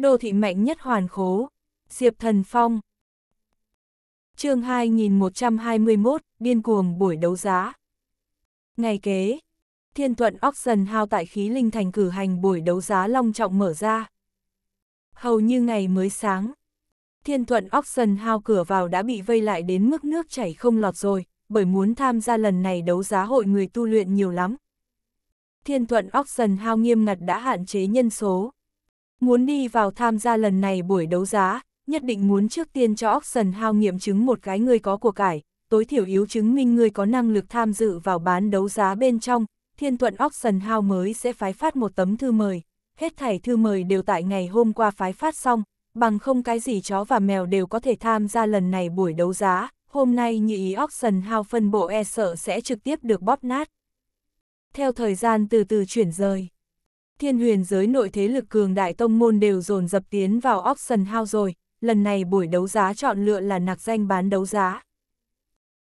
Đô thị mạnh nhất hoàn khố. Diệp Thần Phong. chương 2121, điên cuồng buổi đấu giá. Ngày kế, Thiên Thuận Auction hao tại khí linh thành cử hành buổi đấu giá long trọng mở ra. Hầu như ngày mới sáng, Thiên Thuận Auction hao cửa vào đã bị vây lại đến mức nước chảy không lọt rồi, bởi muốn tham gia lần này đấu giá hội người tu luyện nhiều lắm. Thiên Thuận Auction hao nghiêm ngặt đã hạn chế nhân số, Muốn đi vào tham gia lần này buổi đấu giá, nhất định muốn trước tiên cho Oxen hao nghiệm chứng một cái người có của cải, tối thiểu yếu chứng minh người có năng lực tham dự vào bán đấu giá bên trong, thiên thuận Oxen hao mới sẽ phái phát một tấm thư mời. Hết thảy thư mời đều tại ngày hôm qua phái phát xong, bằng không cái gì chó và mèo đều có thể tham gia lần này buổi đấu giá, hôm nay như ý Oxen hao phân bộ e sợ sẽ trực tiếp được bóp nát. Theo thời gian từ từ chuyển rời thiên huyền giới nội thế lực cường đại tông môn đều dồn dập tiến vào auction house rồi, lần này buổi đấu giá chọn lựa là nạc danh bán đấu giá.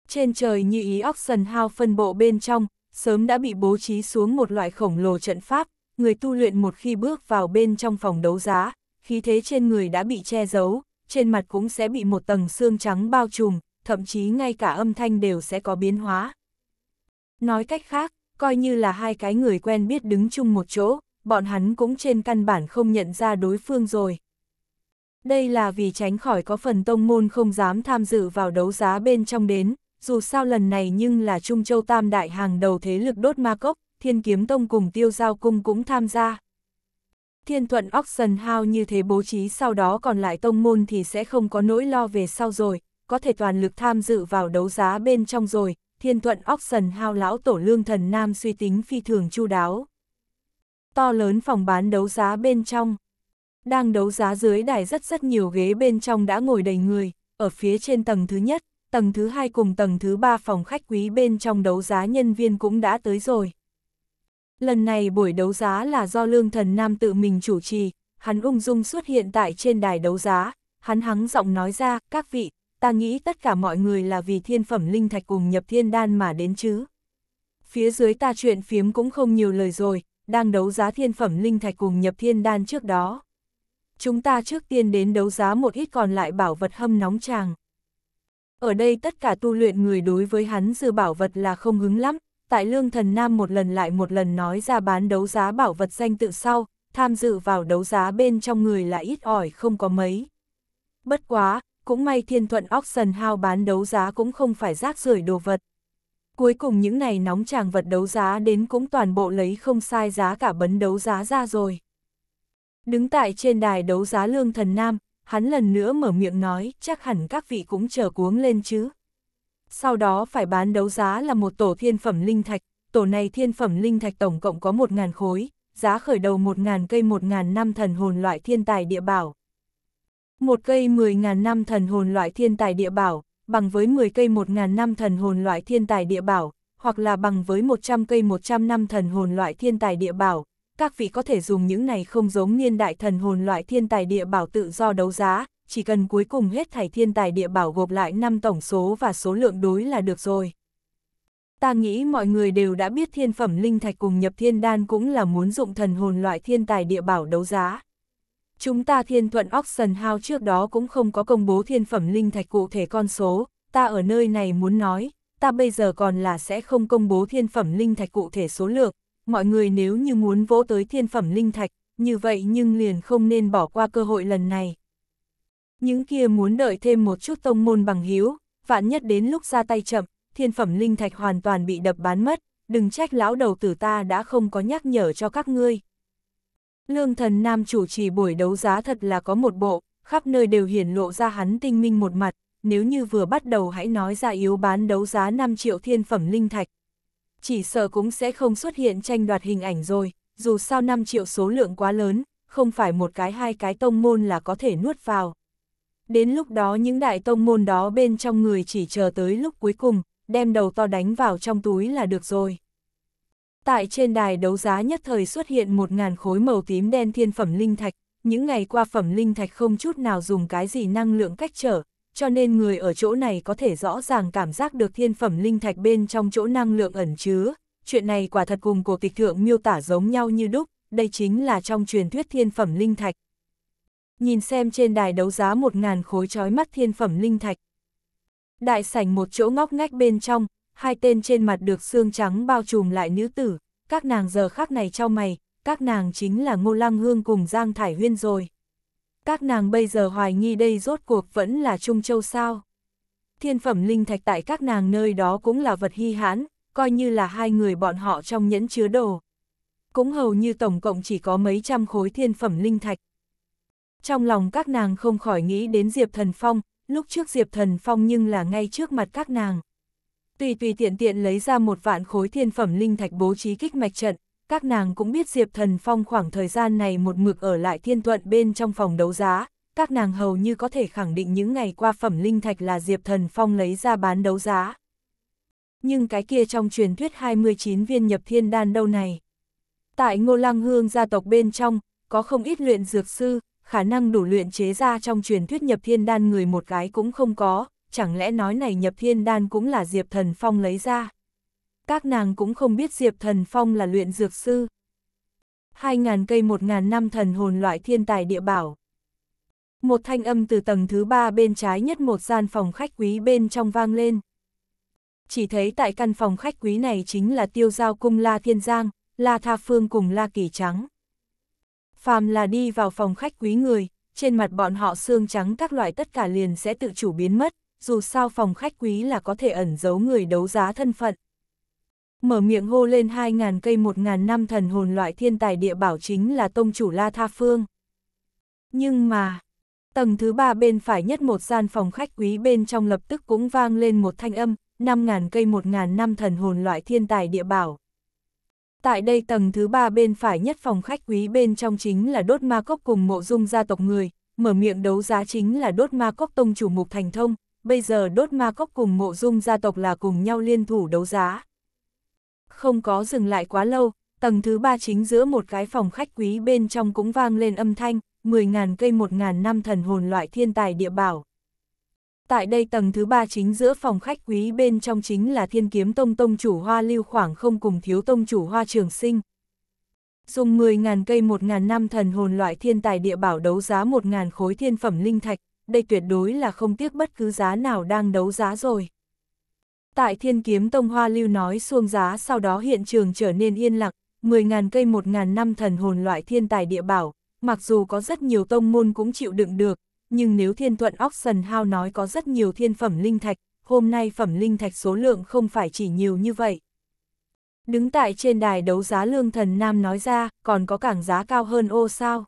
Trên trời như ý auction house phân bộ bên trong, sớm đã bị bố trí xuống một loại khổng lồ trận pháp, người tu luyện một khi bước vào bên trong phòng đấu giá, khí thế trên người đã bị che giấu, trên mặt cũng sẽ bị một tầng xương trắng bao trùm, thậm chí ngay cả âm thanh đều sẽ có biến hóa. Nói cách khác, coi như là hai cái người quen biết đứng chung một chỗ, bọn hắn cũng trên căn bản không nhận ra đối phương rồi. Đây là vì tránh khỏi có phần tông môn không dám tham dự vào đấu giá bên trong đến, dù sao lần này nhưng là Trung Châu Tam Đại hàng đầu thế lực đốt ma cốc, Thiên Kiếm Tông cùng Tiêu Giao Cung cũng tham gia. Thiên Thuận Oxen hao như thế bố trí sau đó còn lại tông môn thì sẽ không có nỗi lo về sau rồi, có thể toàn lực tham dự vào đấu giá bên trong rồi, Thiên Thuận Oxen hao lão tổ lương thần nam suy tính phi thường chu đáo to lớn phòng bán đấu giá bên trong. Đang đấu giá dưới đài rất rất nhiều ghế bên trong đã ngồi đầy người, ở phía trên tầng thứ nhất, tầng thứ hai cùng tầng thứ ba phòng khách quý bên trong đấu giá nhân viên cũng đã tới rồi. Lần này buổi đấu giá là do Lương Thần Nam tự mình chủ trì, hắn ung dung xuất hiện tại trên đài đấu giá, hắn hắng giọng nói ra, các vị, ta nghĩ tất cả mọi người là vì thiên phẩm linh thạch cùng nhập thiên đan mà đến chứ. Phía dưới ta chuyện phiếm cũng không nhiều lời rồi, đang đấu giá thiên phẩm linh thạch cùng nhập thiên đan trước đó. Chúng ta trước tiên đến đấu giá một ít còn lại bảo vật hâm nóng chàng. Ở đây tất cả tu luyện người đối với hắn dư bảo vật là không hứng lắm, tại lương thần nam một lần lại một lần nói ra bán đấu giá bảo vật danh tự sau, tham dự vào đấu giá bên trong người là ít ỏi không có mấy. Bất quá, cũng may thiên thuận auction hao bán đấu giá cũng không phải rác rưởi đồ vật, cuối cùng những này nóng chàng vật đấu giá đến cũng toàn bộ lấy không sai giá cả bấn đấu giá ra rồi. Đứng tại trên đài đấu giá lương thần nam, hắn lần nữa mở miệng nói, chắc hẳn các vị cũng chờ cuống lên chứ. Sau đó phải bán đấu giá là một tổ thiên phẩm linh thạch, tổ này thiên phẩm linh thạch tổng cộng có 1.000 khối, giá khởi đầu 1.000 cây 1.000 năm thần hồn loại thiên tài địa bảo. Một cây 10.000 năm thần hồn loại thiên tài địa bảo, bằng với 10 cây 1.000 năm thần hồn loại thiên tài địa bảo, hoặc là bằng với 100 cây 100 năm thần hồn loại thiên tài địa bảo, các vị có thể dùng những này không giống niên đại thần hồn loại thiên tài địa bảo tự do đấu giá, chỉ cần cuối cùng hết thảy thiên tài địa bảo gộp lại năm tổng số và số lượng đối là được rồi. Ta nghĩ mọi người đều đã biết thiên phẩm linh thạch cùng nhập thiên đan cũng là muốn dụng thần hồn loại thiên tài địa bảo đấu giá. Chúng ta thiên thuận Oxen House trước đó cũng không có công bố thiên phẩm linh thạch cụ thể con số, ta ở nơi này muốn nói, ta bây giờ còn là sẽ không công bố thiên phẩm linh thạch cụ thể số lượng, mọi người nếu như muốn vỗ tới thiên phẩm linh thạch, như vậy nhưng liền không nên bỏ qua cơ hội lần này. Những kia muốn đợi thêm một chút tông môn bằng hiếu, vạn nhất đến lúc ra tay chậm, thiên phẩm linh thạch hoàn toàn bị đập bán mất, đừng trách lão đầu tử ta đã không có nhắc nhở cho các ngươi. Lương thần nam chủ trì buổi đấu giá thật là có một bộ, khắp nơi đều hiển lộ ra hắn tinh minh một mặt, nếu như vừa bắt đầu hãy nói ra yếu bán đấu giá 5 triệu thiên phẩm linh thạch. Chỉ sợ cũng sẽ không xuất hiện tranh đoạt hình ảnh rồi, dù sao 5 triệu số lượng quá lớn, không phải một cái hai cái tông môn là có thể nuốt vào. Đến lúc đó những đại tông môn đó bên trong người chỉ chờ tới lúc cuối cùng, đem đầu to đánh vào trong túi là được rồi. Tại trên đài đấu giá nhất thời xuất hiện một ngàn khối màu tím đen thiên phẩm linh thạch, những ngày qua phẩm linh thạch không chút nào dùng cái gì năng lượng cách trở, cho nên người ở chỗ này có thể rõ ràng cảm giác được thiên phẩm linh thạch bên trong chỗ năng lượng ẩn chứa. Chuyện này quả thật cùng cổ tịch thượng miêu tả giống nhau như đúc, đây chính là trong truyền thuyết thiên phẩm linh thạch. Nhìn xem trên đài đấu giá một ngàn khối trói mắt thiên phẩm linh thạch. Đại sảnh một chỗ ngóc ngách bên trong, hai tên trên mặt được xương trắng bao trùm lại nữ tử, các nàng giờ khác này trao mày, các nàng chính là Ngô Lăng Hương cùng Giang Thải Huyên rồi. Các nàng bây giờ hoài nghi đây rốt cuộc vẫn là Trung Châu sao. Thiên phẩm linh thạch tại các nàng nơi đó cũng là vật hy hãn, coi như là hai người bọn họ trong nhẫn chứa đồ. Cũng hầu như tổng cộng chỉ có mấy trăm khối thiên phẩm linh thạch. Trong lòng các nàng không khỏi nghĩ đến Diệp Thần Phong, lúc trước Diệp Thần Phong nhưng là ngay trước mặt các nàng tùy tùy tiện tiện lấy ra một vạn khối thiên phẩm linh thạch bố trí kích mạch trận, các nàng cũng biết Diệp Thần Phong khoảng thời gian này một mực ở lại thiên thuận bên trong phòng đấu giá, các nàng hầu như có thể khẳng định những ngày qua phẩm linh thạch là Diệp Thần Phong lấy ra bán đấu giá. Nhưng cái kia trong truyền thuyết 29 viên nhập thiên đan đâu này? Tại Ngô Lăng Hương gia tộc bên trong, có không ít luyện dược sư, khả năng đủ luyện chế ra trong truyền thuyết nhập thiên đan người một cái cũng không có, chẳng lẽ nói này nhập thiên đan cũng là Diệp Thần Phong lấy ra. Các nàng cũng không biết Diệp Thần Phong là luyện dược sư. hai ngàn cây một ngàn năm thần hồn loại thiên tài địa bảo. Một thanh âm từ tầng thứ ba bên trái nhất một gian phòng khách quý bên trong vang lên. Chỉ thấy tại căn phòng khách quý này chính là tiêu giao cung La Thiên Giang, La Tha Phương cùng La Kỳ Trắng. Phàm là đi vào phòng khách quý người, trên mặt bọn họ xương trắng các loại tất cả liền sẽ tự chủ biến mất, dù sao phòng khách quý là có thể ẩn giấu người đấu giá thân phận. Mở miệng hô lên 2.000 cây 1.000 năm thần hồn loại thiên tài địa bảo chính là tông chủ La Tha Phương. Nhưng mà, tầng thứ ba bên phải nhất một gian phòng khách quý bên trong lập tức cũng vang lên một thanh âm, 5.000 cây 1.000 năm thần hồn loại thiên tài địa bảo. Tại đây tầng thứ ba bên phải nhất phòng khách quý bên trong chính là đốt ma cốc cùng mộ dung gia tộc người, mở miệng đấu giá chính là đốt ma cốc tông chủ mục thành thông, bây giờ đốt ma cốc cùng mộ dung gia tộc là cùng nhau liên thủ đấu giá. Không có dừng lại quá lâu, tầng thứ ba chính giữa một cái phòng khách quý bên trong cũng vang lên âm thanh, 10.000 cây 1.000 năm thần hồn loại thiên tài địa bảo. Tại đây tầng thứ ba chính giữa phòng khách quý bên trong chính là thiên kiếm tông tông chủ hoa lưu khoảng không cùng thiếu tông chủ hoa trường sinh. Dùng 10.000 cây 1.000 năm thần hồn loại thiên tài địa bảo đấu giá 1.000 khối thiên phẩm linh thạch đây tuyệt đối là không tiếc bất cứ giá nào đang đấu giá rồi. Tại thiên kiếm Tông Hoa Lưu nói xuông giá sau đó hiện trường trở nên yên lặng, 10.000 cây 1.000 năm thần hồn loại thiên tài địa bảo, mặc dù có rất nhiều tông môn cũng chịu đựng được, nhưng nếu thiên thuận Oxen Hao nói có rất nhiều thiên phẩm linh thạch, hôm nay phẩm linh thạch số lượng không phải chỉ nhiều như vậy. Đứng tại trên đài đấu giá lương thần Nam nói ra, còn có cảng giá cao hơn ô sao?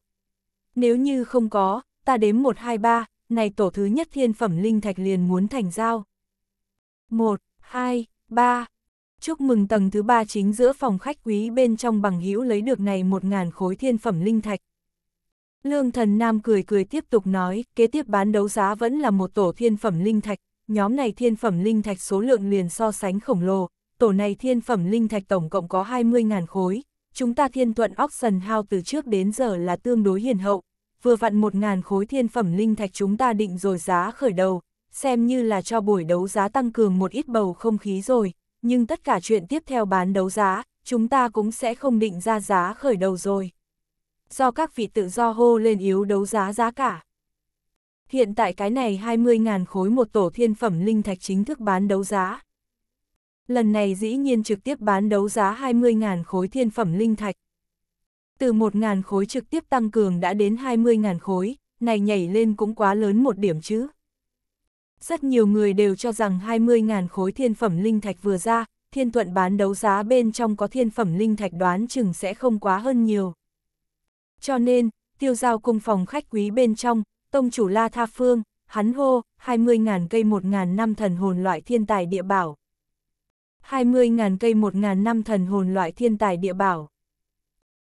Nếu như không có, ta đếm 1, 2, 3, này tổ thứ nhất thiên phẩm linh thạch liền muốn thành giao. 1, 2, 3. Chúc mừng tầng thứ 3 chính giữa phòng khách quý bên trong bằng hữu lấy được này 1.000 khối thiên phẩm linh thạch. Lương thần nam cười cười tiếp tục nói, kế tiếp bán đấu giá vẫn là một tổ thiên phẩm linh thạch, nhóm này thiên phẩm linh thạch số lượng liền so sánh khổng lồ, tổ này thiên phẩm linh thạch tổng cộng có 20.000 khối, chúng ta thiên thuận auction house từ trước đến giờ là tương đối hiền hậu, vừa vặn một ngàn khối thiên phẩm linh thạch chúng ta định rồi giá khởi đầu, xem như là cho buổi đấu giá tăng cường một ít bầu không khí rồi, nhưng tất cả chuyện tiếp theo bán đấu giá, chúng ta cũng sẽ không định ra giá khởi đầu rồi. Do các vị tự do hô lên yếu đấu giá giá cả. Hiện tại cái này 20.000 khối một tổ thiên phẩm linh thạch chính thức bán đấu giá. Lần này dĩ nhiên trực tiếp bán đấu giá 20.000 khối thiên phẩm linh thạch, từ 1.000 khối trực tiếp tăng cường đã đến 20.000 khối, này nhảy lên cũng quá lớn một điểm chứ. Rất nhiều người đều cho rằng 20.000 khối thiên phẩm linh thạch vừa ra, thiên thuận bán đấu giá bên trong có thiên phẩm linh thạch đoán chừng sẽ không quá hơn nhiều. Cho nên, tiêu giao cung phòng khách quý bên trong, tông chủ La Tha Phương, hắn hô, 20.000 cây 1.000 năm thần hồn loại thiên tài địa bảo. 20.000 cây 1.000 năm thần hồn loại thiên tài địa bảo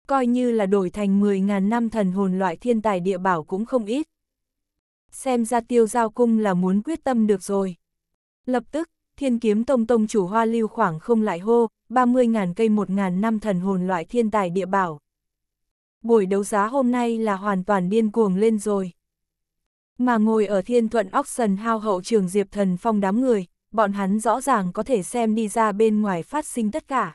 coi như là đổi thành 10.000 năm thần hồn loại thiên tài địa bảo cũng không ít. Xem ra tiêu giao cung là muốn quyết tâm được rồi. Lập tức, thiên kiếm tông tông chủ hoa lưu khoảng không lại hô, 30.000 cây 1.000 năm thần hồn loại thiên tài địa bảo. Buổi đấu giá hôm nay là hoàn toàn điên cuồng lên rồi. Mà ngồi ở thiên thuận oxen hao hậu trường Diệp Thần Phong đám người, bọn hắn rõ ràng có thể xem đi ra bên ngoài phát sinh tất cả.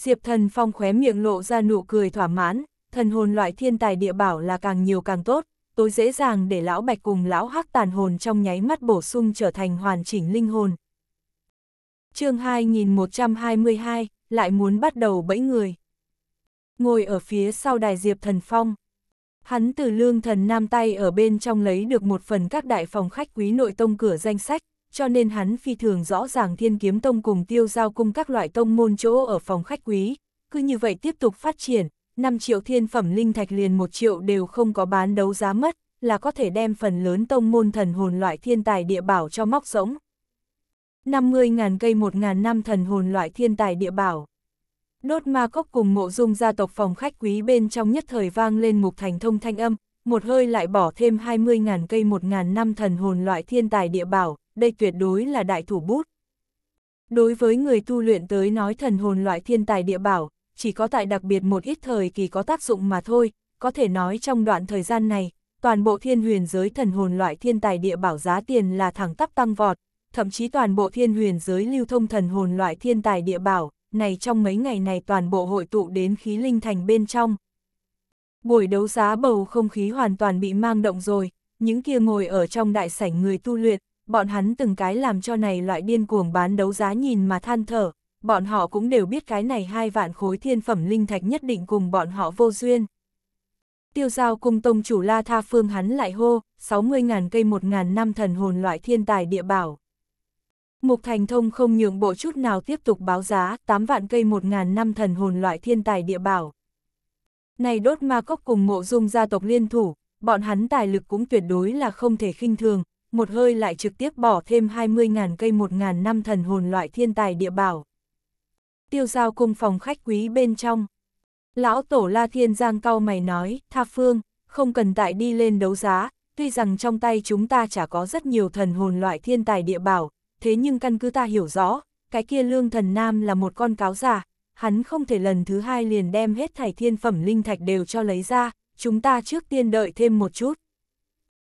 Diệp thần phong khóe miệng lộ ra nụ cười thỏa mãn, thần hồn loại thiên tài địa bảo là càng nhiều càng tốt, tối dễ dàng để lão bạch cùng lão hắc tàn hồn trong nháy mắt bổ sung trở thành hoàn chỉnh linh hồn. chương 2122, lại muốn bắt đầu bẫy người. Ngồi ở phía sau đài diệp thần phong. Hắn từ lương thần nam tay ở bên trong lấy được một phần các đại phòng khách quý nội tông cửa danh sách, cho nên hắn phi thường rõ ràng thiên kiếm tông cùng tiêu giao cung các loại tông môn chỗ ở phòng khách quý, cứ như vậy tiếp tục phát triển, 5 triệu thiên phẩm linh thạch liền 1 triệu đều không có bán đấu giá mất, là có thể đem phần lớn tông môn thần hồn loại thiên tài địa bảo cho móc rỗng. 50.000 cây 1.000 năm thần hồn loại thiên tài địa bảo. Đốt ma cốc cùng mộ dung gia tộc phòng khách quý bên trong nhất thời vang lên mục thành thông thanh âm, một hơi lại bỏ thêm 20.000 cây 1.000 năm thần hồn loại thiên tài địa bảo, đây tuyệt đối là đại thủ bút. Đối với người tu luyện tới nói thần hồn loại thiên tài địa bảo, chỉ có tại đặc biệt một ít thời kỳ có tác dụng mà thôi, có thể nói trong đoạn thời gian này, toàn bộ thiên huyền giới thần hồn loại thiên tài địa bảo giá tiền là thẳng tắp tăng vọt, thậm chí toàn bộ thiên huyền giới lưu thông thần hồn loại thiên tài địa bảo, này trong mấy ngày này toàn bộ hội tụ đến khí linh thành bên trong. Buổi đấu giá bầu không khí hoàn toàn bị mang động rồi, những kia ngồi ở trong đại sảnh người tu luyện, bọn hắn từng cái làm cho này loại điên cuồng bán đấu giá nhìn mà than thở, bọn họ cũng đều biết cái này hai vạn khối thiên phẩm linh thạch nhất định cùng bọn họ vô duyên. Tiêu giao cung tông chủ La Tha Phương hắn lại hô, 60.000 cây 1.000 năm thần hồn loại thiên tài địa bảo. Mục Thành Thông không nhượng bộ chút nào tiếp tục báo giá 8 vạn cây 1.000 năm thần hồn loại thiên tài địa bảo. Này đốt ma cốc cùng mộ dung gia tộc liên thủ, bọn hắn tài lực cũng tuyệt đối là không thể khinh thường, một hơi lại trực tiếp bỏ thêm 20.000 cây 1.000 năm thần hồn loại thiên tài địa bảo. Tiêu giao cung phòng khách quý bên trong. Lão tổ La Thiên Giang cau mày nói, Tha Phương, không cần tại đi lên đấu giá, tuy rằng trong tay chúng ta chả có rất nhiều thần hồn loại thiên tài địa bảo, thế nhưng căn cứ ta hiểu rõ, cái kia lương thần nam là một con cáo giả, hắn không thể lần thứ hai liền đem hết thải thiên phẩm linh thạch đều cho lấy ra, chúng ta trước tiên đợi thêm một chút.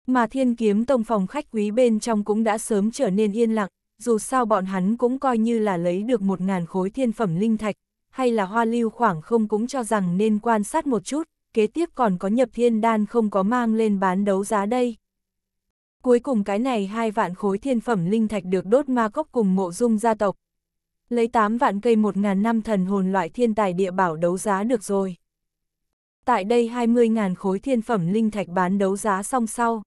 Mà thiên kiếm tông phòng khách quý bên trong cũng đã sớm trở nên yên lặng, dù sao bọn hắn cũng coi như là lấy được một ngàn khối thiên phẩm linh thạch, hay là hoa lưu khoảng không cũng cho rằng nên quan sát một chút, kế tiếp còn có nhập thiên đan không có mang lên bán đấu giá đây. Cuối cùng cái này hai vạn khối thiên phẩm linh thạch được đốt ma cốc cùng mộ dung gia tộc. Lấy 8 vạn cây 1.000 năm thần hồn loại thiên tài địa bảo đấu giá được rồi. Tại đây 20.000 khối thiên phẩm linh thạch bán đấu giá xong sau,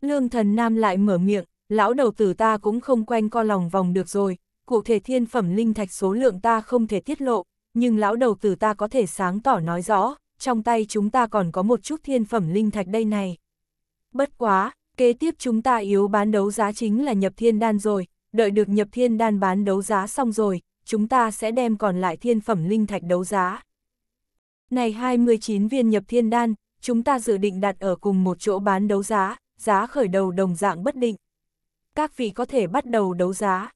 Lương thần nam lại mở miệng, lão đầu tử ta cũng không quanh co lòng vòng được rồi, cụ thể thiên phẩm linh thạch số lượng ta không thể tiết lộ, nhưng lão đầu tử ta có thể sáng tỏ nói rõ, trong tay chúng ta còn có một chút thiên phẩm linh thạch đây này. Bất quá, kế tiếp chúng ta yếu bán đấu giá chính là nhập thiên đan rồi, đợi được nhập thiên đan bán đấu giá xong rồi, chúng ta sẽ đem còn lại thiên phẩm linh thạch đấu giá. Này 29 viên nhập thiên đan, chúng ta dự định đặt ở cùng một chỗ bán đấu giá, giá khởi đầu đồng dạng bất định. Các vị có thể bắt đầu đấu giá.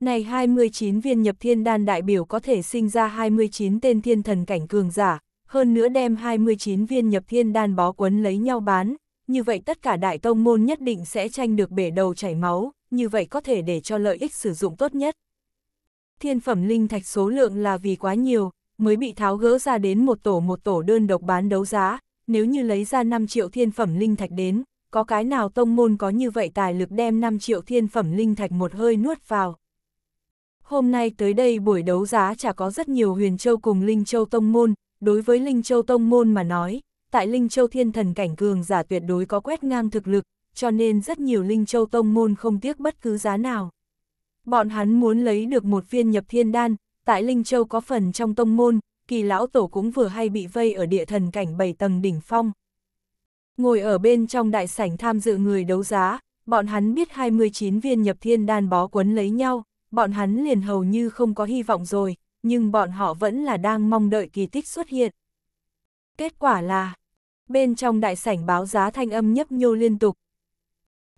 Này 29 viên nhập thiên đan đại biểu có thể sinh ra 29 tên thiên thần cảnh cường giả, hơn nữa đem 29 viên nhập thiên đan bó quấn lấy nhau bán, như vậy tất cả đại tông môn nhất định sẽ tranh được bể đầu chảy máu, như vậy có thể để cho lợi ích sử dụng tốt nhất. Thiên phẩm linh thạch số lượng là vì quá nhiều, mới bị tháo gỡ ra đến một tổ một tổ đơn độc bán đấu giá, nếu như lấy ra 5 triệu thiên phẩm linh thạch đến, có cái nào tông môn có như vậy tài lực đem 5 triệu thiên phẩm linh thạch một hơi nuốt vào. Hôm nay tới đây buổi đấu giá chả có rất nhiều huyền châu cùng linh châu tông môn, đối với linh châu tông môn mà nói, tại linh châu thiên thần cảnh cường giả tuyệt đối có quét ngang thực lực, cho nên rất nhiều linh châu tông môn không tiếc bất cứ giá nào. Bọn hắn muốn lấy được một viên nhập thiên đan, tại linh châu có phần trong tông môn, kỳ lão tổ cũng vừa hay bị vây ở địa thần cảnh 7 tầng đỉnh phong, Ngồi ở bên trong đại sảnh tham dự người đấu giá, bọn hắn biết 29 viên nhập thiên đan bó quấn lấy nhau, bọn hắn liền hầu như không có hy vọng rồi, nhưng bọn họ vẫn là đang mong đợi kỳ tích xuất hiện. Kết quả là, bên trong đại sảnh báo giá thanh âm nhấp nhô liên tục.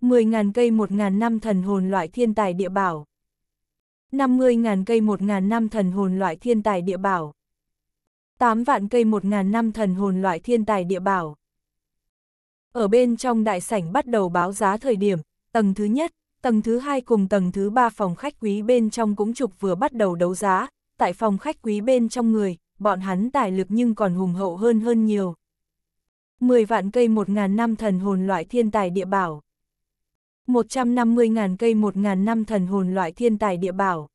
10.000 cây 1.000 năm thần hồn loại thiên tài địa bảo. 50.000 cây 1.000 năm thần hồn loại thiên tài địa bảo. 8 vạn cây 1.000 năm thần hồn loại thiên tài địa bảo. Ở bên trong đại sảnh bắt đầu báo giá thời điểm, tầng thứ nhất, tầng thứ hai cùng tầng thứ ba phòng khách quý bên trong cũng trục vừa bắt đầu đấu giá, tại phòng khách quý bên trong người, bọn hắn tài lực nhưng còn hùng hậu hơn hơn nhiều. 10 vạn cây 1.000 năm thần hồn loại thiên tài địa bảo. 150.000 cây 1.000 năm thần hồn loại thiên tài địa bảo.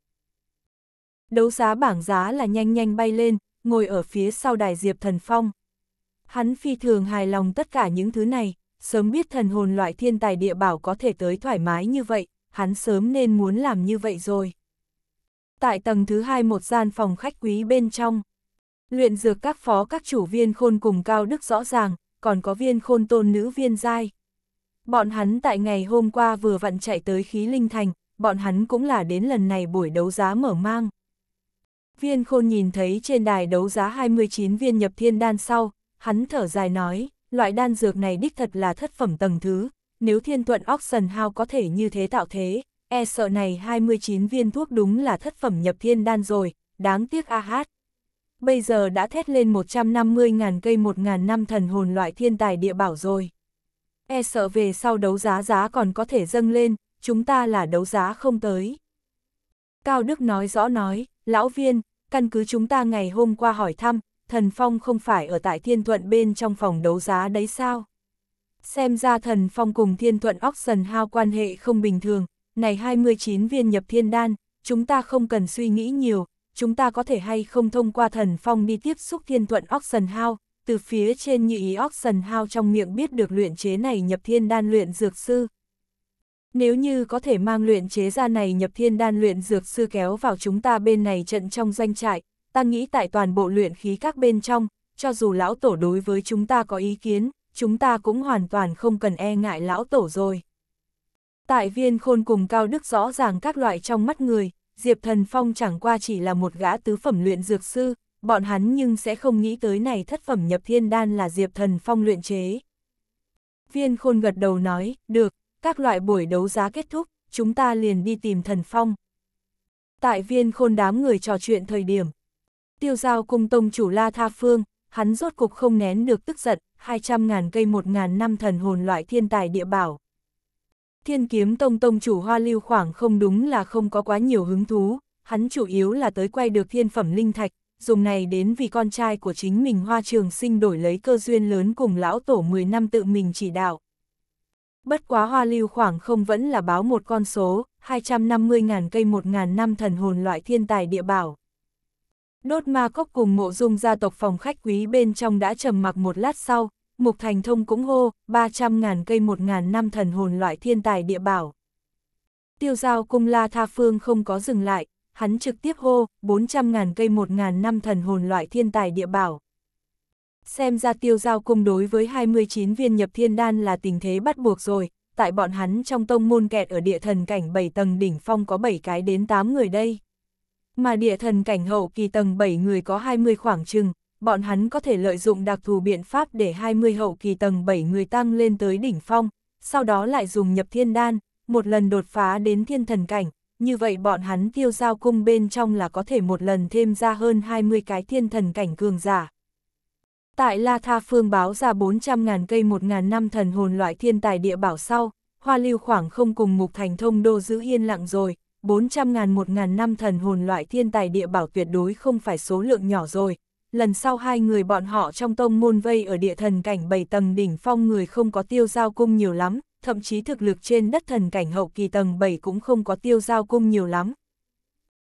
Đấu giá bảng giá là nhanh nhanh bay lên, ngồi ở phía sau đài Diệp Thần Phong, Hắn phi thường hài lòng tất cả những thứ này, sớm biết thần hồn loại thiên tài địa bảo có thể tới thoải mái như vậy, hắn sớm nên muốn làm như vậy rồi. Tại tầng thứ hai một gian phòng khách quý bên trong, luyện dược các phó các chủ viên khôn cùng cao đức rõ ràng, còn có viên khôn tôn nữ viên giai. Bọn hắn tại ngày hôm qua vừa vặn chạy tới khí linh thành, bọn hắn cũng là đến lần này buổi đấu giá mở mang. Viên khôn nhìn thấy trên đài đấu giá 29 viên nhập thiên đan sau, Hắn thở dài nói, loại đan dược này đích thật là thất phẩm tầng thứ, nếu thiên thuận Oxen hao có thể như thế tạo thế, e sợ này 29 viên thuốc đúng là thất phẩm nhập thiên đan rồi, đáng tiếc a hát. Bây giờ đã thét lên 150.000 cây 1.000 năm thần hồn loại thiên tài địa bảo rồi. E sợ về sau đấu giá giá còn có thể dâng lên, chúng ta là đấu giá không tới. Cao Đức nói rõ nói, lão viên, căn cứ chúng ta ngày hôm qua hỏi thăm, thần phong không phải ở tại thiên thuận bên trong phòng đấu giá đấy sao? Xem ra thần phong cùng thiên thuận Oxen hao quan hệ không bình thường, này 29 viên nhập thiên đan, chúng ta không cần suy nghĩ nhiều, chúng ta có thể hay không thông qua thần phong đi tiếp xúc thiên thuận Oxen hao, từ phía trên như ý Oxen hao trong miệng biết được luyện chế này nhập thiên đan luyện dược sư. Nếu như có thể mang luyện chế ra này nhập thiên đan luyện dược sư kéo vào chúng ta bên này trận trong doanh trại, ta nghĩ tại toàn bộ luyện khí các bên trong, cho dù lão tổ đối với chúng ta có ý kiến, chúng ta cũng hoàn toàn không cần e ngại lão tổ rồi. Tại viên khôn cùng cao đức rõ ràng các loại trong mắt người, Diệp Thần Phong chẳng qua chỉ là một gã tứ phẩm luyện dược sư, bọn hắn nhưng sẽ không nghĩ tới này thất phẩm nhập thiên đan là Diệp Thần Phong luyện chế. Viên khôn gật đầu nói, được, các loại buổi đấu giá kết thúc, chúng ta liền đi tìm Thần Phong. Tại viên khôn đám người trò chuyện thời điểm, tiêu giao cung tông chủ La Tha Phương, hắn rốt cục không nén được tức giận, 200.000 cây 1.000 năm thần hồn loại thiên tài địa bảo. Thiên kiếm tông tông chủ hoa lưu khoảng không đúng là không có quá nhiều hứng thú, hắn chủ yếu là tới quay được thiên phẩm linh thạch, dùng này đến vì con trai của chính mình hoa trường sinh đổi lấy cơ duyên lớn cùng lão tổ 10 năm tự mình chỉ đạo. Bất quá hoa lưu khoảng không vẫn là báo một con số, 250.000 cây 1.000 năm thần hồn loại thiên tài địa bảo. Đốt ma cốc cùng mộ dung gia tộc phòng khách quý bên trong đã trầm mặc một lát sau, Mục Thành Thông cũng hô, 300.000 cây 1.000 năm thần hồn loại thiên tài địa bảo. Tiêu giao cung La Tha Phương không có dừng lại, hắn trực tiếp hô, 400.000 cây 1.000 năm thần hồn loại thiên tài địa bảo. Xem ra tiêu giao cung đối với 29 viên nhập thiên đan là tình thế bắt buộc rồi, tại bọn hắn trong tông môn kẹt ở địa thần cảnh 7 tầng đỉnh phong có 7 cái đến 8 người đây. Mà địa thần cảnh hậu kỳ tầng 7 người có 20 khoảng chừng, bọn hắn có thể lợi dụng đặc thù biện pháp để 20 hậu kỳ tầng 7 người tăng lên tới đỉnh phong, sau đó lại dùng nhập thiên đan, một lần đột phá đến thiên thần cảnh, như vậy bọn hắn tiêu giao cung bên trong là có thể một lần thêm ra hơn 20 cái thiên thần cảnh cường giả. Tại La Tha Phương báo ra 400.000 cây 1.000 năm thần hồn loại thiên tài địa bảo sau, hoa lưu khoảng không cùng mục thành thông đô giữ yên lặng rồi, 400 ngàn một ngàn năm thần hồn loại thiên tài địa bảo tuyệt đối không phải số lượng nhỏ rồi. Lần sau hai người bọn họ trong tông môn vây ở địa thần cảnh 7 tầng đỉnh phong người không có tiêu giao cung nhiều lắm, thậm chí thực lực trên đất thần cảnh hậu kỳ tầng 7 cũng không có tiêu giao cung nhiều lắm.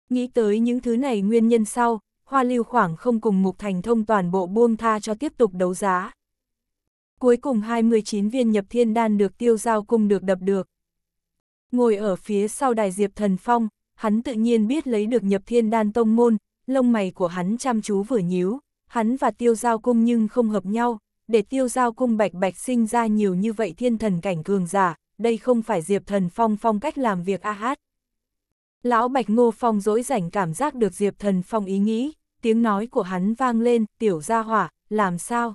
Nghĩ tới những thứ này nguyên nhân sau, Hoa Lưu khoảng không cùng Mục Thành Thông toàn bộ buông tha cho tiếp tục đấu giá. Cuối cùng 29 viên nhập thiên đan được tiêu giao cung được đập được, Ngồi ở phía sau đài Diệp Thần Phong, hắn tự nhiên biết lấy được nhập thiên đan tông môn, lông mày của hắn chăm chú vừa nhíu, hắn và tiêu giao cung nhưng không hợp nhau, để tiêu giao cung bạch bạch sinh ra nhiều như vậy thiên thần cảnh cường giả, đây không phải Diệp Thần Phong phong cách làm việc a hát. Lão Bạch Ngô Phong dỗi rảnh cảm giác được Diệp Thần Phong ý nghĩ, tiếng nói của hắn vang lên, tiểu gia hỏa, làm sao?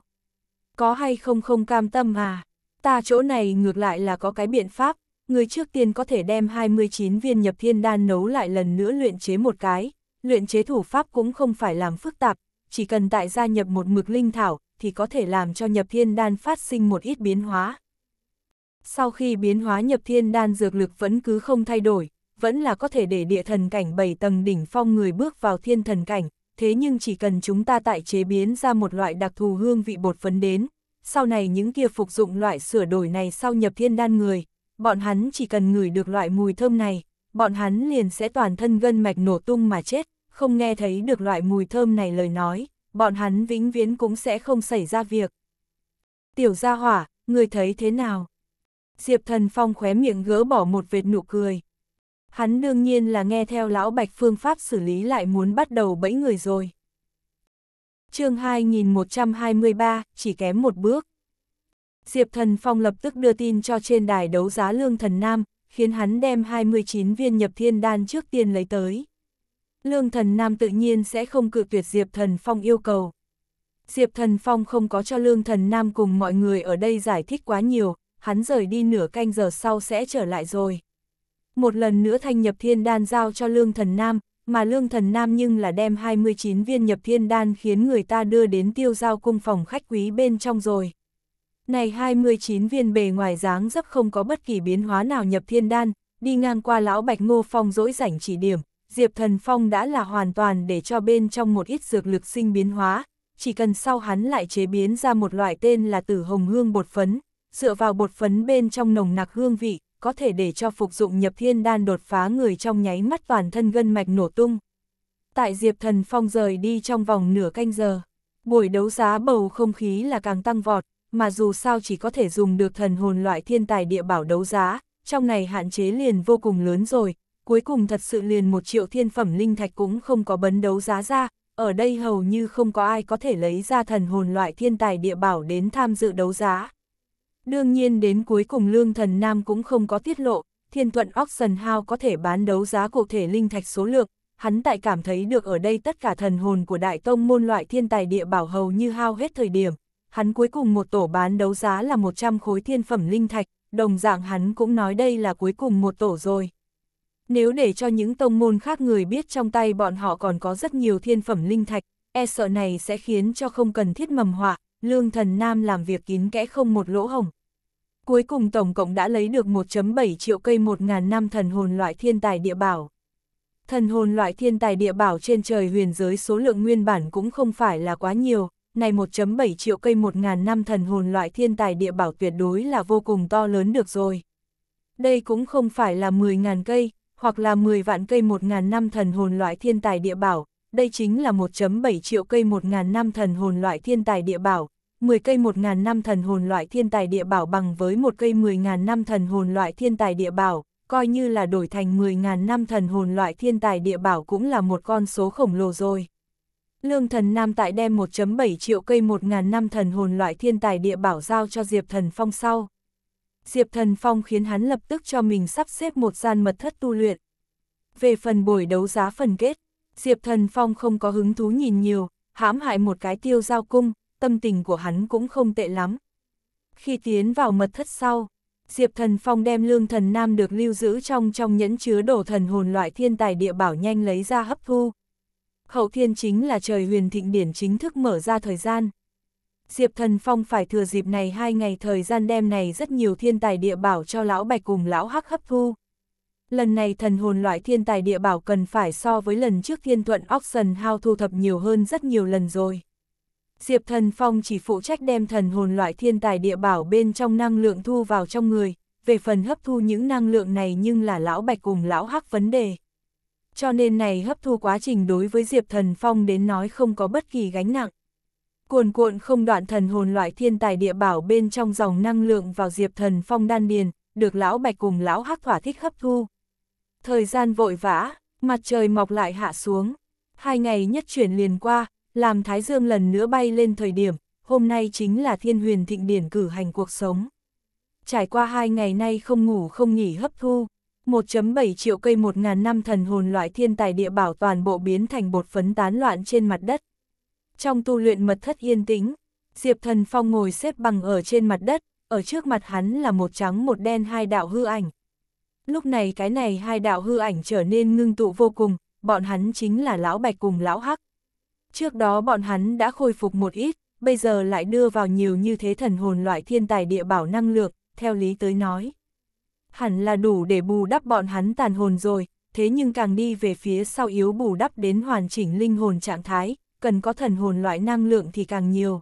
Có hay không không cam tâm à? Ta chỗ này ngược lại là có cái biện pháp, người trước tiên có thể đem 29 viên nhập thiên đan nấu lại lần nữa luyện chế một cái, luyện chế thủ pháp cũng không phải làm phức tạp, chỉ cần tại gia nhập một mực linh thảo thì có thể làm cho nhập thiên đan phát sinh một ít biến hóa. Sau khi biến hóa nhập thiên đan dược lực vẫn cứ không thay đổi, vẫn là có thể để địa thần cảnh 7 tầng đỉnh phong người bước vào thiên thần cảnh, thế nhưng chỉ cần chúng ta tại chế biến ra một loại đặc thù hương vị bột phấn đến, sau này những kia phục dụng loại sửa đổi này sau nhập thiên đan người, bọn hắn chỉ cần ngửi được loại mùi thơm này, bọn hắn liền sẽ toàn thân gân mạch nổ tung mà chết, không nghe thấy được loại mùi thơm này lời nói, bọn hắn vĩnh viễn cũng sẽ không xảy ra việc. Tiểu gia hỏa, người thấy thế nào? Diệp thần phong khóe miệng gỡ bỏ một vệt nụ cười. Hắn đương nhiên là nghe theo lão bạch phương pháp xử lý lại muốn bắt đầu bẫy người rồi. chương 2123, chỉ kém một bước. Diệp Thần Phong lập tức đưa tin cho trên đài đấu giá Lương Thần Nam, khiến hắn đem 29 viên nhập thiên đan trước tiên lấy tới. Lương Thần Nam tự nhiên sẽ không cự tuyệt Diệp Thần Phong yêu cầu. Diệp Thần Phong không có cho Lương Thần Nam cùng mọi người ở đây giải thích quá nhiều, hắn rời đi nửa canh giờ sau sẽ trở lại rồi. Một lần nữa thanh nhập thiên đan giao cho Lương Thần Nam, mà Lương Thần Nam nhưng là đem 29 viên nhập thiên đan khiến người ta đưa đến tiêu giao cung phòng khách quý bên trong rồi. Này 29 viên bề ngoài dáng dấp không có bất kỳ biến hóa nào nhập thiên đan, đi ngang qua lão Bạch Ngô Phong dỗi rảnh chỉ điểm, Diệp Thần Phong đã là hoàn toàn để cho bên trong một ít dược lực sinh biến hóa, chỉ cần sau hắn lại chế biến ra một loại tên là tử hồng hương bột phấn, dựa vào bột phấn bên trong nồng nặc hương vị, có thể để cho phục dụng nhập thiên đan đột phá người trong nháy mắt toàn thân gân mạch nổ tung. Tại Diệp Thần Phong rời đi trong vòng nửa canh giờ, buổi đấu giá bầu không khí là càng tăng vọt, mà dù sao chỉ có thể dùng được thần hồn loại thiên tài địa bảo đấu giá, trong này hạn chế liền vô cùng lớn rồi, cuối cùng thật sự liền một triệu thiên phẩm linh thạch cũng không có bấn đấu giá ra, ở đây hầu như không có ai có thể lấy ra thần hồn loại thiên tài địa bảo đến tham dự đấu giá. Đương nhiên đến cuối cùng lương thần nam cũng không có tiết lộ, thiên thuận Oxen House có thể bán đấu giá cụ thể linh thạch số lượng, hắn tại cảm thấy được ở đây tất cả thần hồn của đại tông môn loại thiên tài địa bảo hầu như hao hết thời điểm, hắn cuối cùng một tổ bán đấu giá là 100 khối thiên phẩm linh thạch, đồng dạng hắn cũng nói đây là cuối cùng một tổ rồi. Nếu để cho những tông môn khác người biết trong tay bọn họ còn có rất nhiều thiên phẩm linh thạch, e sợ này sẽ khiến cho không cần thiết mầm họa, lương thần nam làm việc kín kẽ không một lỗ hồng. Cuối cùng tổng cộng đã lấy được 1.7 triệu cây 1.000 năm thần hồn loại thiên tài địa bảo. Thần hồn loại thiên tài địa bảo trên trời huyền giới số lượng nguyên bản cũng không phải là quá nhiều, này 1.7 triệu cây 1.000 năm thần hồn loại thiên tài địa bảo tuyệt đối là vô cùng to lớn được rồi. Đây cũng không phải là 10.000 cây, hoặc là 10 vạn cây 1.000 năm thần hồn loại thiên tài địa bảo, đây chính là 1.7 triệu cây 1.000 năm thần hồn loại thiên tài địa bảo, 10 cây 1.000 năm thần hồn loại thiên tài địa bảo bằng với một cây 10.000 năm thần hồn loại thiên tài địa bảo, coi như là đổi thành 10.000 năm thần hồn loại thiên tài địa bảo cũng là một con số khổng lồ rồi. Lương thần Nam tại đem 1.7 triệu cây 1.000 năm thần hồn loại thiên tài địa bảo giao cho Diệp thần Phong sau. Diệp thần Phong khiến hắn lập tức cho mình sắp xếp một gian mật thất tu luyện. Về phần buổi đấu giá phần kết, Diệp thần Phong không có hứng thú nhìn nhiều, hãm hại một cái tiêu giao cung, tâm tình của hắn cũng không tệ lắm. Khi tiến vào mật thất sau, Diệp Thần Phong đem lương thần nam được lưu giữ trong trong nhẫn chứa đổ thần hồn loại thiên tài địa bảo nhanh lấy ra hấp thu, hậu thiên chính là trời huyền thịnh điển chính thức mở ra thời gian. Diệp Thần Phong phải thừa dịp này hai ngày thời gian đem này rất nhiều thiên tài địa bảo cho lão bạch cùng lão hắc hấp thu. Lần này thần hồn loại thiên tài địa bảo cần phải so với lần trước thiên thuận oxen hao thu thập nhiều hơn rất nhiều lần rồi. Diệp Thần Phong chỉ phụ trách đem thần hồn loại thiên tài địa bảo bên trong năng lượng thu vào trong người, về phần hấp thu những năng lượng này nhưng là lão bạch cùng lão hắc vấn đề cho nên này hấp thu quá trình đối với Diệp Thần Phong đến nói không có bất kỳ gánh nặng. Cuồn cuộn không đoạn thần hồn loại thiên tài địa bảo bên trong dòng năng lượng vào Diệp Thần Phong đan điền, được lão Bạch cùng lão Hắc thỏa thích hấp thu. Thời gian vội vã, mặt trời mọc lại hạ xuống. Hai ngày nhất chuyển liền qua, làm Thái Dương lần nữa bay lên thời điểm, hôm nay chính là thiên huyền thịnh điển cử hành cuộc sống. Trải qua hai ngày nay không ngủ không nghỉ hấp thu, 1.7 triệu cây 1.000 năm thần hồn loại thiên tài địa bảo toàn bộ biến thành bột phấn tán loạn trên mặt đất. Trong tu luyện mật thất yên tĩnh, Diệp Thần Phong ngồi xếp bằng ở trên mặt đất, ở trước mặt hắn là một trắng một đen hai đạo hư ảnh. Lúc này cái này hai đạo hư ảnh trở nên ngưng tụ vô cùng, bọn hắn chính là Lão Bạch cùng Lão Hắc. Trước đó bọn hắn đã khôi phục một ít, bây giờ lại đưa vào nhiều như thế thần hồn loại thiên tài địa bảo năng lượng. theo lý tới nói hẳn là đủ để bù đắp bọn hắn tàn hồn rồi, thế nhưng càng đi về phía sau yếu bù đắp đến hoàn chỉnh linh hồn trạng thái, cần có thần hồn loại năng lượng thì càng nhiều.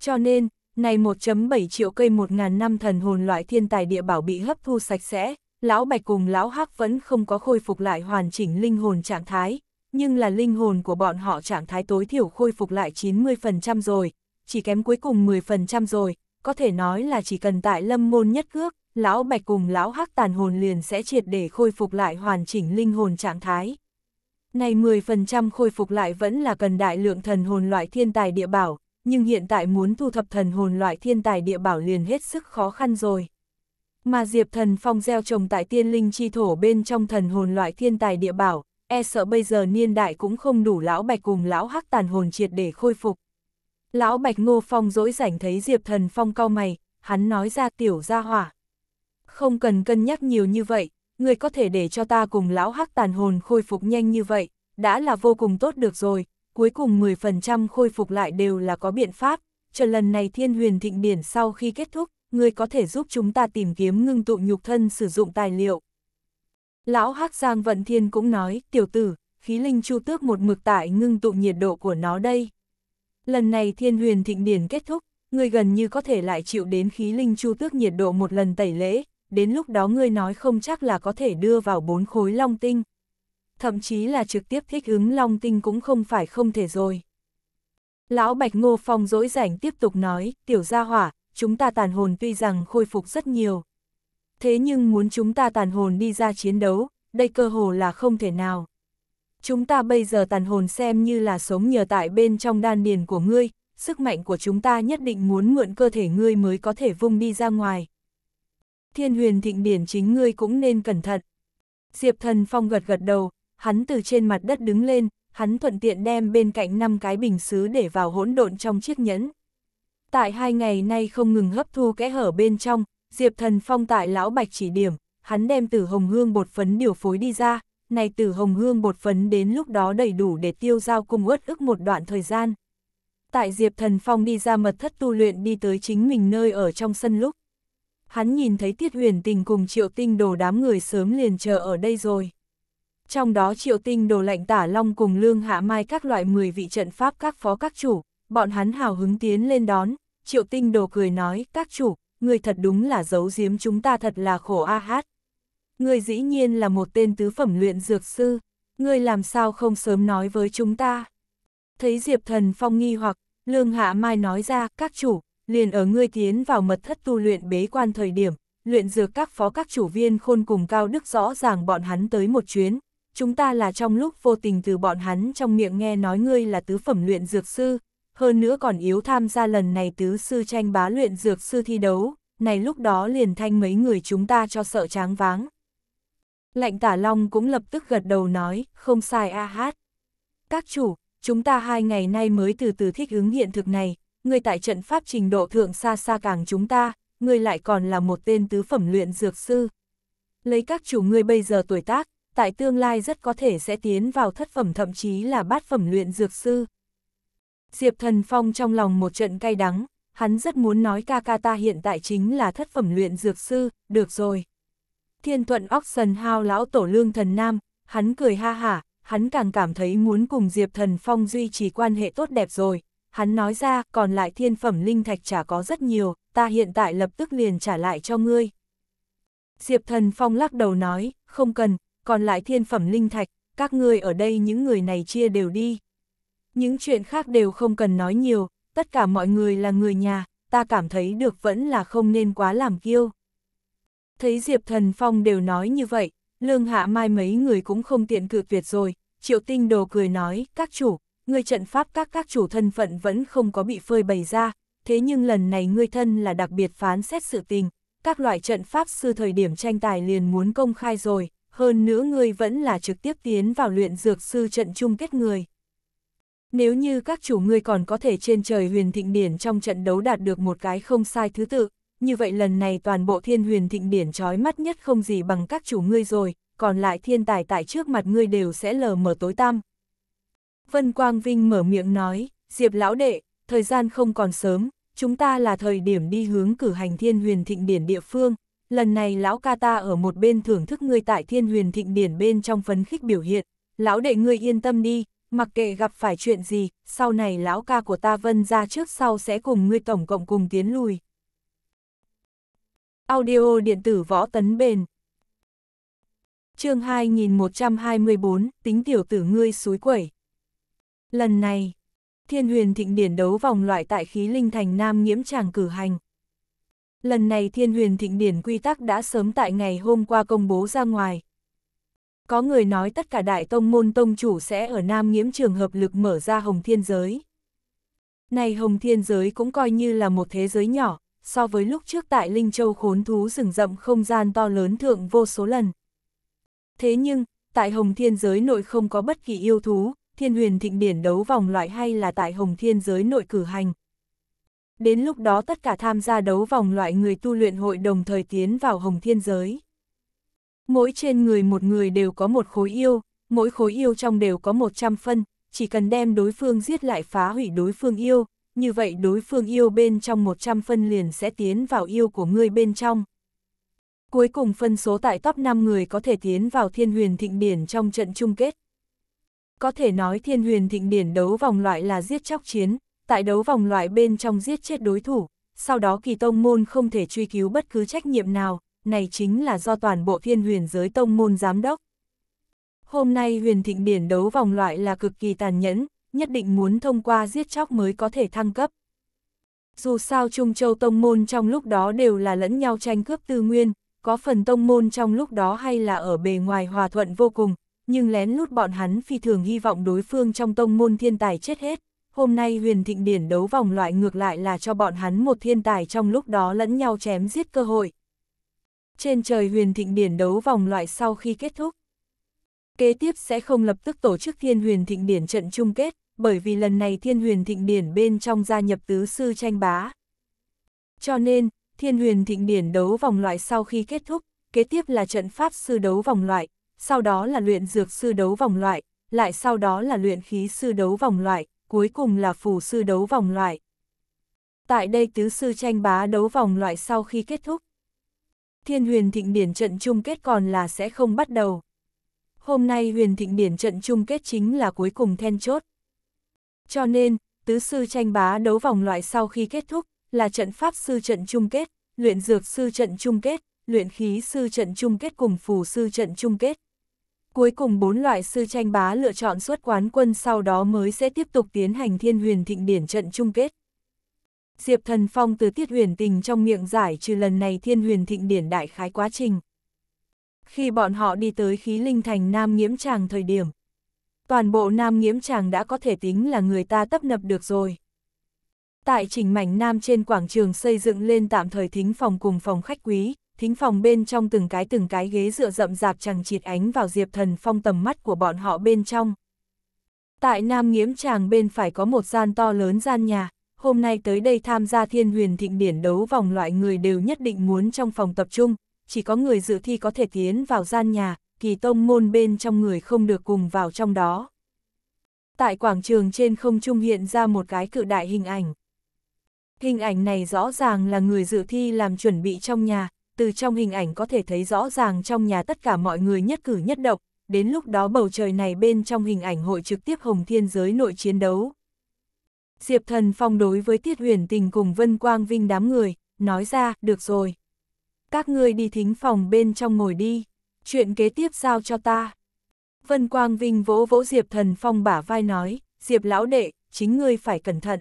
Cho nên, này 1.7 triệu cây 1.000 năm thần hồn loại thiên tài địa bảo bị hấp thu sạch sẽ, lão bạch cùng lão hắc vẫn không có khôi phục lại hoàn chỉnh linh hồn trạng thái, nhưng là linh hồn của bọn họ trạng thái tối thiểu khôi phục lại 90% rồi, chỉ kém cuối cùng 10% rồi, có thể nói là chỉ cần tại lâm môn nhất cước, lão bạch cùng lão hắc tàn hồn liền sẽ triệt để khôi phục lại hoàn chỉnh linh hồn trạng thái. Này 10% khôi phục lại vẫn là cần đại lượng thần hồn loại thiên tài địa bảo, nhưng hiện tại muốn thu thập thần hồn loại thiên tài địa bảo liền hết sức khó khăn rồi. Mà Diệp Thần Phong gieo trồng tại tiên linh chi thổ bên trong thần hồn loại thiên tài địa bảo, e sợ bây giờ niên đại cũng không đủ lão bạch cùng lão hắc tàn hồn triệt để khôi phục. Lão bạch ngô phong dỗi rảnh thấy Diệp Thần Phong cau mày, hắn nói ra tiểu ra hỏa. Không cần cân nhắc nhiều như vậy, người có thể để cho ta cùng lão hắc tàn hồn khôi phục nhanh như vậy, đã là vô cùng tốt được rồi, cuối cùng 10% khôi phục lại đều là có biện pháp, chờ lần này thiên huyền thịnh điển sau khi kết thúc, người có thể giúp chúng ta tìm kiếm ngưng tụ nhục thân sử dụng tài liệu. Lão hắc Giang Vận Thiên cũng nói, tiểu tử, khí linh chu tước một mực tại ngưng tụ nhiệt độ của nó đây. Lần này thiên huyền thịnh điển kết thúc, người gần như có thể lại chịu đến khí linh chu tước nhiệt độ một lần tẩy lễ, đến lúc đó ngươi nói không chắc là có thể đưa vào bốn khối long tinh. Thậm chí là trực tiếp thích ứng long tinh cũng không phải không thể rồi. Lão Bạch Ngô Phong dỗi rảnh tiếp tục nói, tiểu gia hỏa, chúng ta tàn hồn tuy rằng khôi phục rất nhiều. Thế nhưng muốn chúng ta tàn hồn đi ra chiến đấu, đây cơ hồ là không thể nào. Chúng ta bây giờ tàn hồn xem như là sống nhờ tại bên trong đan điền của ngươi, sức mạnh của chúng ta nhất định muốn mượn cơ thể ngươi mới có thể vung đi ra ngoài, thiên huyền thịnh điển chính ngươi cũng nên cẩn thận. Diệp thần phong gật gật đầu, hắn từ trên mặt đất đứng lên, hắn thuận tiện đem bên cạnh năm cái bình xứ để vào hỗn độn trong chiếc nhẫn. Tại hai ngày nay không ngừng hấp thu kẽ hở bên trong, Diệp thần phong tại lão bạch chỉ điểm, hắn đem tử hồng hương bột phấn điều phối đi ra, này tử hồng hương bột phấn đến lúc đó đầy đủ để tiêu giao cung uất ức một đoạn thời gian. Tại Diệp Thần Phong đi ra mật thất tu luyện đi tới chính mình nơi ở trong sân lúc, hắn nhìn thấy Tiết Huyền Tình cùng Triệu Tinh Đồ đám người sớm liền chờ ở đây rồi. Trong đó Triệu Tinh Đồ lạnh tả long cùng Lương Hạ Mai các loại 10 vị trận pháp các phó các chủ, bọn hắn hào hứng tiến lên đón, Triệu Tinh Đồ cười nói, các chủ, người thật đúng là giấu giếm chúng ta thật là khổ a hát. Người dĩ nhiên là một tên tứ phẩm luyện dược sư, người làm sao không sớm nói với chúng ta. Thấy Diệp Thần Phong nghi hoặc, Lương Hạ Mai nói ra, các chủ, liền ở ngươi tiến vào mật thất tu luyện bế quan thời điểm, luyện dược các phó các chủ viên khôn cùng cao đức rõ ràng bọn hắn tới một chuyến, chúng ta là trong lúc vô tình từ bọn hắn trong miệng nghe nói ngươi là tứ phẩm luyện dược sư, hơn nữa còn yếu tham gia lần này tứ sư tranh bá luyện dược sư thi đấu, này lúc đó liền thanh mấy người chúng ta cho sợ tráng váng. Lạnh tả long cũng lập tức gật đầu nói, không sai a hát. Các chủ, chúng ta hai ngày nay mới từ từ thích ứng hiện thực này, ngươi tại trận pháp trình độ thượng xa xa càng chúng ta, ngươi lại còn là một tên tứ phẩm luyện dược sư. Lấy các chủ ngươi bây giờ tuổi tác, tại tương lai rất có thể sẽ tiến vào thất phẩm thậm chí là bát phẩm luyện dược sư. Diệp Thần Phong trong lòng một trận cay đắng, hắn rất muốn nói ca ca ta hiện tại chính là thất phẩm luyện dược sư, được rồi. Thiên thuận Oxen sần hao lão tổ lương thần nam, hắn cười ha hả, hắn càng cảm thấy muốn cùng Diệp Thần Phong duy trì quan hệ tốt đẹp rồi, Hắn nói ra, còn lại thiên phẩm linh thạch chả có rất nhiều, ta hiện tại lập tức liền trả lại cho ngươi. Diệp thần phong lắc đầu nói, không cần, còn lại thiên phẩm linh thạch, các ngươi ở đây những người này chia đều đi. Những chuyện khác đều không cần nói nhiều, tất cả mọi người là người nhà, ta cảm thấy được vẫn là không nên quá làm kiêu. Thấy Diệp Thần Phong đều nói như vậy, Lương Hạ Mai mấy người cũng không tiện cự tuyệt rồi, Triệu Tinh Đồ cười nói, các chủ, ngươi trận pháp các các chủ thân phận vẫn không có bị phơi bày ra, thế nhưng lần này ngươi thân là đặc biệt phán xét sự tình, các loại trận pháp sư thời điểm tranh tài liền muốn công khai rồi, hơn nữa ngươi vẫn là trực tiếp tiến vào luyện dược sư trận chung kết người. Nếu như các chủ ngươi còn có thể trên trời huyền thịnh điển trong trận đấu đạt được một cái không sai thứ tự, như vậy lần này toàn bộ thiên huyền thịnh điển trói mắt nhất không gì bằng các chủ ngươi rồi, còn lại thiên tài tại trước mặt ngươi đều sẽ lờ mở tối tăm, Vân Quang Vinh mở miệng nói, Diệp lão đệ, thời gian không còn sớm, chúng ta là thời điểm đi hướng cử hành thiên huyền thịnh điển địa phương, lần này lão ca ta ở một bên thưởng thức ngươi tại thiên huyền thịnh điển bên trong phấn khích biểu hiện, lão đệ ngươi yên tâm đi, mặc kệ gặp phải chuyện gì, sau này lão ca của ta vân ra trước sau sẽ cùng ngươi tổng cộng cùng tiến lùi. Audio điện tử võ tấn bền chương 2124, tính tiểu tử ngươi suối quẩy. Lần này, thiên huyền thịnh điển đấu vòng loại tại khí linh thành Nam Nghiễm Tràng cử hành. Lần này thiên huyền thịnh điển quy tắc đã sớm tại ngày hôm qua công bố ra ngoài. Có người nói tất cả đại tông môn tông chủ sẽ ở Nam Nghiễm trường hợp lực mở ra hồng thiên giới. Này hồng thiên giới cũng coi như là một thế giới nhỏ, so với lúc trước tại Linh Châu khốn thú rừng rậm không gian to lớn thượng vô số lần. Thế nhưng, tại hồng thiên giới nội không có bất kỳ yêu thú, thiên huyền thịnh điển đấu vòng loại hay là tại hồng thiên giới nội cử hành. Đến lúc đó tất cả tham gia đấu vòng loại người tu luyện hội đồng thời tiến vào hồng thiên giới. Mỗi trên người một người đều có một khối yêu, mỗi khối yêu trong đều có 100 phân, chỉ cần đem đối phương giết lại phá hủy đối phương yêu, như vậy đối phương yêu bên trong 100 phân liền sẽ tiến vào yêu của ngươi bên trong. Cuối cùng phân số tại top 5 người có thể tiến vào thiên huyền thịnh điển trong trận chung kết có thể nói thiên huyền thịnh điển đấu vòng loại là giết chóc chiến, tại đấu vòng loại bên trong giết chết đối thủ, sau đó kỳ tông môn không thể truy cứu bất cứ trách nhiệm nào, này chính là do toàn bộ thiên huyền giới tông môn giám đốc. Hôm nay huyền thịnh điển đấu vòng loại là cực kỳ tàn nhẫn, nhất định muốn thông qua giết chóc mới có thể thăng cấp. Dù sao Trung Châu Tông Môn trong lúc đó đều là lẫn nhau tranh cướp tư nguyên, có phần Tông Môn trong lúc đó hay là ở bề ngoài hòa thuận vô cùng, nhưng lén lút bọn hắn phi thường hy vọng đối phương trong tông môn thiên tài chết hết. Hôm nay huyền thịnh điển đấu vòng loại ngược lại là cho bọn hắn một thiên tài trong lúc đó lẫn nhau chém giết cơ hội. Trên trời huyền thịnh điển đấu vòng loại sau khi kết thúc. Kế tiếp sẽ không lập tức tổ chức thiên huyền thịnh điển trận chung kết, bởi vì lần này thiên huyền thịnh điển bên trong gia nhập tứ sư tranh bá. Cho nên, thiên huyền thịnh điển đấu vòng loại sau khi kết thúc, kế tiếp là trận pháp sư đấu vòng loại, sau đó là luyện dược sư đấu vòng loại, lại sau đó là luyện khí sư đấu vòng loại, cuối cùng là phù sư đấu vòng loại. Tại đây tứ sư tranh bá đấu vòng loại sau khi kết thúc. Thiên huyền thịnh điển trận chung kết còn là sẽ không bắt đầu. Hôm nay huyền thịnh điển trận chung kết chính là cuối cùng then chốt. Cho nên, tứ sư tranh bá đấu vòng loại sau khi kết thúc, là trận pháp sư trận chung kết, luyện dược sư trận chung kết, luyện khí sư trận chung kết cùng phù sư trận chung kết. Cuối cùng bốn loại sư tranh bá lựa chọn suất quán quân sau đó mới sẽ tiếp tục tiến hành thiên huyền thịnh điển trận chung kết. Diệp Thần Phong từ tiết huyền tình trong miệng giải trừ lần này thiên huyền thịnh điển đại khái quá trình. Khi bọn họ đi tới khí linh thành Nam Nghiễm Tràng thời điểm, toàn bộ Nam Nghiễm Tràng đã có thể tính là người ta tấp nập được rồi. Tại trình mảnh Nam trên quảng trường xây dựng lên tạm thời thính phòng cùng phòng khách quý, thính phòng bên trong từng cái từng cái ghế dựa rậm rạp chẳng chịt ánh vào Diệp Thần Phong tầm mắt của bọn họ bên trong. Tại Nam Nghiễm Tràng bên phải có một gian to lớn gian nhà, hôm nay tới đây tham gia thiên huyền thịnh điển đấu vòng loại người đều nhất định muốn trong phòng tập trung, chỉ có người dự thi có thể tiến vào gian nhà, kỳ tông môn bên trong người không được cùng vào trong đó. Tại quảng trường trên không trung hiện ra một cái cự đại hình ảnh. Hình ảnh này rõ ràng là người dự thi làm chuẩn bị trong nhà, từ trong hình ảnh có thể thấy rõ ràng trong nhà tất cả mọi người nhất cử nhất động, đến lúc đó bầu trời này bên trong hình ảnh hội trực tiếp hồng thiên giới nội chiến đấu. Diệp thần phong đối với Tiết huyền tình cùng Vân Quang Vinh đám người, nói ra, được rồi. Các ngươi đi thính phòng bên trong ngồi đi, chuyện kế tiếp giao cho ta. Vân Quang Vinh vỗ vỗ Diệp thần phong bả vai nói, Diệp lão đệ, chính ngươi phải cẩn thận.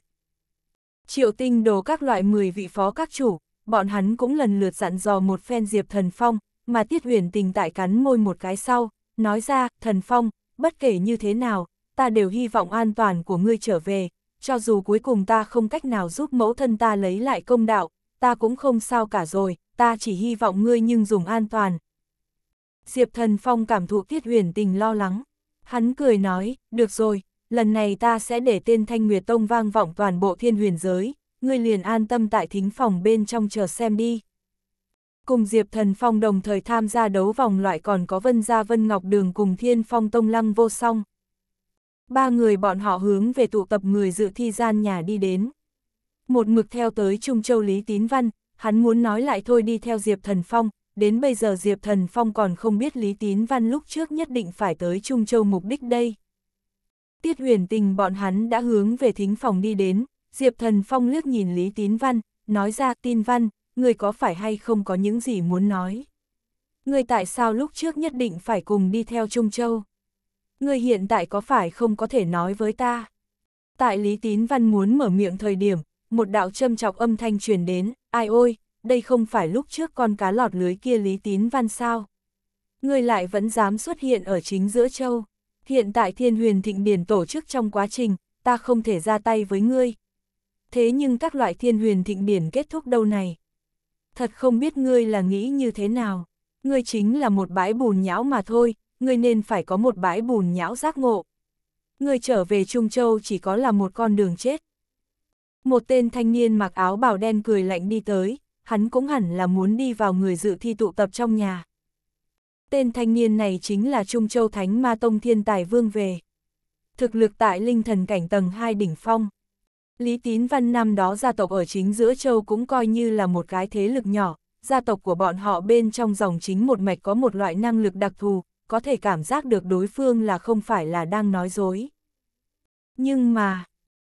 Triệu tinh đồ các loại 10 vị phó các chủ, bọn hắn cũng lần lượt dặn dò một phen Diệp Thần Phong, mà Tiết Huyền tình tại cắn môi một cái sau, nói ra, Thần Phong, bất kể như thế nào, ta đều hy vọng an toàn của ngươi trở về, cho dù cuối cùng ta không cách nào giúp mẫu thân ta lấy lại công đạo, ta cũng không sao cả rồi, ta chỉ hy vọng ngươi nhưng dùng an toàn. Diệp Thần Phong cảm thụ Tiết Huyền tình lo lắng, hắn cười nói, được rồi, lần này ta sẽ để tên Thanh Nguyệt Tông vang vọng toàn bộ thiên huyền giới, ngươi liền an tâm tại thính phòng bên trong chờ xem đi. Cùng Diệp Thần Phong đồng thời tham gia đấu vòng loại còn có Vân Gia Vân Ngọc Đường cùng Thiên Phong Tông Lăng vô song. Ba người bọn họ hướng về tụ tập người dự thi gian nhà đi đến. Một mực theo tới Trung Châu Lý Tín Văn, hắn muốn nói lại thôi đi theo Diệp Thần Phong, đến bây giờ Diệp Thần Phong còn không biết Lý Tín Văn lúc trước nhất định phải tới Trung Châu mục đích đây. Tiết huyền tình bọn hắn đã hướng về thính phòng đi đến, Diệp Thần Phong liếc nhìn Lý Tín Văn, nói ra tin văn, người có phải hay không có những gì muốn nói. Người tại sao lúc trước nhất định phải cùng đi theo Trung Châu? Người hiện tại có phải không có thể nói với ta? Tại Lý Tín Văn muốn mở miệng thời điểm, một đạo châm chọc âm thanh truyền đến, ai ôi, đây không phải lúc trước con cá lọt lưới kia Lý Tín Văn sao? Người lại vẫn dám xuất hiện ở chính giữa châu. Hiện tại thiên huyền thịnh điển tổ chức trong quá trình, ta không thể ra tay với ngươi, thế nhưng các loại thiên huyền thịnh điển kết thúc đâu này. Thật không biết ngươi là nghĩ như thế nào, ngươi chính là một bãi bùn nhão mà thôi, ngươi nên phải có một bãi bùn nhão giác ngộ. Ngươi trở về Trung Châu chỉ có là một con đường chết. Một tên thanh niên mặc áo bào đen cười lạnh đi tới, hắn cũng hẳn là muốn đi vào người dự thi tụ tập trong nhà. Tên thanh niên này chính là Trung Châu Thánh Ma Tông Thiên Tài Vương về. Thực lực tại linh thần cảnh tầng 2 đỉnh phong. Lý Tín Văn năm đó gia tộc ở chính giữa châu cũng coi như là một cái thế lực nhỏ, gia tộc của bọn họ bên trong dòng chính một mạch có một loại năng lực đặc thù, có thể cảm giác được đối phương là không phải là đang nói dối. Nhưng mà,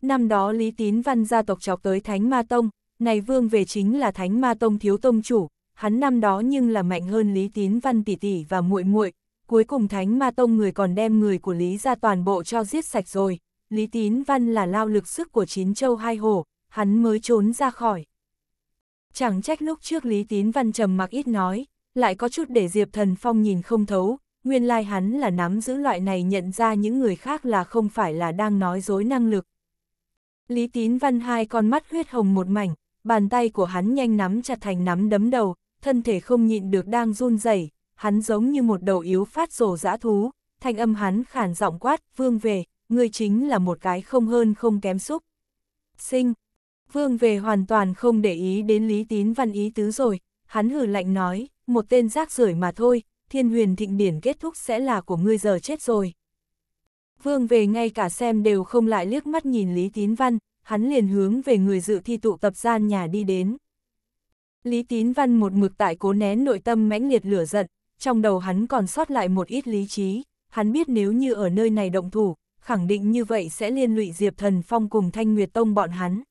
năm đó Lý Tín Văn gia tộc chọc tới Thánh Ma Tông, này vương về chính là Thánh Ma Tông thiếu tông chủ, hắn năm đó nhưng là mạnh hơn Lý Tín Văn tỷ tỷ và muội muội, cuối cùng Thánh Ma Tông người còn đem người của Lý ra toàn bộ cho giết sạch rồi, Lý Tín Văn là lao lực sức của chín châu hai hổ, hắn mới trốn ra khỏi. Chẳng trách lúc trước Lý Tín Văn trầm mặc ít nói, lại có chút để Diệp Thần Phong nhìn không thấu, nguyên lai hắn là nắm giữ loại này nhận ra những người khác là không phải là đang nói dối năng lực. Lý Tín Văn hai con mắt huyết hồng một mảnh, bàn tay của hắn nhanh nắm chặt thành nắm đấm đầu, thân thể không nhịn được đang run rẩy, hắn giống như một đầu yếu phát rồ dã thú, thanh âm hắn khản giọng quát, "Vương về." ngươi chính là một cái không hơn không kém xúc. Sinh, vương về hoàn toàn không để ý đến lý tín văn ý tứ rồi, hắn hử lạnh nói, một tên rác rưởi mà thôi, thiên huyền thịnh điển kết thúc sẽ là của ngươi giờ chết rồi. Vương về ngay cả xem đều không lại liếc mắt nhìn Lý Tín Văn, hắn liền hướng về người dự thi tụ tập gian nhà đi đến. Lý Tín Văn một mực tại cố nén nội tâm mãnh liệt lửa giận, trong đầu hắn còn sót lại một ít lý trí, hắn biết nếu như ở nơi này động thủ, khẳng định như vậy sẽ liên lụy Diệp Thần Phong cùng Thanh Nguyệt Tông bọn hắn.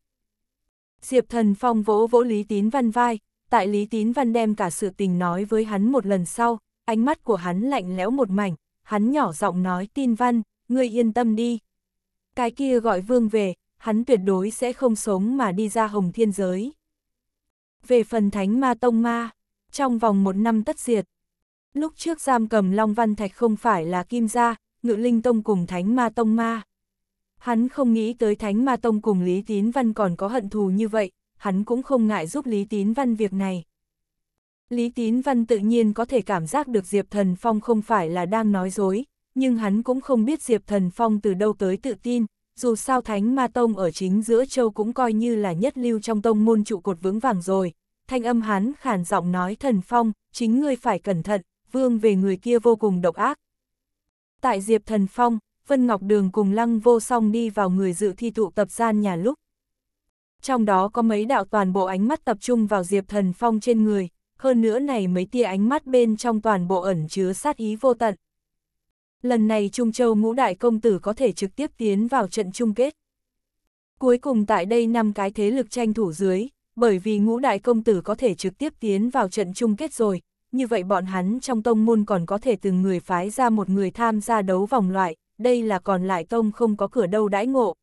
Diệp Thần Phong vỗ vỗ Lý Tín Văn vai, tại Lý Tín Văn đem cả sự tình nói với hắn một lần sau, ánh mắt của hắn lạnh lẽo một mảnh, hắn nhỏ giọng nói tin Văn, ngươi yên tâm đi. Cái kia gọi vương về, hắn tuyệt đối sẽ không sống mà đi ra hồng thiên giới. Về phần thánh ma tông ma, trong vòng một năm tất diệt. Lúc trước giam cầm Long Văn Thạch không phải là kim gia, ngự linh tông cùng thánh ma tông ma. Hắn không nghĩ tới thánh ma tông cùng Lý Tín Văn còn có hận thù như vậy, hắn cũng không ngại giúp Lý Tín Văn việc này. Lý Tín Văn tự nhiên có thể cảm giác được Diệp Thần Phong không phải là đang nói dối, nhưng hắn cũng không biết Diệp Thần Phong từ đâu tới tự tin, dù sao Thánh Ma Tông ở chính giữa châu cũng coi như là nhất lưu trong tông môn trụ cột vững vàng rồi. Thanh âm hắn khàn giọng nói Thần Phong, chính ngươi phải cẩn thận, vương về người kia vô cùng độc ác, Tại Diệp Thần Phong, Vân Ngọc Đường cùng Lăng Vô Song đi vào người dự thi tụ tập gian nhà lúc. Trong đó có mấy đạo toàn bộ ánh mắt tập trung vào Diệp Thần Phong trên người, hơn nữa này mấy tia ánh mắt bên trong toàn bộ ẩn chứa sát ý vô tận. Lần này Trung Châu ngũ đại công tử có thể trực tiếp tiến vào trận chung kết. Cuối cùng tại đây năm cái thế lực tranh thủ dưới, bởi vì ngũ đại công tử có thể trực tiếp tiến vào trận chung kết rồi, như vậy bọn hắn trong tông môn còn có thể từng người phái ra một người tham gia đấu vòng loại, đây là còn lại tông không có cửa đâu đãi ngộ.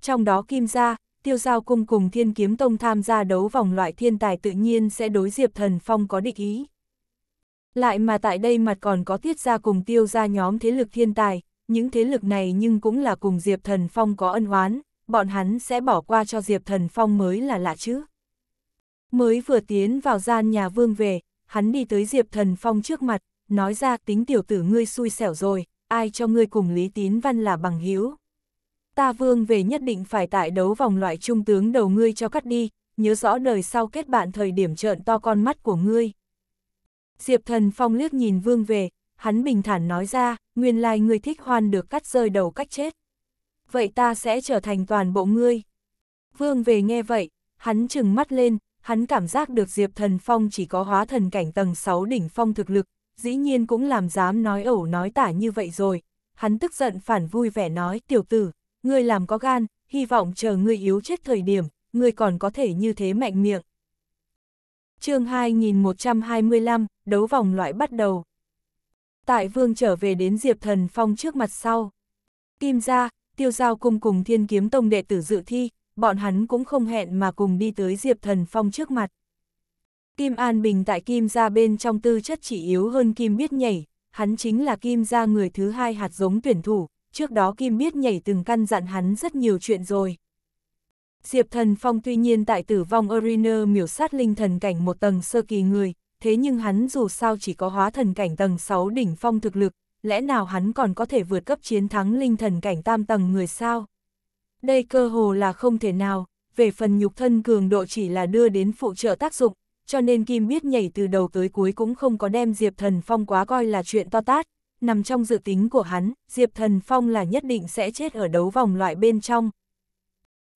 Trong đó Kim Gia, Tiêu Giao Cung cùng Thiên Kiếm Tông tham gia đấu vòng loại thiên tài tự nhiên sẽ đối Diệp Thần Phong có địch ý. Lại mà tại đây mặt còn có Tiết Gia cùng Tiêu Gia nhóm thế lực thiên tài, những thế lực này nhưng cũng là cùng Diệp Thần Phong có ân oán, bọn hắn sẽ bỏ qua cho Diệp Thần Phong mới là lạ chứ. Mới vừa tiến vào gian nhà vương về, hắn đi tới Diệp Thần Phong trước mặt, nói ra tính tiểu tử ngươi xui xẻo rồi, ai cho ngươi cùng Lý Tín Văn là bằng hữu Ta vương về nhất định phải tại đấu vòng loại trung tướng đầu ngươi cho cắt đi, nhớ rõ đời sau kết bạn thời điểm trợn to con mắt của ngươi. Diệp Thần Phong liếc nhìn vương về, hắn bình thản nói ra, nguyên lai ngươi thích hoan được cắt rơi đầu cách chết. Vậy ta sẽ trở thành toàn bộ ngươi. Vương về nghe vậy, hắn chừng mắt lên, hắn cảm giác được Diệp Thần Phong chỉ có hóa thần cảnh tầng 6 đỉnh phong thực lực, dĩ nhiên cũng làm dám nói ẩu nói tả như vậy rồi. Hắn tức giận phản vui vẻ nói, tiểu tử, ngươi làm có gan, hy vọng chờ ngươi yếu chết thời điểm, ngươi còn có thể như thế mạnh miệng. chương 2125, đấu vòng loại bắt đầu. Tại vương trở về đến Diệp Thần Phong trước mặt sau. Kim gia tiêu giao cùng cùng thiên kiếm tông đệ tử dự thi, bọn hắn cũng không hẹn mà cùng đi tới Diệp Thần Phong trước mặt. Kim An Bình tại Kim gia bên trong tư chất chỉ yếu hơn Kim biết nhảy, hắn chính là Kim gia người thứ hai hạt giống tuyển thủ, trước đó Kim biết nhảy từng căn dặn hắn rất nhiều chuyện rồi. Diệp Thần Phong tuy nhiên tại tử vong Arena miểu sát linh thần cảnh một tầng sơ kỳ người, thế nhưng hắn dù sao chỉ có hóa thần cảnh tầng 6 đỉnh phong thực lực, lẽ nào hắn còn có thể vượt cấp chiến thắng linh thần cảnh tam tầng người sao? Đây cơ hồ là không thể nào, về phần nhục thân cường độ chỉ là đưa đến phụ trợ tác dụng, cho nên Kim biết nhảy từ đầu tới cuối cũng không có đem Diệp Thần Phong quá coi là chuyện to tát. Nằm trong dự tính của hắn, Diệp Thần Phong là nhất định sẽ chết ở đấu vòng loại bên trong.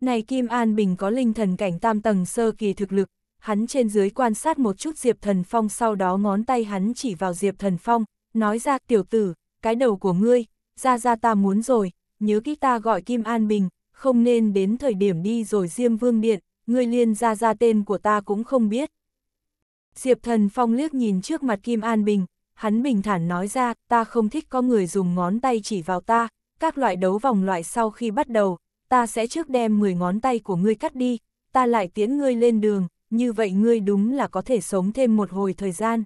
Này Kim An Bình có linh thần cảnh tam tầng sơ kỳ thực lực, hắn trên dưới quan sát một chút Diệp Thần Phong sau đó ngón tay hắn chỉ vào Diệp Thần Phong, nói ra tiểu tử, cái đầu của ngươi, ra ra ta muốn rồi, nhớ kỹ ta gọi Kim An Bình, không nên đến thời điểm đi rồi Diêm Vương Điện, ngươi liên ra ra tên của ta cũng không biết. Diệp Thần Phong liếc nhìn trước mặt Kim An Bình, hắn bình thản nói ra, ta không thích có người dùng ngón tay chỉ vào ta, các loại đấu vòng loại sau khi bắt đầu, ta sẽ trước đem 10 ngón tay của ngươi cắt đi, ta lại tiễn ngươi lên đường, như vậy ngươi đúng là có thể sống thêm một hồi thời gian.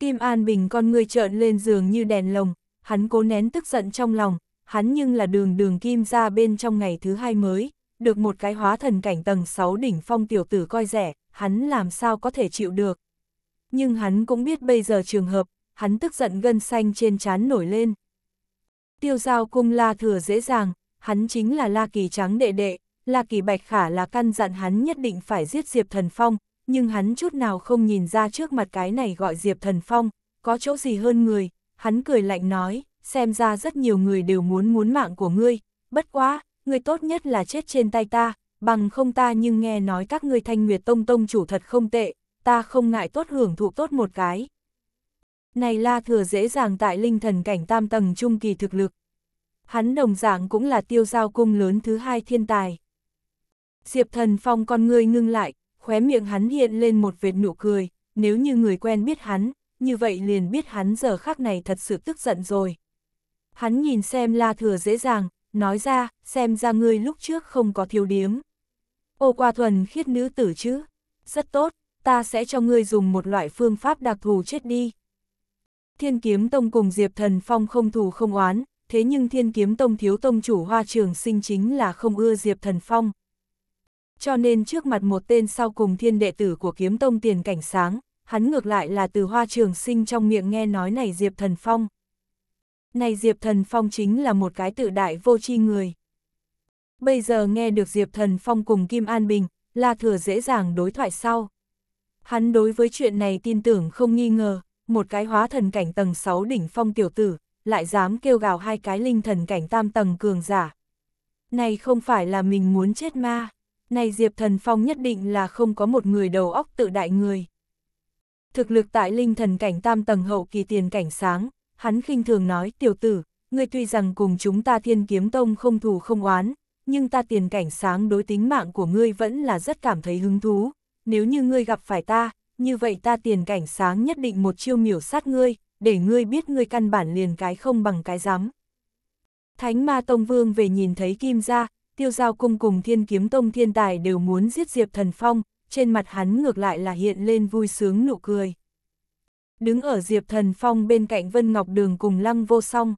Kim An Bình con ngươi trợn lên giường như đèn lồng, hắn cố nén tức giận trong lòng, hắn nhưng là đường đường kim ra bên trong ngày thứ hai mới, được một cái hóa thần cảnh tầng 6 đỉnh phong tiểu tử coi rẻ, hắn làm sao có thể chịu được. Nhưng hắn cũng biết bây giờ trường hợp, hắn tức giận gân xanh trên trán nổi lên. Tiêu giao cung la thừa dễ dàng, hắn chính là la kỳ trắng đệ đệ, la kỳ bạch khả là căn dặn hắn nhất định phải giết Diệp Thần Phong, nhưng hắn chút nào không nhìn ra trước mặt cái này gọi Diệp Thần Phong, có chỗ gì hơn người, hắn cười lạnh nói, xem ra rất nhiều người đều muốn muốn mạng của ngươi, bất quá, ngươi tốt nhất là chết trên tay ta, bằng không ta nhưng nghe nói các ngươi thanh nguyệt tông tông chủ thật không tệ, ta không ngại tốt hưởng thụ tốt một cái. Này La Thừa dễ dàng tại linh thần cảnh tam tầng trung kỳ thực lực. Hắn đồng dạng cũng là tiêu giao cung lớn thứ hai thiên tài. Diệp thần phong con ngươi ngưng lại, khóe miệng hắn hiện lên một vệt nụ cười, nếu như người quen biết hắn, như vậy liền biết hắn giờ khắc này thật sự tức giận rồi. Hắn nhìn xem la thừa dễ dàng, nói ra, xem ra ngươi lúc trước không có thiếu điếm. Ô qua thuần khiết nữ tử chứ, rất tốt, ta sẽ cho ngươi dùng một loại phương pháp đặc thù chết đi. Thiên kiếm tông cùng Diệp Thần Phong không thù không oán, thế nhưng thiên kiếm tông thiếu tông chủ hoa trường sinh chính là không ưa Diệp Thần Phong. Cho nên trước mặt một tên sau cùng thiên đệ tử của kiếm tông tiền cảnh sáng, hắn ngược lại là từ hoa trường sinh trong miệng nghe nói này Diệp Thần Phong này Diệp Thần Phong chính là một cái tự đại vô tri người. Bây giờ nghe được Diệp Thần Phong cùng Kim An Bình, là thừa dễ dàng đối thoại sau. Hắn đối với chuyện này tin tưởng không nghi ngờ, một cái hóa thần cảnh tầng 6 đỉnh phong tiểu tử, lại dám kêu gào hai cái linh thần cảnh tam tầng cường giả. Này không phải là mình muốn chết ma, này Diệp Thần Phong nhất định là không có một người đầu óc tự đại người. Thực lực tại linh thần cảnh tam tầng hậu kỳ tiền cảnh sáng, hắn khinh thường nói tiểu tử, ngươi tuy rằng cùng chúng ta thiên kiếm tông không thù không oán, nhưng ta tiền cảnh sáng đối tính mạng của ngươi vẫn là rất cảm thấy hứng thú, nếu như ngươi gặp phải ta, như vậy ta tiền cảnh sáng nhất định một chiêu miểu sát ngươi, để ngươi biết ngươi căn bản liền cái không bằng cái dám. Thánh ma tông vương về nhìn thấy kim gia, tiêu giao cung cùng thiên kiếm tông thiên tài đều muốn giết diệp thần phong, trên mặt hắn ngược lại là hiện lên vui sướng nụ cười đứng ở Diệp Thần Phong bên cạnh Vân Ngọc Đường cùng Lăng Vô Song.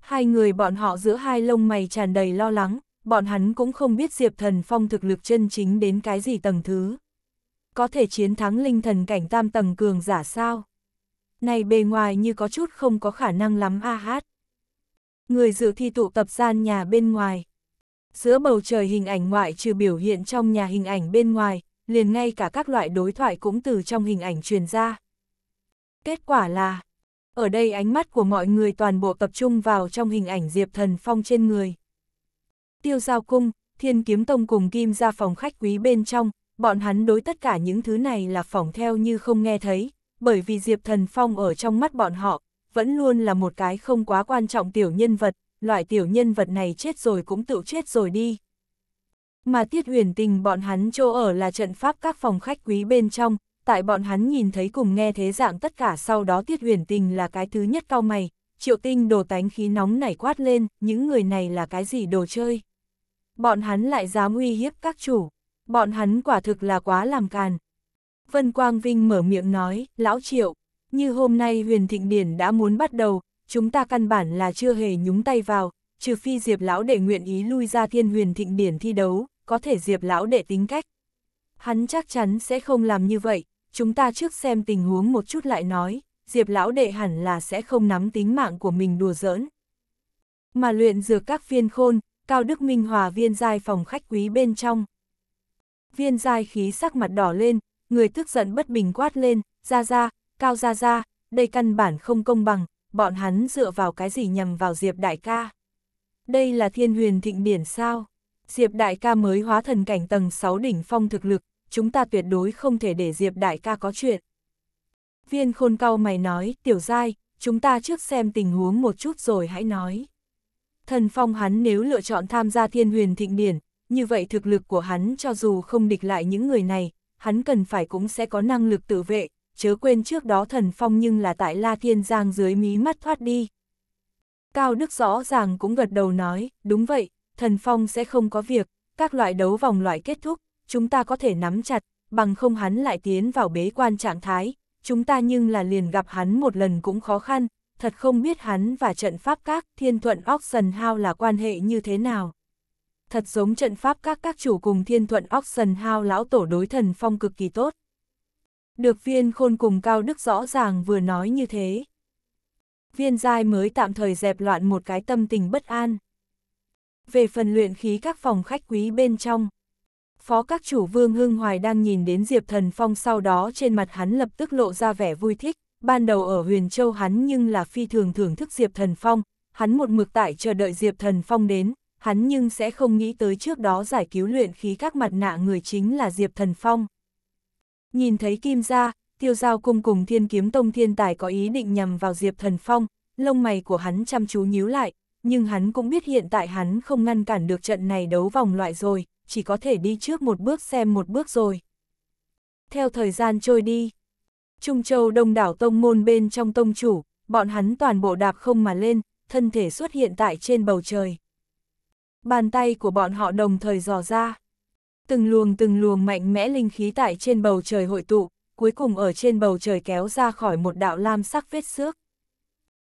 Hai người bọn họ giữa hai lông mày tràn đầy lo lắng, bọn hắn cũng không biết Diệp Thần Phong thực lực chân chính đến cái gì tầng thứ. Có thể chiến thắng linh thần cảnh tam tầng cường giả sao? Này bề ngoài như có chút không có khả năng lắm a hát. Người dự thi tụ tập gian nhà bên ngoài. Giữa bầu trời hình ảnh ngoại trừ biểu hiện trong nhà hình ảnh bên ngoài, liền ngay cả các loại đối thoại cũng từ trong hình ảnh truyền ra. Kết quả là, ở đây ánh mắt của mọi người toàn bộ tập trung vào trong hình ảnh Diệp Thần Phong trên người. Tiêu giao cung, thiên kiếm tông cùng kim ra phòng khách quý bên trong, bọn hắn đối tất cả những thứ này là phỏng theo như không nghe thấy, bởi vì Diệp Thần Phong ở trong mắt bọn họ, vẫn luôn là một cái không quá quan trọng tiểu nhân vật, loại tiểu nhân vật này chết rồi cũng tự chết rồi đi. Mà tiết huyền tình bọn hắn chỗ ở là trận pháp các phòng khách quý bên trong, tại bọn hắn nhìn thấy cùng nghe thế dạng tất cả sau đó tiết huyền tình là cái thứ nhất cao mày, triệu tinh đồ tánh khí nóng nảy quát lên, những người này là cái gì đồ chơi. Bọn hắn lại dám uy hiếp các chủ, bọn hắn quả thực là quá làm càn. Vân Quang Vinh mở miệng nói, lão triệu, như hôm nay huyền thịnh điển đã muốn bắt đầu, chúng ta căn bản là chưa hề nhúng tay vào, trừ phi diệp lão đệ nguyện ý lui ra thiên huyền thịnh điển thi đấu, có thể diệp lão đệ tính cách. Hắn chắc chắn sẽ không làm như vậy, chúng ta trước xem tình huống một chút lại nói, Diệp lão đệ hẳn là sẽ không nắm tính mạng của mình đùa giỡn. Mà luyện dược các viên khôn, Cao Đức Minh Hòa viên giai phòng khách quý bên trong. Viên giai khí sắc mặt đỏ lên, người tức giận bất bình quát lên, ra ra, cao ra ra, đây căn bản không công bằng, bọn hắn dựa vào cái gì nhằm vào Diệp đại ca. Đây là thiên huyền thịnh điển sao? Diệp đại ca mới hóa thần cảnh tầng 6 đỉnh phong thực lực, chúng ta tuyệt đối không thể để Diệp đại ca có chuyện. Viên khôn cau mày nói, tiểu dai, chúng ta trước xem tình huống một chút rồi hãy nói. Thần phong hắn nếu lựa chọn tham gia thiên huyền thịnh điển, như vậy thực lực của hắn cho dù không địch lại những người này, hắn cần phải cũng sẽ có năng lực tự vệ, chớ quên trước đó thần phong nhưng là tại La Thiên Giang dưới mí mắt thoát đi. Cao Đức rõ ràng cũng gật đầu nói, đúng vậy, thần phong sẽ không có việc, các loại đấu vòng loại kết thúc, chúng ta có thể nắm chặt, bằng không hắn lại tiến vào bế quan trạng thái, chúng ta nhưng là liền gặp hắn một lần cũng khó khăn, thật không biết hắn và trận pháp các thiên thuận Oxen Hao là quan hệ như thế nào. Thật giống trận pháp các các chủ cùng thiên thuận Oxen Hao lão tổ đối thần phong cực kỳ tốt. Được viên khôn cùng Cao Đức rõ ràng vừa nói như thế. Viên giai mới tạm thời dẹp loạn một cái tâm tình bất an. Về phần luyện khí các phòng khách quý bên trong, phó các chủ vương hưng hoài đang nhìn đến Diệp Thần Phong sau đó trên mặt hắn lập tức lộ ra vẻ vui thích, ban đầu ở huyền châu hắn nhưng là phi thường thưởng thức Diệp Thần Phong, hắn một mực tại chờ đợi Diệp Thần Phong đến, hắn nhưng sẽ không nghĩ tới trước đó giải cứu luyện khí các mặt nạ người chính là Diệp Thần Phong. Nhìn thấy Kim Gia, tiêu giao cùng cùng thiên kiếm tông thiên tài có ý định nhằm vào Diệp Thần Phong, lông mày của hắn chăm chú nhíu lại, nhưng hắn cũng biết hiện tại hắn không ngăn cản được trận này đấu vòng loại rồi, chỉ có thể đi trước một bước xem một bước rồi. Theo thời gian trôi đi, Trung Châu đông đảo tông môn bên trong tông chủ, bọn hắn toàn bộ đạp không mà lên, thân thể xuất hiện tại trên bầu trời. Bàn tay của bọn họ đồng thời dò ra. Từng luồng từng luồng mạnh mẽ linh khí tại trên bầu trời hội tụ, cuối cùng ở trên bầu trời kéo ra khỏi một đạo lam sắc vết xước.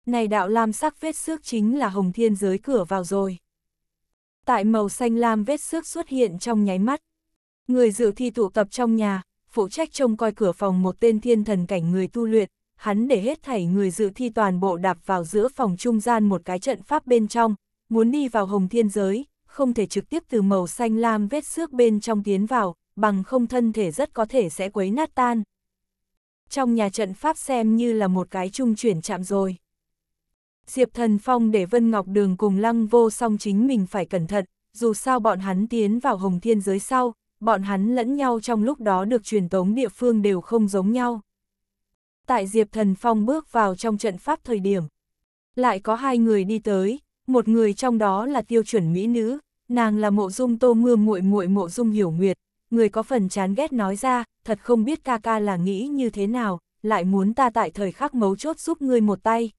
Này đạo lam sắc vết xước chính là hồng thiên giới cửa vào rồi tại màu xanh lam vết xước xuất hiện trong nháy mắt. Người dự thi tụ tập trong nhà, phụ trách trông coi cửa phòng một tên thiên thần cảnh người tu luyện, hắn để hết thảy người dự thi toàn bộ đạp vào giữa phòng trung gian một cái trận pháp bên trong, muốn đi vào hồng thiên giới, không thể trực tiếp từ màu xanh lam vết xước bên trong tiến vào, bằng không thân thể rất có thể sẽ quấy nát tan. Trong nhà trận pháp xem như là một cái trung chuyển chạm rồi. Diệp Thần Phong để Vân Ngọc Đường cùng Lăng Vô song chính mình phải cẩn thận, dù sao bọn hắn tiến vào Hồng Thiên giới sau, bọn hắn lẫn nhau trong lúc đó được truyền tống địa phương đều không giống nhau. Tại Diệp Thần Phong bước vào trong trận pháp thời điểm, lại có hai người đi tới, một người trong đó là tiêu chuẩn mỹ nữ, nàng là mộ dung tô mưa muội muội mộ dung hiểu nguyệt, người có phần chán ghét nói ra, thật không biết ca ca là nghĩ như thế nào, lại muốn ta tại thời khắc mấu chốt giúp ngươi một tay.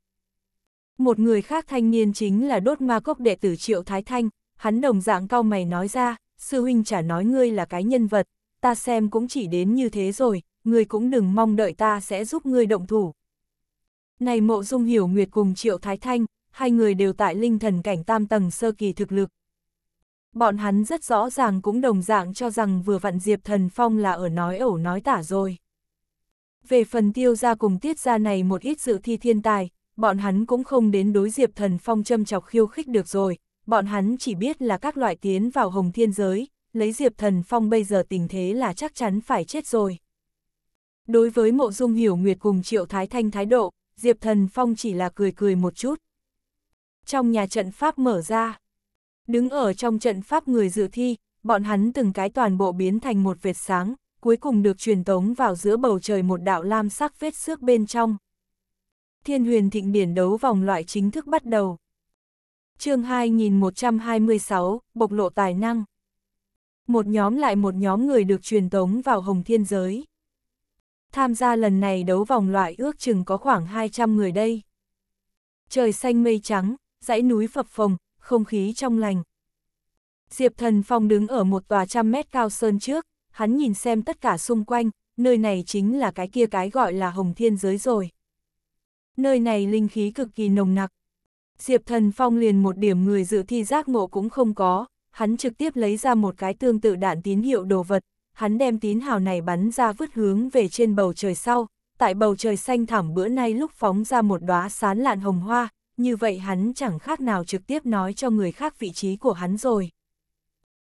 Một người khác thanh niên chính là đốt ma cốc đệ tử Triệu Thái Thanh, hắn đồng dạng cao mày nói ra, sư huynh chả nói ngươi là cái nhân vật, ta xem cũng chỉ đến như thế rồi, ngươi cũng đừng mong đợi ta sẽ giúp ngươi động thủ. Này mộ dung hiểu nguyệt cùng Triệu Thái Thanh, hai người đều tại linh thần cảnh tam tầng sơ kỳ thực lực. Bọn hắn rất rõ ràng cũng đồng dạng cho rằng vừa vặn Diệp Thần Phong là ở nói ẩu nói tả rồi. Về phần tiêu ra cùng tiết ra này một ít sự thi thiên tài, bọn hắn cũng không đến đối Diệp Thần Phong châm chọc khiêu khích được rồi, bọn hắn chỉ biết là các loại tiến vào hồng thiên giới, lấy Diệp Thần Phong bây giờ tình thế là chắc chắn phải chết rồi. Đối với mộ dung hiểu nguyệt cùng triệu thái thanh thái độ, Diệp Thần Phong chỉ là cười cười một chút. Trong nhà trận pháp mở ra, đứng ở trong trận pháp người dự thi, bọn hắn từng cái toàn bộ biến thành một vệt sáng, cuối cùng được truyền tống vào giữa bầu trời một đạo lam sắc vết xước bên trong, Thiên huyền thịnh biển đấu vòng loại chính thức bắt đầu. chương 2126, bộc lộ tài năng. Một nhóm lại một nhóm người được truyền tống vào hồng thiên giới. Tham gia lần này đấu vòng loại ước chừng có khoảng 200 người đây. Trời xanh mây trắng, dãy núi phập phồng, không khí trong lành. Diệp Thần Phong đứng ở một tòa trăm mét cao sơn trước, hắn nhìn xem tất cả xung quanh, nơi này chính là cái kia cái gọi là Hồng Thiên Giới rồi nơi này linh khí cực kỳ nồng nặc. Diệp Thần Phong liền một điểm người dự thi giác ngộ cũng không có, hắn trực tiếp lấy ra một cái tương tự đạn tín hiệu đồ vật, hắn đem tín hào này bắn ra vứt hướng về trên bầu trời sau, tại bầu trời xanh thẳm bữa nay lúc phóng ra một đóa sán lạn hồng hoa, như vậy hắn chẳng khác nào trực tiếp nói cho người khác vị trí của hắn rồi.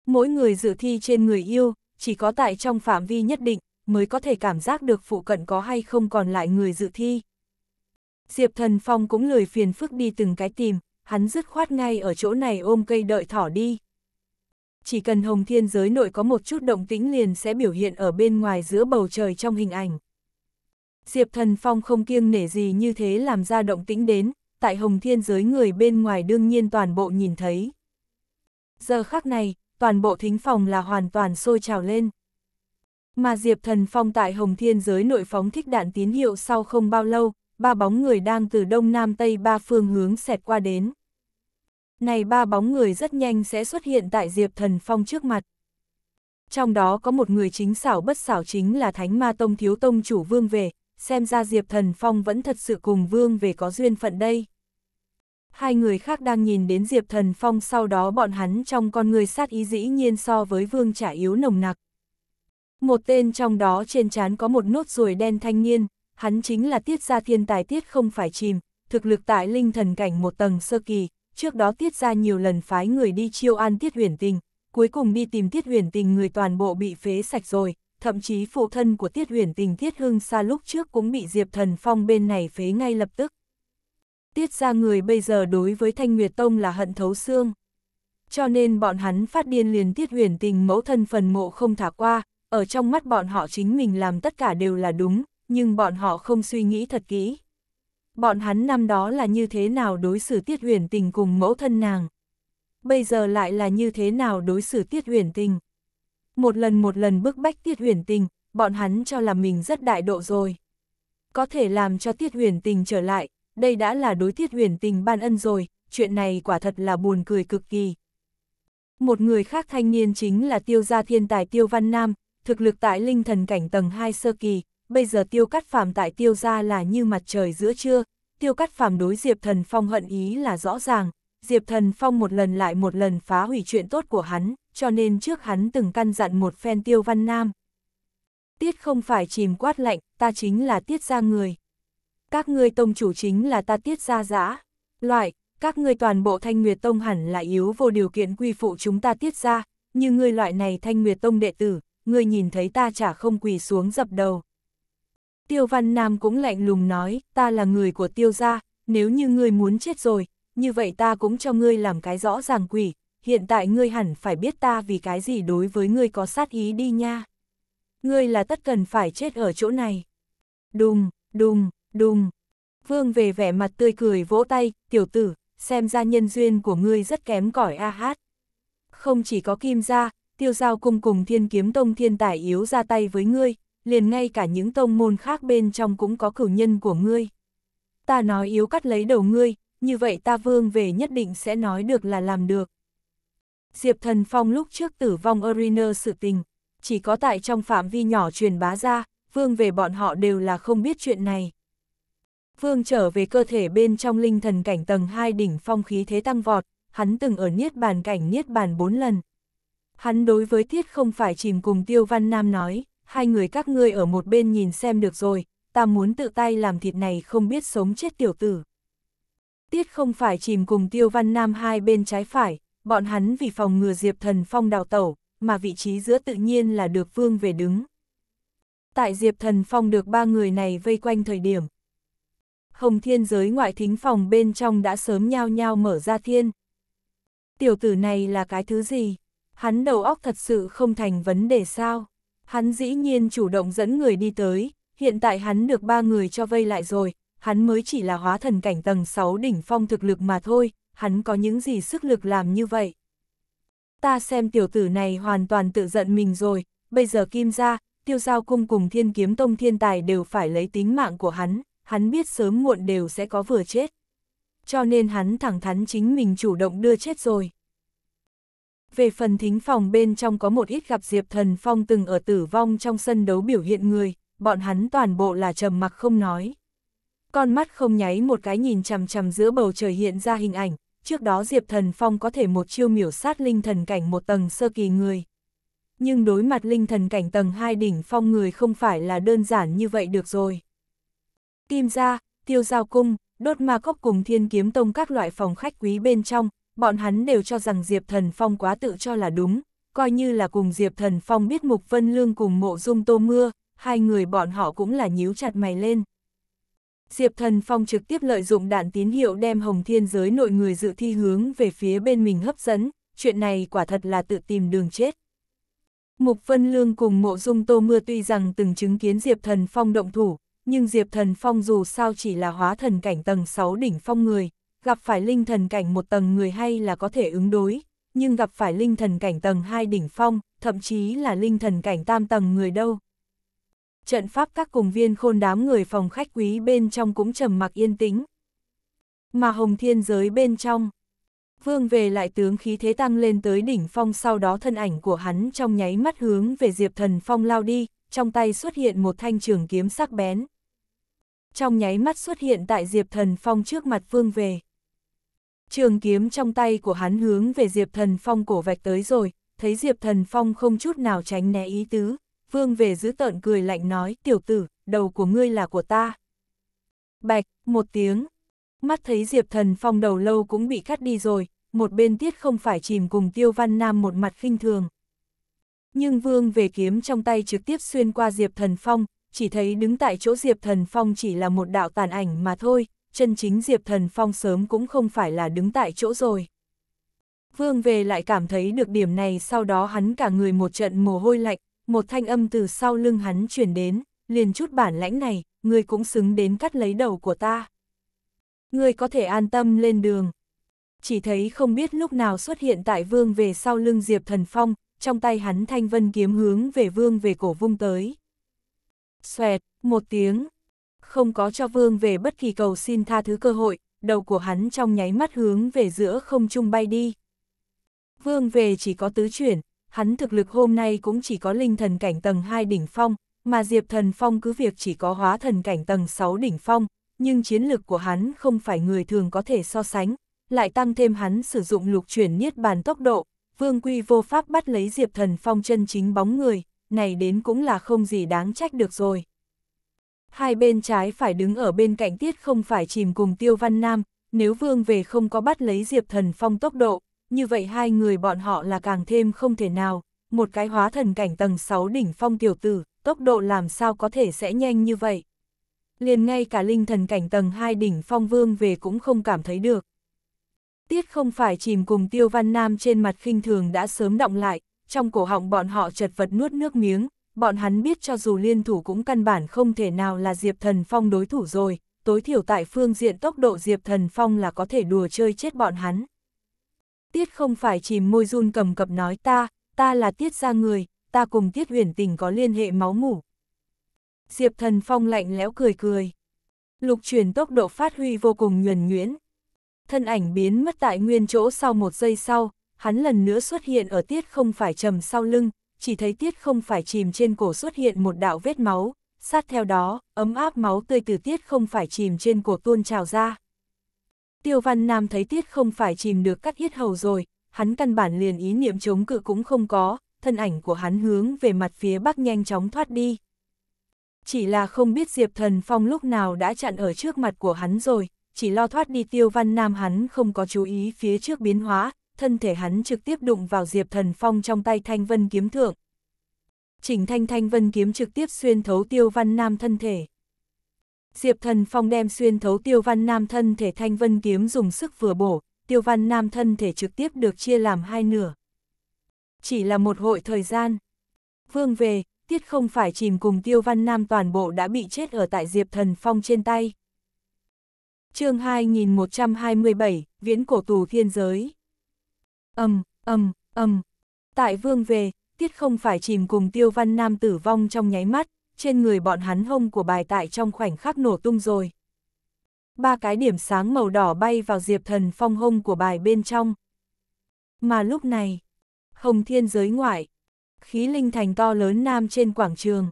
Mỗi người dự thi trên người yêu, chỉ có tại trong phạm vi nhất định, mới có thể cảm giác được phụ cận có hay không còn lại người dự thi. Diệp Thần Phong cũng lười phiền phức đi từng cái tìm, hắn dứt khoát ngay ở chỗ này ôm cây đợi thỏ đi. Chỉ cần hồng thiên giới nội có một chút động tĩnh liền sẽ biểu hiện ở bên ngoài giữa bầu trời trong hình ảnh. Diệp Thần Phong không kiêng nể gì như thế làm ra động tĩnh đến, tại hồng thiên giới người bên ngoài đương nhiên toàn bộ nhìn thấy. Giờ khắc này, toàn bộ thính phòng là hoàn toàn sôi trào lên. Mà Diệp Thần Phong tại hồng thiên giới nội phóng thích đạn tín hiệu sau không bao lâu, ba bóng người đang từ đông nam tây ba phương hướng xẹt qua đến. Này ba bóng người rất nhanh sẽ xuất hiện tại Diệp Thần Phong trước mặt. Trong đó có một người chính xảo bất xảo chính là Thánh Ma Tông Thiếu Tông chủ Vương Về, xem ra Diệp Thần Phong vẫn thật sự cùng Vương Về có duyên phận đây. Hai người khác đang nhìn đến Diệp Thần Phong sau đó bọn hắn trong con người sát ý dĩ nhiên so với Vương trả yếu nồng nặc. Một tên trong đó trên trán có một nốt ruồi đen thanh niên, hắn chính là tiết gia thiên tài tiết không phải chìm, thực lực tại linh thần cảnh một tầng sơ kỳ, trước đó tiết gia nhiều lần phái người đi chiêu an tiết huyền tình, cuối cùng đi tìm tiết huyền tình người toàn bộ bị phế sạch rồi, thậm chí phụ thân của tiết huyền tình tiết hưng xa lúc trước cũng bị diệp thần phong bên này phế ngay lập tức. Tiết ra người bây giờ đối với Thanh Nguyệt Tông là hận thấu xương. Cho nên bọn hắn phát điên liền tiết huyền tình mẫu thân phần mộ không thả qua, ở trong mắt bọn họ chính mình làm tất cả đều là đúng, nhưng bọn họ không suy nghĩ thật kỹ. Bọn hắn năm đó là như thế nào đối xử tiết huyền tình cùng mẫu thân nàng. Bây giờ lại là như thế nào đối xử tiết huyền tình. Một lần một lần bức bách tiết huyền tình, bọn hắn cho là mình rất đại độ rồi. Có thể làm cho tiết huyền tình trở lại, đây đã là đối tiết huyền tình ban ân rồi, chuyện này quả thật là buồn cười cực kỳ. Một người khác thanh niên chính là tiêu gia thiên tài tiêu văn nam, thực lực tại linh thần cảnh tầng 2 sơ kỳ, bây giờ tiêu cắt phàm tại tiêu gia là như mặt trời giữa trưa, tiêu cắt phàm đối Diệp Thần Phong hận ý là rõ ràng, Diệp Thần Phong một lần lại một lần phá hủy chuyện tốt của hắn, cho nên trước hắn từng căn dặn một phen tiêu văn nam. Tiết không phải chìm quát lạnh, ta chính là tiết gia người. Các ngươi tông chủ chính là ta tiết gia giã. Loại, các ngươi toàn bộ thanh nguyệt tông hẳn là yếu vô điều kiện quy phụ chúng ta tiết gia như ngươi loại này thanh nguyệt tông đệ tử, ngươi nhìn thấy ta chả không quỳ xuống dập đầu. Tiêu Văn Nam cũng lạnh lùng nói, ta là người của tiêu gia, nếu như ngươi muốn chết rồi, như vậy ta cũng cho ngươi làm cái rõ ràng quỷ, hiện tại ngươi hẳn phải biết ta vì cái gì đối với ngươi có sát ý đi nha. Ngươi là tất cần phải chết ở chỗ này. Đùng, đùng, đùng. Vương về vẻ mặt tươi cười vỗ tay, tiểu tử, xem ra nhân duyên của ngươi rất kém cỏi a hát. Không chỉ có kim gia, tiêu giao cùng cùng thiên kiếm tông thiên tài yếu ra tay với ngươi, liền ngay cả những tông môn khác bên trong cũng có cửu nhân của ngươi. Ta nói yếu cắt lấy đầu ngươi, như vậy ta vương về nhất định sẽ nói được là làm được. Diệp Thần Phong lúc trước tử vong Oriner sự tình, chỉ có tại trong phạm vi nhỏ truyền bá ra, vương về bọn họ đều là không biết chuyện này. Vương trở về cơ thể bên trong linh thần cảnh tầng 2 đỉnh phong khí thế tăng vọt, hắn từng ở niết bàn cảnh niết bàn 4 lần. Hắn đối với tiết không phải chìm cùng Tiêu Văn Nam nói hai người các ngươi ở một bên nhìn xem được rồi, ta muốn tự tay làm thịt này không biết sống chết tiểu tử. Tiết không phải chìm cùng Tiêu Văn Nam hai bên trái phải, bọn hắn vì phòng ngừa Diệp Thần Phong đào tẩu, mà vị trí giữa tự nhiên là được Vương về đứng. Tại Diệp Thần Phong được ba người này vây quanh thời điểm. Hồng thiên giới ngoại thính phòng bên trong đã sớm nhao nhao mở ra thiên. Tiểu tử này là cái thứ gì? Hắn đầu óc thật sự không thành vấn đề sao? Hắn dĩ nhiên chủ động dẫn người đi tới, hiện tại hắn được ba người cho vây lại rồi, hắn mới chỉ là hóa thần cảnh tầng 6 đỉnh phong thực lực mà thôi, hắn có những gì sức lực làm như vậy. Ta xem tiểu tử này hoàn toàn tự giận mình rồi, bây giờ kim ra, tiêu giao cung cùng thiên kiếm tông thiên tài đều phải lấy tính mạng của hắn, hắn biết sớm muộn đều sẽ có vừa chết. Cho nên hắn thẳng thắn chính mình chủ động đưa chết rồi về phần thính phòng bên trong có một ít gặp Diệp Thần Phong từng ở tử vong trong sân đấu biểu hiện người, bọn hắn toàn bộ là trầm mặc không nói. Con mắt không nháy một cái nhìn chằm chằm giữa bầu trời hiện ra hình ảnh, trước đó Diệp Thần Phong có thể một chiêu miểu sát linh thần cảnh một tầng sơ kỳ người. Nhưng đối mặt linh thần cảnh tầng 2 đỉnh phong người không phải là đơn giản như vậy được rồi. Kim gia tiêu giao cung, đốt ma cốc cùng thiên kiếm tông các loại phòng khách quý bên trong, bọn hắn đều cho rằng Diệp Thần Phong quá tự cho là đúng, coi như là cùng Diệp Thần Phong biết Mục Vân Lương cùng mộ dung tô mưa, hai người bọn họ cũng là nhíu chặt mày lên. Diệp Thần Phong trực tiếp lợi dụng đạn tín hiệu đem Hồng Thiên giới nội người dự thi hướng về phía bên mình hấp dẫn, chuyện này quả thật là tự tìm đường chết. Mục Vân Lương cùng mộ dung tô mưa tuy rằng từng chứng kiến Diệp Thần Phong động thủ, nhưng Diệp Thần Phong dù sao chỉ là hóa thần cảnh tầng 6 đỉnh phong người, gặp phải linh thần cảnh một tầng người hay là có thể ứng đối, nhưng gặp phải linh thần cảnh tầng 2 đỉnh phong, thậm chí là linh thần cảnh tam tầng người đâu. Trận pháp các cùng viên khôn đám người phòng khách quý bên trong cũng trầm mặc yên tĩnh. Mà hồng thiên giới bên trong, vương về lại tướng khí thế tăng lên tới đỉnh phong sau đó thân ảnh của hắn trong nháy mắt hướng về diệp thần phong lao đi, trong tay xuất hiện một thanh trường kiếm sắc bén. Trong nháy mắt xuất hiện tại diệp thần phong trước mặt vương về trường kiếm trong tay của hắn hướng về Diệp Thần Phong cổ vạch tới rồi, thấy Diệp Thần Phong không chút nào tránh né ý tứ, vương về giữ tợn cười lạnh nói, tiểu tử, đầu của ngươi là của ta. Bạch, một tiếng, mắt thấy Diệp Thần Phong đầu lâu cũng bị cắt đi rồi, một bên tiết không phải chìm cùng Tiêu Văn Nam một mặt khinh thường. Nhưng vương về kiếm trong tay trực tiếp xuyên qua Diệp Thần Phong, chỉ thấy đứng tại chỗ Diệp Thần Phong chỉ là một đạo tàn ảnh mà thôi, chân chính Diệp Thần Phong sớm cũng không phải là đứng tại chỗ rồi. Vương về lại cảm thấy được điểm này sau đó hắn cả người một trận mồ hôi lạnh, một thanh âm từ sau lưng hắn chuyển đến, liền chút bản lãnh này, người cũng xứng đến cắt lấy đầu của ta. người có thể an tâm lên đường. Chỉ thấy không biết lúc nào xuất hiện tại vương về sau lưng Diệp Thần Phong, trong tay hắn thanh vân kiếm hướng về vương về cổ vung tới. Xoẹt, một tiếng, không có cho vương về bất kỳ cầu xin tha thứ cơ hội, đầu của hắn trong nháy mắt hướng về giữa không trung bay đi. Vương về chỉ có tứ chuyển, hắn thực lực hôm nay cũng chỉ có linh thần cảnh tầng 2 đỉnh phong, mà Diệp Thần Phong cứ việc chỉ có hóa thần cảnh tầng 6 đỉnh phong, nhưng chiến lực của hắn không phải người thường có thể so sánh, lại tăng thêm hắn sử dụng lục chuyển niết bàn tốc độ, Vương Quy vô pháp bắt lấy Diệp Thần Phong chân chính bóng người, này đến cũng là không gì đáng trách được rồi hai bên trái phải đứng ở bên cạnh tiết không phải chìm cùng Tiêu Văn Nam, nếu Vương về không có bắt lấy Diệp Thần Phong tốc độ, như vậy hai người bọn họ là càng thêm không thể nào, một cái hóa thần cảnh tầng 6 đỉnh phong tiểu tử, tốc độ làm sao có thể sẽ nhanh như vậy. Liền ngay cả linh thần cảnh tầng 2 đỉnh phong Vương về cũng không cảm thấy được. Tiết không phải chìm cùng Tiêu Văn Nam trên mặt khinh thường đã sớm động lại, trong cổ họng bọn họ chật vật nuốt nước miếng, bọn hắn biết cho dù liên thủ cũng căn bản không thể nào là Diệp Thần Phong đối thủ rồi, tối thiểu tại phương diện tốc độ Diệp Thần Phong là có thể đùa chơi chết bọn hắn. Tiết không phải chìm môi run cầm cập nói ta, ta là Tiết ra người, ta cùng Tiết huyền tình có liên hệ máu mủ. Diệp Thần Phong lạnh lẽo cười cười. Lục truyền tốc độ phát huy vô cùng nhuần nhuyễn. Thân ảnh biến mất tại nguyên chỗ sau một giây sau, hắn lần nữa xuất hiện ở tiết không phải trầm sau lưng, chỉ thấy tiết không phải chìm trên cổ xuất hiện một đạo vết máu, sát theo đó, ấm áp máu tươi từ tiết không phải chìm trên cổ tuôn trào ra. Tiêu văn nam thấy tiết không phải chìm được cắt yết hầu rồi, hắn căn bản liền ý niệm chống cự cũng không có, thân ảnh của hắn hướng về mặt phía bắc nhanh chóng thoát đi. Chỉ là không biết Diệp Thần Phong lúc nào đã chặn ở trước mặt của hắn rồi, chỉ lo thoát đi tiêu văn nam hắn không có chú ý phía trước biến hóa, thân thể hắn trực tiếp đụng vào Diệp Thần Phong trong tay Thanh Vân kiếm thượng. Chỉnh thanh Thanh Vân kiếm trực tiếp xuyên thấu Tiêu Văn Nam thân thể. Diệp Thần Phong đem xuyên thấu Tiêu Văn Nam thân thể Thanh Vân kiếm dùng sức vừa bổ, Tiêu Văn Nam thân thể trực tiếp được chia làm hai nửa. Chỉ là một hội thời gian. Vương về, tiết không phải chìm cùng Tiêu Văn Nam toàn bộ đã bị chết ở tại Diệp Thần Phong trên tay. chương 2127, Viễn Cổ Tù Thiên Giới ầm, ầm, ầm. Tại vương về, tiết không phải chìm cùng tiêu văn nam tử vong trong nháy mắt, trên người bọn hắn hông của bài tại trong khoảnh khắc nổ tung rồi. Ba cái điểm sáng màu đỏ bay vào diệp thần phong hông của bài bên trong. Mà lúc này, hồng thiên giới ngoại, khí linh thành to lớn nam trên quảng trường.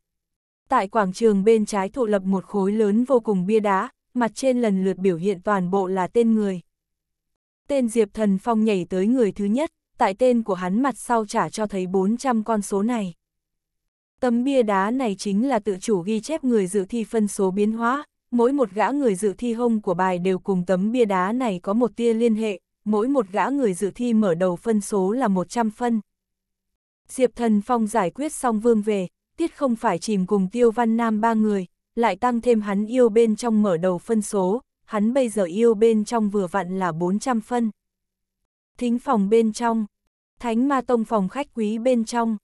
Tại quảng trường bên trái thụ lập một khối lớn vô cùng bia đá, mặt trên lần lượt biểu hiện toàn bộ là tên người tên Diệp Thần Phong nhảy tới người thứ nhất, tại tên của hắn mặt sau trả cho thấy 400 con số này. Tấm bia đá này chính là tự chủ ghi chép người dự thi phân số biến hóa, mỗi một gã người dự thi hông của bài đều cùng tấm bia đá này có một tia liên hệ, mỗi một gã người dự thi mở đầu phân số là 100 phân. Diệp Thần Phong giải quyết xong vương về, tiết không phải chìm cùng Tiêu Văn Nam ba người, lại tăng thêm hắn yêu bên trong mở đầu phân số, hắn bây giờ yêu bên trong vừa vặn là 400 phân. Thính phòng bên trong, thánh ma tông phòng khách quý bên trong.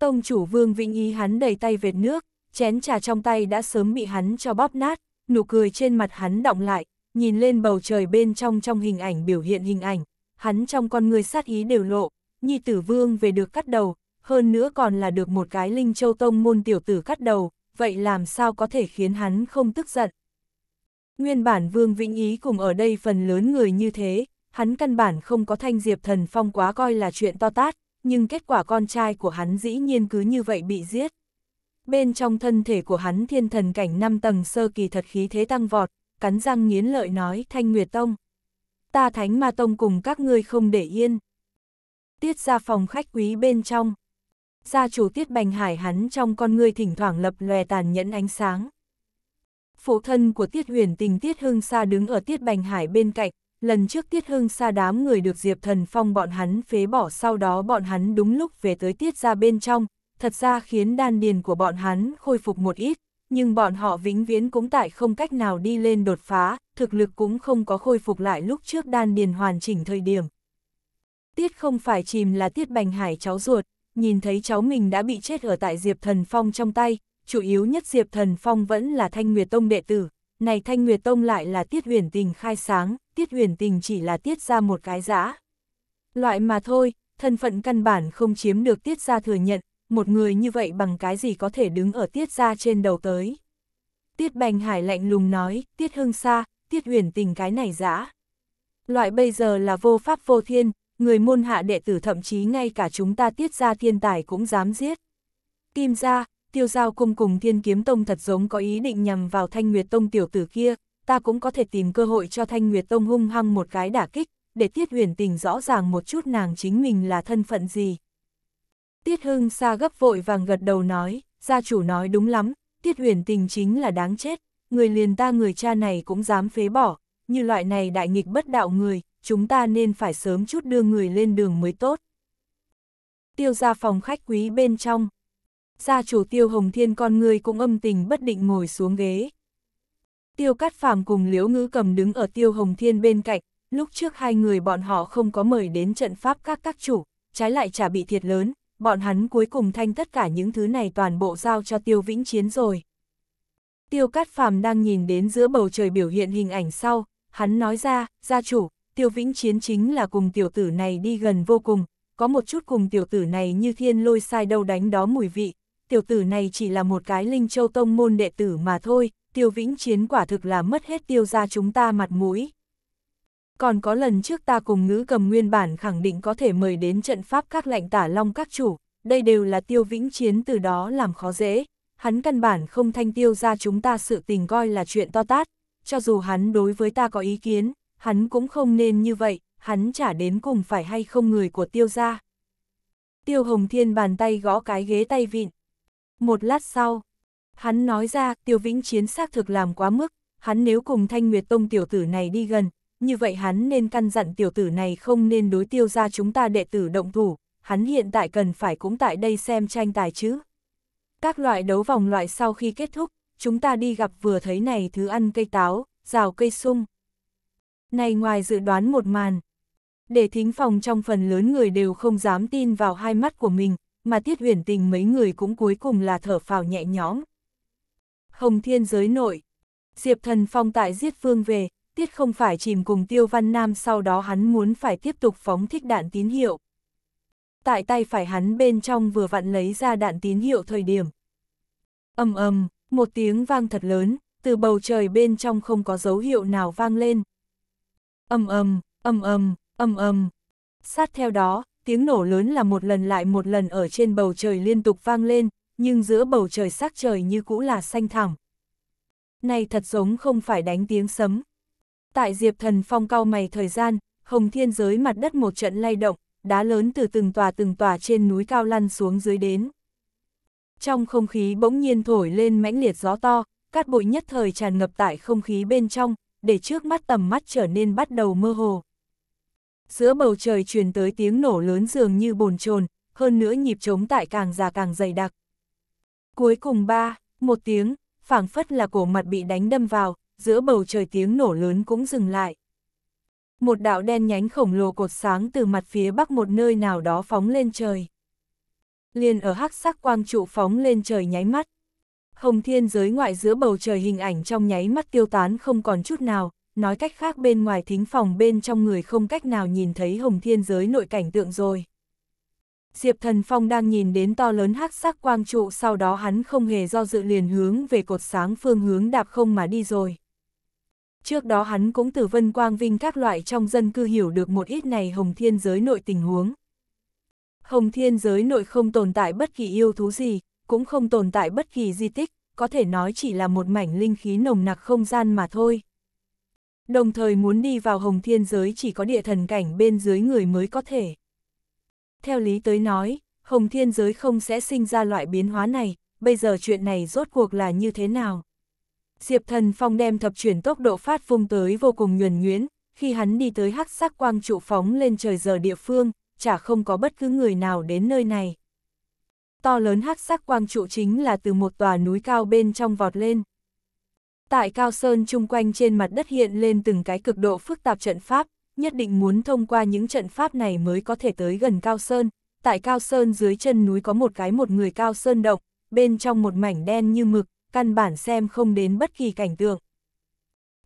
Tông chủ vương vĩnh ý hắn đầy tay vệt nước, chén trà trong tay đã sớm bị hắn cho bóp nát, nụ cười trên mặt hắn động lại, nhìn lên bầu trời bên trong trong hình ảnh biểu hiện hình ảnh, hắn trong con người sát ý đều lộ, nhi tử vương về được cắt đầu, hơn nữa còn là được một cái linh châu tông môn tiểu tử cắt đầu, vậy làm sao có thể khiến hắn không tức giận. Nguyên bản Vương Vĩnh Ý cùng ở đây phần lớn người như thế, hắn căn bản không có thanh diệp thần phong quá coi là chuyện to tát, nhưng kết quả con trai của hắn dĩ nhiên cứ như vậy bị giết. Bên trong thân thể của hắn thiên thần cảnh 5 tầng sơ kỳ thật khí thế tăng vọt, cắn răng nghiến lợi nói Thanh Nguyệt Tông. Ta Thánh Ma Tông cùng các ngươi không để yên. Tiết ra phòng khách quý bên trong. Gia chủ Tiết Bành Hải hắn trong con ngươi thỉnh thoảng lập lòe tàn nhẫn ánh sáng phụ thân của Tiết Huyền Tình Tiết Hưng Sa đứng ở Tiết Bành Hải bên cạnh, lần trước Tiết Hưng Sa đám người được Diệp Thần Phong bọn hắn phế bỏ sau đó bọn hắn đúng lúc về tới Tiết ra bên trong, thật ra khiến đan điền của bọn hắn khôi phục một ít, nhưng bọn họ vĩnh viễn cũng tại không cách nào đi lên đột phá, thực lực cũng không có khôi phục lại lúc trước đan điền hoàn chỉnh thời điểm. Tiết không phải chìm là Tiết Bành Hải cháu ruột, nhìn thấy cháu mình đã bị chết ở tại Diệp Thần Phong trong tay, chủ yếu nhất Diệp Thần Phong vẫn là Thanh Nguyệt Tông đệ tử, này Thanh Nguyệt Tông lại là Tiết Huyền Tình khai sáng, Tiết Huyền Tình chỉ là tiết ra một cái giã. Loại mà thôi, thân phận căn bản không chiếm được tiết ra thừa nhận, một người như vậy bằng cái gì có thể đứng ở tiết ra trên đầu tới. Tiết Bành Hải lạnh lùng nói, tiết hưng xa, tiết huyền tình cái này dã Loại bây giờ là vô pháp vô thiên, người môn hạ đệ tử thậm chí ngay cả chúng ta tiết ra thiên tài cũng dám giết. Kim ra, tiêu giao cung cùng thiên kiếm tông thật giống có ý định nhằm vào thanh nguyệt tông tiểu tử kia, ta cũng có thể tìm cơ hội cho thanh nguyệt tông hung hăng một cái đả kích, để tiết huyền tình rõ ràng một chút nàng chính mình là thân phận gì. Tiết hưng xa gấp vội vàng gật đầu nói, gia chủ nói đúng lắm, tiết huyền tình chính là đáng chết, người liền ta người cha này cũng dám phế bỏ, như loại này đại nghịch bất đạo người, chúng ta nên phải sớm chút đưa người lên đường mới tốt. Tiêu ra phòng khách quý bên trong, gia chủ tiêu hồng thiên con người cũng âm tình bất định ngồi xuống ghế. Tiêu cắt phàm cùng liễu ngữ cầm đứng ở tiêu hồng thiên bên cạnh, lúc trước hai người bọn họ không có mời đến trận pháp các các chủ, trái lại chả bị thiệt lớn, bọn hắn cuối cùng thanh tất cả những thứ này toàn bộ giao cho tiêu vĩnh chiến rồi. Tiêu cát phàm đang nhìn đến giữa bầu trời biểu hiện hình ảnh sau, hắn nói ra, gia chủ, tiêu vĩnh chiến chính là cùng tiểu tử này đi gần vô cùng, có một chút cùng tiểu tử này như thiên lôi sai đâu đánh đó mùi vị, tiểu tử này chỉ là một cái linh châu tông môn đệ tử mà thôi, tiêu vĩnh chiến quả thực là mất hết tiêu ra chúng ta mặt mũi. Còn có lần trước ta cùng ngữ cầm nguyên bản khẳng định có thể mời đến trận pháp các lãnh tả long các chủ, đây đều là tiêu vĩnh chiến từ đó làm khó dễ, hắn căn bản không thanh tiêu ra chúng ta sự tình coi là chuyện to tát, cho dù hắn đối với ta có ý kiến, hắn cũng không nên như vậy, hắn trả đến cùng phải hay không người của tiêu gia. Tiêu Hồng Thiên bàn tay gõ cái ghế tay vịn, một lát sau, hắn nói ra Tiêu Vĩnh Chiến xác thực làm quá mức, hắn nếu cùng Thanh Nguyệt Tông tiểu tử này đi gần, như vậy hắn nên căn dặn tiểu tử này không nên đối tiêu ra chúng ta đệ tử động thủ, hắn hiện tại cần phải cũng tại đây xem tranh tài chứ. Các loại đấu vòng loại sau khi kết thúc, chúng ta đi gặp vừa thấy này thứ ăn cây táo, rào cây sung. Này ngoài dự đoán một màn, để thính phòng trong phần lớn người đều không dám tin vào hai mắt của mình, mà Tiết Huyền Tình mấy người cũng cuối cùng là thở phào nhẹ nhõm. Hồng Thiên giới nội, Diệp Thần Phong tại giết Phương về, Tiết không phải chìm cùng Tiêu Văn Nam sau đó hắn muốn phải tiếp tục phóng thích đạn tín hiệu. Tại tay phải hắn bên trong vừa vặn lấy ra đạn tín hiệu thời điểm. ầm ầm một tiếng vang thật lớn, từ bầu trời bên trong không có dấu hiệu nào vang lên. ầm ầm ầm ầm ầm ầm Sát theo đó, tiếng nổ lớn là một lần lại một lần ở trên bầu trời liên tục vang lên, nhưng giữa bầu trời sắc trời như cũ là xanh thẳm. Này thật giống không phải đánh tiếng sấm. Tại Diệp Thần Phong cao mày thời gian, hồng thiên giới mặt đất một trận lay động, đá lớn từ từng tòa từng tòa trên núi cao lăn xuống dưới đến. Trong không khí bỗng nhiên thổi lên mãnh liệt gió to, cát bụi nhất thời tràn ngập tại không khí bên trong, để trước mắt tầm mắt trở nên bắt đầu mơ hồ giữa bầu trời truyền tới tiếng nổ lớn dường như bồn chồn, hơn nữa nhịp trống tại càng già càng dày đặc. Cuối cùng ba, một tiếng, phảng phất là cổ mặt bị đánh đâm vào, giữa bầu trời tiếng nổ lớn cũng dừng lại. Một đạo đen nhánh khổng lồ cột sáng từ mặt phía bắc một nơi nào đó phóng lên trời. Liền ở hắc sắc quang trụ phóng lên trời nháy mắt. Hồng thiên giới ngoại giữa bầu trời hình ảnh trong nháy mắt tiêu tán không còn chút nào, nói cách khác bên ngoài thính phòng bên trong người không cách nào nhìn thấy hồng thiên giới nội cảnh tượng rồi. Diệp Thần Phong đang nhìn đến to lớn hắc sắc quang trụ sau đó hắn không hề do dự liền hướng về cột sáng phương hướng đạp không mà đi rồi. Trước đó hắn cũng từ vân quang vinh các loại trong dân cư hiểu được một ít này hồng thiên giới nội tình huống. Hồng thiên giới nội không tồn tại bất kỳ yêu thú gì, cũng không tồn tại bất kỳ di tích, có thể nói chỉ là một mảnh linh khí nồng nặc không gian mà thôi đồng thời muốn đi vào hồng thiên giới chỉ có địa thần cảnh bên dưới người mới có thể. Theo lý tới nói, hồng thiên giới không sẽ sinh ra loại biến hóa này, bây giờ chuyện này rốt cuộc là như thế nào? Diệp thần phong đem thập chuyển tốc độ phát vung tới vô cùng nhuần nhuyễn, khi hắn đi tới hắc sắc quang trụ phóng lên trời giờ địa phương, chả không có bất cứ người nào đến nơi này. To lớn hắc sắc quang trụ chính là từ một tòa núi cao bên trong vọt lên. Tại cao sơn chung quanh trên mặt đất hiện lên từng cái cực độ phức tạp trận pháp, nhất định muốn thông qua những trận pháp này mới có thể tới gần cao sơn. Tại cao sơn dưới chân núi có một cái một người cao sơn động, bên trong một mảnh đen như mực, căn bản xem không đến bất kỳ cảnh tượng.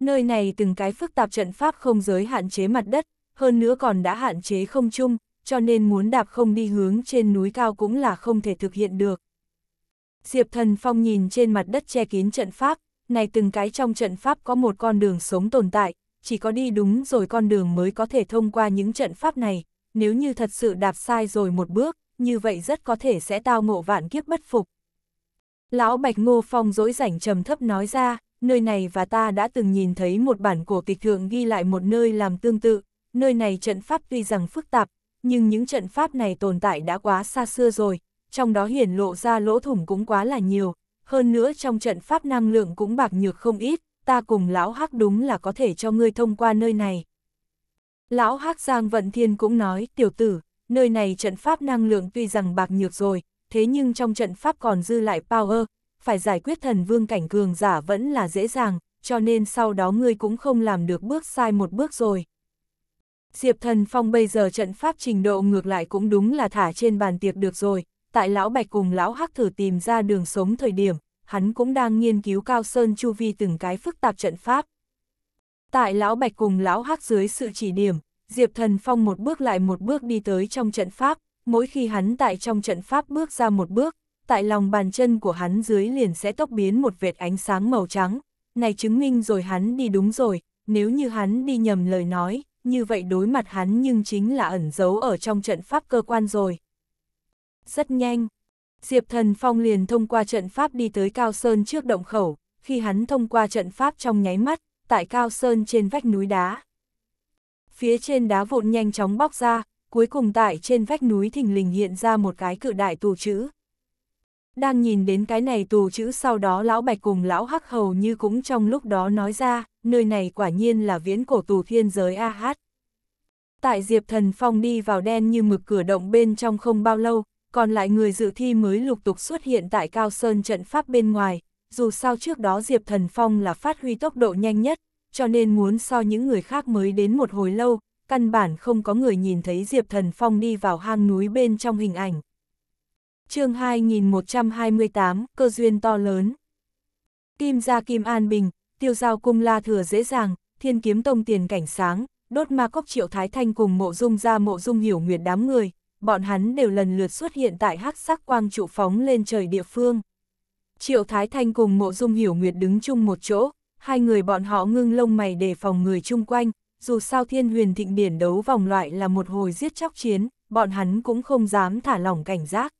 Nơi này từng cái phức tạp trận pháp không giới hạn chế mặt đất, hơn nữa còn đã hạn chế không chung, cho nên muốn đạp không đi hướng trên núi cao cũng là không thể thực hiện được. Diệp Thần Phong nhìn trên mặt đất che kín trận pháp, này từng cái trong trận pháp có một con đường sống tồn tại, chỉ có đi đúng rồi con đường mới có thể thông qua những trận pháp này, nếu như thật sự đạp sai rồi một bước, như vậy rất có thể sẽ tao ngộ vạn kiếp bất phục. Lão Bạch Ngô Phong dối rảnh trầm thấp nói ra, nơi này và ta đã từng nhìn thấy một bản cổ tịch thượng ghi lại một nơi làm tương tự, nơi này trận pháp tuy rằng phức tạp, nhưng những trận pháp này tồn tại đã quá xa xưa rồi, trong đó hiển lộ ra lỗ thủng cũng quá là nhiều, hơn nữa trong trận pháp năng lượng cũng bạc nhược không ít, ta cùng lão hắc đúng là có thể cho ngươi thông qua nơi này. Lão hắc Giang Vận Thiên cũng nói, tiểu tử, nơi này trận pháp năng lượng tuy rằng bạc nhược rồi, thế nhưng trong trận pháp còn dư lại power, phải giải quyết thần vương cảnh cường giả vẫn là dễ dàng, cho nên sau đó ngươi cũng không làm được bước sai một bước rồi. Diệp Thần Phong bây giờ trận pháp trình độ ngược lại cũng đúng là thả trên bàn tiệc được rồi, tại Lão Bạch cùng Lão Hắc thử tìm ra đường sống thời điểm, hắn cũng đang nghiên cứu Cao Sơn Chu Vi từng cái phức tạp trận pháp. Tại Lão Bạch cùng Lão Hắc dưới sự chỉ điểm, Diệp Thần Phong một bước lại một bước đi tới trong trận pháp, mỗi khi hắn tại trong trận pháp bước ra một bước, tại lòng bàn chân của hắn dưới liền sẽ tốc biến một vệt ánh sáng màu trắng, này chứng minh rồi hắn đi đúng rồi, nếu như hắn đi nhầm lời nói, như vậy đối mặt hắn nhưng chính là ẩn giấu ở trong trận pháp cơ quan rồi. Rất nhanh, Diệp Thần Phong liền thông qua trận pháp đi tới Cao Sơn trước động khẩu, khi hắn thông qua trận pháp trong nháy mắt, tại Cao Sơn trên vách núi đá. Phía trên đá vụn nhanh chóng bóc ra, cuối cùng tại trên vách núi thình lình hiện ra một cái cự đại tù chữ. Đang nhìn đến cái này tù chữ sau đó lão bạch cùng lão hắc hầu như cũng trong lúc đó nói ra, nơi này quả nhiên là viễn cổ tù thiên giới A AH. hát. Tại Diệp Thần Phong đi vào đen như mực cửa động bên trong không bao lâu, còn lại người dự thi mới lục tục xuất hiện tại Cao Sơn trận pháp bên ngoài, dù sao trước đó Diệp Thần Phong là phát huy tốc độ nhanh nhất, cho nên muốn so những người khác mới đến một hồi lâu, căn bản không có người nhìn thấy Diệp Thần Phong đi vào hang núi bên trong hình ảnh. chương 2128, cơ duyên to lớn. Kim gia Kim An Bình, tiêu giao cung la thừa dễ dàng, thiên kiếm tông tiền cảnh sáng, đốt ma cốc triệu thái thanh cùng mộ dung ra mộ dung hiểu nguyệt đám người, bọn hắn đều lần lượt xuất hiện tại hắc sắc quang trụ phóng lên trời địa phương. Triệu Thái Thanh cùng Mộ Dung Hiểu Nguyệt đứng chung một chỗ, hai người bọn họ ngưng lông mày đề phòng người chung quanh, dù sao thiên huyền thịnh điển đấu vòng loại là một hồi giết chóc chiến, bọn hắn cũng không dám thả lỏng cảnh giác.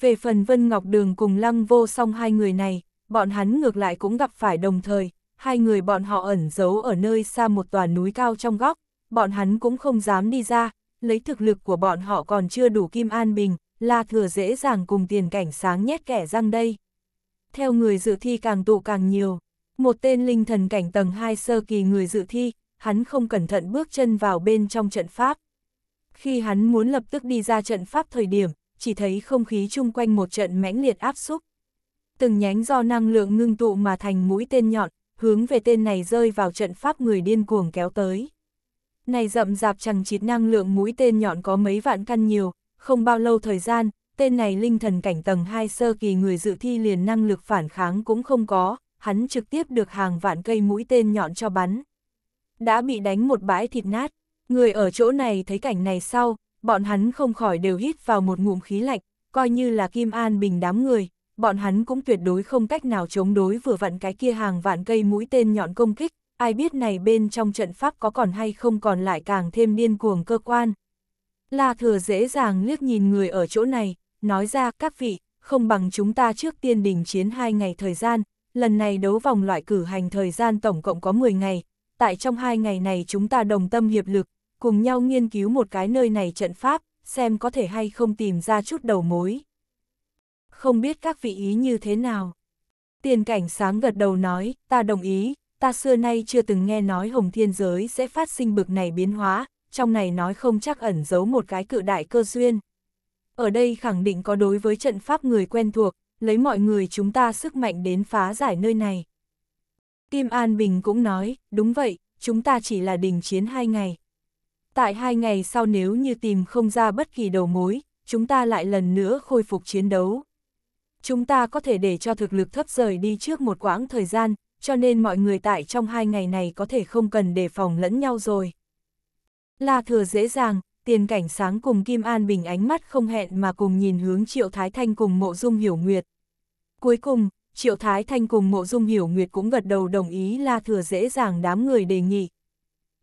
Về phần Vân Ngọc Đường cùng Lăng Vô song hai người này, bọn hắn ngược lại cũng gặp phải đồng thời, hai người bọn họ ẩn giấu ở nơi xa một tòa núi cao trong góc, bọn hắn cũng không dám đi ra, lấy thực lực của bọn họ còn chưa đủ Kim An Bình, là thừa dễ dàng cùng tiền cảnh sáng nhét kẻ răng đây. Theo người dự thi càng tụ càng nhiều, một tên linh thần cảnh tầng 2 sơ kỳ người dự thi, hắn không cẩn thận bước chân vào bên trong trận pháp. Khi hắn muốn lập tức đi ra trận pháp thời điểm, chỉ thấy không khí chung quanh một trận mãnh liệt áp xúc. Từng nhánh do năng lượng ngưng tụ mà thành mũi tên nhọn, hướng về tên này rơi vào trận pháp người điên cuồng kéo tới. Này rậm rạp chẳng chịt năng lượng mũi tên nhọn có mấy vạn căn nhiều, không bao lâu thời gian, tên này linh thần cảnh tầng 2 sơ kỳ người dự thi liền năng lực phản kháng cũng không có, hắn trực tiếp được hàng vạn cây mũi tên nhọn cho bắn. Đã bị đánh một bãi thịt nát, người ở chỗ này thấy cảnh này sau, bọn hắn không khỏi đều hít vào một ngụm khí lạnh, coi như là Kim An Bình đám người, bọn hắn cũng tuyệt đối không cách nào chống đối vừa vặn cái kia hàng vạn cây mũi tên nhọn công kích, ai biết này bên trong trận pháp có còn hay không còn lại càng thêm điên cuồng cơ quan. La thừa dễ dàng liếc nhìn người ở chỗ này, nói ra các vị, không bằng chúng ta trước tiên đình chiến hai ngày thời gian, lần này đấu vòng loại cử hành thời gian tổng cộng có 10 ngày, tại trong hai ngày này chúng ta đồng tâm hiệp lực, cùng nhau nghiên cứu một cái nơi này trận pháp, xem có thể hay không tìm ra chút đầu mối. Không biết các vị ý như thế nào? Tiền cảnh sáng gật đầu nói, ta đồng ý, ta xưa nay chưa từng nghe nói hồng thiên giới sẽ phát sinh bực này biến hóa, trong này nói không chắc ẩn giấu một cái cự đại cơ duyên. Ở đây khẳng định có đối với trận pháp người quen thuộc, lấy mọi người chúng ta sức mạnh đến phá giải nơi này. Kim An Bình cũng nói, đúng vậy, chúng ta chỉ là đình chiến hai ngày. Tại hai ngày sau nếu như tìm không ra bất kỳ đầu mối, chúng ta lại lần nữa khôi phục chiến đấu. Chúng ta có thể để cho thực lực thấp rời đi trước một quãng thời gian, cho nên mọi người tại trong hai ngày này có thể không cần đề phòng lẫn nhau rồi. La thừa dễ dàng, tiền cảnh sáng cùng Kim An Bình ánh mắt không hẹn mà cùng nhìn hướng Triệu Thái Thanh cùng mộ dung hiểu nguyệt. Cuối cùng, Triệu Thái Thanh cùng mộ dung hiểu nguyệt cũng gật đầu đồng ý La thừa dễ dàng đám người đề nghị.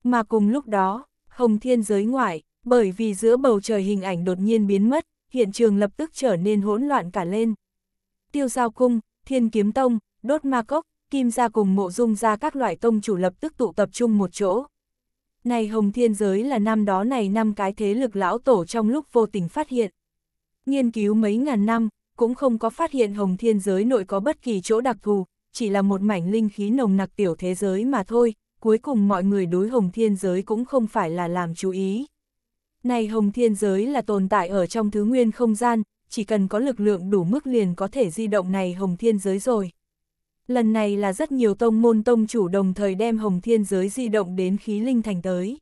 Mà cùng lúc đó, hồng thiên giới ngoại, bởi vì giữa bầu trời hình ảnh đột nhiên biến mất, hiện trường lập tức trở nên hỗn loạn cả lên. Tiêu giao cung, thiên kiếm tông, đốt ma cốc, Kim gia cùng mộ dung gia các loại tông chủ lập tức tụ tập trung một chỗ. Này hồng thiên giới là năm đó này năm cái thế lực lão tổ trong lúc vô tình phát hiện. Nghiên cứu mấy ngàn năm, cũng không có phát hiện hồng thiên giới nội có bất kỳ chỗ đặc thù, chỉ là một mảnh linh khí nồng nặc tiểu thế giới mà thôi, cuối cùng mọi người đối hồng thiên giới cũng không phải là làm chú ý. Này hồng thiên giới là tồn tại ở trong thứ nguyên không gian, chỉ cần có lực lượng đủ mức liền có thể di động này hồng thiên giới rồi lần này là rất nhiều tông môn tông chủ đồng thời đem hồng thiên giới di động đến khí linh thành tới.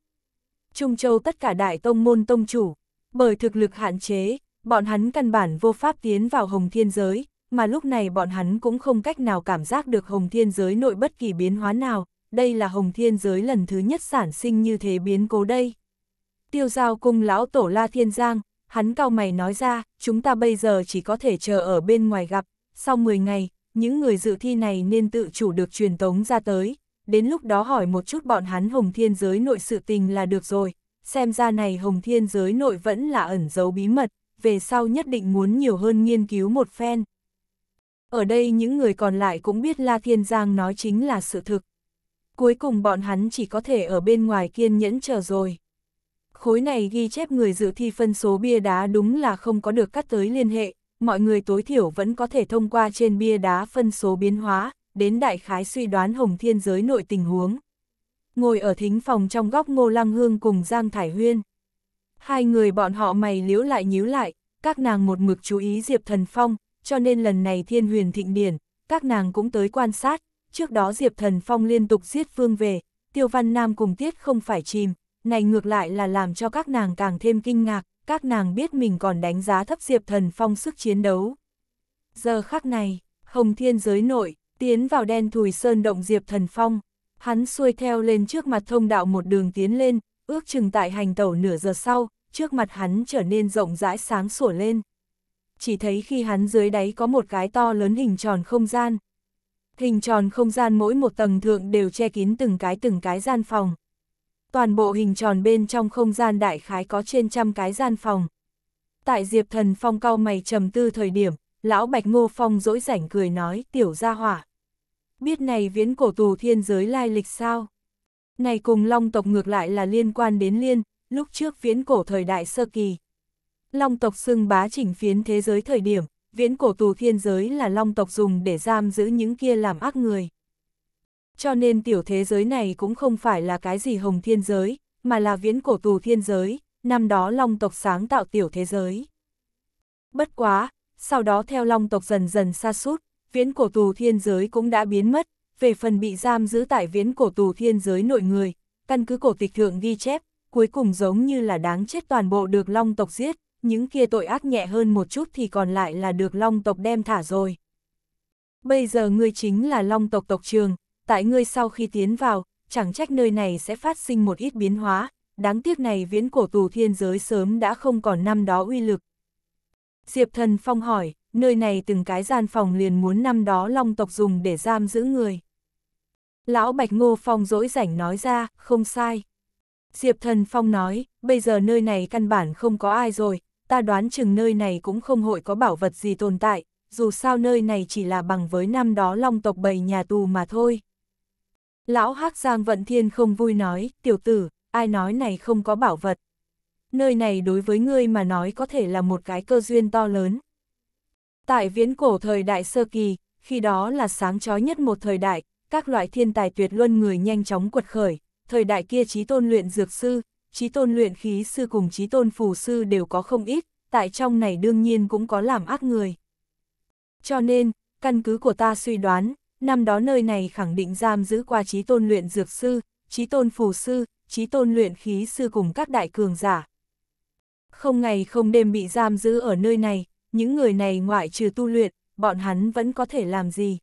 Trung Châu tất cả đại tông môn tông chủ, bởi thực lực hạn chế, bọn hắn căn bản vô pháp tiến vào hồng thiên giới, mà lúc này bọn hắn cũng không cách nào cảm giác được hồng thiên giới nội bất kỳ biến hóa nào, đây là hồng thiên giới lần thứ nhất sản sinh như thế biến cố đây. Tiêu giao cùng lão tổ la thiên giang, hắn cao mày nói ra, chúng ta bây giờ chỉ có thể chờ ở bên ngoài gặp, sau 10 ngày, những người dự thi này nên tự chủ được truyền tống ra tới, đến lúc đó hỏi một chút bọn hắn hồng thiên giới nội sự tình là được rồi, xem ra này hồng thiên giới nội vẫn là ẩn giấu bí mật, về sau nhất định muốn nhiều hơn nghiên cứu một phen. Ở đây những người còn lại cũng biết La Thiên Giang nói chính là sự thực. Cuối cùng bọn hắn chỉ có thể ở bên ngoài kiên nhẫn chờ rồi. Khối này ghi chép người dự thi phân số bia đá đúng là không có được cắt tới liên hệ, mọi người tối thiểu vẫn có thể thông qua trên bia đá phân số biến hóa, đến đại khái suy đoán hồng thiên giới nội tình huống. Ngồi ở thính phòng trong góc Ngô Lăng Hương cùng Giang Thải Huyên. Hai người bọn họ mày liếu lại nhíu lại, các nàng một mực chú ý Diệp Thần Phong, cho nên lần này thiên huyền thịnh điển, các nàng cũng tới quan sát, trước đó Diệp Thần Phong liên tục giết phương về, Tiêu Văn Nam cùng Tiết không phải chìm, này ngược lại là làm cho các nàng càng thêm kinh ngạc, các nàng biết mình còn đánh giá thấp Diệp Thần Phong sức chiến đấu. Giờ khắc này, Hồng Thiên giới nội, tiến vào đen thùi sơn động Diệp Thần Phong, hắn xuôi theo lên trước mặt thông đạo một đường tiến lên, ước chừng tại hành tẩu nửa giờ sau, trước mặt hắn trở nên rộng rãi sáng sủa lên. Chỉ thấy khi hắn dưới đáy có một cái to lớn hình tròn không gian. Hình tròn không gian mỗi một tầng thượng đều che kín từng cái từng cái gian phòng toàn bộ hình tròn bên trong không gian đại khái có trên trăm cái gian phòng. Tại Diệp Thần Phong cau mày trầm tư thời điểm, lão Bạch Ngô Phong dỗi rảnh cười nói, tiểu gia hỏa. Biết này viễn cổ tù thiên giới lai lịch sao? Này cùng long tộc ngược lại là liên quan đến liên, lúc trước viễn cổ thời đại sơ kỳ. Long tộc xưng bá chỉnh phiến thế giới thời điểm, viễn cổ tù thiên giới là long tộc dùng để giam giữ những kia làm ác người cho nên tiểu thế giới này cũng không phải là cái gì hồng thiên giới, mà là viễn cổ tù thiên giới, năm đó long tộc sáng tạo tiểu thế giới. Bất quá, sau đó theo long tộc dần dần xa sút viễn cổ tù thiên giới cũng đã biến mất, về phần bị giam giữ tại viễn cổ tù thiên giới nội người, căn cứ cổ tịch thượng ghi chép, cuối cùng giống như là đáng chết toàn bộ được long tộc giết, những kia tội ác nhẹ hơn một chút thì còn lại là được long tộc đem thả rồi. Bây giờ ngươi chính là long tộc tộc trường, tại ngươi sau khi tiến vào, chẳng trách nơi này sẽ phát sinh một ít biến hóa, đáng tiếc này viễn cổ tù thiên giới sớm đã không còn năm đó uy lực. Diệp thần phong hỏi, nơi này từng cái gian phòng liền muốn năm đó long tộc dùng để giam giữ người. Lão Bạch Ngô Phong dỗi rảnh nói ra, không sai. Diệp thần phong nói, bây giờ nơi này căn bản không có ai rồi, ta đoán chừng nơi này cũng không hội có bảo vật gì tồn tại, dù sao nơi này chỉ là bằng với năm đó long tộc bầy nhà tù mà thôi. Lão hắc Giang Vận Thiên không vui nói, tiểu tử, ai nói này không có bảo vật. Nơi này đối với ngươi mà nói có thể là một cái cơ duyên to lớn. Tại viễn cổ thời đại sơ kỳ, khi đó là sáng chói nhất một thời đại, các loại thiên tài tuyệt luân người nhanh chóng quật khởi, thời đại kia trí tôn luyện dược sư, trí tôn luyện khí sư cùng trí tôn phù sư đều có không ít, tại trong này đương nhiên cũng có làm ác người. Cho nên, căn cứ của ta suy đoán, năm đó nơi này khẳng định giam giữ qua trí tôn luyện dược sư, trí tôn phù sư, trí tôn luyện khí sư cùng các đại cường giả. Không ngày không đêm bị giam giữ ở nơi này, những người này ngoại trừ tu luyện, bọn hắn vẫn có thể làm gì.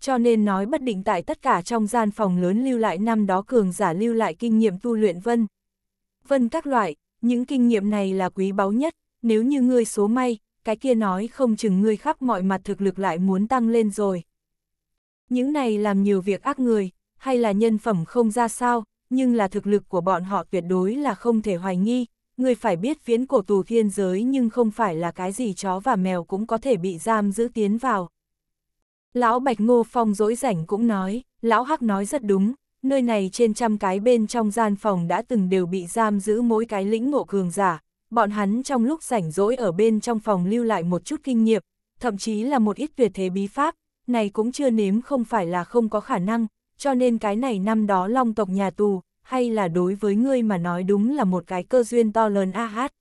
Cho nên nói bất định tại tất cả trong gian phòng lớn lưu lại năm đó cường giả lưu lại kinh nghiệm tu luyện vân. Vân các loại, những kinh nghiệm này là quý báu nhất, nếu như ngươi số may, cái kia nói không chừng ngươi khắp mọi mặt thực lực lại muốn tăng lên rồi. Những này làm nhiều việc ác người, hay là nhân phẩm không ra sao, nhưng là thực lực của bọn họ tuyệt đối là không thể hoài nghi. Người phải biết phiến cổ tù thiên giới nhưng không phải là cái gì chó và mèo cũng có thể bị giam giữ tiến vào. Lão Bạch Ngô Phong dỗi rảnh cũng nói, Lão Hắc nói rất đúng, nơi này trên trăm cái bên trong gian phòng đã từng đều bị giam giữ mỗi cái lĩnh ngộ cường giả, bọn hắn trong lúc rảnh rỗi ở bên trong phòng lưu lại một chút kinh nghiệm, thậm chí là một ít tuyệt thế bí pháp, này cũng chưa nếm không phải là không có khả năng, cho nên cái này năm đó long tộc nhà tù, hay là đối với ngươi mà nói đúng là một cái cơ duyên to lớn a hát.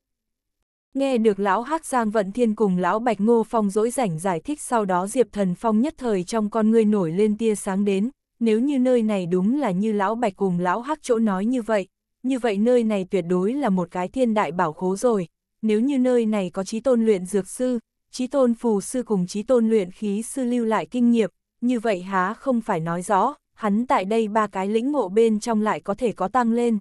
Nghe được lão hát Giang Vận Thiên cùng lão Bạch Ngô Phong dỗi rảnh giải thích sau đó Diệp Thần Phong nhất thời trong con ngươi nổi lên tia sáng đến, nếu như nơi này đúng là như lão Bạch cùng lão hát chỗ nói như vậy, như vậy nơi này tuyệt đối là một cái thiên đại bảo khố rồi, nếu như nơi này có trí tôn luyện dược sư, chí tôn phù sư cùng chí tôn luyện khí sư lưu lại kinh nghiệm, như vậy há không phải nói rõ, hắn tại đây ba cái lĩnh ngộ bên trong lại có thể có tăng lên.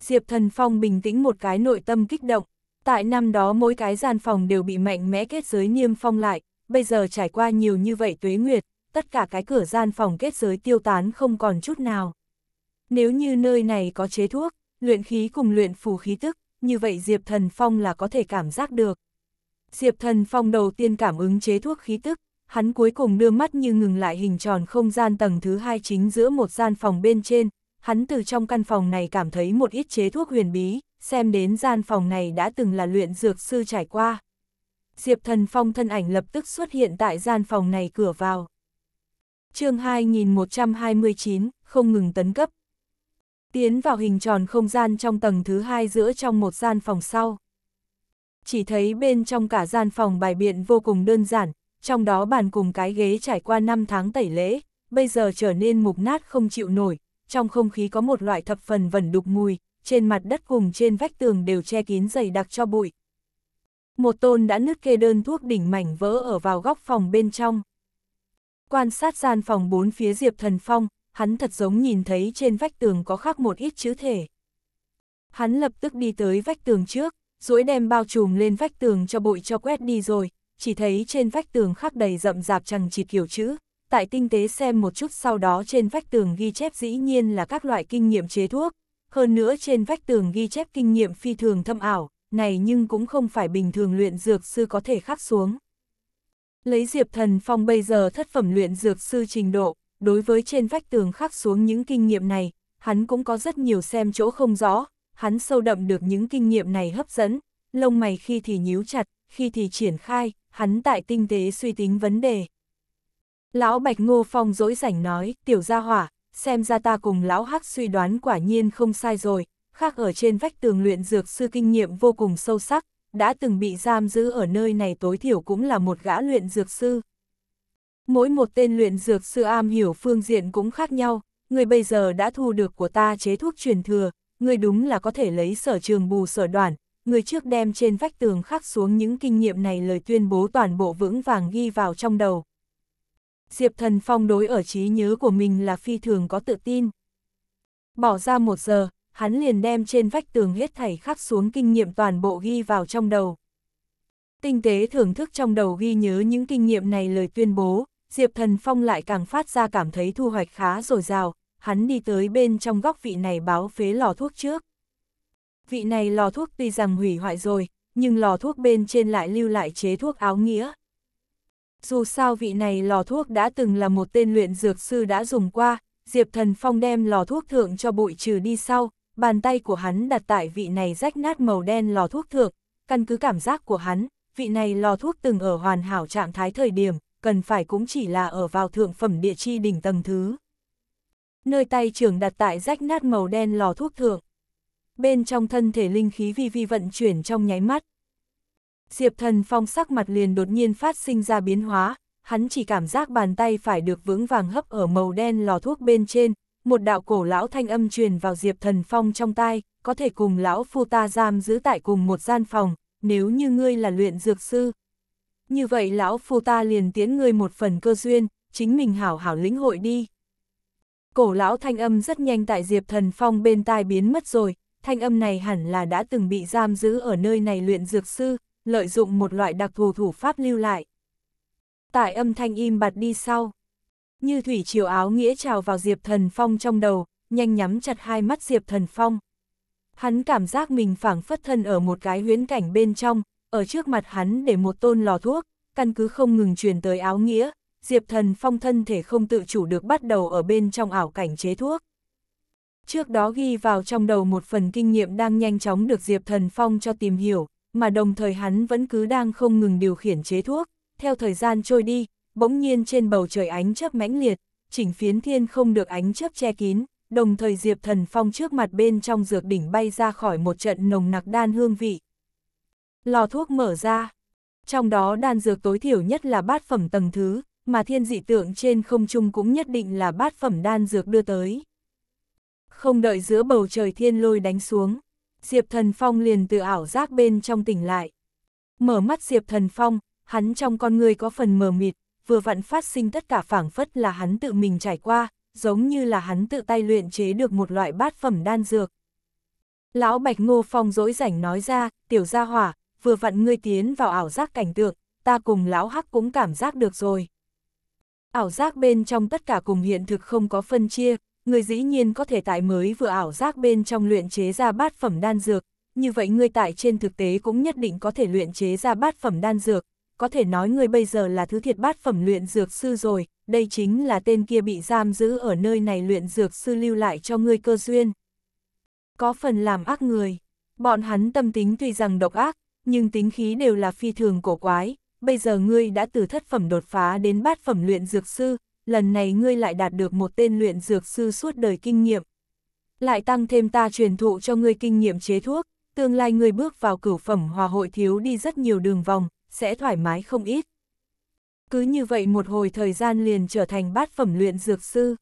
Diệp Thần Phong bình tĩnh một cái nội tâm kích động, tại năm đó mỗi cái gian phòng đều bị mạnh mẽ kết giới niêm phong lại, bây giờ trải qua nhiều như vậy tuế nguyệt, tất cả cái cửa gian phòng kết giới tiêu tán không còn chút nào. Nếu như nơi này có chế thuốc, luyện khí cùng luyện phù khí tức, như vậy Diệp Thần Phong là có thể cảm giác được. Diệp Thần Phong đầu tiên cảm ứng chế thuốc khí tức, hắn cuối cùng đưa mắt như ngừng lại hình tròn không gian tầng thứ hai chính giữa một gian phòng bên trên, hắn từ trong căn phòng này cảm thấy một ít chế thuốc huyền bí, xem đến gian phòng này đã từng là luyện dược sư trải qua. Diệp Thần Phong thân ảnh lập tức xuất hiện tại gian phòng này cửa vào. chương 2129, không ngừng tấn cấp. Tiến vào hình tròn không gian trong tầng thứ hai giữa trong một gian phòng sau chỉ thấy bên trong cả gian phòng bài biện vô cùng đơn giản, trong đó bàn cùng cái ghế trải qua 5 tháng tẩy lễ, bây giờ trở nên mục nát không chịu nổi, trong không khí có một loại thập phần vẩn đục mùi, trên mặt đất cùng trên vách tường đều che kín dày đặc cho bụi. Một tôn đã nứt kê đơn thuốc đỉnh mảnh vỡ ở vào góc phòng bên trong. Quan sát gian phòng bốn phía Diệp Thần Phong, hắn thật giống nhìn thấy trên vách tường có khắc một ít chữ thể. Hắn lập tức đi tới vách tường trước, duỗi đem bao trùm lên vách tường cho bụi cho quét đi rồi, chỉ thấy trên vách tường khắc đầy rậm rạp chẳng chịt kiểu chữ, tại tinh tế xem một chút sau đó trên vách tường ghi chép dĩ nhiên là các loại kinh nghiệm chế thuốc, hơn nữa trên vách tường ghi chép kinh nghiệm phi thường thâm ảo, này nhưng cũng không phải bình thường luyện dược sư có thể khắc xuống. Lấy Diệp Thần Phong bây giờ thất phẩm luyện dược sư trình độ, đối với trên vách tường khắc xuống những kinh nghiệm này, hắn cũng có rất nhiều xem chỗ không rõ, hắn sâu đậm được những kinh nghiệm này hấp dẫn, lông mày khi thì nhíu chặt, khi thì triển khai, hắn tại tinh tế suy tính vấn đề. Lão Bạch Ngô Phong dỗi rảnh nói, tiểu gia hỏa, xem ra ta cùng lão Hắc suy đoán quả nhiên không sai rồi, khác ở trên vách tường luyện dược sư kinh nghiệm vô cùng sâu sắc, đã từng bị giam giữ ở nơi này tối thiểu cũng là một gã luyện dược sư. Mỗi một tên luyện dược sư am hiểu phương diện cũng khác nhau, người bây giờ đã thu được của ta chế thuốc truyền thừa, người đúng là có thể lấy sở trường bù sở đoản người trước đem trên vách tường khắc xuống những kinh nghiệm này lời tuyên bố toàn bộ vững vàng ghi vào trong đầu. Diệp Thần Phong đối ở trí nhớ của mình là phi thường có tự tin. Bỏ ra một giờ, hắn liền đem trên vách tường hết thảy khắc xuống kinh nghiệm toàn bộ ghi vào trong đầu. Tinh tế thưởng thức trong đầu ghi nhớ những kinh nghiệm này lời tuyên bố, Diệp Thần Phong lại càng phát ra cảm thấy thu hoạch khá dồi dào, hắn đi tới bên trong góc vị này báo phế lò thuốc trước. Vị này lò thuốc tuy rằng hủy hoại rồi, nhưng lò thuốc bên trên lại lưu lại chế thuốc áo nghĩa. Dù sao vị này lò thuốc đã từng là một tên luyện dược sư đã dùng qua, Diệp Thần Phong đem lò thuốc thượng cho bụi trừ đi sau, bàn tay của hắn đặt tại vị này rách nát màu đen lò thuốc thượng, căn cứ cảm giác của hắn, vị này lò thuốc từng ở hoàn hảo trạng thái thời điểm, cần phải cũng chỉ là ở vào thượng phẩm địa chi đỉnh tầng thứ nơi tay trưởng đặt tại rách nát màu đen lò thuốc thượng. Bên trong thân thể linh khí vi vi vận chuyển trong nháy mắt. Diệp thần phong sắc mặt liền đột nhiên phát sinh ra biến hóa, hắn chỉ cảm giác bàn tay phải được vững vàng hấp ở màu đen lò thuốc bên trên, một đạo cổ lão thanh âm truyền vào Diệp Thần Phong trong tai, có thể cùng lão phu ta giam giữ tại cùng một gian phòng, nếu như ngươi là luyện dược sư. Như vậy lão phu ta liền tiến ngươi một phần cơ duyên, chính mình hảo hảo lĩnh hội đi cổ lão thanh âm rất nhanh tại Diệp Thần Phong bên tai biến mất rồi, thanh âm này hẳn là đã từng bị giam giữ ở nơi này luyện dược sư, lợi dụng một loại đặc thù thủ pháp lưu lại. Tại âm thanh im bặt đi sau, như thủy triều áo nghĩa trào vào Diệp Thần Phong trong đầu, nhanh nhắm chặt hai mắt Diệp Thần Phong. Hắn cảm giác mình phảng phất thân ở một cái huyễn cảnh bên trong, ở trước mặt hắn để một tôn lò thuốc, căn cứ không ngừng truyền tới áo nghĩa, Diệp Thần Phong thân thể không tự chủ được bắt đầu ở bên trong ảo cảnh chế thuốc. Trước đó ghi vào trong đầu một phần kinh nghiệm đang nhanh chóng được Diệp Thần Phong cho tìm hiểu, mà đồng thời hắn vẫn cứ đang không ngừng điều khiển chế thuốc. Theo thời gian trôi đi, bỗng nhiên trên bầu trời ánh chớp mãnh liệt, chỉnh phiến thiên không được ánh chớp che kín, đồng thời Diệp Thần Phong trước mặt bên trong dược đỉnh bay ra khỏi một trận nồng nặc đan hương vị. Lò thuốc mở ra, trong đó đan dược tối thiểu nhất là bát phẩm tầng thứ, mà thiên dị tượng trên không trung cũng nhất định là bát phẩm đan dược đưa tới. Không đợi giữa bầu trời thiên lôi đánh xuống, Diệp Thần Phong liền từ ảo giác bên trong tỉnh lại. Mở mắt Diệp Thần Phong, hắn trong con người có phần mờ mịt, vừa vặn phát sinh tất cả phảng phất là hắn tự mình trải qua, giống như là hắn tự tay luyện chế được một loại bát phẩm đan dược. Lão Bạch Ngô Phong dỗi rảnh nói ra, tiểu gia hỏa, vừa vặn ngươi tiến vào ảo giác cảnh tượng, ta cùng lão Hắc cũng cảm giác được rồi. Ảo giác bên trong tất cả cùng hiện thực không có phân chia, người dĩ nhiên có thể tại mới vừa ảo giác bên trong luyện chế ra bát phẩm đan dược, như vậy người tại trên thực tế cũng nhất định có thể luyện chế ra bát phẩm đan dược, có thể nói người bây giờ là thứ thiệt bát phẩm luyện dược sư rồi, đây chính là tên kia bị giam giữ ở nơi này luyện dược sư lưu lại cho người cơ duyên. Có phần làm ác người, bọn hắn tâm tính tuy rằng độc ác, nhưng tính khí đều là phi thường cổ quái, bây giờ ngươi đã từ thất phẩm đột phá đến bát phẩm luyện dược sư, lần này ngươi lại đạt được một tên luyện dược sư suốt đời kinh nghiệm. Lại tăng thêm ta truyền thụ cho ngươi kinh nghiệm chế thuốc, tương lai ngươi bước vào cửu phẩm hòa hội thiếu đi rất nhiều đường vòng, sẽ thoải mái không ít. Cứ như vậy một hồi thời gian liền trở thành bát phẩm luyện dược sư.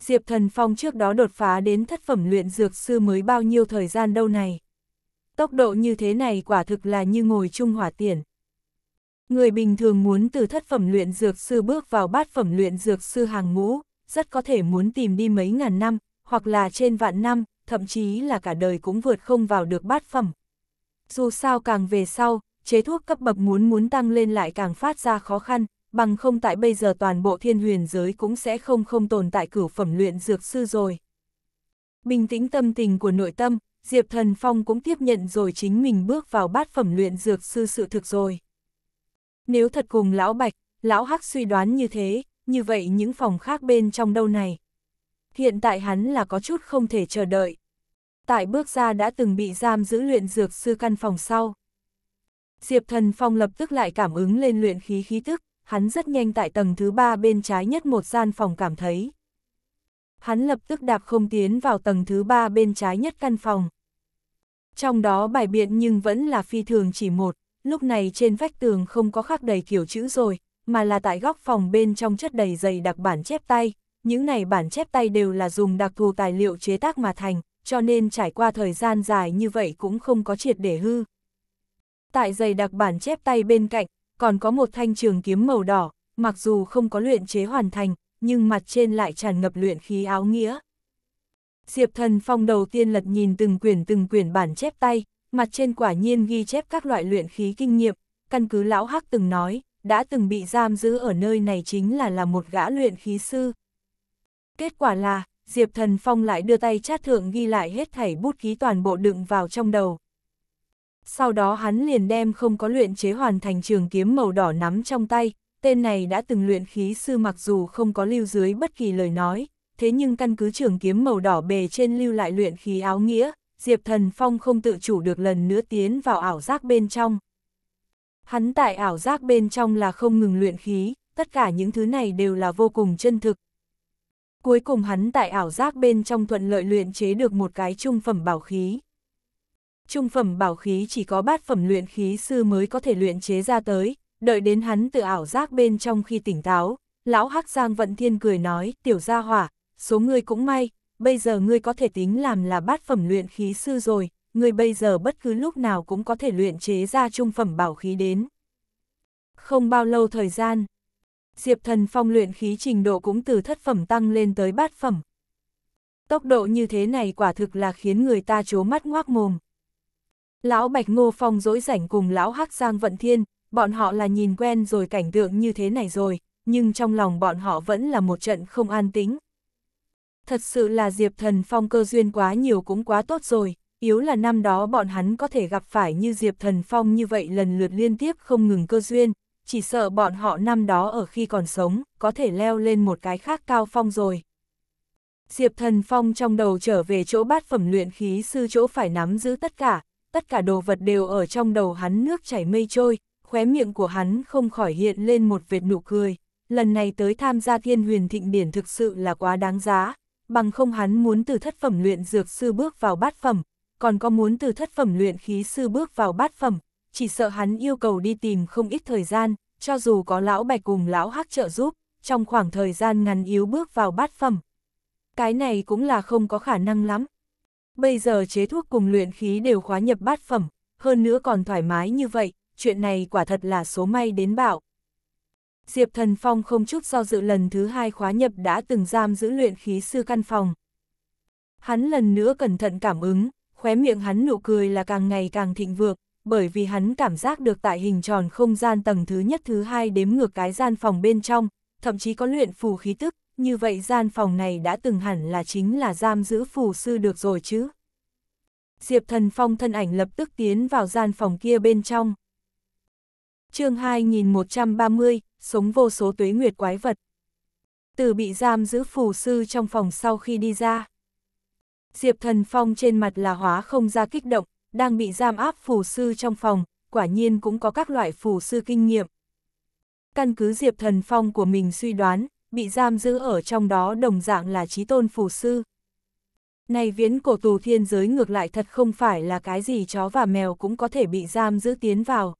Diệp Thần Phong trước đó đột phá đến thất phẩm luyện dược sư mới bao nhiêu thời gian đâu này. Tốc độ như thế này quả thực là như ngồi chung hỏa tiền Người bình thường muốn từ thất phẩm luyện dược sư bước vào bát phẩm luyện dược sư hàng ngũ, rất có thể muốn tìm đi mấy ngàn năm, hoặc là trên vạn năm, thậm chí là cả đời cũng vượt không vào được bát phẩm. Dù sao càng về sau, chế thuốc cấp bậc muốn muốn tăng lên lại càng phát ra khó khăn, bằng không tại bây giờ toàn bộ thiên huyền giới cũng sẽ không không tồn tại cửu phẩm luyện dược sư rồi. Bình tĩnh tâm tình của nội tâm, Diệp Thần Phong cũng tiếp nhận rồi chính mình bước vào bát phẩm luyện dược sư sự thực rồi. Nếu thật cùng lão Bạch, lão Hắc suy đoán như thế, như vậy những phòng khác bên trong đâu này. Hiện tại hắn là có chút không thể chờ đợi. Tại bước ra đã từng bị giam giữ luyện dược sư căn phòng sau. Diệp thần phong lập tức lại cảm ứng lên luyện khí khí tức, hắn rất nhanh tại tầng thứ ba bên trái nhất một gian phòng cảm thấy. Hắn lập tức đạp không tiến vào tầng thứ ba bên trái nhất căn phòng. Trong đó bài biện nhưng vẫn là phi thường chỉ một, lúc này trên vách tường không có khắc đầy kiểu chữ rồi, mà là tại góc phòng bên trong chất đầy dày đặc bản chép tay. Những này bản chép tay đều là dùng đặc thù tài liệu chế tác mà thành, cho nên trải qua thời gian dài như vậy cũng không có triệt để hư. Tại dày đặc bản chép tay bên cạnh, còn có một thanh trường kiếm màu đỏ, mặc dù không có luyện chế hoàn thành, nhưng mặt trên lại tràn ngập luyện khí áo nghĩa. Diệp thần phong đầu tiên lật nhìn từng quyển từng quyển bản chép tay, mặt trên quả nhiên ghi chép các loại luyện khí kinh nghiệm, căn cứ lão hắc từng nói, đã từng bị giam giữ ở nơi này chính là là một gã luyện khí sư. Kết quả là, Diệp Thần Phong lại đưa tay chát thượng ghi lại hết thảy bút ký toàn bộ đựng vào trong đầu. Sau đó hắn liền đem không có luyện chế hoàn thành trường kiếm màu đỏ nắm trong tay, tên này đã từng luyện khí sư mặc dù không có lưu dưới bất kỳ lời nói, thế nhưng căn cứ trường kiếm màu đỏ bề trên lưu lại luyện khí áo nghĩa, Diệp Thần Phong không tự chủ được lần nữa tiến vào ảo giác bên trong. Hắn tại ảo giác bên trong là không ngừng luyện khí, tất cả những thứ này đều là vô cùng chân thực. Cuối cùng hắn tại ảo giác bên trong thuận lợi luyện chế được một cái trung phẩm bảo khí. Trung phẩm bảo khí chỉ có bát phẩm luyện khí sư mới có thể luyện chế ra tới, đợi đến hắn tự ảo giác bên trong khi tỉnh táo, lão hắc giang vận thiên cười nói, tiểu gia hỏa, số người cũng may, bây giờ ngươi có thể tính làm là bát phẩm luyện khí sư rồi, ngươi bây giờ bất cứ lúc nào cũng có thể luyện chế ra trung phẩm bảo khí đến. Không bao lâu thời gian, Diệp Thần Phong luyện khí trình độ cũng từ thất phẩm tăng lên tới bát phẩm. Tốc độ như thế này quả thực là khiến người ta chố mắt ngoác mồm. Lão Bạch Ngô Phong dỗi rảnh cùng lão Hắc Giang Vận Thiên, bọn họ là nhìn quen rồi cảnh tượng như thế này rồi, nhưng trong lòng bọn họ vẫn là một trận không an tính. Thật sự là Diệp Thần Phong cơ duyên quá nhiều cũng quá tốt rồi, yếu là năm đó bọn hắn có thể gặp phải như Diệp Thần Phong như vậy lần lượt liên tiếp không ngừng cơ duyên, chỉ sợ bọn họ năm đó ở khi còn sống, có thể leo lên một cái khác cao phong rồi. Diệp Thần Phong trong đầu trở về chỗ bát phẩm luyện khí sư chỗ phải nắm giữ tất cả, tất cả đồ vật đều ở trong đầu hắn nước chảy mây trôi, khóe miệng của hắn không khỏi hiện lên một vệt nụ cười, lần này tới tham gia thiên huyền thịnh điển thực sự là quá đáng giá, bằng không hắn muốn từ thất phẩm luyện dược sư bước vào bát phẩm, còn có muốn từ thất phẩm luyện khí sư bước vào bát phẩm, chỉ sợ hắn yêu cầu đi tìm không ít thời gian, cho dù có lão bạch cùng lão hắc trợ giúp, trong khoảng thời gian ngắn yếu bước vào bát phẩm. Cái này cũng là không có khả năng lắm. Bây giờ chế thuốc cùng luyện khí đều khóa nhập bát phẩm, hơn nữa còn thoải mái như vậy, chuyện này quả thật là số may đến bạo. Diệp Thần Phong không chút do dự lần thứ hai khóa nhập đã từng giam giữ luyện khí sư căn phòng. Hắn lần nữa cẩn thận cảm ứng, khóe miệng hắn nụ cười là càng ngày càng thịnh vượng, bởi vì hắn cảm giác được tại hình tròn không gian tầng thứ nhất thứ hai đếm ngược cái gian phòng bên trong, thậm chí có luyện phù khí tức, như vậy gian phòng này đã từng hẳn là chính là giam giữ phù sư được rồi chứ. Diệp Thần Phong thân ảnh lập tức tiến vào gian phòng kia bên trong. chương 2130, sống vô số tuế nguyệt quái vật. Từ bị giam giữ phù sư trong phòng sau khi đi ra. Diệp Thần Phong trên mặt là hóa không ra kích động, đang bị giam áp phù sư trong phòng, quả nhiên cũng có các loại phù sư kinh nghiệm. Căn cứ Diệp Thần Phong của mình suy đoán, bị giam giữ ở trong đó đồng dạng là trí tôn phù sư. Này viễn cổ tù thiên giới ngược lại thật không phải là cái gì chó và mèo cũng có thể bị giam giữ tiến vào.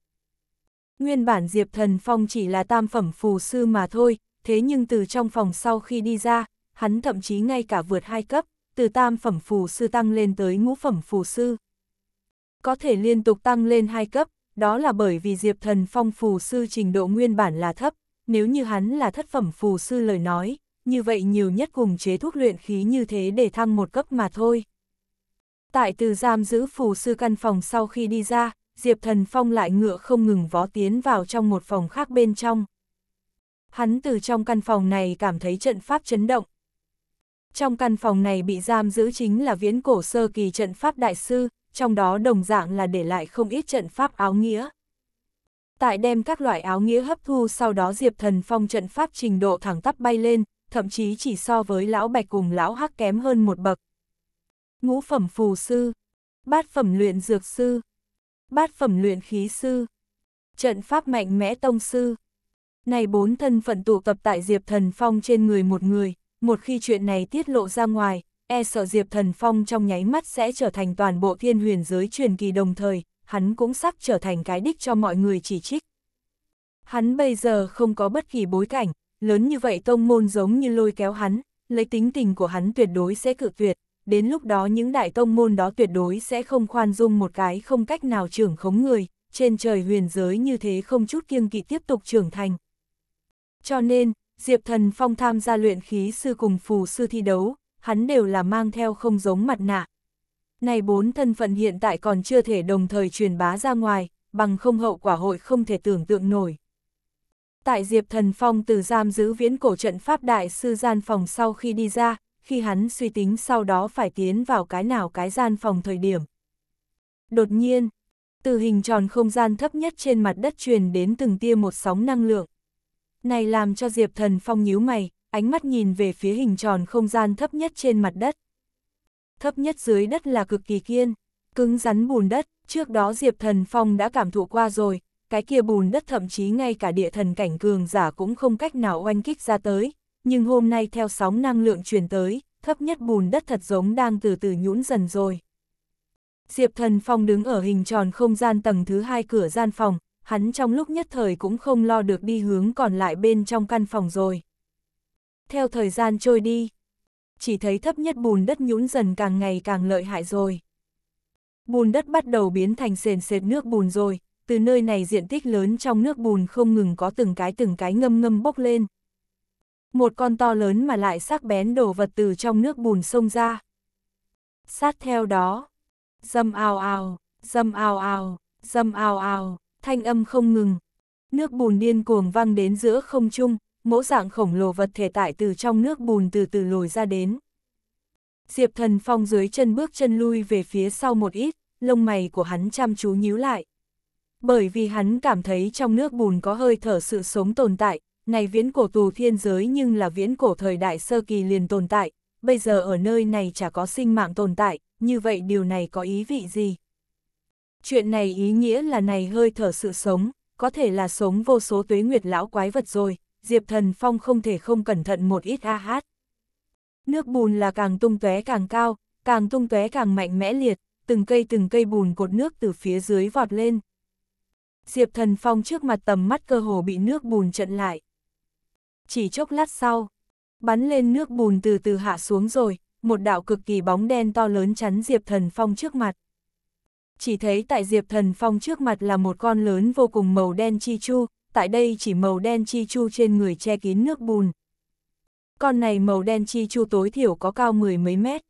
Nguyên bản Diệp Thần Phong chỉ là tam phẩm phù sư mà thôi, thế nhưng từ trong phòng sau khi đi ra, hắn thậm chí ngay cả vượt hai cấp, từ tam phẩm phù sư tăng lên tới ngũ phẩm phù sư. Có thể liên tục tăng lên hai cấp, đó là bởi vì Diệp Thần Phong phù sư trình độ nguyên bản là thấp, nếu như hắn là thất phẩm phù sư lời nói, như vậy nhiều nhất cùng chế thuốc luyện khí như thế để thăng một cấp mà thôi. Tại từ giam giữ phù sư căn phòng sau khi đi ra, Diệp Thần Phong lại ngựa không ngừng vó tiến vào trong một phòng khác bên trong. Hắn từ trong căn phòng này cảm thấy trận pháp chấn động. Trong căn phòng này bị giam giữ chính là viễn cổ sơ kỳ trận pháp đại sư, trong đó đồng dạng là để lại không ít trận pháp áo nghĩa. Tại đem các loại áo nghĩa hấp thu sau đó Diệp Thần Phong trận pháp trình độ thẳng tắp bay lên, thậm chí chỉ so với lão bạch cùng lão hắc kém hơn một bậc. Ngũ phẩm phù sư, bát phẩm luyện dược sư, bát phẩm luyện khí sư, trận pháp mạnh mẽ tông sư. Này bốn thân phận tụ tập tại Diệp Thần Phong trên người một người, một khi chuyện này tiết lộ ra ngoài, e sợ Diệp Thần Phong trong nháy mắt sẽ trở thành toàn bộ thiên huyền giới truyền kỳ đồng thời, hắn cũng sắp trở thành cái đích cho mọi người chỉ trích. Hắn bây giờ không có bất kỳ bối cảnh, lớn như vậy tông môn giống như lôi kéo hắn, lấy tính tình của hắn tuyệt đối sẽ cự tuyệt, đến lúc đó những đại tông môn đó tuyệt đối sẽ không khoan dung một cái không cách nào trưởng khống người, trên trời huyền giới như thế không chút kiêng kỵ tiếp tục trưởng thành. Cho nên, Diệp Thần Phong tham gia luyện khí sư cùng phù sư thi đấu, hắn đều là mang theo không giống mặt nạ. Này bốn thân phận hiện tại còn chưa thể đồng thời truyền bá ra ngoài, bằng không hậu quả hội không thể tưởng tượng nổi. Tại Diệp Thần Phong từ giam giữ viễn cổ trận Pháp Đại Sư Gian Phòng sau khi đi ra, khi hắn suy tính sau đó phải tiến vào cái nào cái gian phòng thời điểm. Đột nhiên, từ hình tròn không gian thấp nhất trên mặt đất truyền đến từng tia một sóng năng lượng. Này làm cho Diệp Thần Phong nhíu mày, ánh mắt nhìn về phía hình tròn không gian thấp nhất trên mặt đất. Thấp nhất dưới đất là cực kỳ kiên, cứng rắn bùn đất, trước đó Diệp Thần Phong đã cảm thụ qua rồi, cái kia bùn đất thậm chí ngay cả địa thần cảnh cường giả cũng không cách nào oanh kích ra tới, nhưng hôm nay theo sóng năng lượng truyền tới, thấp nhất bùn đất thật giống đang từ từ nhũn dần rồi. Diệp Thần Phong đứng ở hình tròn không gian tầng thứ hai cửa gian phòng, hắn trong lúc nhất thời cũng không lo được đi hướng còn lại bên trong căn phòng rồi. Theo thời gian trôi đi, chỉ thấy thấp nhất bùn đất nhũn dần càng ngày càng lợi hại rồi. Bùn đất bắt đầu biến thành sền sệt nước bùn rồi, từ nơi này diện tích lớn trong nước bùn không ngừng có từng cái từng cái ngâm ngâm bốc lên, một con to lớn mà lại sắc bén đổ vật từ trong nước bùn sông ra. Sát theo đó, dâm ào ào, dâm ào ào, dâm ào ào, thanh âm không ngừng. Nước bùn điên cuồng văng đến giữa không trung, mẫu dạng khổng lồ vật thể tại từ trong nước bùn từ từ lồi ra đến. Diệp thần phong dưới chân bước chân lui về phía sau một ít, lông mày của hắn chăm chú nhíu lại. Bởi vì hắn cảm thấy trong nước bùn có hơi thở sự sống tồn tại, này viễn cổ tù thiên giới nhưng là viễn cổ thời đại sơ kỳ liền tồn tại, bây giờ ở nơi này chả có sinh mạng tồn tại, như vậy điều này có ý vị gì? Chuyện này ý nghĩa là này hơi thở sự sống, có thể là sống vô số tuế nguyệt lão quái vật rồi, Diệp Thần Phong không thể không cẩn thận một ít a hát. Nước bùn là càng tung tóe càng cao, càng tung tóe càng mạnh mẽ liệt, từng cây từng cây bùn cột nước từ phía dưới vọt lên. Diệp Thần Phong trước mặt tầm mắt cơ hồ bị nước bùn trận lại. Chỉ chốc lát sau, bắn lên nước bùn từ từ hạ xuống rồi, một đạo cực kỳ bóng đen to lớn chắn Diệp Thần Phong trước mặt. Chỉ thấy tại Diệp Thần Phong trước mặt là một con lớn vô cùng màu đen chi chu, tại đây chỉ màu đen chi chu trên người che kín nước bùn. Con này màu đen chi chu tối thiểu có cao mười mấy mét.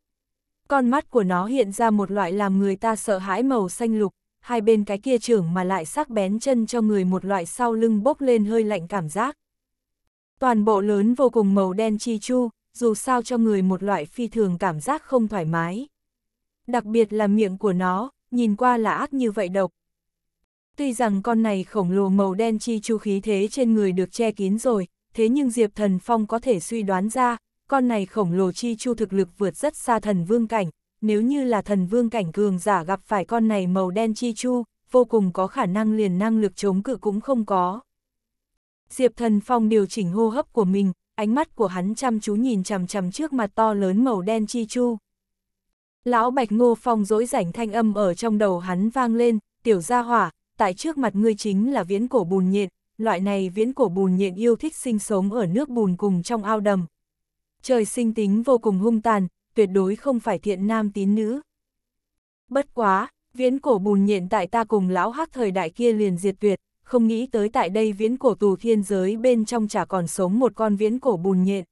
Con mắt của nó hiện ra một loại làm người ta sợ hãi màu xanh lục, hai bên cái kia trưởng mà lại sắc bén chân cho người một loại sau lưng bốc lên hơi lạnh cảm giác. Toàn bộ lớn vô cùng màu đen chi chu, dù sao cho người một loại phi thường cảm giác không thoải mái. Đặc biệt là miệng của nó, nhìn qua là ác như vậy độc. Tuy rằng con này khổng lồ màu đen chi chu khí thế trên người được che kín rồi, thế nhưng Diệp Thần Phong có thể suy đoán ra, con này khổng lồ chi chu thực lực vượt rất xa thần vương cảnh, nếu như là thần vương cảnh cường giả gặp phải con này màu đen chi chu, vô cùng có khả năng liền năng lực chống cự cũng không có. Diệp Thần Phong điều chỉnh hô hấp của mình, ánh mắt của hắn chăm chú nhìn chằm chằm trước mặt to lớn màu đen chi chu. Lão Bạch Ngô Phong dỗi rảnh thanh âm ở trong đầu hắn vang lên, tiểu gia hỏa, tại trước mặt ngươi chính là viễn cổ bùn nhện, loại này viễn cổ bùn nhện yêu thích sinh sống ở nước bùn cùng trong ao đầm. Trời sinh tính vô cùng hung tàn, tuyệt đối không phải thiện nam tín nữ. Bất quá, viễn cổ bùn nhện tại ta cùng lão hắc thời đại kia liền diệt tuyệt, không nghĩ tới tại đây viễn cổ tù thiên giới bên trong chả còn sống một con viễn cổ bùn nhện.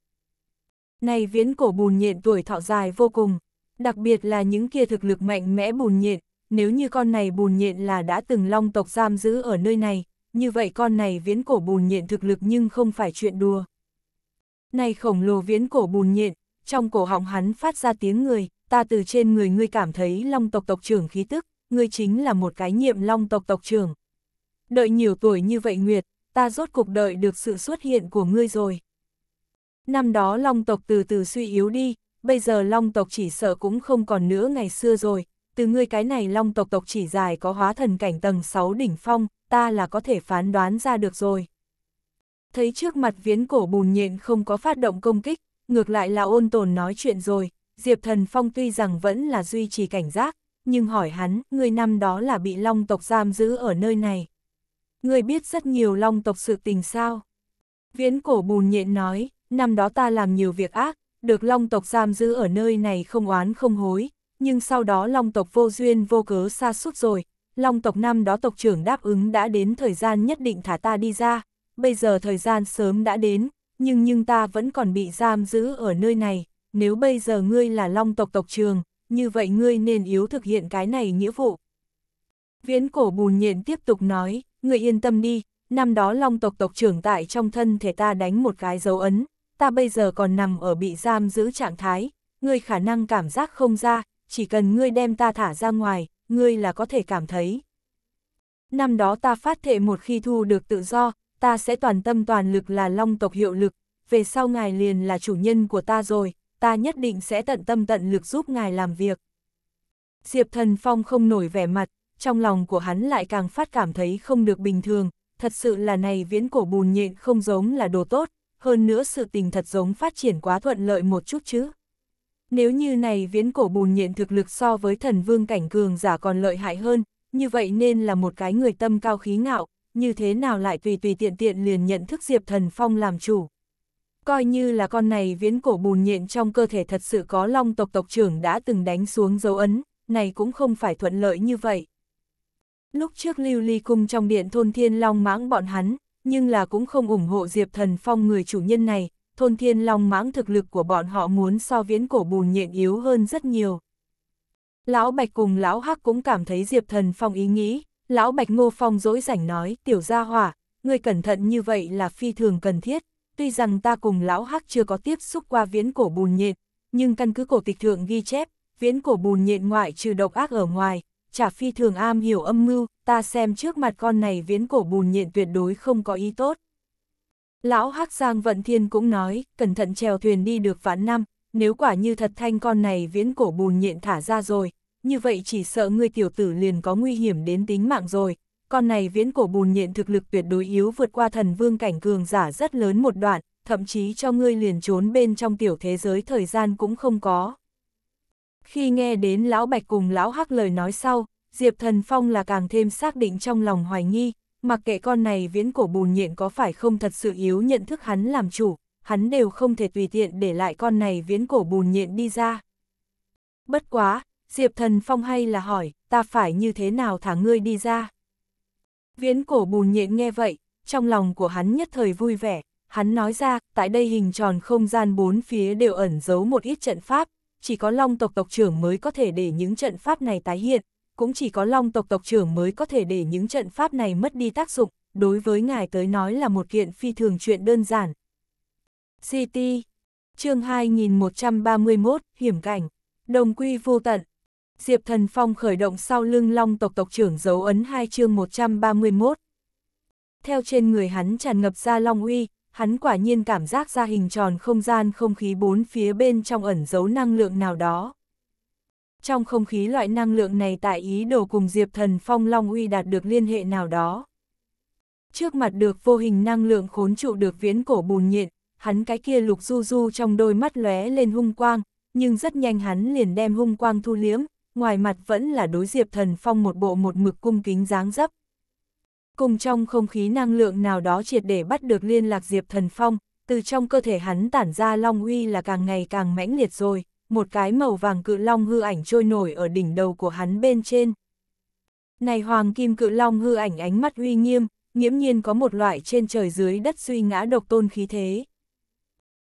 Này viễn cổ bùn nhện tuổi thọ dài vô cùng, đặc biệt là những kia thực lực mạnh mẽ bùn nhện, nếu như con này bùn nhện là đã từng long tộc giam giữ ở nơi này, như vậy con này viễn cổ bùn nhện thực lực nhưng không phải chuyện đùa. Này khổng lồ viễn cổ bùn nhện, trong cổ họng hắn phát ra tiếng người, ta từ trên người ngươi cảm thấy long tộc tộc trưởng khí tức, ngươi chính là một cái nhiệm long tộc tộc trưởng đợi nhiều tuổi như vậy Nguyệt, ta rốt cục đợi được sự xuất hiện của ngươi rồi. Năm đó long tộc từ từ suy yếu đi, bây giờ long tộc chỉ sợ cũng không còn nữa ngày xưa rồi, từ ngươi cái này long tộc tộc chỉ dài có hóa thần cảnh tầng 6 đỉnh phong, ta là có thể phán đoán ra được rồi. Thấy trước mặt viễn cổ bùn nhện không có phát động công kích, ngược lại là ôn tồn nói chuyện rồi, Diệp Thần Phong tuy rằng vẫn là duy trì cảnh giác, nhưng hỏi hắn, người năm đó là bị long tộc giam giữ ở nơi này ngươi biết rất nhiều long tộc sự tình sao. Viễn cổ bùn nhện nói, năm đó ta làm nhiều việc ác, được long tộc giam giữ ở nơi này không oán không hối, nhưng sau đó long tộc vô duyên vô cớ xa suốt rồi, long tộc năm đó tộc trưởng đáp ứng đã đến thời gian nhất định thả ta đi ra, bây giờ thời gian sớm đã đến, nhưng nhưng ta vẫn còn bị giam giữ ở nơi này, nếu bây giờ ngươi là long tộc tộc trường, như vậy ngươi nên yếu thực hiện cái này nghĩa vụ. Viễn cổ bùn nhện tiếp tục nói, người yên tâm đi, năm đó long tộc tộc trưởng tại trong thân thể ta đánh một cái dấu ấn, ta bây giờ còn nằm ở bị giam giữ trạng thái, người khả năng cảm giác không ra, chỉ cần ngươi đem ta thả ra ngoài, ngươi là có thể cảm thấy. Năm đó ta phát thệ một khi thu được tự do, ta sẽ toàn tâm toàn lực là long tộc hiệu lực, về sau ngài liền là chủ nhân của ta rồi, ta nhất định sẽ tận tâm tận lực giúp ngài làm việc. Diệp Thần Phong không nổi vẻ mặt, trong lòng của hắn lại càng phát cảm thấy không được bình thường, thật sự là này viễn cổ bùn nhện không giống là đồ tốt, hơn nữa sự tình thật giống phát triển quá thuận lợi một chút chứ. Nếu như này viễn cổ bùn nhện thực lực so với thần vương cảnh cường giả còn lợi hại hơn, như vậy nên là một cái người tâm cao khí ngạo, như thế nào lại tùy tùy tiện tiện liền nhận thức Diệp Thần Phong làm chủ. Coi như là con này viễn cổ bùn nhện trong cơ thể thật sự có long tộc tộc trưởng đã từng đánh xuống dấu ấn, này cũng không phải thuận lợi như vậy. Lúc trước lưu ly cung trong điện thôn thiên long mãng bọn hắn, nhưng là cũng không ủng hộ Diệp Thần Phong người chủ nhân này, thôn thiên long mãng thực lực của bọn họ muốn so viễn cổ bùn nhện yếu hơn rất nhiều. Lão Bạch cùng Lão Hắc cũng cảm thấy Diệp Thần Phong ý nghĩ, Lão Bạch Ngô Phong dỗi rảnh nói, tiểu gia hỏa, người cẩn thận như vậy là phi thường cần thiết, tuy rằng ta cùng Lão Hắc chưa có tiếp xúc qua viễn cổ bùn nhện, nhưng căn cứ cổ tịch thượng ghi chép, viễn cổ bùn nhện ngoại trừ độc ác ở ngoài, chả phi thường am hiểu âm mưu, ta xem trước mặt con này viễn cổ bùn nhện tuyệt đối không có ý tốt. Lão Hắc Giang Vận Thiên cũng nói, cẩn thận trèo thuyền đi được vạn năm, nếu quả như thật thanh con này viễn cổ bùn nhện thả ra rồi, như vậy chỉ sợ ngươi tiểu tử liền có nguy hiểm đến tính mạng rồi. Con này viễn cổ bùn nhện thực lực tuyệt đối yếu vượt qua thần vương cảnh cường giả rất lớn một đoạn, thậm chí cho ngươi liền trốn bên trong tiểu thế giới thời gian cũng không có. Khi nghe đến Lão Bạch cùng Lão Hắc lời nói sau, Diệp Thần Phong là càng thêm xác định trong lòng hoài nghi, mặc kệ con này viễn cổ bùn nhện có phải không thật sự yếu nhận thức hắn làm chủ, hắn đều không thể tùy tiện để lại con này viễn cổ bùn nhện đi ra. Bất quá, Diệp Thần Phong hay là hỏi, ta phải như thế nào thả ngươi đi ra? Viễn cổ bùn nhện nghe vậy, trong lòng của hắn nhất thời vui vẻ, hắn nói ra, tại đây hình tròn không gian bốn phía đều ẩn giấu một ít trận pháp, chỉ có long tộc tộc trưởng mới có thể để những trận pháp này tái hiện, cũng chỉ có long tộc tộc trưởng mới có thể để những trận pháp này mất đi tác dụng, đối với ngài tới nói là một kiện phi thường chuyện đơn giản. CT chương 2131, hiểm cảnh, đồng quy vô tận. Diệp Thần Phong khởi động sau lưng long tộc tộc trưởng dấu ấn hai chương 131. Theo trên người hắn tràn ngập ra long uy, hắn quả nhiên cảm giác ra hình tròn không gian không khí bốn phía bên trong ẩn giấu năng lượng nào đó. Trong không khí loại năng lượng này tại ý đồ cùng Diệp Thần Phong Long Uy đạt được liên hệ nào đó. Trước mặt được vô hình năng lượng khốn trụ được viễn cổ bùn nhện, hắn cái kia lục du du trong đôi mắt lóe lên hung quang, nhưng rất nhanh hắn liền đem hung quang thu liếm, ngoài mặt vẫn là đối Diệp Thần Phong một bộ một mực cung kính dáng dấp. Cùng trong không khí năng lượng nào đó triệt để bắt được liên lạc Diệp Thần Phong, từ trong cơ thể hắn tản ra long uy là càng ngày càng mãnh liệt rồi, một cái màu vàng cự long hư ảnh trôi nổi ở đỉnh đầu của hắn bên trên. Này hoàng kim cự long hư ảnh ánh mắt uy nghiêm, nghiễm nhiên có một loại trên trời dưới đất suy ngã độc tôn khí thế.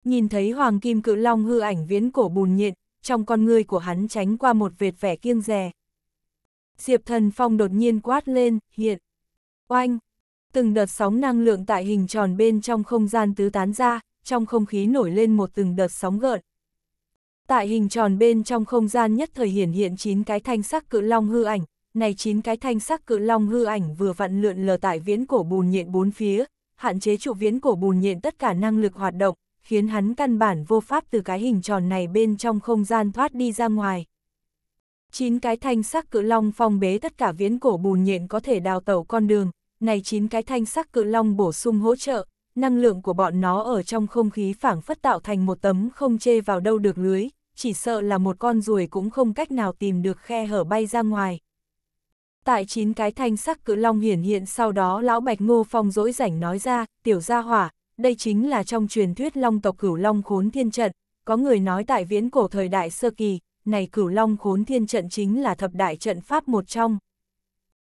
Nhìn thấy hoàng kim cự long hư ảnh viễn cổ bùn nhện, trong con người của hắn tránh qua một vệt vẻ kiêng rè. Diệp thần phong đột nhiên quát lên, hiện. Oanh! Từng đợt sóng năng lượng tại hình tròn bên trong không gian tứ tán ra, trong không khí nổi lên một từng đợt sóng gợn. Tại hình tròn bên trong không gian nhất thời hiển hiện chín cái thanh sắc cự long hư ảnh, này chín cái thanh sắc cự long hư ảnh vừa vặn lượn lờ tại viễn cổ bùn nhện bốn phía, hạn chế trụ viễn cổ bùn nhện tất cả năng lực hoạt động, khiến hắn căn bản vô pháp từ cái hình tròn này bên trong không gian thoát đi ra ngoài. Chín cái thanh sắc cự long phong bế tất cả viễn cổ bùn nhện có thể đào tẩu con đường, này chín cái thanh sắc cự long bổ sung hỗ trợ, năng lượng của bọn nó ở trong không khí phảng phất tạo thành một tấm không chê vào đâu được lưới, chỉ sợ là một con ruồi cũng không cách nào tìm được khe hở bay ra ngoài. Tại chín cái thanh sắc cự long hiển hiện sau đó lão Bạch Ngô Phong dỗi rảnh nói ra, tiểu gia hỏa, đây chính là trong truyền thuyết long tộc cửu long khốn thiên trận, có người nói tại viễn cổ thời đại sơ kỳ, này cửu long khốn thiên trận chính là thập đại trận pháp một trong.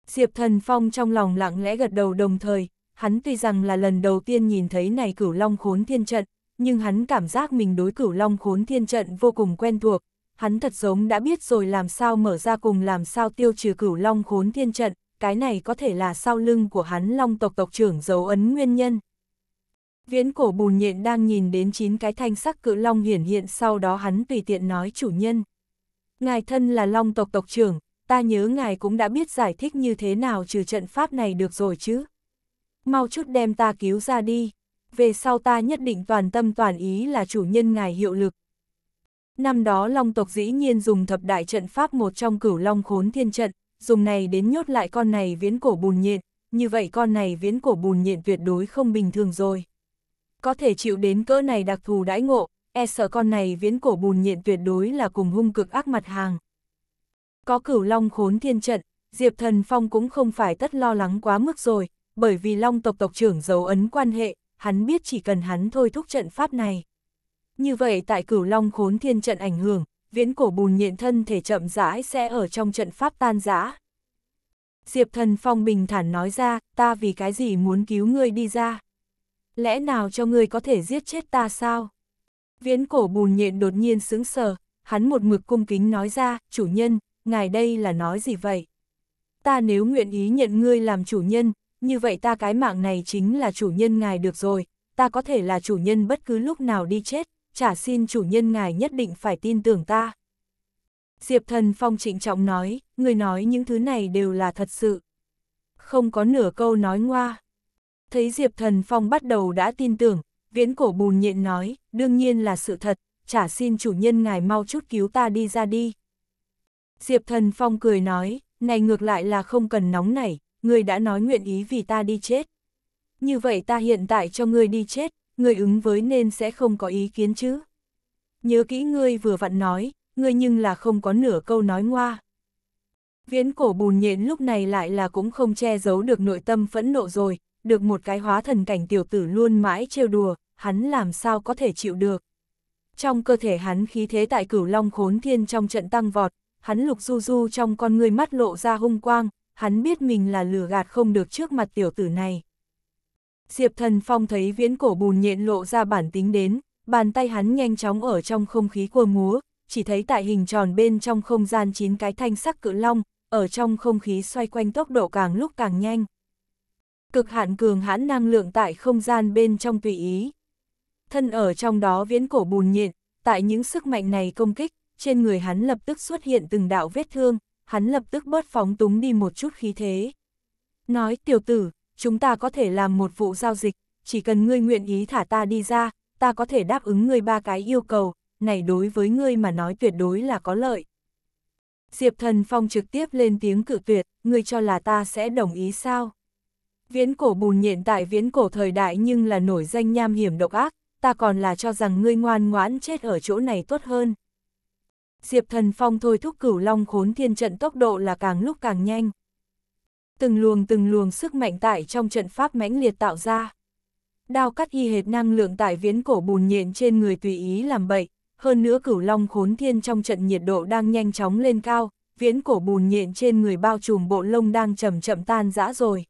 Diệp Thần Phong trong lòng lặng lẽ gật đầu đồng thời, hắn tuy rằng là lần đầu tiên nhìn thấy này cửu long khốn thiên trận, nhưng hắn cảm giác mình đối cửu long khốn thiên trận vô cùng quen thuộc, hắn thật giống đã biết rồi làm sao mở ra cùng làm sao tiêu trừ cửu long khốn thiên trận, cái này có thể là sau lưng của hắn long tộc tộc trưởng dấu ấn nguyên nhân. Viễn cổ bùn nhện đang nhìn đến chín cái thanh sắc cự long hiển hiện sau đó hắn tùy tiện nói chủ nhân. Ngài thân là long tộc tộc trưởng, ta nhớ ngài cũng đã biết giải thích như thế nào trừ trận pháp này được rồi chứ. Mau chút đem ta cứu ra đi, về sau ta nhất định toàn tâm toàn ý là chủ nhân ngài hiệu lực. Năm đó long tộc dĩ nhiên dùng thập đại trận pháp một trong cửu long khốn thiên trận, dùng này đến nhốt lại con này viễn cổ bùn nhện, như vậy con này viễn cổ bùn nhện tuyệt đối không bình thường rồi. Có thể chịu đến cỡ này đặc thù đãi ngộ, e sợ con này viễn cổ bùn nhện tuyệt đối là cùng hung cực ác mặt hàng. Có cửu long khốn thiên trận, Diệp Thần Phong cũng không phải tất lo lắng quá mức rồi, bởi vì long tộc tộc trưởng dấu ấn quan hệ, hắn biết chỉ cần hắn thôi thúc trận pháp này. Như vậy tại cửu long khốn thiên trận ảnh hưởng, viễn cổ bùn nhện thân thể chậm rãi sẽ ở trong trận pháp tan rã. Diệp Thần Phong bình thản nói ra, ta vì cái gì muốn cứu ngươi đi ra? Lẽ nào cho ngươi có thể giết chết ta sao? Viễn cổ bùn nhện đột nhiên sững sờ, hắn một mực cung kính nói ra, chủ nhân, ngài đây là nói gì vậy? Ta nếu nguyện ý nhận ngươi làm chủ nhân, như vậy ta cái mạng này chính là chủ nhân ngài được rồi, ta có thể là chủ nhân bất cứ lúc nào đi chết, chả xin chủ nhân ngài nhất định phải tin tưởng ta. Diệp thần phong trịnh trọng nói, người nói những thứ này đều là thật sự. Không có nửa câu nói ngoa. Thấy Diệp thần phong bắt đầu đã tin tưởng, Viễn cổ bùn nhện nói, đương nhiên là sự thật, chả xin chủ nhân ngài mau chút cứu ta đi ra đi. Diệp thần phong cười nói, này ngược lại là không cần nóng nảy, ngươi đã nói nguyện ý vì ta đi chết. Như vậy ta hiện tại cho ngươi đi chết, ngươi ứng với nên sẽ không có ý kiến chứ. Nhớ kỹ ngươi vừa vặn nói, ngươi nhưng là không có nửa câu nói ngoa. Viễn cổ bùn nhện lúc này lại là cũng không che giấu được nội tâm phẫn nộ rồi, được một cái hóa thần cảnh tiểu tử luôn mãi trêu đùa, hắn làm sao có thể chịu được. Trong cơ thể hắn khí thế tại cửu long khốn thiên trong trận tăng vọt, hắn lục du du trong con người mắt lộ ra hung quang, hắn biết mình là lừa gạt không được trước mặt tiểu tử này. Diệp thần phong thấy viễn cổ bùn nhện lộ ra bản tính đến, bàn tay hắn nhanh chóng ở trong không khí cua múa, chỉ thấy tại hình tròn bên trong không gian chín cái thanh sắc cự long, ở trong không khí xoay quanh tốc độ càng lúc càng nhanh. Cực hạn cường hãn năng lượng tại không gian bên trong tùy ý thân ở trong đó viễn cổ bùn nhện, tại những sức mạnh này công kích, trên người hắn lập tức xuất hiện từng đạo vết thương, hắn lập tức bớt phóng túng đi một chút khí thế. Nói, tiểu tử, chúng ta có thể làm một vụ giao dịch, chỉ cần ngươi nguyện ý thả ta đi ra, ta có thể đáp ứng ngươi ba cái yêu cầu, này đối với ngươi mà nói tuyệt đối là có lợi. Diệp Thần Phong trực tiếp lên tiếng cự tuyệt, ngươi cho là ta sẽ đồng ý sao? Viễn cổ bùn nhện tại viễn cổ thời đại nhưng là nổi danh nham hiểm độc ác, ta còn là cho rằng ngươi ngoan ngoãn chết ở chỗ này tốt hơn. Diệp Thần Phong thôi thúc cửu long khốn thiên trận tốc độ là càng lúc càng nhanh. Từng luồng từng luồng sức mạnh tại trong trận pháp mãnh liệt tạo ra. Đao cắt y hệt năng lượng tại viễn cổ bùn nhện trên người tùy ý làm bậy, hơn nữa cửu long khốn thiên trong trận nhiệt độ đang nhanh chóng lên cao, viễn cổ bùn nhện trên người bao trùm bộ lông đang chậm chậm tan rã rồi.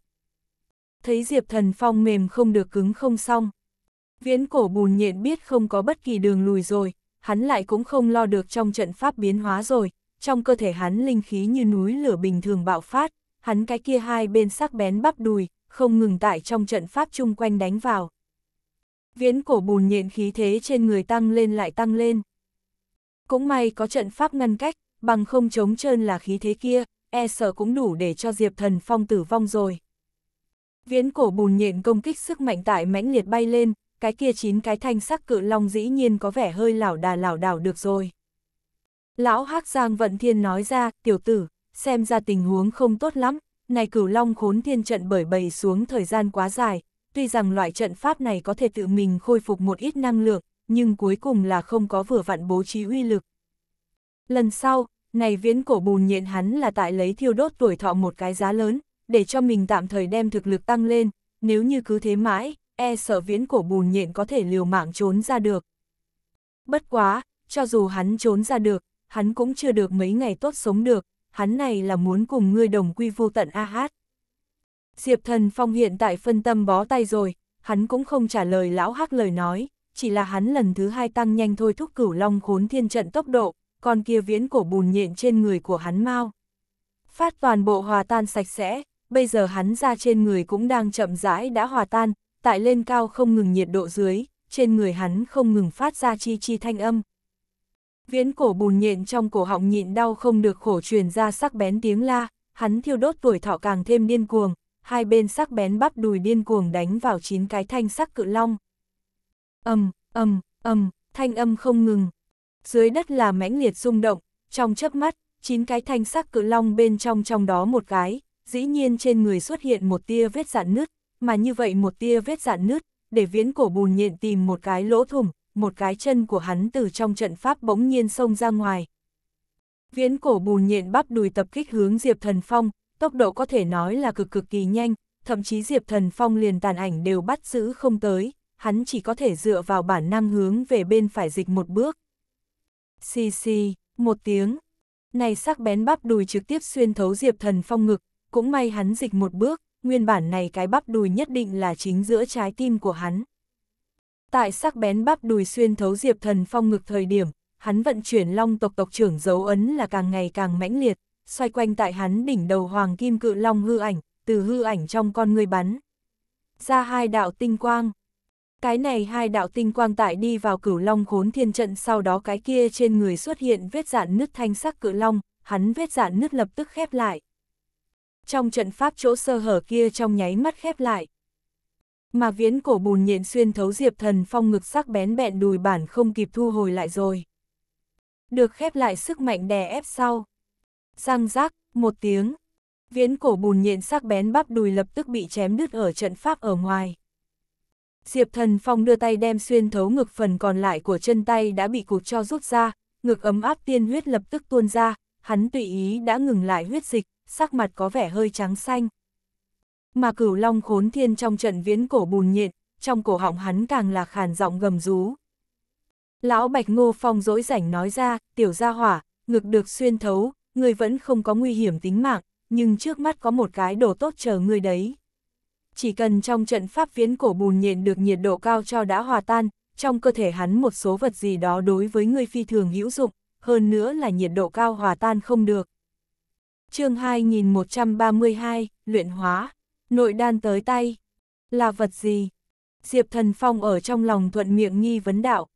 Thấy Diệp Thần Phong mềm không được cứng không xong. Viễn cổ bùn nhện biết không có bất kỳ đường lùi rồi, hắn lại cũng không lo được trong trận pháp biến hóa rồi, trong cơ thể hắn linh khí như núi lửa bình thường bạo phát, hắn cái kia hai bên sắc bén bắp đùi, không ngừng tại trong trận pháp chung quanh đánh vào. Viễn cổ bùn nhện khí thế trên người tăng lên lại tăng lên. Cũng may có trận pháp ngăn cách, bằng không chống trơn là khí thế kia, e sợ cũng đủ để cho Diệp Thần Phong tử vong rồi. Viễn cổ bùn nhện công kích sức mạnh tại mãnh liệt bay lên, cái kia chín cái thanh sắc cự long dĩ nhiên có vẻ hơi lảo đà lảo đảo được rồi. Lão hắc Giang Vận Thiên nói ra, tiểu tử, xem ra tình huống không tốt lắm, này cửu long khốn thiên trận bởi bầy xuống thời gian quá dài, tuy rằng loại trận pháp này có thể tự mình khôi phục một ít năng lượng, nhưng cuối cùng là không có vừa vặn bố trí uy lực. Lần sau, này viễn cổ bùn nhện hắn là tại lấy thiêu đốt tuổi thọ một cái giá lớn, để cho mình tạm thời đem thực lực tăng lên, nếu như cứ thế mãi, e sợ viễn cổ bùn nhện có thể liều mạng trốn ra được. Bất quá, cho dù hắn trốn ra được, hắn cũng chưa được mấy ngày tốt sống được, hắn này là muốn cùng ngươi đồng quy vô tận a hát. Diệp Thần Phong hiện tại phân tâm bó tay rồi, hắn cũng không trả lời lão hắc lời nói, chỉ là hắn lần thứ hai tăng nhanh thôi thúc cửu long khốn thiên trận tốc độ, còn kia viễn cổ bùn nhện trên người của hắn mau. Phát toàn bộ hòa tan sạch sẽ, bây giờ hắn ra trên người cũng đang chậm rãi đã hòa tan, tại lên cao không ngừng nhiệt độ dưới, trên người hắn không ngừng phát ra chi chi thanh âm. Viễn cổ bùn nhện trong cổ họng nhịn đau không được khổ truyền ra sắc bén tiếng la, hắn thiêu đốt tuổi thọ càng thêm điên cuồng, hai bên sắc bén bắp đùi điên cuồng đánh vào chín cái thanh sắc cự long. Âm, âm, âm, thanh âm không ngừng. Dưới đất là mãnh liệt rung động, trong chớp mắt, chín cái thanh sắc cự long bên trong trong đó một cái, dĩ nhiên trên người xuất hiện một tia vết rạn nứt, mà như vậy một tia vết dạn nứt, để viễn cổ bùn nhện tìm một cái lỗ thủng, một cái chân của hắn từ trong trận pháp bỗng nhiên xông ra ngoài. Viễn cổ bùn nhện bắp đùi tập kích hướng Diệp Thần Phong, tốc độ có thể nói là cực cực kỳ nhanh, thậm chí Diệp Thần Phong liền tàn ảnh đều bắt giữ không tới, hắn chỉ có thể dựa vào bản năng hướng về bên phải dịch một bước. Xì xì, một tiếng, này sắc bén bắp đùi trực tiếp xuyên thấu Diệp Thần Phong ngực, cũng may hắn dịch một bước, nguyên bản này cái bắp đùi nhất định là chính giữa trái tim của hắn. Tại sắc bén bắp đùi xuyên thấu Diệp Thần Phong ngực thời điểm, hắn vận chuyển long tộc tộc trưởng dấu ấn là càng ngày càng mãnh liệt, xoay quanh tại hắn đỉnh đầu hoàng kim cự long hư ảnh, từ hư ảnh trong con người bắn. Ra hai đạo tinh quang. Cái này hai đạo tinh quang tại đi vào cửu long khốn thiên trận sau đó cái kia trên người xuất hiện vết dạn nứt thanh sắc cự long, hắn vết dạn nứt lập tức khép lại trong trận pháp chỗ sơ hở kia trong nháy mắt khép lại. Mà viễn cổ bùn nhện xuyên thấu diệp thần phong ngực sắc bén bẹn đùi bản không kịp thu hồi lại rồi. Được khép lại sức mạnh đè ép sau. Răng rác, một tiếng. Viễn cổ bùn nhện sắc bén bắp đùi lập tức bị chém đứt ở trận pháp ở ngoài. Diệp thần phong đưa tay đem xuyên thấu ngực phần còn lại của chân tay đã bị cục cho rút ra, ngực ấm áp tiên huyết lập tức tuôn ra, hắn tùy ý đã ngừng lại huyết dịch sắc mặt có vẻ hơi trắng xanh. Mà cửu long khốn thiên trong trận viễn cổ bùn nhện, trong cổ họng hắn càng là khàn giọng gầm rú. Lão Bạch Ngô Phong dỗi rảnh nói ra, tiểu gia hỏa, ngực được xuyên thấu, người vẫn không có nguy hiểm tính mạng, nhưng trước mắt có một cái đồ tốt chờ người đấy. Chỉ cần trong trận pháp viễn cổ bùn nhện được nhiệt độ cao cho đã hòa tan, trong cơ thể hắn một số vật gì đó đối với người phi thường hữu dụng, hơn nữa là nhiệt độ cao hòa tan không được chương 2132, luyện hóa, nội đan tới tay, là vật gì? Diệp Thần Phong ở trong lòng thuận miệng nghi vấn đạo.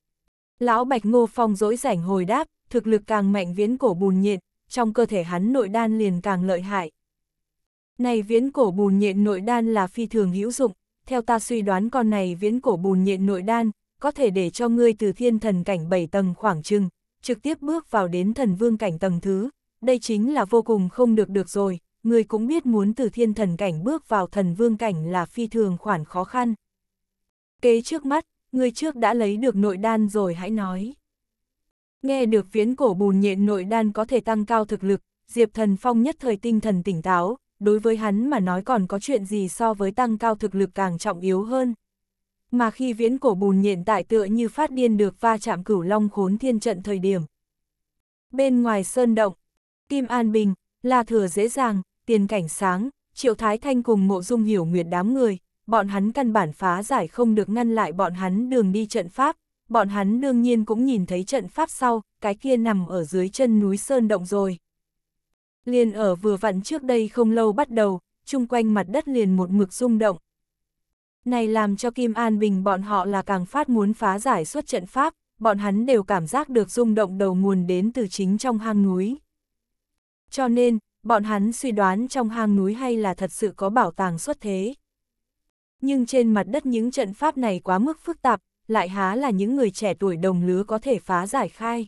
Lão Bạch Ngô Phong dỗi rảnh hồi đáp, thực lực càng mạnh viễn cổ bùn nhện, trong cơ thể hắn nội đan liền càng lợi hại. Này viễn cổ bùn nhện nội đan là phi thường hữu dụng, theo ta suy đoán con này viễn cổ bùn nhện nội đan, có thể để cho ngươi từ thiên thần cảnh 7 tầng khoảng chừng trực tiếp bước vào đến thần vương cảnh tầng thứ, đây chính là vô cùng không được được rồi, người cũng biết muốn từ thiên thần cảnh bước vào thần vương cảnh là phi thường khoản khó khăn. Kế trước mắt, người trước đã lấy được nội đan rồi hãy nói. Nghe được viễn cổ bùn nhện nội đan có thể tăng cao thực lực, Diệp Thần Phong nhất thời tinh thần tỉnh táo, đối với hắn mà nói còn có chuyện gì so với tăng cao thực lực càng trọng yếu hơn. Mà khi viễn cổ bùn nhện tại tựa như phát điên được va chạm cửu long khốn thiên trận thời điểm. Bên ngoài sơn động, Kim An Bình, là Thừa dễ dàng, tiền cảnh sáng, Triệu Thái Thanh cùng mộ dung hiểu nguyệt đám người, bọn hắn căn bản phá giải không được ngăn lại bọn hắn đường đi trận pháp, bọn hắn đương nhiên cũng nhìn thấy trận pháp sau, cái kia nằm ở dưới chân núi Sơn Động rồi. Liên ở vừa vặn trước đây không lâu bắt đầu, chung quanh mặt đất liền một mực rung động. Này làm cho Kim An Bình bọn họ là càng phát muốn phá giải suốt trận pháp, bọn hắn đều cảm giác được rung động đầu nguồn đến từ chính trong hang núi. Cho nên, bọn hắn suy đoán trong hang núi hay là thật sự có bảo tàng xuất thế. Nhưng trên mặt đất những trận pháp này quá mức phức tạp, lại há là những người trẻ tuổi đồng lứa có thể phá giải khai.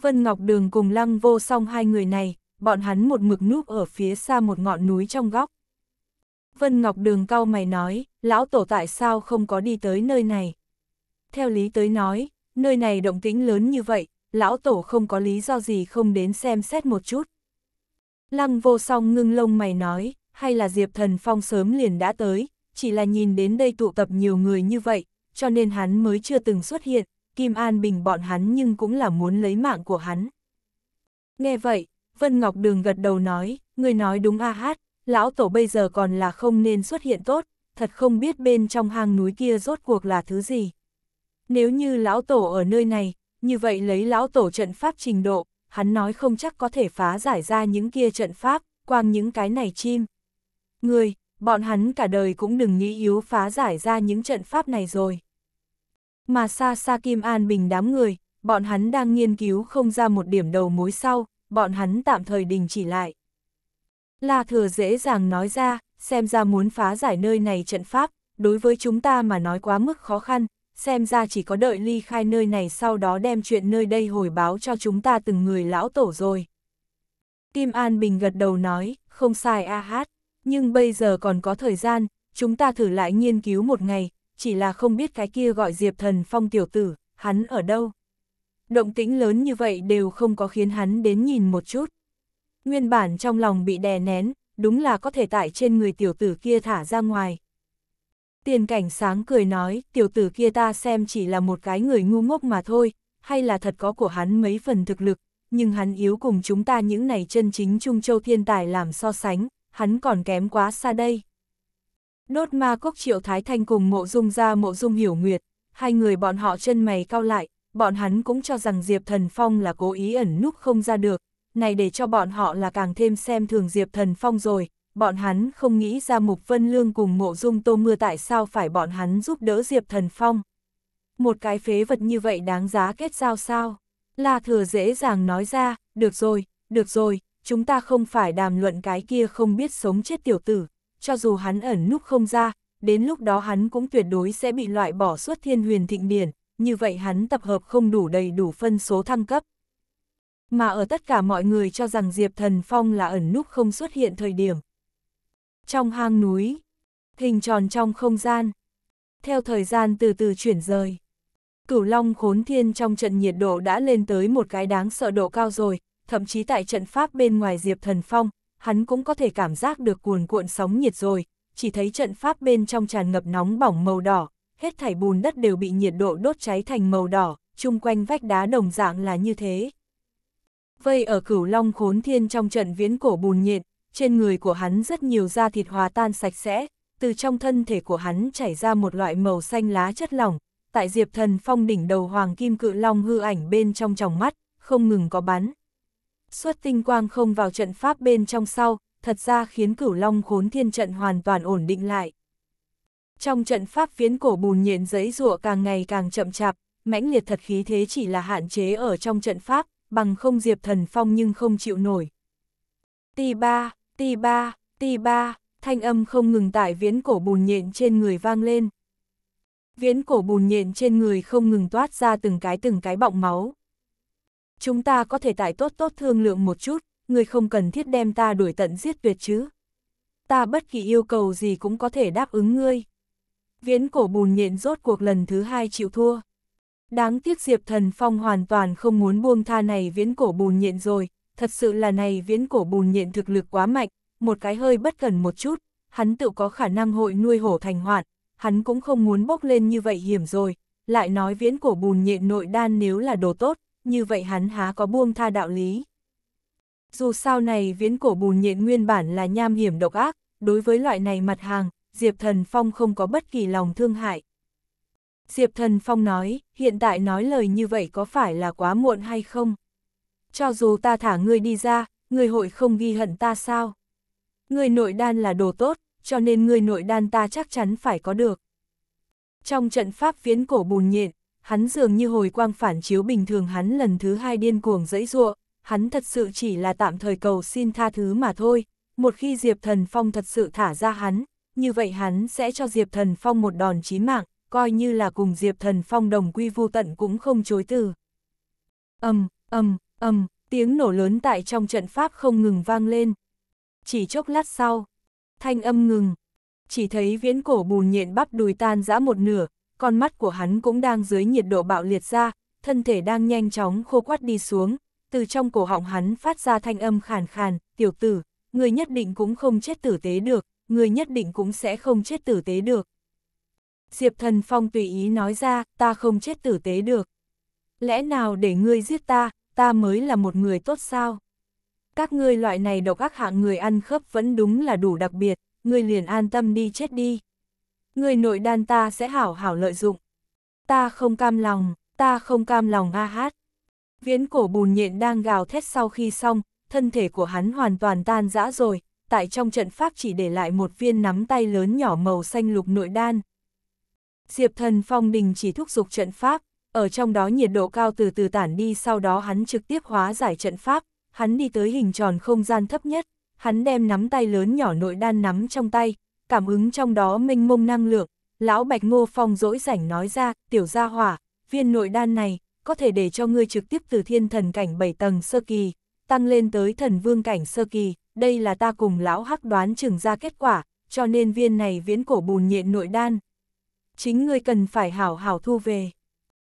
Vân Ngọc Đường cùng Lăng Vô Song hai người này, bọn hắn một mực núp ở phía xa một ngọn núi trong góc. Vân Ngọc Đường cau mày nói, lão tổ tại sao không có đi tới nơi này? Theo lý tới nói, nơi này động tĩnh lớn như vậy, lão tổ không có lý do gì không đến xem xét một chút. Lăng vô song ngưng lông mày nói, hay là Diệp Thần Phong sớm liền đã tới, chỉ là nhìn đến đây tụ tập nhiều người như vậy, cho nên hắn mới chưa từng xuất hiện, Kim An Bình bọn hắn nhưng cũng là muốn lấy mạng của hắn. Nghe vậy, Vân Ngọc Đường gật đầu nói, người nói đúng a à hát, lão tổ bây giờ còn là không nên xuất hiện tốt, thật không biết bên trong hang núi kia rốt cuộc là thứ gì. Nếu như lão tổ ở nơi này, như vậy lấy lão tổ trận pháp trình độ, hắn nói không chắc có thể phá giải ra những kia trận pháp, quang những cái này chim. Người, bọn hắn cả đời cũng đừng nghĩ yếu phá giải ra những trận pháp này rồi. Mà xa xa Kim An Bình đám người, bọn hắn đang nghiên cứu không ra một điểm đầu mối sau, bọn hắn tạm thời đình chỉ lại. La thừa dễ dàng nói ra, xem ra muốn phá giải nơi này trận pháp, đối với chúng ta mà nói quá mức khó khăn, xem ra chỉ có đợi ly khai nơi này sau đó đem chuyện nơi đây hồi báo cho chúng ta từng người lão tổ rồi. Kim An Bình gật đầu nói, không sai a hát, nhưng bây giờ còn có thời gian, chúng ta thử lại nghiên cứu một ngày, chỉ là không biết cái kia gọi Diệp Thần Phong tiểu tử, hắn ở đâu. Động tĩnh lớn như vậy đều không có khiến hắn đến nhìn một chút. Nguyên bản trong lòng bị đè nén, đúng là có thể tại trên người tiểu tử kia thả ra ngoài, Tiền cảnh sáng cười nói, tiểu tử kia ta xem chỉ là một cái người ngu ngốc mà thôi, hay là thật có của hắn mấy phần thực lực, nhưng hắn yếu cùng chúng ta những này chân chính Trung Châu thiên tài làm so sánh, hắn còn kém quá xa đây. Đốt ma cốc triệu Thái Thanh cùng mộ dung ra mộ dung hiểu nguyệt, hai người bọn họ chân mày cao lại, bọn hắn cũng cho rằng Diệp Thần Phong là cố ý ẩn núp không ra được, này để cho bọn họ là càng thêm xem thường Diệp Thần Phong rồi, bọn hắn không nghĩ ra Mục Vân Lương cùng mộ dung tô mưa tại sao phải bọn hắn giúp đỡ Diệp Thần Phong. Một cái phế vật như vậy đáng giá kết giao sao? La thừa dễ dàng nói ra, được rồi, được rồi, chúng ta không phải đàm luận cái kia không biết sống chết tiểu tử, cho dù hắn ẩn núp không ra, đến lúc đó hắn cũng tuyệt đối sẽ bị loại bỏ suốt thiên huyền thịnh điển, như vậy hắn tập hợp không đủ đầy đủ phân số thăng cấp. Mà ở tất cả mọi người cho rằng Diệp Thần Phong là ẩn núp không xuất hiện thời điểm, trong hang núi, hình tròn trong không gian, theo thời gian từ từ chuyển rời. Cửu Long khốn thiên trong trận nhiệt độ đã lên tới một cái đáng sợ độ cao rồi, thậm chí tại trận pháp bên ngoài Diệp Thần Phong, hắn cũng có thể cảm giác được cuồn cuộn sóng nhiệt rồi, chỉ thấy trận pháp bên trong tràn ngập nóng bỏng màu đỏ, hết thảy bùn đất đều bị nhiệt độ đốt cháy thành màu đỏ, chung quanh vách đá đồng dạng là như thế. Vây ở cửu long khốn thiên trong trận viễn cổ bùn nhiệt, trên người của hắn rất nhiều da thịt hòa tan sạch sẽ, từ trong thân thể của hắn chảy ra một loại màu xanh lá chất lỏng, tại Diệp Thần Phong đỉnh đầu hoàng kim cự long hư ảnh bên trong tròng mắt, không ngừng có bắn. Xuất tinh quang không vào trận pháp bên trong sau, thật ra khiến cửu long khốn thiên trận hoàn toàn ổn định lại. Trong trận pháp phiến cổ bùn nhện giấy rụa càng ngày càng chậm chạp, mãnh liệt thật khí thế chỉ là hạn chế ở trong trận pháp, bằng không Diệp Thần Phong nhưng không chịu nổi. Tì ba, Tì ba, tì ba, thanh âm không ngừng tại viễn cổ bùn nhện trên người vang lên. Viễn cổ bùn nhện trên người không ngừng toát ra từng cái từng cái bọng máu. Chúng ta có thể tại tốt tốt thương lượng một chút, người không cần thiết đem ta đuổi tận giết tuyệt chứ. Ta bất kỳ yêu cầu gì cũng có thể đáp ứng ngươi. Viễn cổ bùn nhện rốt cuộc lần thứ hai chịu thua. Đáng tiếc Diệp Thần Phong hoàn toàn không muốn buông tha này viễn cổ bùn nhện rồi, thật sự là này viễn cổ bùn nhện thực lực quá mạnh, một cái hơi bất cần một chút, hắn tự có khả năng hội nuôi hổ thành hoạn, hắn cũng không muốn bốc lên như vậy hiểm rồi, lại nói viễn cổ bùn nhện nội đan nếu là đồ tốt, như vậy hắn há có buông tha đạo lý. Dù sao này viễn cổ bùn nhện nguyên bản là nham hiểm độc ác, đối với loại này mặt hàng, Diệp Thần Phong không có bất kỳ lòng thương hại. Diệp Thần Phong nói, hiện tại nói lời như vậy có phải là quá muộn hay không? cho dù ta thả ngươi đi ra, ngươi hội không ghi hận ta sao? Ngươi nội đan là đồ tốt, cho nên ngươi nội đan ta chắc chắn phải có được. Trong trận pháp viễn cổ bùn nhện, hắn dường như hồi quang phản chiếu bình thường hắn lần thứ hai điên cuồng dẫy ruộng, hắn thật sự chỉ là tạm thời cầu xin tha thứ mà thôi, một khi Diệp Thần Phong thật sự thả ra hắn, như vậy hắn sẽ cho Diệp Thần Phong một đòn chí mạng, coi như là cùng Diệp Thần Phong đồng quy vu tận cũng không chối từ. Âm, um, âm, um, ầm, tiếng nổ lớn tại trong trận pháp không ngừng vang lên. Chỉ chốc lát sau, thanh âm ngừng. Chỉ thấy viễn cổ bùn nhện bắp đùi tan rã một nửa, con mắt của hắn cũng đang dưới nhiệt độ bạo liệt ra, thân thể đang nhanh chóng khô quắt đi xuống. Từ trong cổ họng hắn phát ra thanh âm khàn khàn, tiểu tử, người nhất định cũng không chết tử tế được, người nhất định cũng sẽ không chết tử tế được. Diệp thần phong tùy ý nói ra, ta không chết tử tế được. Lẽ nào để ngươi giết ta, ta mới là một người tốt sao? Các ngươi loại này độc ác hạng người ăn khớp vẫn đúng là đủ đặc biệt, ngươi liền an tâm đi chết đi. Ngươi nội đan ta sẽ hảo hảo lợi dụng. Ta không cam lòng, ta không cam lòng a hát. Viễn cổ bùn nhện đang gào thét sau khi xong, thân thể của hắn hoàn toàn tan rã rồi, tại trong trận pháp chỉ để lại một viên nắm tay lớn nhỏ màu xanh lục nội đan. Diệp thần phong đình chỉ thúc giục trận pháp, ở trong đó nhiệt độ cao từ từ tản đi sau đó hắn trực tiếp hóa giải trận pháp, hắn đi tới hình tròn không gian thấp nhất, hắn đem nắm tay lớn nhỏ nội đan nắm trong tay, cảm ứng trong đó mênh mông năng lượng, lão Bạch Ngô Phong dỗi rảnh nói ra, tiểu gia hỏa, viên nội đan này, có thể để cho ngươi trực tiếp từ thiên thần cảnh 7 tầng sơ kỳ, tăng lên tới thần vương cảnh sơ kỳ, đây là ta cùng lão hắc đoán chừng ra kết quả, cho nên viên này viễn cổ bùn nhện nội đan. Chính ngươi cần phải hảo hảo thu về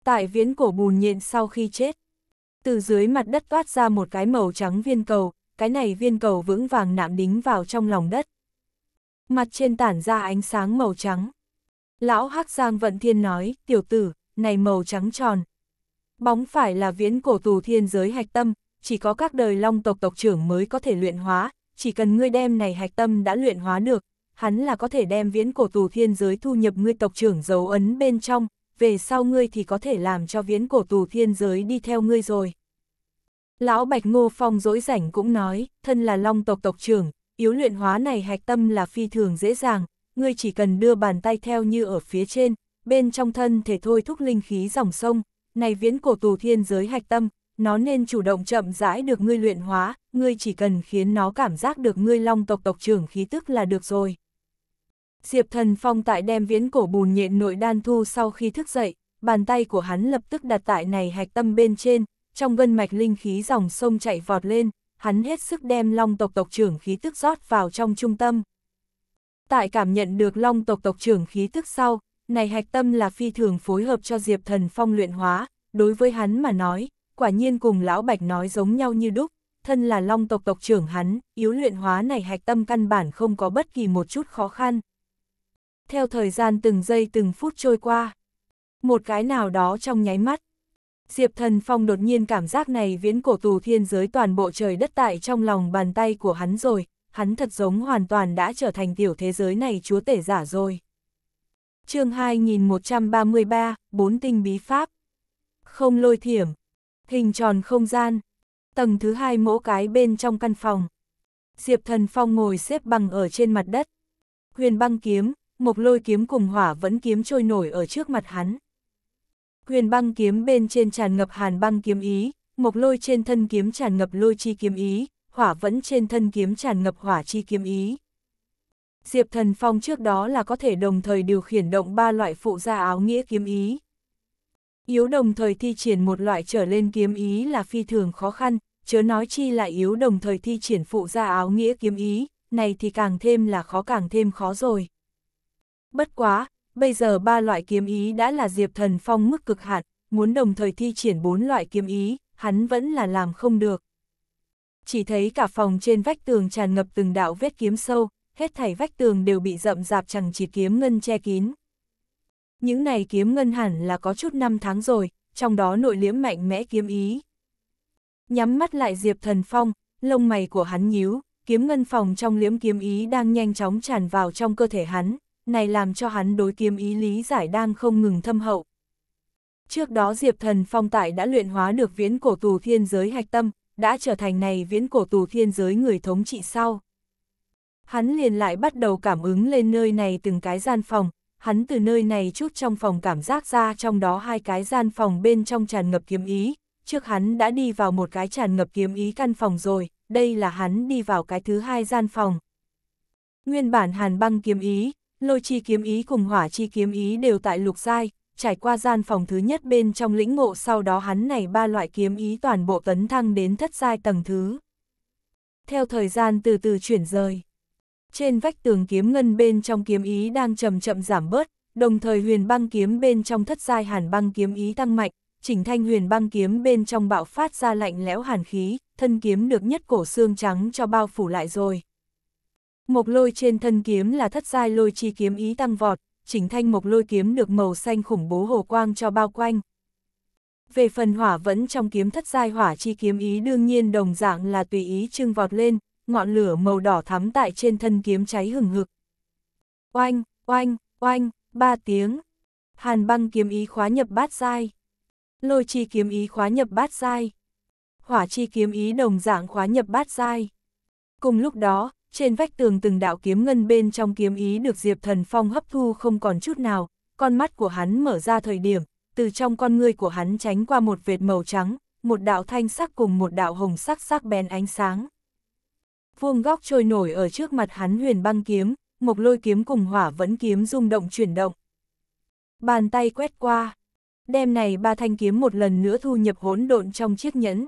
tại viễn cổ bùn nhện sau khi chết. Từ dưới mặt đất toát ra một cái màu trắng viên cầu, cái này viên cầu vững vàng nạm đính vào trong lòng đất. Mặt trên tản ra ánh sáng màu trắng. Lão Hắc Giang Vận Thiên nói, tiểu tử, này màu trắng tròn. Bóng phải là viễn cổ tù thiên giới hạch tâm, chỉ có các đời long tộc tộc trưởng mới có thể luyện hóa, chỉ cần ngươi đem này hạch tâm đã luyện hóa được, hắn là có thể đem viễn cổ tù thiên giới thu nhập ngươi tộc trưởng dấu ấn bên trong, về sau ngươi thì có thể làm cho viễn cổ tù thiên giới đi theo ngươi rồi. Lão Bạch Ngô Phong dỗi rảnh cũng nói, thân là long tộc tộc trưởng, yếu luyện hóa này hạch tâm là phi thường dễ dàng, ngươi chỉ cần đưa bàn tay theo như ở phía trên, bên trong thân thể thôi thúc linh khí dòng sông, này viễn cổ tù thiên giới hạch tâm, nó nên chủ động chậm rãi được ngươi luyện hóa, ngươi chỉ cần khiến nó cảm giác được ngươi long tộc tộc trưởng khí tức là được rồi. Diệp Thần Phong tại đem viễn cổ bùn nhện nội đan thu sau khi thức dậy, bàn tay của hắn lập tức đặt tại này hạch tâm bên trên, trong gân mạch linh khí dòng sông chạy vọt lên, hắn hết sức đem long tộc tộc trưởng khí tức rót vào trong trung tâm. Tại cảm nhận được long tộc tộc trưởng khí tức sau, này hạch tâm là phi thường phối hợp cho Diệp Thần Phong luyện hóa, đối với hắn mà nói, quả nhiên cùng lão Bạch nói giống nhau như đúc, thân là long tộc tộc trưởng hắn, yếu luyện hóa này hạch tâm căn bản không có bất kỳ một chút khó khăn theo thời gian từng giây từng phút trôi qua. Một cái nào đó trong nháy mắt. Diệp Thần Phong đột nhiên cảm giác này viễn cổ tù thiên giới toàn bộ trời đất tại trong lòng bàn tay của hắn rồi, hắn thật giống hoàn toàn đã trở thành tiểu thế giới này chúa tể giả rồi. chương 2133, bốn tinh bí pháp. Không lôi thiểm. Hình tròn không gian. Tầng thứ hai mỗ cái bên trong căn phòng. Diệp Thần Phong ngồi xếp bằng ở trên mặt đất. Huyền băng kiếm, một lôi kiếm cùng hỏa vẫn kiếm trôi nổi ở trước mặt hắn. Huyền băng kiếm bên trên tràn ngập hàn băng kiếm ý, một lôi trên thân kiếm tràn ngập lôi chi kiếm ý, hỏa vẫn trên thân kiếm tràn ngập hỏa chi kiếm ý. Diệp Thần Phong trước đó là có thể đồng thời điều khiển động ba loại phụ gia áo nghĩa kiếm ý. Yếu đồng thời thi triển một loại trở lên kiếm ý là phi thường khó khăn, chớ nói chi là yếu đồng thời thi triển phụ gia áo nghĩa kiếm ý, này thì càng thêm là khó càng thêm khó rồi. Bất quá, bây giờ ba loại kiếm ý đã là Diệp Thần Phong mức cực hạn, muốn đồng thời thi triển bốn loại kiếm ý, hắn vẫn là làm không được. Chỉ thấy cả phòng trên vách tường tràn ngập từng đạo vết kiếm sâu, hết thảy vách tường đều bị rậm rạp chẳng chỉ kiếm ngân che kín. Những này kiếm ngân hẳn là có chút năm tháng rồi, trong đó nội liếm mạnh mẽ kiếm ý. Nhắm mắt lại Diệp Thần Phong, lông mày của hắn nhíu, kiếm ngân phòng trong liếm kiếm ý đang nhanh chóng tràn vào trong cơ thể hắn, này làm cho hắn đối kiếm ý lý giải đang không ngừng thâm hậu. Trước đó Diệp Thần Phong tại đã luyện hóa được viễn cổ tù thiên giới hạch tâm, đã trở thành này viễn cổ tù thiên giới người thống trị sau. Hắn liền lại bắt đầu cảm ứng lên nơi này từng cái gian phòng, hắn từ nơi này chút trong phòng cảm giác ra trong đó hai cái gian phòng bên trong tràn ngập kiếm ý, trước hắn đã đi vào một cái tràn ngập kiếm ý căn phòng rồi, đây là hắn đi vào cái thứ hai gian phòng. Nguyên bản hàn băng kiếm ý, lôi chi kiếm ý cùng hỏa chi kiếm ý đều tại lục giai, trải qua gian phòng thứ nhất bên trong lĩnh ngộ sau đó hắn này ba loại kiếm ý toàn bộ tấn thăng đến thất giai tầng thứ. Theo thời gian từ từ chuyển rời, trên vách tường kiếm ngân bên trong kiếm ý đang chậm chậm giảm bớt, đồng thời huyền băng kiếm bên trong thất giai hàn băng kiếm ý tăng mạnh, chỉnh thanh huyền băng kiếm bên trong bạo phát ra lạnh lẽo hàn khí, thân kiếm được nhất cổ xương trắng cho bao phủ lại rồi, Mộc lôi trên thân kiếm là thất giai lôi chi kiếm ý tăng vọt, chỉnh thanh mộc lôi kiếm được màu xanh khủng bố hồ quang cho bao quanh. Về phần hỏa vẫn trong kiếm thất giai hỏa chi kiếm ý đương nhiên đồng dạng là tùy ý trưng vọt lên, ngọn lửa màu đỏ thắm tại trên thân kiếm cháy hừng hực. Oanh, oanh, oanh, ba tiếng. Hàn băng kiếm ý khóa nhập bát giai. Lôi chi kiếm ý khóa nhập bát giai. Hỏa chi kiếm ý đồng dạng khóa nhập bát giai. Cùng lúc đó, trên vách tường từng đạo kiếm ngân bên trong kiếm ý được Diệp Thần Phong hấp thu không còn chút nào, con mắt của hắn mở ra thời điểm, từ trong con ngươi của hắn tránh qua một vệt màu trắng, một đạo thanh sắc cùng một đạo hồng sắc sắc bén ánh sáng. Vuông góc trôi nổi ở trước mặt hắn huyền băng kiếm, một lôi kiếm cùng hỏa vẫn kiếm rung động chuyển động. Bàn tay quét qua, đêm này ba thanh kiếm một lần nữa thu nhập hỗn độn trong chiếc nhẫn.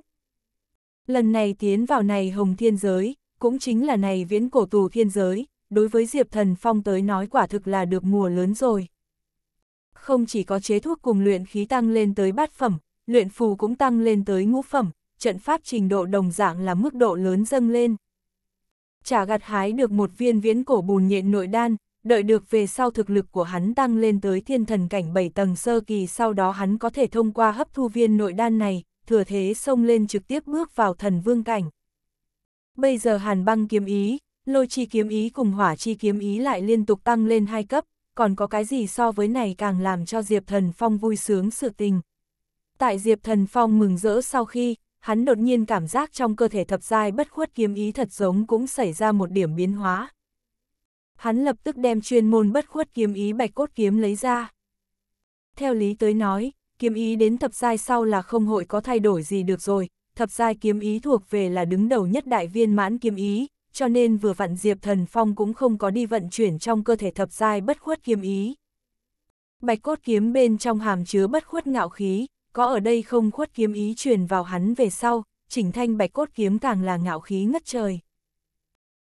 Lần này tiến vào này hồng thiên giới, cũng chính là này viễn cổ tù thiên giới, đối với Diệp Thần Phong tới nói quả thực là được mùa lớn rồi. Không chỉ có chế thuốc cùng luyện khí tăng lên tới bát phẩm, luyện phù cũng tăng lên tới ngũ phẩm, trận pháp trình độ đồng dạng là mức độ lớn dâng lên. Chả gặt hái được một viên viễn cổ bùn nhện nội đan, đợi được về sau thực lực của hắn tăng lên tới thiên thần cảnh 7 tầng sơ kỳ sau đó hắn có thể thông qua hấp thu viên nội đan này, thừa thế xông lên trực tiếp bước vào thần vương cảnh. Bây giờ hàn băng kiếm ý, lôi chi kiếm ý cùng hỏa chi kiếm ý lại liên tục tăng lên hai cấp, còn có cái gì so với này càng làm cho Diệp Thần Phong vui sướng sự tình. Tại Diệp Thần Phong mừng rỡ sau khi, hắn đột nhiên cảm giác trong cơ thể thập giai bất khuất kiếm ý thật giống cũng xảy ra một điểm biến hóa. Hắn lập tức đem chuyên môn bất khuất kiếm ý bạch cốt kiếm lấy ra. Theo lý tới nói, kiếm ý đến thập giai sau là không hội có thay đổi gì được rồi, thập giai kiếm ý thuộc về là đứng đầu nhất đại viên mãn kiếm ý, cho nên vừa vặn Diệp Thần Phong cũng không có đi vận chuyển trong cơ thể thập giai bất khuất kiếm ý. Bạch cốt kiếm bên trong hàm chứa bất khuất ngạo khí, có ở đây không khuất kiếm ý truyền vào hắn về sau, chỉnh thanh bạch cốt kiếm càng là ngạo khí ngất trời.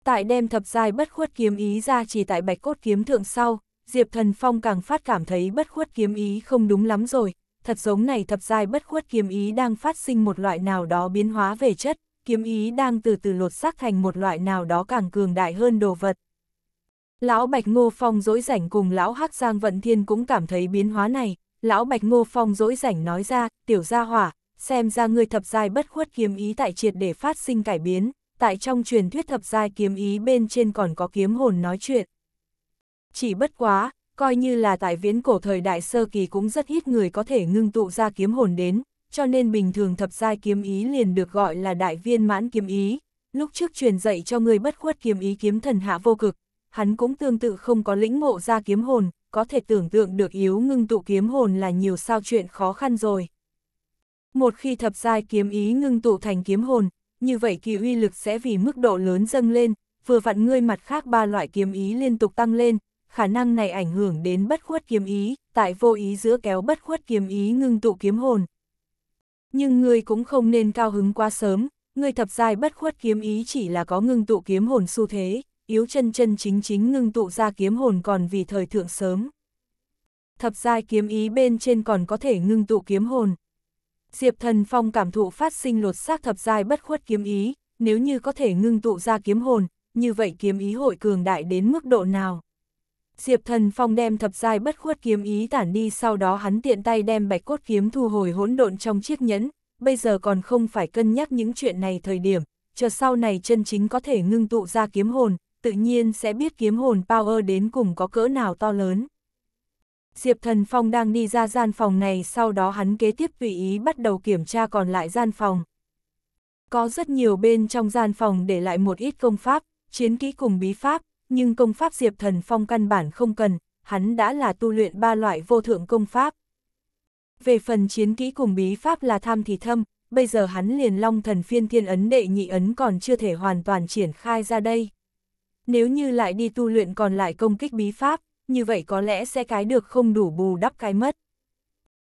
Tại đem thập giai bất khuất kiếm ý ra chỉ tại bạch cốt kiếm thượng sau, Diệp Thần Phong càng phát cảm thấy bất khuất kiếm ý không đúng lắm rồi, thật giống này thập giai bất khuất kiếm ý đang phát sinh một loại nào đó biến hóa về chất, kiếm ý đang từ từ lột xác thành một loại nào đó càng cường đại hơn đồ vật. Lão Bạch Ngô Phong dỗi rảnh cùng lão Hắc Giang Vận Thiên cũng cảm thấy biến hóa này, lão Bạch Ngô Phong dỗi rảnh nói ra, tiểu gia hỏa, xem ra người thập giai bất khuất kiếm ý tại triệt để phát sinh cải biến, tại trong truyền thuyết thập giai kiếm ý bên trên còn có kiếm hồn nói chuyện. Chỉ bất quá, coi như là tại viễn cổ thời đại sơ kỳ cũng rất ít người có thể ngưng tụ ra kiếm hồn đến, cho nên bình thường thập giai kiếm ý liền được gọi là đại viên mãn kiếm ý. Lúc trước truyền dạy cho người bất khuất kiếm ý kiếm thần hạ vô cực, hắn cũng tương tự không có lĩnh ngộ ra kiếm hồn, có thể tưởng tượng được yếu ngưng tụ kiếm hồn là nhiều sao chuyện khó khăn rồi. Một khi thập giai kiếm ý ngưng tụ thành kiếm hồn, như vậy kỳ uy lực sẽ vì mức độ lớn dâng lên, vừa vặn ngươi mặt khác ba loại kiếm ý liên tục tăng lên, khả năng này ảnh hưởng đến bất khuất kiếm ý, tại vô ý giữa kéo bất khuất kiếm ý ngưng tụ kiếm hồn. Nhưng ngươi cũng không nên cao hứng quá sớm, ngươi thập giai bất khuất kiếm ý chỉ là có ngưng tụ kiếm hồn xu thế, yếu chân chân chính chính ngưng tụ ra kiếm hồn còn vì thời thượng sớm. Thập giai kiếm ý bên trên còn có thể ngưng tụ kiếm hồn. Diệp Thần Phong cảm thụ phát sinh lột xác thập giai bất khuất kiếm ý, nếu như có thể ngưng tụ ra kiếm hồn, như vậy kiếm ý hội cường đại đến mức độ nào? Diệp Thần Phong đem thập giai bất khuất kiếm ý tản đi sau đó hắn tiện tay đem bạch cốt kiếm thu hồi hỗn độn trong chiếc nhẫn, bây giờ còn không phải cân nhắc những chuyện này thời điểm, chờ sau này chân chính có thể ngưng tụ ra kiếm hồn, tự nhiên sẽ biết kiếm hồn power đến cùng có cỡ nào to lớn. Diệp Thần Phong đang đi ra gian phòng này sau đó hắn kế tiếp tùy ý bắt đầu kiểm tra còn lại gian phòng. Có rất nhiều bên trong gian phòng để lại một ít công pháp, chiến kỹ cùng bí pháp, nhưng công pháp Diệp Thần Phong căn bản không cần, hắn đã là tu luyện ba loại vô thượng công pháp. Về phần chiến kỹ cùng bí pháp là tham thì thâm, bây giờ hắn liền long thần phiên thiên ấn đệ nhị ấn còn chưa thể hoàn toàn triển khai ra đây. Nếu như lại đi tu luyện còn lại công kích bí pháp, như vậy có lẽ sẽ cái được không đủ bù đắp cái mất.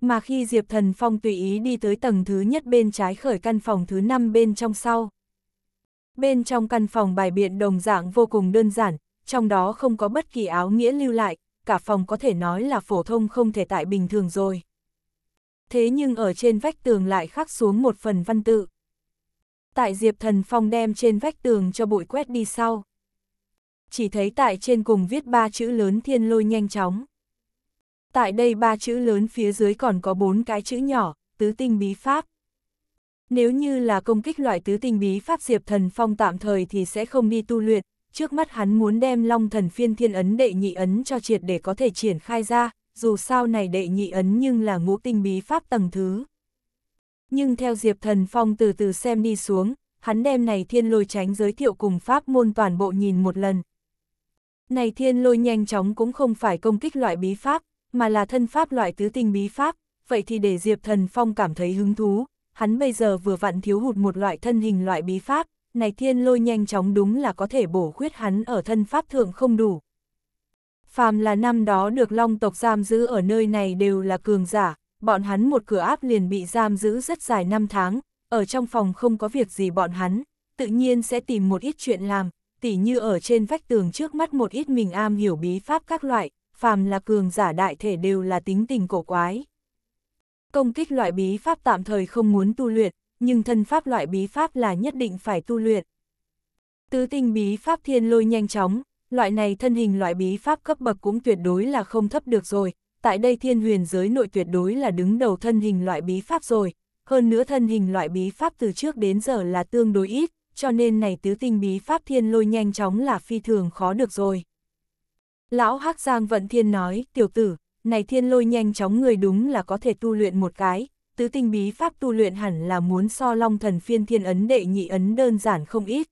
Mà khi Diệp Thần Phong tùy ý đi tới tầng thứ nhất bên trái khởi căn phòng thứ năm bên trong sau. Bên trong căn phòng bài biện đồng dạng vô cùng đơn giản, trong đó không có bất kỳ áo nghĩa lưu lại, cả phòng có thể nói là phổ thông không thể tại bình thường rồi. Thế nhưng ở trên vách tường lại khắc xuống một phần văn tự. Tại Diệp Thần Phong đem trên vách tường cho bụi quét đi sau. Chỉ thấy tại trên cùng viết ba chữ lớn thiên lôi nhanh chóng. Tại đây ba chữ lớn phía dưới còn có bốn cái chữ nhỏ, tứ tinh bí pháp. Nếu như là công kích loại tứ tinh bí pháp Diệp Thần Phong tạm thời thì sẽ không đi tu luyện, trước mắt hắn muốn đem long thần phiên thiên ấn đệ nhị ấn cho triệt để có thể triển khai ra, dù sao này đệ nhị ấn nhưng là ngũ tinh bí pháp tầng thứ. Nhưng theo Diệp Thần Phong từ từ xem đi xuống, hắn đem này thiên lôi tránh giới thiệu cùng pháp môn toàn bộ nhìn một lần. Này thiên lôi nhanh chóng cũng không phải công kích loại bí pháp, mà là thân pháp loại tứ tinh bí pháp, vậy thì để Diệp Thần Phong cảm thấy hứng thú, hắn bây giờ vừa vặn thiếu hụt một loại thân hình loại bí pháp, này thiên lôi nhanh chóng đúng là có thể bổ khuyết hắn ở thân pháp thượng không đủ. Phàm là năm đó được long tộc giam giữ ở nơi này đều là cường giả, bọn hắn một cửa áp liền bị giam giữ rất dài năm tháng, ở trong phòng không có việc gì bọn hắn, tự nhiên sẽ tìm một ít chuyện làm, tỉ như ở trên vách tường trước mắt một ít mình am hiểu bí pháp các loại, phàm là cường giả đại thể đều là tính tình cổ quái. Công kích loại bí pháp tạm thời không muốn tu luyện, nhưng thân pháp loại bí pháp là nhất định phải tu luyện. Tứ tinh bí pháp thiên lôi nhanh chóng, loại này thân hình loại bí pháp cấp bậc cũng tuyệt đối là không thấp được rồi, tại đây thiên huyền giới nội tuyệt đối là đứng đầu thân hình loại bí pháp rồi, hơn nữa thân hình loại bí pháp từ trước đến giờ là tương đối ít, cho nên này tứ tinh bí pháp thiên lôi nhanh chóng là phi thường khó được rồi. Lão hắc Giang Vận Thiên nói, tiểu tử, này thiên lôi nhanh chóng người đúng là có thể tu luyện một cái, tứ tinh bí pháp tu luyện hẳn là muốn so long thần phiên thiên ấn đệ nhị ấn đơn giản không ít.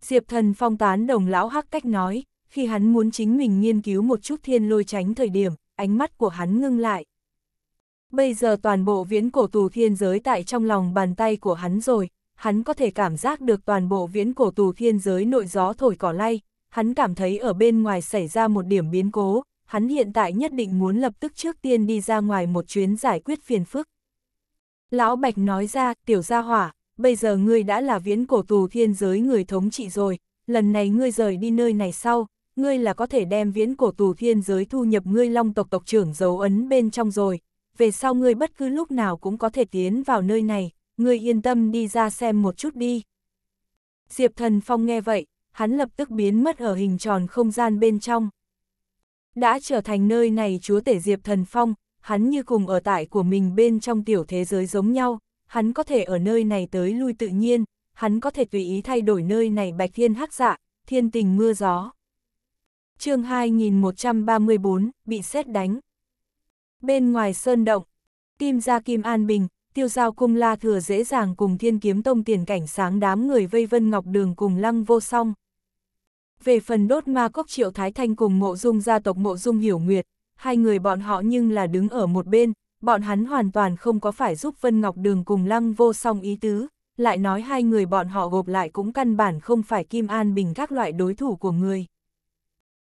Diệp thần phong tán đồng lão hắc cách nói, khi hắn muốn chính mình nghiên cứu một chút thiên lôi tránh thời điểm, ánh mắt của hắn ngưng lại. Bây giờ toàn bộ viễn cổ tù thiên giới tại trong lòng bàn tay của hắn rồi, hắn có thể cảm giác được toàn bộ viễn cổ tù thiên giới nội gió thổi cỏ lay, hắn cảm thấy ở bên ngoài xảy ra một điểm biến cố, hắn hiện tại nhất định muốn lập tức trước tiên đi ra ngoài một chuyến giải quyết phiền phức. Lão Bạch nói ra, tiểu gia hỏa, bây giờ ngươi đã là viễn cổ tù thiên giới người thống trị rồi, lần này ngươi rời đi nơi này sau, ngươi là có thể đem viễn cổ tù thiên giới thu nhập ngươi long tộc tộc trưởng dấu ấn bên trong rồi, về sau ngươi bất cứ lúc nào cũng có thể tiến vào nơi này, ngươi yên tâm đi ra xem một chút đi. Diệp thần phong nghe vậy, hắn lập tức biến mất ở hình tròn không gian bên trong. Đã trở thành nơi này chúa tể Diệp thần phong, hắn như cùng ở tại của mình bên trong tiểu thế giới giống nhau, hắn có thể ở nơi này tới lui tự nhiên, hắn có thể tùy ý thay đổi nơi này bạch thiên hắc dạ, thiên tình mưa gió. chương 2134, bị xét đánh. Bên ngoài sơn động, Kim gia Kim An Bình, tiêu giao cung la thừa dễ dàng cùng thiên kiếm tông tiền cảnh sáng đám người vây vân ngọc đường cùng lăng vô song. Về phần đốt ma cốc triệu thái thanh cùng mộ dung gia tộc mộ dung hiểu nguyệt, hai người bọn họ nhưng là đứng ở một bên, bọn hắn hoàn toàn không có phải giúp Vân Ngọc Đường cùng Lăng Vô Song ý tứ, lại nói hai người bọn họ gộp lại cũng căn bản không phải Kim An Bình các loại đối thủ của người.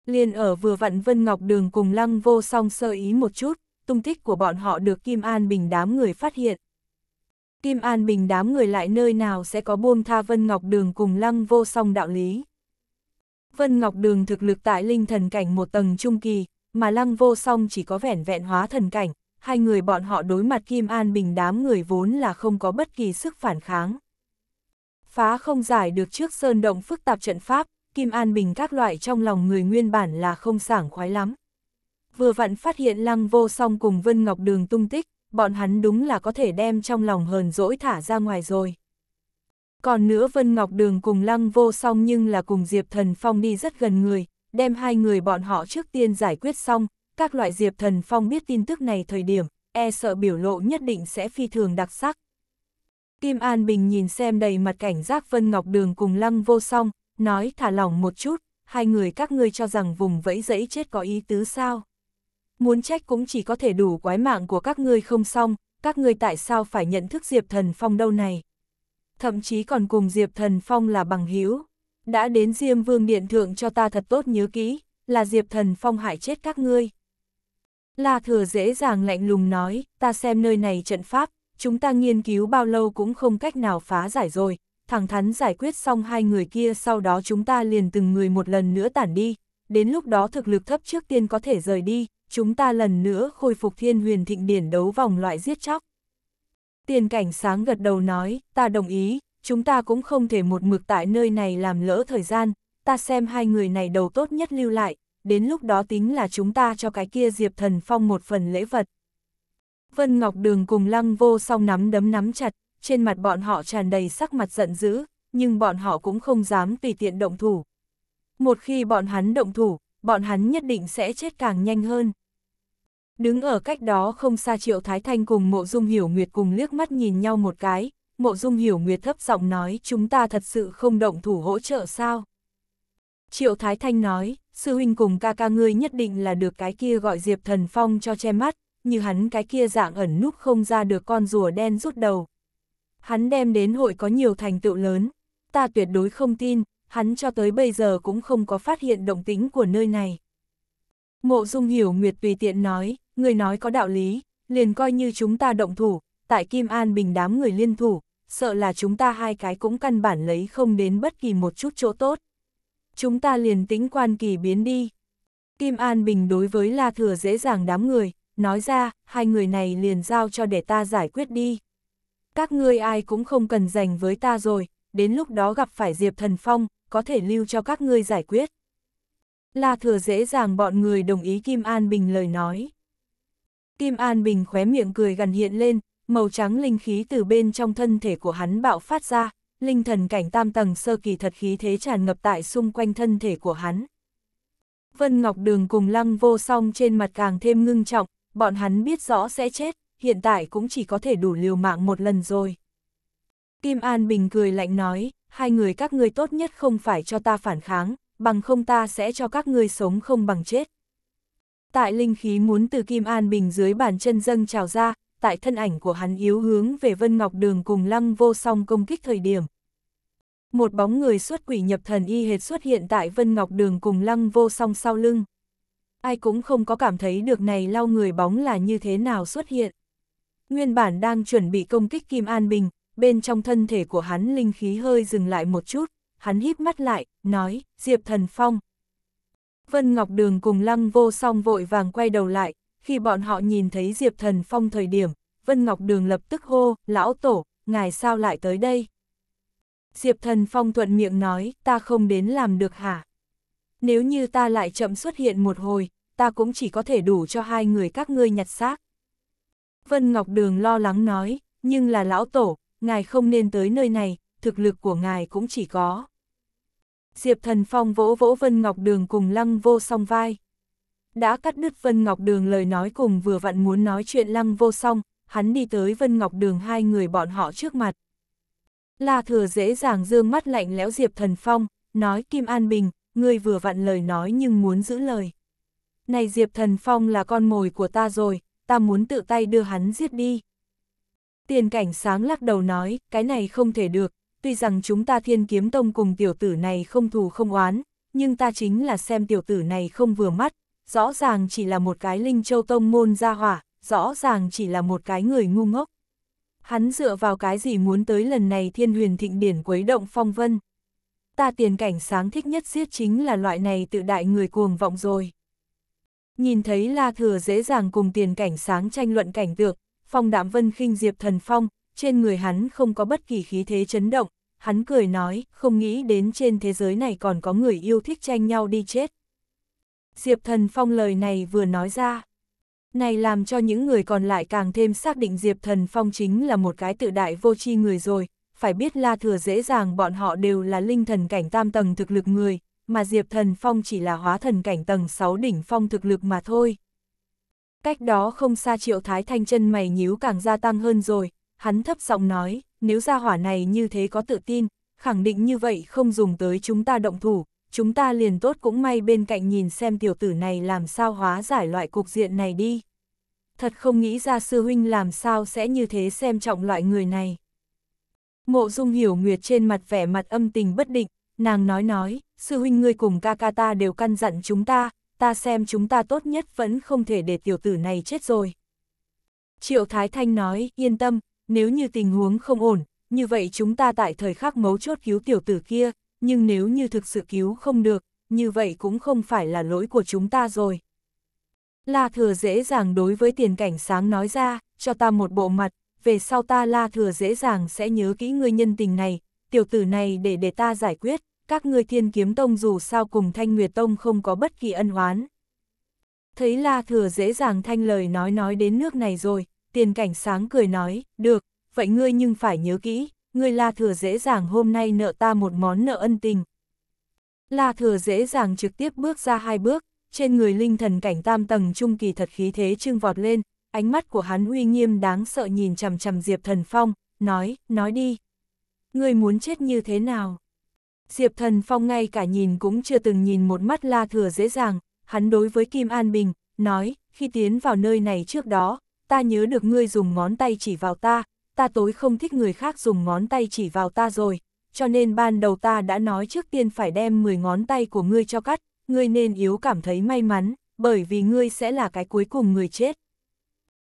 Liên ở vừa vặn Vân Ngọc Đường cùng Lăng Vô Song sơ ý một chút, tung tích của bọn họ được Kim An Bình đám người phát hiện. Kim An Bình đám người lại nơi nào sẽ có buông tha Vân Ngọc Đường cùng Lăng Vô Song đạo lý. Vân Ngọc Đường thực lực tại linh thần cảnh một tầng trung kỳ, mà lăng vô song chỉ có vẻn vẹn hóa thần cảnh, hai người bọn họ đối mặt Kim An Bình đám người vốn là không có bất kỳ sức phản kháng. Phá không giải được trước sơn động phức tạp trận pháp, Kim An Bình các loại trong lòng người nguyên bản là không sảng khoái lắm. Vừa vặn phát hiện lăng vô song cùng Vân Ngọc Đường tung tích, bọn hắn đúng là có thể đem trong lòng hờn dỗi thả ra ngoài rồi. Còn nữa Vân Ngọc Đường cùng Lăng Vô Song nhưng là cùng Diệp Thần Phong đi rất gần người, đem hai người bọn họ trước tiên giải quyết xong, các loại Diệp Thần Phong biết tin tức này thời điểm, e sợ biểu lộ nhất định sẽ phi thường đặc sắc. Kim An Bình nhìn xem đầy mặt cảnh giác Vân Ngọc Đường cùng Lăng Vô Song, nói thả lỏng một chút, hai người các ngươi cho rằng vùng vẫy dẫy chết có ý tứ sao. Muốn trách cũng chỉ có thể đủ quái mạng của các ngươi không xong, các ngươi tại sao phải nhận thức Diệp Thần Phong đâu này. Thậm chí còn cùng Diệp Thần Phong là bằng hữu đã đến Diêm Vương Điện Thượng cho ta thật tốt nhớ kỹ, là Diệp Thần Phong hại chết các ngươi. La Thừa dễ dàng lạnh lùng nói, ta xem nơi này trận pháp, chúng ta nghiên cứu bao lâu cũng không cách nào phá giải rồi, thẳng thắn giải quyết xong hai người kia sau đó chúng ta liền từng người một lần nữa tản đi, đến lúc đó thực lực thấp trước tiên có thể rời đi, chúng ta lần nữa khôi phục thiên huyền thịnh điển đấu vòng loại giết chóc. Tiền cảnh sáng gật đầu nói, ta đồng ý, chúng ta cũng không thể một mực tại nơi này làm lỡ thời gian, ta xem hai người này đầu tốt nhất lưu lại, đến lúc đó tính là chúng ta cho cái kia Diệp Thần Phong một phần lễ vật. Vân Ngọc Đường cùng Lăng Vô song nắm đấm nắm chặt, trên mặt bọn họ tràn đầy sắc mặt giận dữ, nhưng bọn họ cũng không dám tùy tiện động thủ. Một khi bọn hắn động thủ, bọn hắn nhất định sẽ chết càng nhanh hơn. Đứng ở cách đó không xa Triệu Thái Thanh cùng Mộ Dung Hiểu Nguyệt cùng liếc mắt nhìn nhau một cái, Mộ Dung Hiểu Nguyệt thấp giọng nói chúng ta thật sự không động thủ hỗ trợ sao? Triệu Thái Thanh nói, sư huynh cùng ca ca ngươi nhất định là được cái kia gọi Diệp Thần Phong cho che mắt, như hắn cái kia dạng ẩn núp không ra được con rùa đen rút đầu. Hắn đem đến hội có nhiều thành tựu lớn, ta tuyệt đối không tin, hắn cho tới bây giờ cũng không có phát hiện động tính của nơi này. Mộ Dung Hiểu Nguyệt tùy tiện nói, người nói có đạo lý, liền coi như chúng ta động thủ, tại Kim An Bình đám người liên thủ, sợ là chúng ta hai cái cũng căn bản lấy không đến bất kỳ một chút chỗ tốt. Chúng ta liền tính quan kỳ biến đi. Kim An Bình đối với La Thừa dễ dàng đám người, nói ra, hai người này liền giao cho để ta giải quyết đi. Các ngươi ai cũng không cần dành với ta rồi, đến lúc đó gặp phải Diệp Thần Phong, có thể lưu cho các ngươi giải quyết. La Thừa dễ dàng bọn người đồng ý Kim An Bình lời nói. Kim An Bình khóe miệng cười gần hiện lên, màu trắng linh khí từ bên trong thân thể của hắn bạo phát ra, linh thần cảnh tam tầng sơ kỳ thật khí thế tràn ngập tại xung quanh thân thể của hắn. Vân Ngọc Đường cùng lăng vô song trên mặt càng thêm ngưng trọng, bọn hắn biết rõ sẽ chết, hiện tại cũng chỉ có thể đủ liều mạng một lần rồi. Kim An Bình cười lạnh nói, hai người các ngươi tốt nhất không phải cho ta phản kháng, bằng không ta sẽ cho các ngươi sống không bằng chết. Tại linh khí muốn từ Kim An Bình dưới bàn chân dâng trào ra, tại thân ảnh của hắn yếu hướng về Vân Ngọc Đường cùng lăng vô song công kích thời điểm. Một bóng người xuất quỷ nhập thần y hệt xuất hiện tại Vân Ngọc Đường cùng lăng vô song sau lưng. Ai cũng không có cảm thấy được này lau người bóng là như thế nào xuất hiện. Nguyên bản đang chuẩn bị công kích Kim An Bình, bên trong thân thể của hắn linh khí hơi dừng lại một chút, hắn híp mắt lại, nói, Diệp Thần Phong. Vân Ngọc Đường cùng lăng vô song vội vàng quay đầu lại, khi bọn họ nhìn thấy Diệp Thần Phong thời điểm, Vân Ngọc Đường lập tức hô, lão tổ, ngài sao lại tới đây? Diệp Thần Phong thuận miệng nói, ta không đến làm được hả? Nếu như ta lại chậm xuất hiện một hồi, ta cũng chỉ có thể đủ cho hai người các ngươi nhặt xác. Vân Ngọc Đường lo lắng nói, nhưng là lão tổ, ngài không nên tới nơi này, thực lực của ngài cũng chỉ có. Diệp Thần Phong vỗ vỗ Vân Ngọc Đường cùng lăng vô song vai đã cắt đứt Vân Ngọc Đường lời nói cùng vừa vặn muốn nói chuyện lăng vô song, hắn đi tới Vân Ngọc Đường hai người bọn họ trước mặt. La thừa dễ dàng dương mắt lạnh lẽo Diệp Thần Phong, nói Kim An Bình, ngươi vừa vặn lời nói nhưng muốn giữ lời. Này Diệp Thần Phong là con mồi của ta rồi, ta muốn tự tay đưa hắn giết đi. Tiền cảnh sáng lắc đầu nói, cái này không thể được, tuy rằng chúng ta thiên kiếm tông cùng tiểu tử này không thù không oán, nhưng ta chính là xem tiểu tử này không vừa mắt, rõ ràng chỉ là một cái linh châu tông môn gia hỏa, rõ ràng chỉ là một cái người ngu ngốc. Hắn dựa vào cái gì muốn tới lần này thiên huyền thịnh điển quấy động phong vân. Ta tiền cảnh sáng thích nhất giết chính là loại này tự đại người cuồng vọng rồi. Nhìn thấy La Thừa dễ dàng cùng tiền cảnh sáng tranh luận cảnh tượng, phong đạm vân khinh diệp thần phong, trên người hắn không có bất kỳ khí thế chấn động, hắn cười nói, không nghĩ đến trên thế giới này còn có người yêu thích tranh nhau đi chết. Diệp Thần Phong lời này vừa nói ra. Này làm cho những người còn lại càng thêm xác định Diệp Thần Phong chính là một cái tự đại vô tri người rồi, phải biết La Thừa dễ dàng bọn họ đều là linh thần cảnh tam tầng thực lực người, mà Diệp Thần Phong chỉ là hóa thần cảnh tầng 6 đỉnh phong thực lực mà thôi. Cách đó không xa triệu thái thanh chân mày nhíu càng gia tăng hơn rồi, hắn thấp giọng nói, nếu gia hỏa này như thế có tự tin, khẳng định như vậy không dùng tới chúng ta động thủ, chúng ta liền tốt cũng may bên cạnh nhìn xem tiểu tử này làm sao hóa giải loại cục diện này đi. Thật không nghĩ ra sư huynh làm sao sẽ như thế xem trọng loại người này. Mộ dung hiểu nguyệt trên mặt vẻ mặt âm tình bất định, nàng nói nói, sư huynh ngươi cùng ca ca ta đều căn dặn chúng ta, ta xem chúng ta tốt nhất vẫn không thể để tiểu tử này chết rồi. Triệu Thái Thanh nói, yên tâm, nếu như tình huống không ổn, như vậy chúng ta tại thời khắc mấu chốt cứu tiểu tử kia, nhưng nếu như thực sự cứu không được, như vậy cũng không phải là lỗi của chúng ta rồi. La Thừa dễ dàng đối với tiền cảnh sáng nói ra, cho ta một bộ mặt, về sau ta La Thừa dễ dàng sẽ nhớ kỹ người nhân tình này, tiểu tử này để để ta giải quyết, các ngươi thiên kiếm tông dù sao cùng thanh nguyệt tông không có bất kỳ ân oán. Thấy La Thừa dễ dàng thanh lời nói nói đến nước này rồi, tiền cảnh sáng cười nói, được, vậy ngươi nhưng phải nhớ kỹ, ngươi La Thừa dễ dàng hôm nay nợ ta một món nợ ân tình. La Thừa dễ dàng trực tiếp bước ra hai bước, trên người linh thần cảnh tam tầng trung kỳ thật khí thế trưng vọt lên, ánh mắt của hắn uy nghiêm đáng sợ nhìn chằm chằm Diệp Thần Phong, nói, nói đi. Ngươi muốn chết như thế nào? Diệp Thần Phong ngay cả nhìn cũng chưa từng nhìn một mắt La Thừa dễ dàng, hắn đối với Kim An Bình, nói, khi tiến vào nơi này trước đó, ta nhớ được ngươi dùng ngón tay chỉ vào ta, ta tối không thích người khác dùng ngón tay chỉ vào ta rồi, cho nên ban đầu ta đã nói trước tiên phải đem 10 ngón tay của ngươi cho cắt, ngươi nên yếu cảm thấy may mắn, bởi vì ngươi sẽ là cái cuối cùng người chết.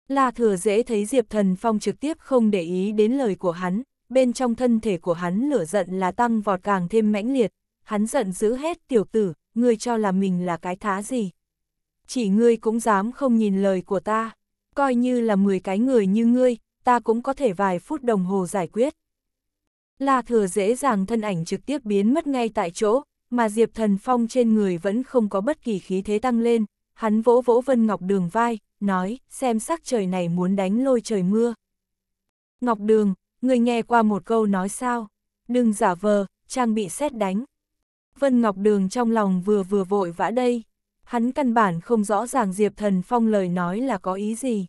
La thừa dễ thấy Diệp Thần Phong trực tiếp không để ý đến lời của hắn, bên trong thân thể của hắn lửa giận là tăng vọt càng thêm mãnh liệt, hắn giận dữ hết tiểu tử, ngươi cho là mình là cái thá gì. Chỉ ngươi cũng dám không nhìn lời của ta, coi như là 10 cái người như ngươi, ta cũng có thể vài phút đồng hồ giải quyết. La thừa dễ dàng thân ảnh trực tiếp biến mất ngay tại chỗ, mà Diệp Thần Phong trên người vẫn không có bất kỳ khí thế tăng lên, hắn vỗ vỗ Vân Ngọc Đường vai, nói, xem sắc trời này muốn đánh lôi trời mưa. Ngọc Đường, người nghe qua một câu nói sao, đừng giả vờ, trang bị xét đánh. Vân Ngọc Đường trong lòng vừa vừa vội vã đây, hắn căn bản không rõ ràng Diệp Thần Phong lời nói là có ý gì.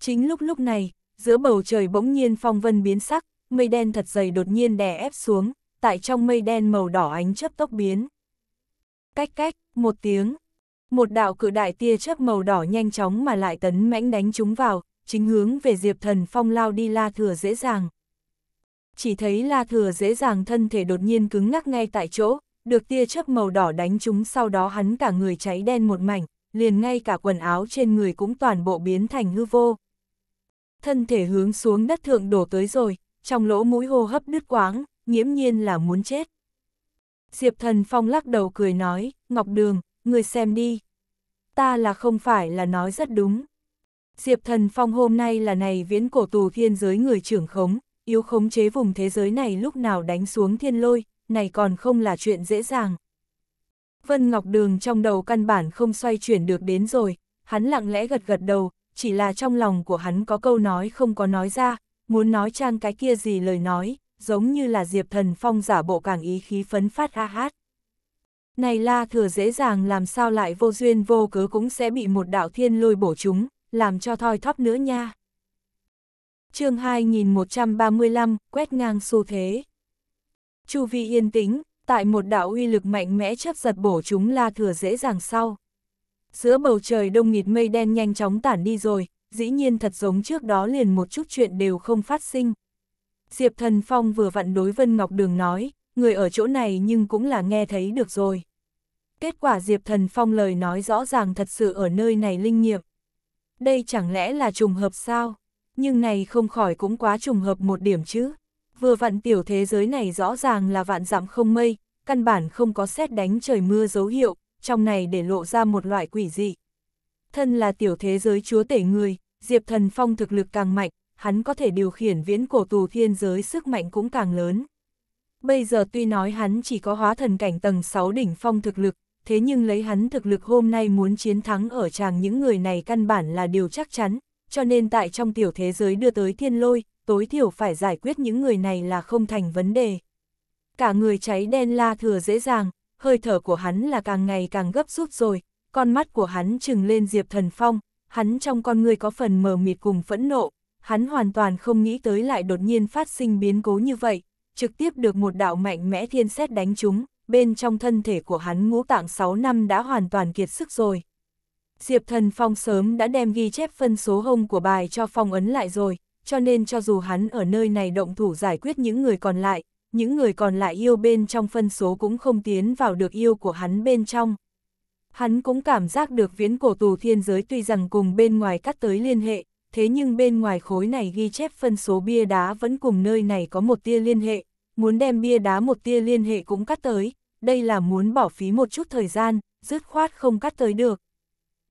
Chính lúc lúc này, giữa bầu trời bỗng nhiên phong vân biến sắc, mây đen thật dày đột nhiên đè ép xuống, tại trong mây đen màu đỏ ánh chớp tốc biến. Cách cách, một tiếng, một đạo cự đại tia chớp màu đỏ nhanh chóng mà lại tấn mãnh đánh chúng vào, chính hướng về Diệp Thần Phong lao đi La Thừa dễ dàng. Chỉ thấy La Thừa dễ dàng thân thể đột nhiên cứng ngắc ngay tại chỗ, được tia chớp màu đỏ đánh chúng sau đó hắn cả người cháy đen một mảnh, liền ngay cả quần áo trên người cũng toàn bộ biến thành hư vô thân thể hướng xuống đất thượng đổ tới rồi, trong lỗ mũi hô hấp đứt quáng, nghiễm nhiên là muốn chết. Diệp Thần Phong lắc đầu cười nói, Ngọc Đường, người xem đi. Ta là không phải là nói rất đúng. Diệp Thần Phong hôm nay là này viễn cổ tù thiên giới người trưởng khống, yếu khống chế vùng thế giới này lúc nào đánh xuống thiên lôi, này còn không là chuyện dễ dàng. Vân Ngọc Đường trong đầu căn bản không xoay chuyển được đến rồi, hắn lặng lẽ gật gật đầu, chỉ là trong lòng của hắn có câu nói không có nói ra, muốn nói trang cái kia gì lời nói, giống như là Diệp Thần Phong giả bộ càng ý khí phấn phát ha hát. Này la thừa dễ dàng làm sao lại vô duyên vô cớ cũng sẽ bị một đạo thiên lôi bổ chúng, làm cho thoi thóp nữa nha. chương 2135, quét ngang xu thế. Chu vi yên tĩnh, tại một đạo uy lực mạnh mẽ chấp giật bổ chúng la thừa dễ dàng sau giữa bầu trời đông nghịt mây đen nhanh chóng tản đi rồi, dĩ nhiên thật giống trước đó liền một chút chuyện đều không phát sinh. Diệp Thần Phong vừa vặn đối Vân Ngọc Đường nói, người ở chỗ này nhưng cũng là nghe thấy được rồi. Kết quả Diệp Thần Phong lời nói rõ ràng thật sự ở nơi này linh nghiệm. Đây chẳng lẽ là trùng hợp sao? Nhưng này không khỏi cũng quá trùng hợp một điểm chứ. Vừa vặn tiểu thế giới này rõ ràng là vạn dặm không mây, căn bản không có xét đánh trời mưa dấu hiệu, trong này để lộ ra một loại quỷ dị. Thân là tiểu thế giới chúa tể người, Diệp Thần Phong thực lực càng mạnh, hắn có thể điều khiển viễn cổ tù thiên giới sức mạnh cũng càng lớn. Bây giờ tuy nói hắn chỉ có hóa thần cảnh tầng 6 đỉnh phong thực lực, thế nhưng lấy hắn thực lực hôm nay muốn chiến thắng ở chàng những người này căn bản là điều chắc chắn, cho nên tại trong tiểu thế giới đưa tới thiên lôi, tối thiểu phải giải quyết những người này là không thành vấn đề. Cả người cháy đen la thừa dễ dàng, hơi thở của hắn là càng ngày càng gấp rút rồi, con mắt của hắn trừng lên Diệp Thần Phong, hắn trong con người có phần mờ mịt cùng phẫn nộ, hắn hoàn toàn không nghĩ tới lại đột nhiên phát sinh biến cố như vậy, trực tiếp được một đạo mạnh mẽ thiên xét đánh trúng, bên trong thân thể của hắn ngũ tạng 6 năm đã hoàn toàn kiệt sức rồi. Diệp Thần Phong sớm đã đem ghi chép phân số hông của bài cho phong ấn lại rồi, cho nên cho dù hắn ở nơi này động thủ giải quyết những người còn lại, những người còn lại yêu bên trong phân số cũng không tiến vào được yêu của hắn bên trong. Hắn cũng cảm giác được viễn cổ tù thiên giới tuy rằng cùng bên ngoài cắt tới liên hệ, thế nhưng bên ngoài khối này ghi chép phân số bia đá vẫn cùng nơi này có một tia liên hệ, muốn đem bia đá một tia liên hệ cũng cắt tới, đây là muốn bỏ phí một chút thời gian, dứt khoát không cắt tới được.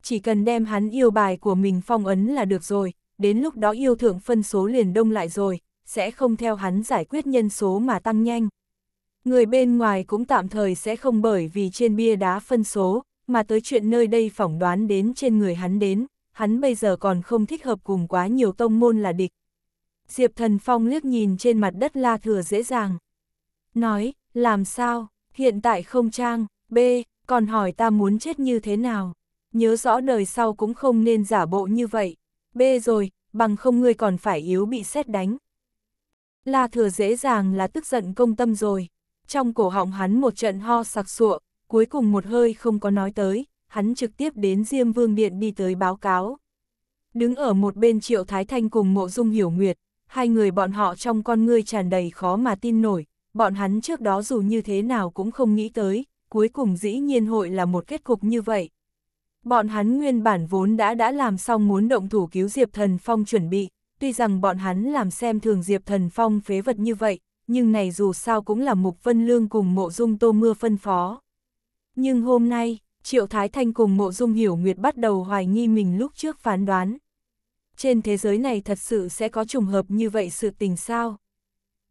Chỉ cần đem hắn yêu bài của mình phong ấn là được rồi, đến lúc đó yêu thượng phân số liền đông lại rồi, sẽ không theo hắn giải quyết nhân số mà tăng nhanh. Người bên ngoài cũng tạm thời sẽ không bởi vì trên bia đá phân số, mà tới chuyện nơi đây phỏng đoán đến trên người hắn đến, hắn bây giờ còn không thích hợp cùng quá nhiều tông môn là địch. Diệp Thần Phong liếc nhìn trên mặt đất La Thừa dễ dàng. Nói, làm sao, hiện tại không trang, B, còn hỏi ta muốn chết như thế nào. Nhớ rõ đời sau cũng không nên giả bộ như vậy. B rồi, bằng không ngươi còn phải yếu bị xét đánh. La thừa dễ dàng là tức giận công tâm rồi. Trong cổ họng hắn một trận ho sặc sụa, cuối cùng một hơi không có nói tới, hắn trực tiếp đến Diêm Vương Điện đi tới báo cáo. Đứng ở một bên Triệu Thái Thanh cùng Mộ Dung Hiểu Nguyệt, hai người bọn họ trong con ngươi tràn đầy khó mà tin nổi, bọn hắn trước đó dù như thế nào cũng không nghĩ tới, cuối cùng dĩ nhiên hội là một kết cục như vậy. Bọn hắn nguyên bản vốn đã đã làm xong muốn động thủ cứu Diệp Thần Phong chuẩn bị, tuy rằng bọn hắn làm xem thường Diệp Thần Phong phế vật như vậy, nhưng này dù sao cũng là Mục Vân Lương cùng Mộ Dung Tô Mưa phân phó. Nhưng hôm nay, Triệu Thái Thanh cùng Mộ Dung Hiểu Nguyệt bắt đầu hoài nghi mình lúc trước phán đoán. Trên thế giới này thật sự sẽ có trùng hợp như vậy sự tình sao?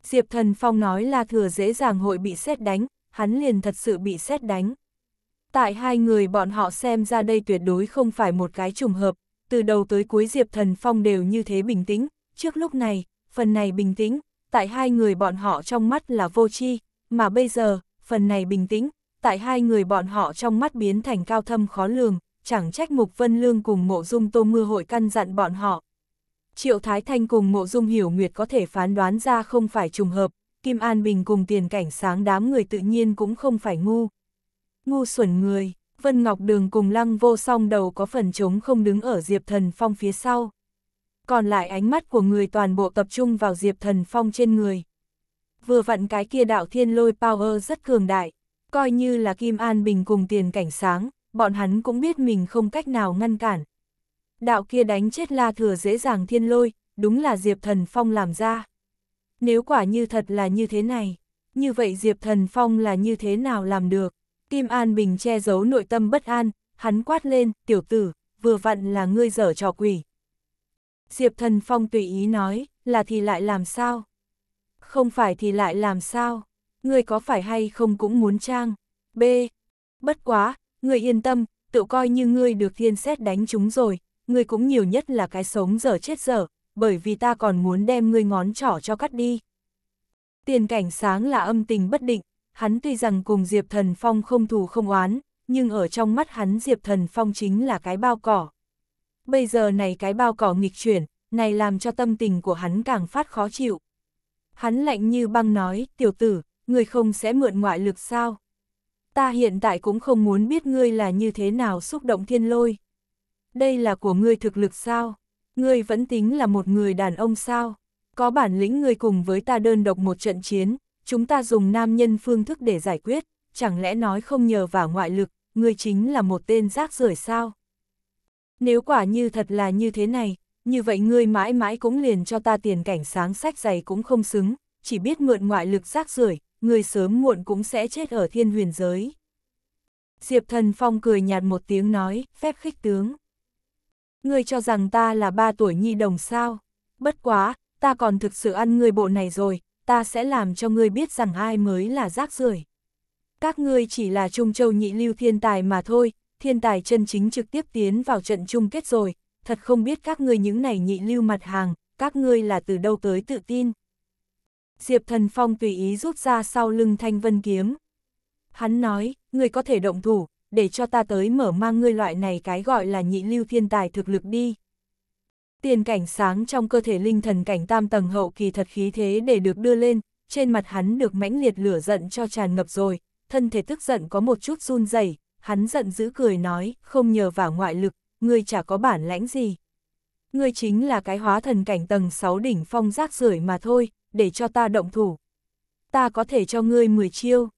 Diệp Thần Phong nói là thừa dễ dàng hội bị xét đánh, hắn liền thật sự bị xét đánh. Tại hai người bọn họ xem ra đây tuyệt đối không phải một cái trùng hợp, từ đầu tới cuối Diệp Thần Phong đều như thế bình tĩnh, trước lúc này, phần này bình tĩnh, tại hai người bọn họ trong mắt là vô tri, mà bây giờ, phần này bình tĩnh, tại hai người bọn họ trong mắt biến thành cao thâm khó lường, chẳng trách Mục Vân Lương cùng Mộ Dung Tô Mưa hội căn dặn bọn họ. Triệu Thái Thanh cùng Mộ Dung Hiểu Nguyệt có thể phán đoán ra không phải trùng hợp, Kim An Bình cùng tiền cảnh sáng đám người tự nhiên cũng không phải ngu. Ngu xuẩn người, Vân Ngọc Đường cùng lăng vô song đầu có phần chống không đứng ở Diệp Thần Phong phía sau. Còn lại ánh mắt của người toàn bộ tập trung vào Diệp Thần Phong trên người. Vừa vặn cái kia đạo thiên lôi power rất cường đại, coi như là Kim An Bình cùng tiền cảnh sáng, bọn hắn cũng biết mình không cách nào ngăn cản. Đạo kia đánh chết la thừa dễ dàng thiên lôi, đúng là Diệp Thần Phong làm ra. Nếu quả như thật là như thế này, như vậy Diệp Thần Phong là như thế nào làm được? Tim An Bình che giấu nội tâm bất an, hắn quát lên, tiểu tử, vừa vặn là ngươi dở trò quỷ. Diệp Thần Phong tùy ý nói, là thì lại làm sao? Không phải thì lại làm sao? Ngươi có phải hay không cũng muốn trang? B. Bất quá, ngươi yên tâm, tự coi như ngươi được thiên xét đánh chúng rồi, ngươi cũng nhiều nhất là cái sống dở chết dở, bởi vì ta còn muốn đem ngươi ngón trỏ cho cắt đi. Tiền cảnh sáng là âm tình bất định, hắn tuy rằng cùng Diệp Thần Phong không thù không oán, nhưng ở trong mắt hắn Diệp Thần Phong chính là cái bao cỏ. Bây giờ này cái bao cỏ nghịch chuyển, này làm cho tâm tình của hắn càng phát khó chịu. Hắn lạnh như băng nói, tiểu tử, người không sẽ mượn ngoại lực sao? Ta hiện tại cũng không muốn biết ngươi là như thế nào xúc động thiên lôi. Đây là của ngươi thực lực sao? Ngươi vẫn tính là một người đàn ông sao? Có bản lĩnh ngươi cùng với ta đơn độc một trận chiến, chúng ta dùng nam nhân phương thức để giải quyết, chẳng lẽ nói không nhờ vào ngoại lực, người chính là một tên rác rưởi sao? Nếu quả như thật là như thế này, như vậy ngươi mãi mãi cũng liền cho ta tiền cảnh sáng sách giày cũng không xứng, chỉ biết mượn ngoại lực rác rưởi, ngươi sớm muộn cũng sẽ chết ở thiên huyền giới. Diệp Thần Phong cười nhạt một tiếng nói, phép khích tướng. Ngươi cho rằng ta là ba tuổi nhi đồng sao? Bất quá, ta còn thực sự ăn ngươi bộ này rồi, ta sẽ làm cho ngươi biết rằng ai mới là rác rưởi. Các ngươi chỉ là Trung Châu nhị lưu thiên tài mà thôi, thiên tài chân chính trực tiếp tiến vào trận chung kết rồi, thật không biết các ngươi những này nhị lưu mặt hàng, các ngươi là từ đâu tới tự tin. Diệp Thần Phong tùy ý rút ra sau lưng thanh vân kiếm. Hắn nói, ngươi có thể động thủ, để cho ta tới mở mang ngươi loại này cái gọi là nhị lưu thiên tài thực lực đi tiền cảnh sáng trong cơ thể linh thần cảnh tam tầng hậu kỳ thật khí thế để được đưa lên, trên mặt hắn được mãnh liệt lửa giận cho tràn ngập rồi, thân thể tức giận có một chút run rẩy, hắn giận dữ cười nói, không nhờ vào ngoại lực, ngươi chả có bản lãnh gì. Ngươi chính là cái hóa thần cảnh tầng 6 đỉnh phong rác rưởi mà thôi, để cho ta động thủ. Ta có thể cho ngươi 10 chiêu.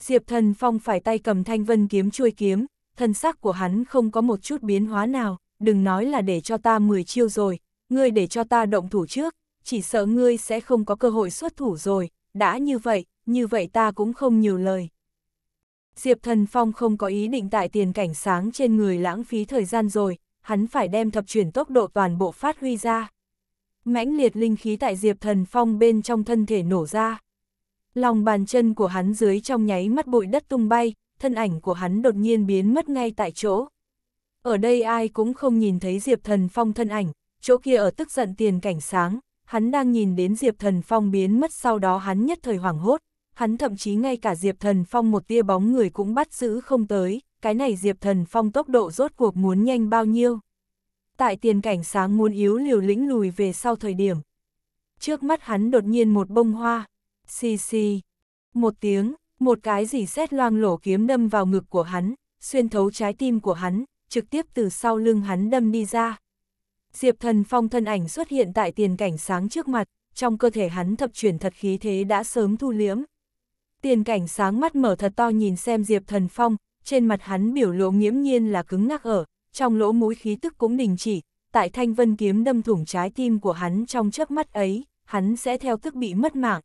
Diệp thần phong phải tay cầm thanh vân kiếm chuôi kiếm, thân sắc của hắn không có một chút biến hóa nào đừng nói là để cho ta 10 chiêu rồi, ngươi để cho ta động thủ trước, chỉ sợ ngươi sẽ không có cơ hội xuất thủ rồi, đã như vậy, như vậy ta cũng không nhiều lời. Diệp Thần Phong không có ý định tại tiền cảnh sáng trên người lãng phí thời gian rồi, hắn phải đem thập chuyển tốc độ toàn bộ phát huy ra. Mãnh liệt linh khí tại Diệp Thần Phong bên trong thân thể nổ ra. Lòng bàn chân của hắn dưới trong nháy mắt bụi đất tung bay, thân ảnh của hắn đột nhiên biến mất ngay tại chỗ. Ở đây ai cũng không nhìn thấy Diệp Thần Phong thân ảnh, chỗ kia ở tức giận tiền cảnh sáng, hắn đang nhìn đến Diệp Thần Phong biến mất sau đó hắn nhất thời hoảng hốt, hắn thậm chí ngay cả Diệp Thần Phong một tia bóng người cũng bắt giữ không tới, cái này Diệp Thần Phong tốc độ rốt cuộc muốn nhanh bao nhiêu. Tại tiền cảnh sáng muốn yếu liều lĩnh lùi về sau thời điểm. Trước mắt hắn đột nhiên một bông hoa, xì xì, một tiếng, một cái gì xét loang lổ kiếm đâm vào ngực của hắn, xuyên thấu trái tim của hắn, trực tiếp từ sau lưng hắn đâm đi ra. Diệp thần phong thân ảnh xuất hiện tại tiền cảnh sáng trước mặt, trong cơ thể hắn thập chuyển thật khí thế đã sớm thu liếm. Tiền cảnh sáng mắt mở thật to nhìn xem Diệp thần phong, trên mặt hắn biểu lộ nghiễm nhiên là cứng ngắc ở, trong lỗ mũi khí tức cũng đình chỉ, tại thanh vân kiếm đâm thủng trái tim của hắn trong chớp mắt ấy, hắn sẽ theo tức bị mất mạng.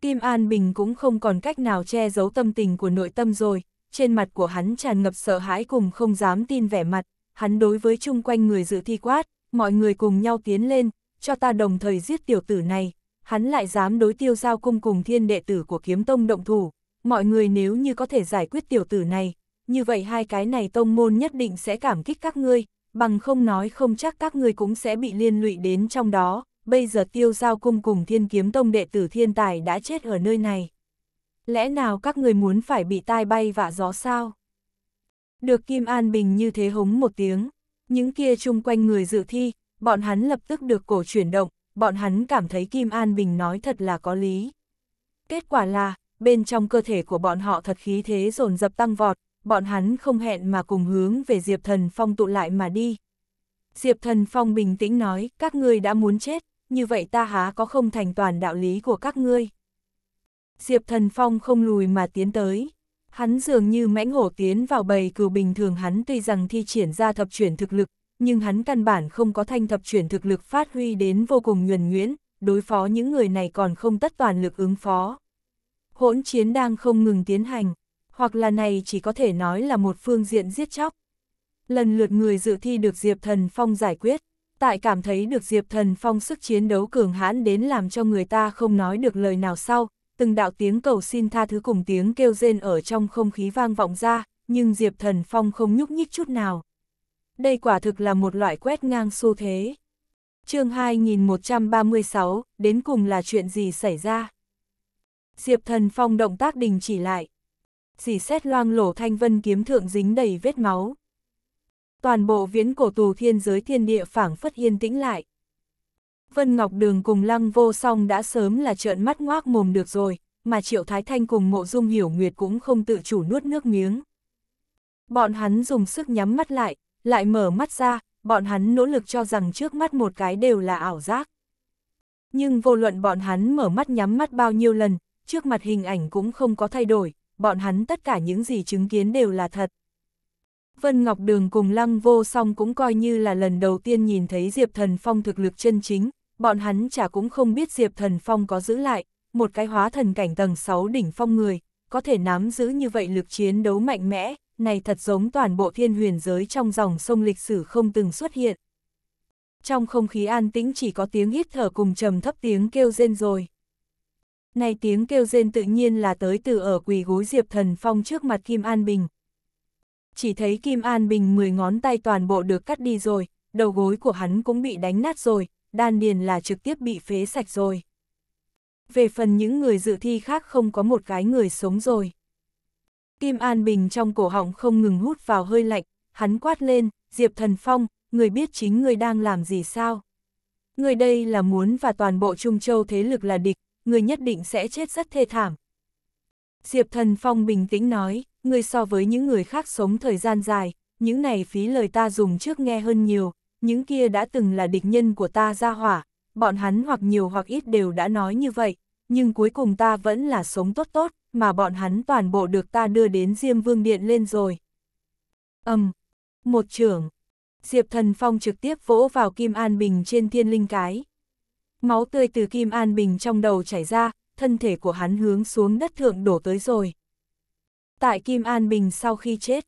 Kim An Bình cũng không còn cách nào che giấu tâm tình của nội tâm rồi, trên mặt của hắn tràn ngập sợ hãi cùng không dám tin vẻ mặt, hắn đối với chung quanh người dự thi quát, mọi người cùng nhau tiến lên, cho ta đồng thời giết tiểu tử này, hắn lại dám đối tiêu giao cung cùng thiên đệ tử của kiếm tông động thủ, mọi người nếu như có thể giải quyết tiểu tử này, như vậy hai cái này tông môn nhất định sẽ cảm kích các ngươi, bằng không nói không chắc các ngươi cũng sẽ bị liên lụy đến trong đó, bây giờ tiêu giao cung cùng thiên kiếm tông đệ tử thiên tài đã chết ở nơi này lẽ nào các người muốn phải bị tai bay vạ gió sao? Được Kim An Bình như thế hống một tiếng, những kia chung quanh người dự thi, bọn hắn lập tức được cổ chuyển động, bọn hắn cảm thấy Kim An Bình nói thật là có lý. Kết quả là, bên trong cơ thể của bọn họ thật khí thế dồn dập tăng vọt, bọn hắn không hẹn mà cùng hướng về Diệp Thần Phong tụ lại mà đi. Diệp Thần Phong bình tĩnh nói, các ngươi đã muốn chết, như vậy ta há có không thành toàn đạo lý của các ngươi. Diệp Thần Phong không lùi mà tiến tới. Hắn dường như mãnh hổ tiến vào bầy cừu bình thường hắn tuy rằng thi triển ra thập chuyển thực lực, nhưng hắn căn bản không có thanh thập chuyển thực lực phát huy đến vô cùng nhuần nhuyễn, đối phó những người này còn không tất toàn lực ứng phó. Hỗn chiến đang không ngừng tiến hành, hoặc là này chỉ có thể nói là một phương diện giết chóc. Lần lượt người dự thi được Diệp Thần Phong giải quyết, tại cảm thấy được Diệp Thần Phong sức chiến đấu cường hãn đến làm cho người ta không nói được lời nào sau, từng đạo tiếng cầu xin tha thứ cùng tiếng kêu rên ở trong không khí vang vọng ra, nhưng Diệp Thần Phong không nhúc nhích chút nào. Đây quả thực là một loại quét ngang xu thế. chương 2136, đến cùng là chuyện gì xảy ra? Diệp Thần Phong động tác đình chỉ lại. Dì xét loang lổ thanh vân kiếm thượng dính đầy vết máu. Toàn bộ viễn cổ tù thiên giới thiên địa phảng phất yên tĩnh lại. Vân Ngọc Đường cùng Lăng Vô Song đã sớm là trợn mắt ngoác mồm được rồi, mà Triệu Thái Thanh cùng Mộ Dung Hiểu Nguyệt cũng không tự chủ nuốt nước miếng. Bọn hắn dùng sức nhắm mắt lại, lại mở mắt ra, bọn hắn nỗ lực cho rằng trước mắt một cái đều là ảo giác. Nhưng vô luận bọn hắn mở mắt nhắm mắt bao nhiêu lần, trước mặt hình ảnh cũng không có thay đổi, bọn hắn tất cả những gì chứng kiến đều là thật. Vân Ngọc Đường cùng Lăng Vô Song cũng coi như là lần đầu tiên nhìn thấy Diệp Thần Phong thực lực chân chính, bọn hắn chả cũng không biết Diệp Thần Phong có giữ lại, một cái hóa thần cảnh tầng 6 đỉnh phong người, có thể nắm giữ như vậy lực chiến đấu mạnh mẽ, này thật giống toàn bộ thiên huyền giới trong dòng sông lịch sử không từng xuất hiện. Trong không khí an tĩnh chỉ có tiếng hít thở cùng trầm thấp tiếng kêu rên rồi. Này tiếng kêu rên tự nhiên là tới từ ở quỳ gối Diệp Thần Phong trước mặt Kim An Bình. Chỉ thấy Kim An Bình 10 ngón tay toàn bộ được cắt đi rồi, đầu gối của hắn cũng bị đánh nát rồi, đan điền là trực tiếp bị phế sạch rồi. Về phần những người dự thi khác không có một cái người sống rồi. Kim An Bình trong cổ họng không ngừng hút vào hơi lạnh, hắn quát lên, Diệp Thần Phong, người biết chính người đang làm gì sao? Người đây là muốn và toàn bộ Trung Châu thế lực là địch, người nhất định sẽ chết rất thê thảm. Diệp Thần Phong bình tĩnh nói, người so với những người khác sống thời gian dài, những này phí lời ta dùng trước nghe hơn nhiều, những kia đã từng là địch nhân của ta ra hỏa, bọn hắn hoặc nhiều hoặc ít đều đã nói như vậy, nhưng cuối cùng ta vẫn là sống tốt tốt, mà bọn hắn toàn bộ được ta đưa đến Diêm Vương Điện lên rồi. Âm, um, một trưởng, Diệp Thần Phong trực tiếp vỗ vào Kim An Bình trên thiên linh cái. Máu tươi từ Kim An Bình trong đầu chảy ra, thân thể của hắn hướng xuống đất thượng đổ tới rồi. Tại Kim An Bình sau khi chết,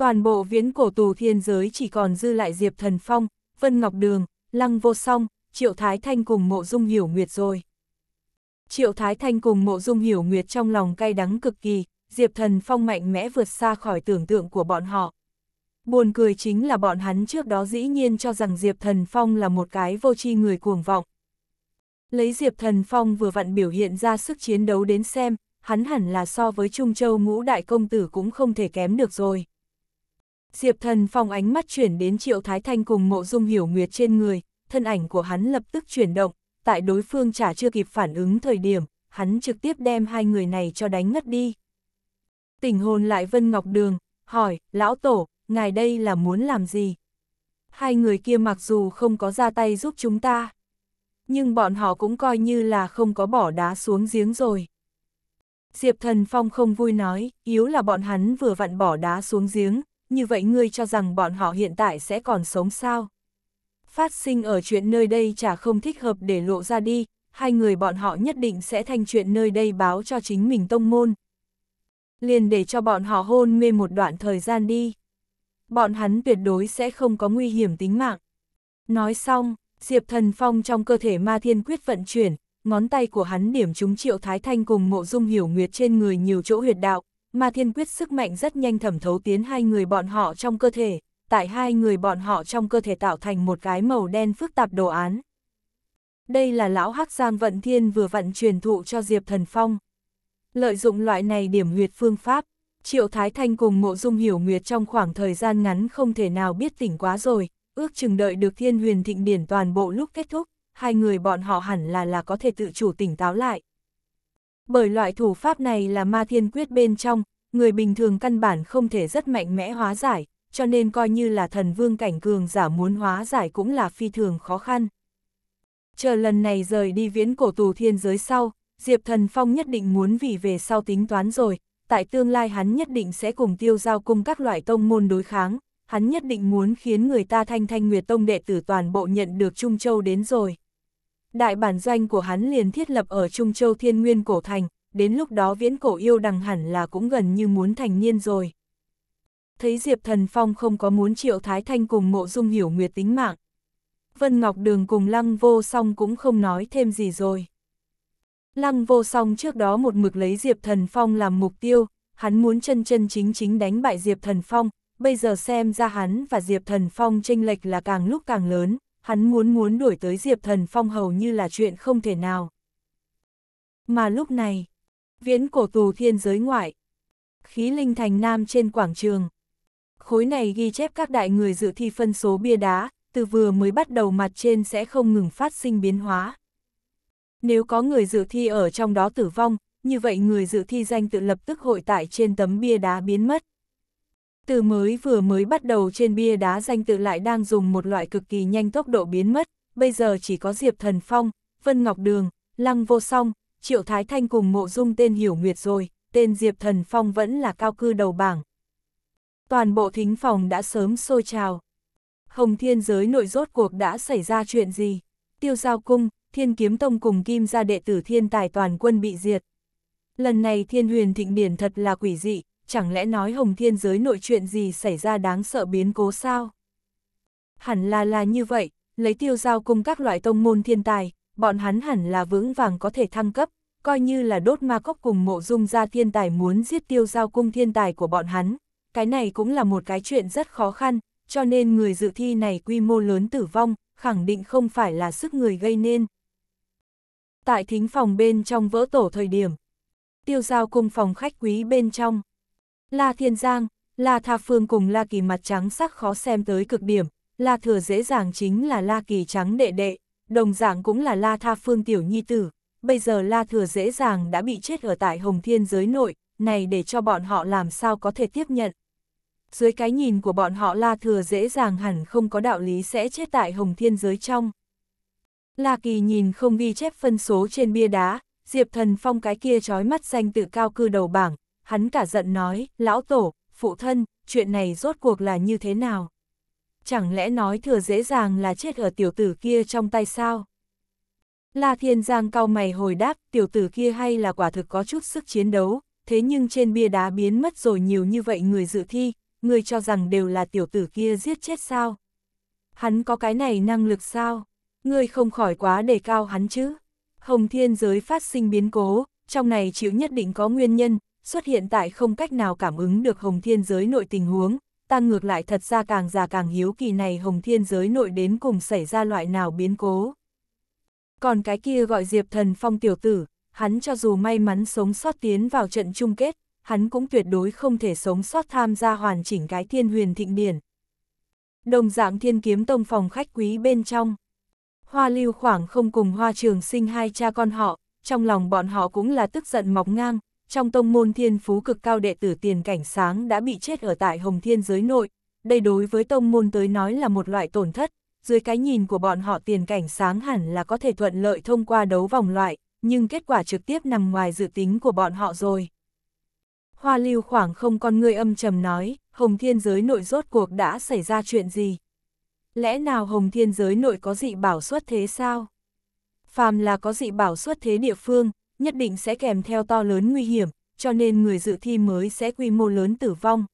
Toàn bộ viễn cổ tù thiên giới chỉ còn dư lại Diệp Thần Phong, Vân Ngọc Đường, Lăng Vô Song, Triệu Thái Thanh cùng Mộ Dung Hiểu Nguyệt rồi. Triệu Thái Thanh cùng Mộ Dung Hiểu Nguyệt trong lòng cay đắng cực kỳ, Diệp Thần Phong mạnh mẽ vượt xa khỏi tưởng tượng của bọn họ. Buồn cười chính là bọn hắn trước đó dĩ nhiên cho rằng Diệp Thần Phong là một cái vô tri người cuồng vọng. Lấy Diệp Thần Phong vừa vặn biểu hiện ra sức chiến đấu đến xem, hắn hẳn là so với Trung Châu ngũ đại công tử cũng không thể kém được rồi. Diệp thần phong ánh mắt chuyển đến Triệu Thái Thanh cùng mộ dung hiểu nguyệt trên người, thân ảnh của hắn lập tức chuyển động, tại đối phương chả chưa kịp phản ứng thời điểm, hắn trực tiếp đem hai người này cho đánh ngất đi. Tình hồn lại Vân Ngọc Đường, hỏi, lão tổ, ngài đây là muốn làm gì? Hai người kia mặc dù không có ra tay giúp chúng ta, nhưng bọn họ cũng coi như là không có bỏ đá xuống giếng rồi. Diệp Thần Phong không vui nói, yếu là bọn hắn vừa vặn bỏ đá xuống giếng, như vậy ngươi cho rằng bọn họ hiện tại sẽ còn sống sao? Phát sinh ở chuyện nơi đây chả không thích hợp để lộ ra đi, hai người bọn họ nhất định sẽ thành chuyện nơi đây báo cho chính mình tông môn. Liền để cho bọn họ hôn mê một đoạn thời gian đi. Bọn hắn tuyệt đối sẽ không có nguy hiểm tính mạng. Nói xong, Diệp Thần Phong trong cơ thể ma thiên quyết vận chuyển, ngón tay của hắn điểm trúng triệu thái thanh cùng mộ dung hiểu nguyệt trên người nhiều chỗ huyệt đạo, ma thiên quyết sức mạnh rất nhanh thẩm thấu tiến hai người bọn họ trong cơ thể, tại hai người bọn họ trong cơ thể tạo thành một cái màu đen phức tạp đồ án. Đây là lão Hắc Giang Vận Thiên vừa vận truyền thụ cho Diệp Thần Phong. Lợi dụng loại này điểm nguyệt phương pháp, Triệu Thái Thanh cùng Mộ Dung Hiểu Nguyệt trong khoảng thời gian ngắn không thể nào biết tỉnh quá rồi, ước chừng đợi được Thiên Huyền Thịnh Điển toàn bộ lúc kết thúc, hai người bọn họ hẳn là là có thể tự chủ tỉnh táo lại bởi loại thủ pháp này là ma thiên quyết bên trong, người bình thường căn bản không thể rất mạnh mẽ hóa giải, cho nên coi như là thần vương cảnh cường giả muốn hóa giải cũng là phi thường khó khăn. Chờ lần này rời đi viễn cổ tù thiên giới sau, Diệp Thần Phong nhất định muốn vì về sau tính toán rồi, tại tương lai hắn nhất định sẽ cùng tiêu giao cung các loại tông môn đối kháng, hắn nhất định muốn khiến người ta thanh thanh nguyệt tông đệ tử toàn bộ nhận được Trung Châu đến rồi. Đại bản doanh của hắn liền thiết lập ở Trung Châu Thiên Nguyên Cổ Thành, đến lúc đó viễn cổ yêu đằng hẳn là cũng gần như muốn thành niên rồi. Thấy Diệp Thần Phong không có muốn triệu Thái Thanh cùng mộ dung hiểu nguyệt tính mạng. Vân Ngọc Đường cùng Lăng Vô Song cũng không nói thêm gì rồi. Lăng Vô Song trước đó một mực lấy Diệp Thần Phong làm mục tiêu, hắn muốn chân chân chính chính đánh bại Diệp Thần Phong, bây giờ xem ra hắn và Diệp Thần Phong tranh lệch là càng lúc càng lớn, hắn muốn muốn đuổi tới Diệp Thần Phong hầu như là chuyện không thể nào. Mà lúc này, viễn cổ tù thiên giới ngoại, khí linh thành nam trên quảng trường. Khối này ghi chép các đại người dự thi phân số bia đá, từ vừa mới bắt đầu mặt trên sẽ không ngừng phát sinh biến hóa. Nếu có người dự thi ở trong đó tử vong, như vậy người dự thi danh tự lập tức hội tại trên tấm bia đá biến mất từ mới vừa mới bắt đầu trên bia đá danh tự lại đang dùng một loại cực kỳ nhanh tốc độ biến mất, bây giờ chỉ có Diệp Thần Phong, Vân Ngọc Đường, Lăng Vô Song, Triệu Thái Thanh cùng mộ dung tên Hiểu Nguyệt rồi, tên Diệp Thần Phong vẫn là cao cư đầu bảng. Toàn bộ thính phòng đã sớm sôi trào. Hồng thiên giới nội rốt cuộc đã xảy ra chuyện gì? Tiêu giao cung, thiên kiếm tông cùng kim gia đệ tử thiên tài toàn quân bị diệt. Lần này thiên huyền thịnh điển thật là quỷ dị, chẳng lẽ nói hồng thiên giới nội chuyện gì xảy ra đáng sợ biến cố sao? Hẳn là là như vậy, lấy tiêu giao cung các loại tông môn thiên tài, bọn hắn hẳn là vững vàng có thể thăng cấp, coi như là đốt ma cốc cùng mộ dung ra thiên tài muốn giết tiêu giao cung thiên tài của bọn hắn. Cái này cũng là một cái chuyện rất khó khăn, cho nên người dự thi này quy mô lớn tử vong, khẳng định không phải là sức người gây nên. Tại thính phòng bên trong vỡ tổ thời điểm, tiêu giao cung phòng khách quý bên trong, La Thiên Giang, La Tha Phương cùng La Kỳ mặt trắng sắc khó xem tới cực điểm, La Thừa dễ dàng chính là La Kỳ trắng đệ đệ, đồng dạng cũng là La Tha Phương tiểu nhi tử, bây giờ La Thừa dễ dàng đã bị chết ở tại Hồng Thiên giới nội, này để cho bọn họ làm sao có thể tiếp nhận. Dưới cái nhìn của bọn họ La Thừa dễ dàng hẳn không có đạo lý sẽ chết tại Hồng Thiên giới trong. La Kỳ nhìn không ghi chép phân số trên bia đá, Diệp Thần Phong cái kia trói mắt danh tự cao cư đầu bảng, hắn cả giận nói, lão tổ, phụ thân, chuyện này rốt cuộc là như thế nào? Chẳng lẽ nói thừa dễ dàng là chết ở tiểu tử kia trong tay sao? La Thiên Giang cau mày hồi đáp, tiểu tử kia hay là quả thực có chút sức chiến đấu, thế nhưng trên bia đá biến mất rồi nhiều như vậy người dự thi, người cho rằng đều là tiểu tử kia giết chết sao? Hắn có cái này năng lực sao? người không khỏi quá đề cao hắn chứ? Hồng thiên giới phát sinh biến cố, trong này chịu nhất định có nguyên nhân, xuất hiện tại không cách nào cảm ứng được hồng thiên giới nội tình huống, ta ngược lại thật ra càng già càng hiếu kỳ này hồng thiên giới nội đến cùng xảy ra loại nào biến cố. Còn cái kia gọi Diệp Thần Phong tiểu tử, hắn cho dù may mắn sống sót tiến vào trận chung kết, hắn cũng tuyệt đối không thể sống sót tham gia hoàn chỉnh cái thiên huyền thịnh điển. Đồng dạng thiên kiếm tông phòng khách quý bên trong. Hoa lưu khoảng không cùng hoa trường sinh hai cha con họ, trong lòng bọn họ cũng là tức giận mọc ngang, trong tông môn thiên phú cực cao đệ tử tiền cảnh sáng đã bị chết ở tại hồng thiên giới nội, đây đối với tông môn tới nói là một loại tổn thất, dưới cái nhìn của bọn họ tiền cảnh sáng hẳn là có thể thuận lợi thông qua đấu vòng loại, nhưng kết quả trực tiếp nằm ngoài dự tính của bọn họ rồi. Hoa lưu khoảng không con người âm trầm nói, hồng thiên giới nội rốt cuộc đã xảy ra chuyện gì? Lẽ nào hồng thiên giới nội có dị bảo xuất thế sao? Phàm là có dị bảo xuất thế địa phương, nhất định sẽ kèm theo to lớn nguy hiểm, cho nên người dự thi mới sẽ quy mô lớn tử vong.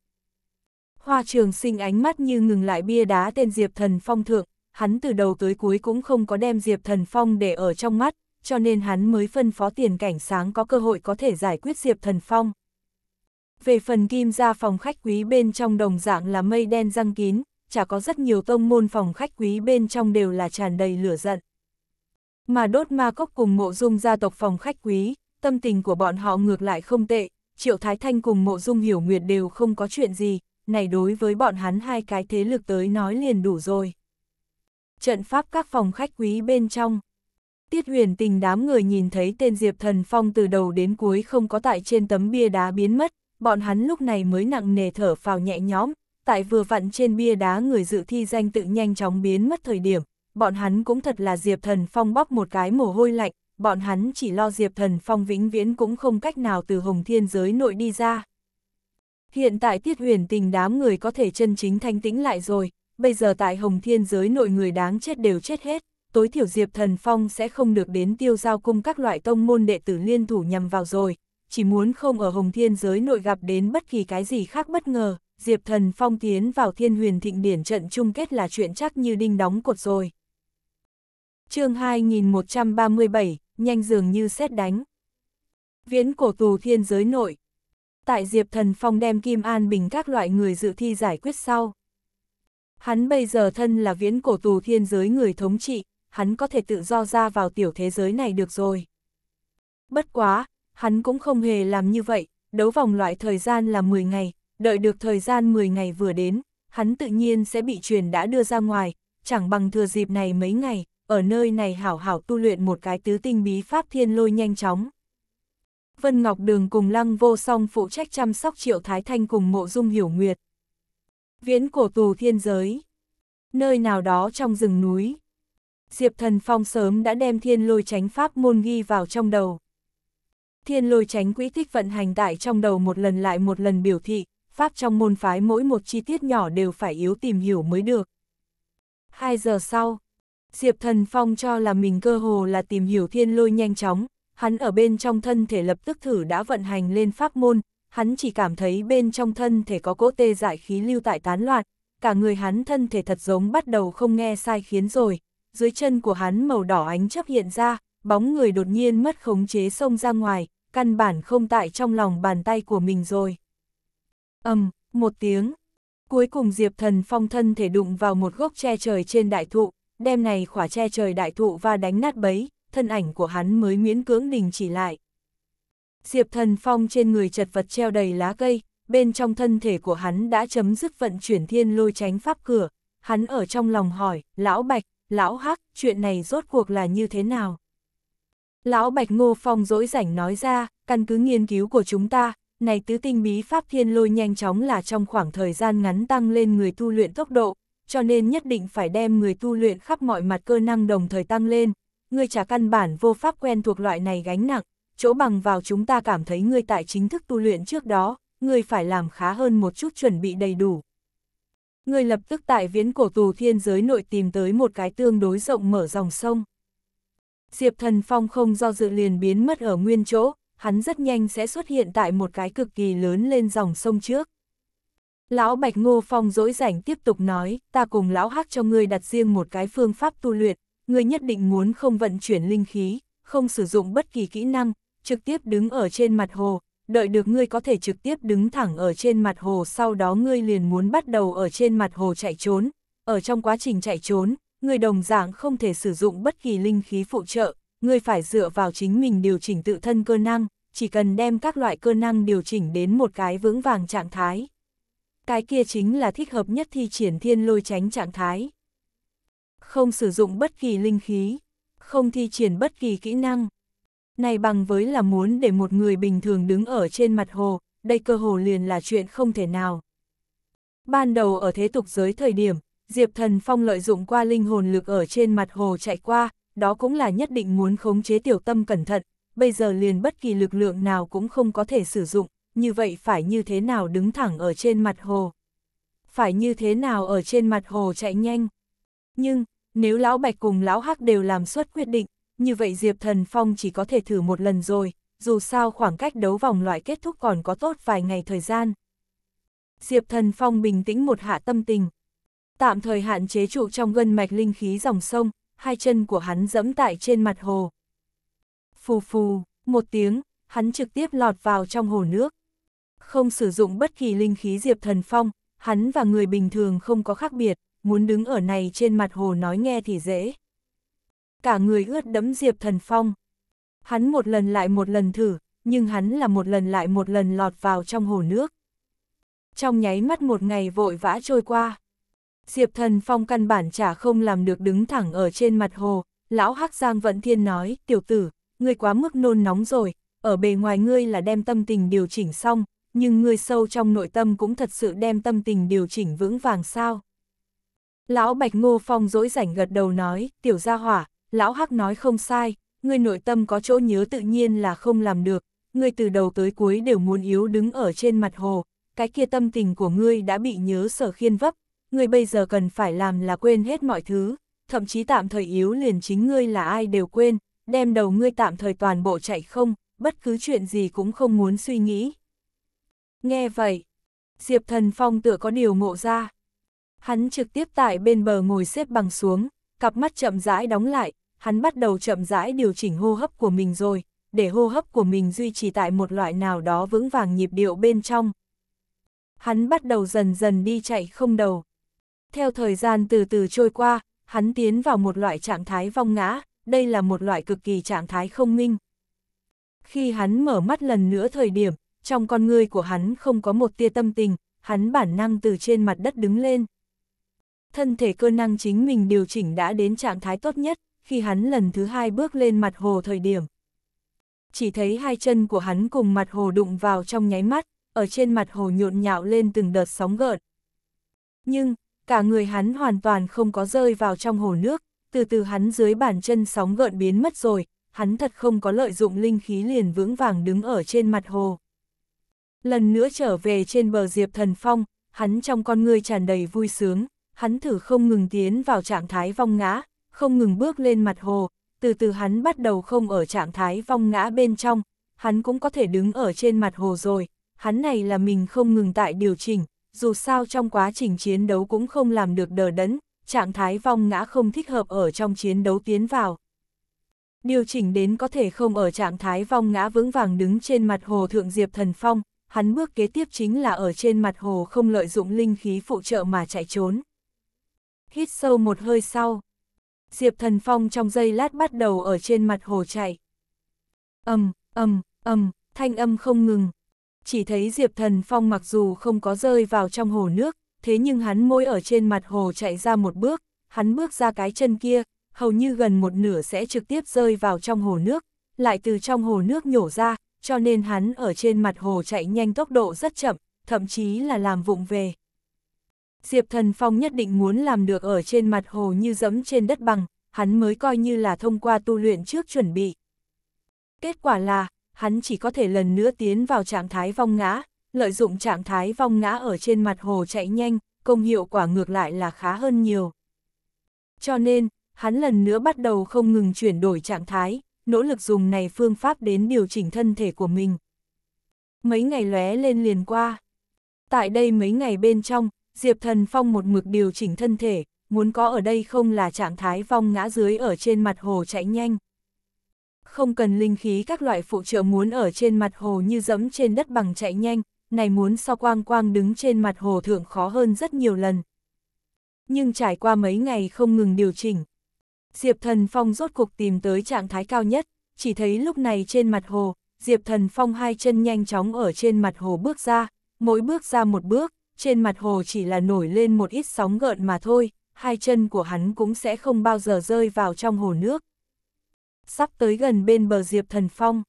Hoa trường sinh ánh mắt như ngừng lại bia đá tên Diệp Thần Phong thượng, hắn từ đầu tới cuối cũng không có đem Diệp Thần Phong để ở trong mắt, cho nên hắn mới phân phó tiền cảnh sáng có cơ hội có thể giải quyết Diệp Thần Phong. Về phần kim ra phòng khách quý bên trong đồng dạng là mây đen răng kín, chả có rất nhiều tông môn phòng khách quý bên trong đều là tràn đầy lửa giận. Mà đốt ma cốc cùng mộ dung gia tộc phòng khách quý, tâm tình của bọn họ ngược lại không tệ, Triệu Thái Thanh cùng mộ dung hiểu nguyệt đều không có chuyện gì, này đối với bọn hắn hai cái thế lực tới nói liền đủ rồi. Trận pháp các phòng khách quý bên trong Tiết huyền tình đám người nhìn thấy tên Diệp Thần Phong từ đầu đến cuối không có tại trên tấm bia đá biến mất, bọn hắn lúc này mới nặng nề thở phào nhẹ nhõm, tại vừa vặn trên bia đá người dự thi danh tự nhanh chóng biến mất thời điểm, bọn hắn cũng thật là Diệp Thần Phong bóc một cái mồ hôi lạnh, bọn hắn chỉ lo Diệp Thần Phong vĩnh viễn cũng không cách nào từ hồng thiên giới nội đi ra. Hiện tại tiết huyền tình đám người có thể chân chính thanh tĩnh lại rồi, bây giờ tại hồng thiên giới nội người đáng chết đều chết hết, tối thiểu Diệp Thần Phong sẽ không được đến tiêu giao cung các loại tông môn đệ tử liên thủ nhằm vào rồi, chỉ muốn không ở hồng thiên giới nội gặp đến bất kỳ cái gì khác bất ngờ, Diệp Thần Phong tiến vào thiên huyền thịnh điển trận chung kết là chuyện chắc như đinh đóng cột rồi chương 2137, nhanh dường như xét đánh. Viễn cổ tù thiên giới nội. Tại Diệp Thần Phong đem Kim An Bình các loại người dự thi giải quyết sau. Hắn bây giờ thân là viễn cổ tù thiên giới người thống trị, hắn có thể tự do ra vào tiểu thế giới này được rồi. Bất quá, hắn cũng không hề làm như vậy, đấu vòng loại thời gian là 10 ngày, đợi được thời gian 10 ngày vừa đến, hắn tự nhiên sẽ bị truyền đã đưa ra ngoài, chẳng bằng thừa dịp này mấy ngày, ở nơi này hảo hảo tu luyện một cái tứ tinh bí pháp thiên lôi nhanh chóng. Vân Ngọc Đường cùng Lăng Vô Song phụ trách chăm sóc Triệu Thái Thanh cùng Mộ Dung Hiểu Nguyệt. Viễn cổ tù thiên giới. Nơi nào đó trong rừng núi. Diệp Thần Phong sớm đã đem thiên lôi tránh pháp môn ghi vào trong đầu. Thiên lôi tránh quỹ thích vận hành tại trong đầu một lần lại một lần biểu thị, pháp trong môn phái mỗi một chi tiết nhỏ đều phải yếu tìm hiểu mới được. Hai giờ sau, Diệp Thần Phong cho là mình cơ hồ là tìm hiểu thiên lôi nhanh chóng, hắn ở bên trong thân thể lập tức thử đã vận hành lên pháp môn, hắn chỉ cảm thấy bên trong thân thể có cỗ tê dại khí lưu tại tán loạn. cả người hắn thân thể thật giống bắt đầu không nghe sai khiến rồi, dưới chân của hắn màu đỏ ánh chấp hiện ra, bóng người đột nhiên mất khống chế xông ra ngoài, căn bản không tại trong lòng bàn tay của mình rồi. ầm um, một tiếng, cuối cùng Diệp Thần Phong thân thể đụng vào một gốc tre trời trên đại thụ, đêm này khỏa che trời đại thụ và đánh nát bấy, thân ảnh của hắn mới miễn cưỡng đình chỉ lại. Diệp thần phong trên người chật vật treo đầy lá cây, bên trong thân thể của hắn đã chấm dứt vận chuyển thiên lôi tránh pháp cửa, hắn ở trong lòng hỏi, lão bạch, lão hắc, chuyện này rốt cuộc là như thế nào? Lão Bạch Ngô Phong dỗi rảnh nói ra, căn cứ nghiên cứu của chúng ta, này tứ tinh bí pháp thiên lôi nhanh chóng là trong khoảng thời gian ngắn tăng lên người tu luyện tốc độ, cho nên nhất định phải đem người tu luyện khắp mọi mặt cơ năng đồng thời tăng lên. Ngươi trả căn bản vô pháp quen thuộc loại này gánh nặng, chỗ bằng vào chúng ta cảm thấy ngươi tại chính thức tu luyện trước đó, ngươi phải làm khá hơn một chút chuẩn bị đầy đủ. Ngươi lập tức tại viễn cổ tù thiên giới nội tìm tới một cái tương đối rộng mở dòng sông. Diệp Thần Phong không do dự liền biến mất ở nguyên chỗ, hắn rất nhanh sẽ xuất hiện tại một cái cực kỳ lớn lên dòng sông trước. Lão Bạch Ngô Phong dỗi rảnh tiếp tục nói, ta cùng lão hắc cho ngươi đặt riêng một cái phương pháp tu luyện, ngươi nhất định muốn không vận chuyển linh khí, không sử dụng bất kỳ kỹ năng, trực tiếp đứng ở trên mặt hồ, đợi được ngươi có thể trực tiếp đứng thẳng ở trên mặt hồ sau đó ngươi liền muốn bắt đầu ở trên mặt hồ chạy trốn, ở trong quá trình chạy trốn, ngươi đồng dạng không thể sử dụng bất kỳ linh khí phụ trợ, ngươi phải dựa vào chính mình điều chỉnh tự thân cơ năng, chỉ cần đem các loại cơ năng điều chỉnh đến một cái vững vàng trạng thái cái kia chính là thích hợp nhất thi triển thiên lôi tránh trạng thái. Không sử dụng bất kỳ linh khí, không thi triển bất kỳ kỹ năng. Này bằng với là muốn để một người bình thường đứng ở trên mặt hồ, đây cơ hồ liền là chuyện không thể nào. Ban đầu ở thế tục giới thời điểm, Diệp Thần Phong lợi dụng qua linh hồn lực ở trên mặt hồ chạy qua, đó cũng là nhất định muốn khống chế tiểu tâm cẩn thận, bây giờ liền bất kỳ lực lượng nào cũng không có thể sử dụng như vậy phải như thế nào đứng thẳng ở trên mặt hồ? Phải như thế nào ở trên mặt hồ chạy nhanh? Nhưng, nếu Lão Bạch cùng Lão Hắc đều làm suất quyết định, như vậy Diệp Thần Phong chỉ có thể thử một lần rồi, dù sao khoảng cách đấu vòng loại kết thúc còn có tốt vài ngày thời gian. Diệp Thần Phong bình tĩnh một hạ tâm tình. Tạm thời hạn chế trụ trong gân mạch linh khí dòng sông, hai chân của hắn dẫm tại trên mặt hồ. Phù phù, một tiếng, hắn trực tiếp lọt vào trong hồ nước không sử dụng bất kỳ linh khí diệp thần phong, hắn và người bình thường không có khác biệt, muốn đứng ở này trên mặt hồ nói nghe thì dễ. Cả người ướt đẫm diệp thần phong. Hắn một lần lại một lần thử, nhưng hắn là một lần lại một lần lọt vào trong hồ nước. Trong nháy mắt một ngày vội vã trôi qua. Diệp thần phong căn bản chả không làm được đứng thẳng ở trên mặt hồ, lão hắc giang vận thiên nói, tiểu tử, ngươi quá mức nôn nóng rồi, ở bề ngoài ngươi là đem tâm tình điều chỉnh xong, nhưng ngươi sâu trong nội tâm cũng thật sự đem tâm tình điều chỉnh vững vàng sao. Lão Bạch Ngô Phong dỗi rảnh gật đầu nói, tiểu gia hỏa, lão Hắc nói không sai, ngươi nội tâm có chỗ nhớ tự nhiên là không làm được, ngươi từ đầu tới cuối đều muốn yếu đứng ở trên mặt hồ, cái kia tâm tình của ngươi đã bị nhớ sở khiên vấp, ngươi bây giờ cần phải làm là quên hết mọi thứ, thậm chí tạm thời yếu liền chính ngươi là ai đều quên, đem đầu ngươi tạm thời toàn bộ chạy không, bất cứ chuyện gì cũng không muốn suy nghĩ. Nghe vậy, Diệp Thần Phong tựa có điều ngộ ra. Hắn trực tiếp tại bên bờ ngồi xếp bằng xuống, cặp mắt chậm rãi đóng lại, hắn bắt đầu chậm rãi điều chỉnh hô hấp của mình rồi, để hô hấp của mình duy trì tại một loại nào đó vững vàng nhịp điệu bên trong. Hắn bắt đầu dần dần đi chạy không đầu. Theo thời gian từ từ trôi qua, hắn tiến vào một loại trạng thái vong ngã, đây là một loại cực kỳ trạng thái không minh. Khi hắn mở mắt lần nữa thời điểm, trong con người của hắn không có một tia tâm tình, hắn bản năng từ trên mặt đất đứng lên. Thân thể cơ năng chính mình điều chỉnh đã đến trạng thái tốt nhất, khi hắn lần thứ hai bước lên mặt hồ thời điểm. Chỉ thấy hai chân của hắn cùng mặt hồ đụng vào trong nháy mắt, ở trên mặt hồ nhộn nhạo lên từng đợt sóng gợn. Nhưng, cả người hắn hoàn toàn không có rơi vào trong hồ nước, từ từ hắn dưới bàn chân sóng gợn biến mất rồi, hắn thật không có lợi dụng linh khí liền vững vàng đứng ở trên mặt hồ. Lần nữa trở về trên bờ Diệp Thần Phong, hắn trong con người tràn đầy vui sướng, hắn thử không ngừng tiến vào trạng thái vong ngã, không ngừng bước lên mặt hồ, từ từ hắn bắt đầu không ở trạng thái vong ngã bên trong, hắn cũng có thể đứng ở trên mặt hồ rồi, hắn này là mình không ngừng tại điều chỉnh, dù sao trong quá trình chiến đấu cũng không làm được đờ đẫn, trạng thái vong ngã không thích hợp ở trong chiến đấu tiến vào. Điều chỉnh đến có thể không ở trạng thái vong ngã vững vàng đứng trên mặt hồ thượng Diệp Thần Phong, hắn bước kế tiếp chính là ở trên mặt hồ không lợi dụng linh khí phụ trợ mà chạy trốn. Hít sâu một hơi sau, Diệp Thần Phong trong giây lát bắt đầu ở trên mặt hồ chạy. Âm, âm, âm, thanh âm không ngừng. Chỉ thấy Diệp Thần Phong mặc dù không có rơi vào trong hồ nước, thế nhưng hắn môi ở trên mặt hồ chạy ra một bước, hắn bước ra cái chân kia, hầu như gần một nửa sẽ trực tiếp rơi vào trong hồ nước, lại từ trong hồ nước nhổ ra, cho nên hắn ở trên mặt hồ chạy nhanh tốc độ rất chậm, thậm chí là làm vụng về. Diệp Thần Phong nhất định muốn làm được ở trên mặt hồ như dẫm trên đất bằng, hắn mới coi như là thông qua tu luyện trước chuẩn bị. Kết quả là, hắn chỉ có thể lần nữa tiến vào trạng thái vong ngã, lợi dụng trạng thái vong ngã ở trên mặt hồ chạy nhanh, công hiệu quả ngược lại là khá hơn nhiều. Cho nên, hắn lần nữa bắt đầu không ngừng chuyển đổi trạng thái, nỗ lực dùng này phương pháp đến điều chỉnh thân thể của mình. Mấy ngày lóe lên liền qua. Tại đây mấy ngày bên trong, Diệp Thần Phong một mực điều chỉnh thân thể, muốn có ở đây không là trạng thái vong ngã dưới ở trên mặt hồ chạy nhanh. Không cần linh khí các loại phụ trợ muốn ở trên mặt hồ như dẫm trên đất bằng chạy nhanh, này muốn so quang quang đứng trên mặt hồ thượng khó hơn rất nhiều lần. Nhưng trải qua mấy ngày không ngừng điều chỉnh, Diệp Thần Phong rốt cuộc tìm tới trạng thái cao nhất, chỉ thấy lúc này trên mặt hồ, Diệp Thần Phong hai chân nhanh chóng ở trên mặt hồ bước ra, mỗi bước ra một bước, trên mặt hồ chỉ là nổi lên một ít sóng gợn mà thôi, hai chân của hắn cũng sẽ không bao giờ rơi vào trong hồ nước. Sắp tới gần bên bờ Diệp Thần Phong,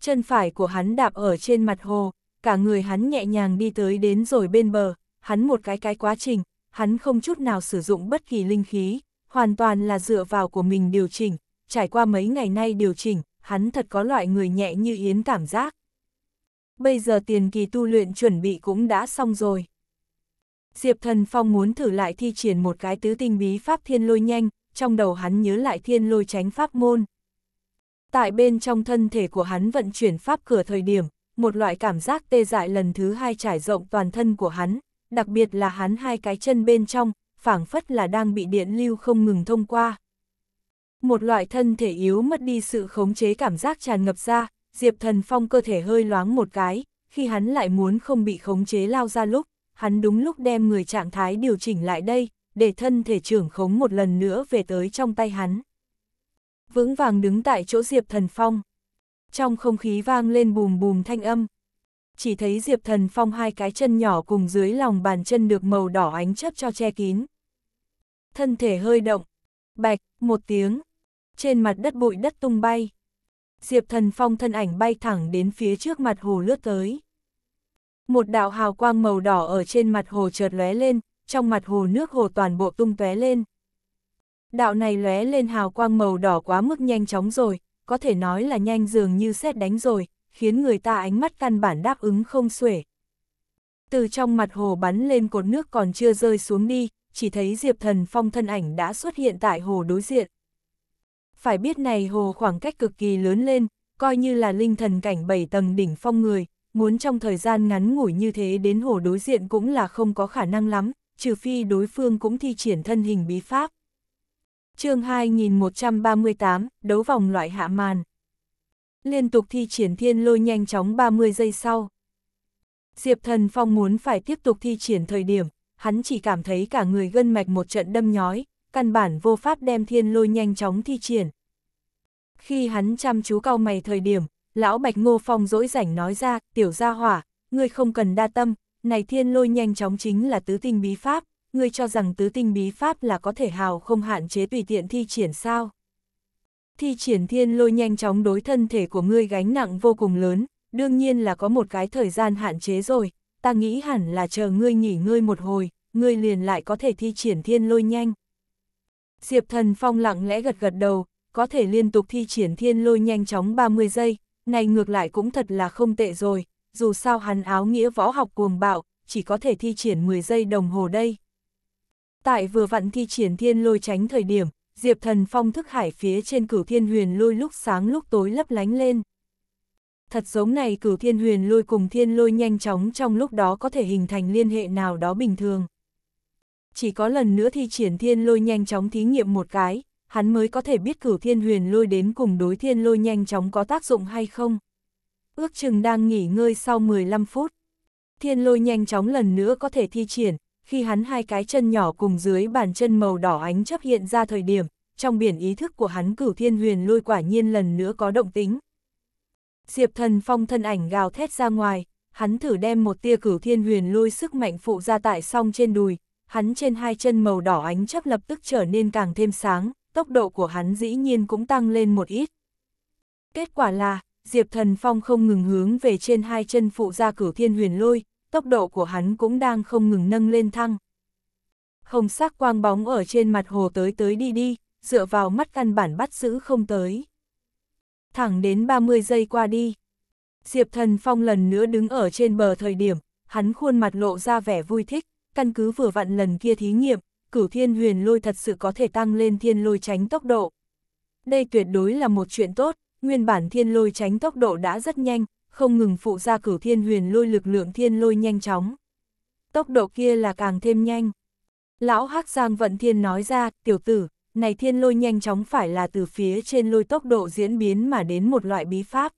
chân phải của hắn đạp ở trên mặt hồ, cả người hắn nhẹ nhàng đi tới đến rồi bên bờ, hắn một cái cái quá trình, hắn không chút nào sử dụng bất kỳ linh khí, hoàn toàn là dựa vào của mình điều chỉnh, trải qua mấy ngày nay điều chỉnh, hắn thật có loại người nhẹ như yến cảm giác. Bây giờ tiền kỳ tu luyện chuẩn bị cũng đã xong rồi. Diệp Thần Phong muốn thử lại thi triển một cái tứ tinh bí pháp thiên lôi nhanh, trong đầu hắn nhớ lại thiên lôi tránh pháp môn. Tại bên trong thân thể của hắn vận chuyển pháp cửa thời điểm, một loại cảm giác tê dại lần thứ hai trải rộng toàn thân của hắn, đặc biệt là hắn hai cái chân bên trong, phảng phất là đang bị điện lưu không ngừng thông qua. Một loại thân thể yếu mất đi sự khống chế cảm giác tràn ngập ra, Diệp Thần Phong cơ thể hơi loáng một cái, khi hắn lại muốn không bị khống chế lao ra lúc, hắn đúng lúc đem người trạng thái điều chỉnh lại đây, để thân thể trưởng khống một lần nữa về tới trong tay hắn. Vững vàng đứng tại chỗ Diệp Thần Phong. Trong không khí vang lên bùm bùm thanh âm. Chỉ thấy Diệp Thần Phong hai cái chân nhỏ cùng dưới lòng bàn chân được màu đỏ ánh chấp cho che kín, thân thể hơi động. Bạch, một tiếng. Trên mặt đất bụi đất tung bay. Diệp Thần Phong thân ảnh bay thẳng đến phía trước mặt hồ lướt tới. Một đạo hào quang màu đỏ ở trên mặt hồ chợt lóe lên, trong mặt hồ nước hồ toàn bộ tung tóe lên. Đạo này lóe lên hào quang màu đỏ quá mức nhanh chóng rồi, có thể nói là nhanh dường như xét đánh rồi, khiến người ta ánh mắt căn bản đáp ứng không xuể. Từ trong mặt hồ bắn lên cột nước còn chưa rơi xuống đi, chỉ thấy Diệp Thần Phong thân ảnh đã xuất hiện tại hồ đối diện. Phải biết này hồ khoảng cách cực kỳ lớn lên, coi như là linh thần cảnh bảy tầng đỉnh phong người, muốn trong thời gian ngắn ngủi như thế đến hồ đối diện cũng là không có khả năng lắm, trừ phi đối phương cũng thi triển thân hình bí pháp. chương 2138, đấu vòng loại hạ màn. Liên tục thi triển thiên lôi nhanh chóng 30 giây sau. Diệp thần phong muốn phải tiếp tục thi triển thời điểm, hắn chỉ cảm thấy cả người gân mạch một trận đâm nhói, căn bản vô pháp đem thiên lôi nhanh chóng thi triển. Khi hắn chăm chú cau mày thời điểm, lão Bạch Ngô Phong dỗi rảnh nói ra, tiểu gia hỏa, ngươi không cần đa tâm, này thiên lôi nhanh chóng chính là tứ tinh bí pháp, ngươi cho rằng tứ tinh bí pháp là có thể hào không hạn chế tùy tiện thi triển sao. Thi triển thiên lôi nhanh chóng đối thân thể của ngươi gánh nặng vô cùng lớn, đương nhiên là có một cái thời gian hạn chế rồi, ta nghĩ hẳn là chờ ngươi nghỉ ngơi một hồi, ngươi liền lại có thể thi triển thiên lôi nhanh. Diệp thần phong lặng lẽ gật gật đầu, có thể liên tục thi triển thiên lôi nhanh chóng 30 giây, này ngược lại cũng thật là không tệ rồi, dù sao hắn áo nghĩa võ học cuồng bạo, chỉ có thể thi triển 10 giây đồng hồ đây. Tại vừa vặn thi triển thiên lôi tránh thời điểm, Diệp thần phong thức hải phía trên cửu thiên huyền lôi lúc sáng lúc tối lấp lánh lên. Thật giống này cửu thiên huyền lôi cùng thiên lôi nhanh chóng trong lúc đó có thể hình thành liên hệ nào đó bình thường chỉ có lần nữa thi triển thiên lôi nhanh chóng thí nghiệm một cái, hắn mới có thể biết cửu thiên huyền lôi đến cùng đối thiên lôi nhanh chóng có tác dụng hay không. Ước chừng đang nghỉ ngơi sau 15 phút, thiên lôi nhanh chóng lần nữa có thể thi triển, khi hắn hai cái chân nhỏ cùng dưới bàn chân màu đỏ ánh chấp hiện ra thời điểm, trong biển ý thức của hắn cửu thiên huyền lôi quả nhiên lần nữa có động tính. Diệp thần phong thân ảnh gào thét ra ngoài, hắn thử đem một tia cửu thiên huyền lôi sức mạnh phụ ra tại song trên đùi, hắn trên hai chân màu đỏ ánh chấp lập tức trở nên càng thêm sáng, tốc độ của hắn dĩ nhiên cũng tăng lên một ít. Kết quả là, Diệp Thần Phong không ngừng hướng về trên hai chân phụ ra cửu thiên huyền lôi, tốc độ của hắn cũng đang không ngừng nâng lên thăng. không sắc quang bóng ở trên mặt hồ tới tới đi đi, dựa vào mắt căn bản bắt giữ không tới. Thẳng đến 30 giây qua đi. Diệp Thần Phong lần nữa đứng ở trên bờ thời điểm, hắn khuôn mặt lộ ra vẻ vui thích căn cứ vừa vặn lần kia thí nghiệm, cửu thiên huyền lôi thật sự có thể tăng lên thiên lôi tránh tốc độ. Đây tuyệt đối là một chuyện tốt, nguyên bản thiên lôi tránh tốc độ đã rất nhanh, không ngừng phụ ra cửu thiên huyền lôi lực lượng thiên lôi nhanh chóng. Tốc độ kia là càng thêm nhanh. Lão hắc Giang Vận Thiên nói ra, tiểu tử, này thiên lôi nhanh chóng phải là từ phía trên lôi tốc độ diễn biến mà đến một loại bí pháp.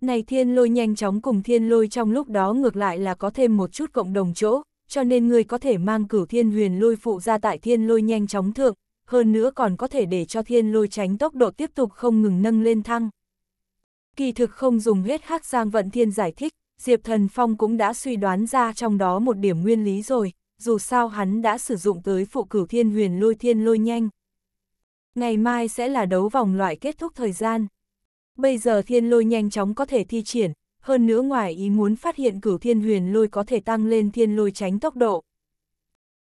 Này thiên lôi nhanh chóng cùng thiên lôi trong lúc đó ngược lại là có thêm một chút cộng đồng chỗ, cho nên ngươi có thể mang cửu thiên huyền lôi phụ ra tại thiên lôi nhanh chóng thượng, hơn nữa còn có thể để cho thiên lôi tránh tốc độ tiếp tục không ngừng nâng lên thăng. Kỳ thực không dùng hết hắc giang vận thiên giải thích, Diệp Thần Phong cũng đã suy đoán ra trong đó một điểm nguyên lý rồi, dù sao hắn đã sử dụng tới phụ cửu thiên huyền lôi thiên lôi nhanh. Ngày mai sẽ là đấu vòng loại kết thúc thời gian. Bây giờ thiên lôi nhanh chóng có thể thi triển, hơn nữa ngoài ý muốn phát hiện cửu thiên huyền lôi có thể tăng lên thiên lôi tránh tốc độ.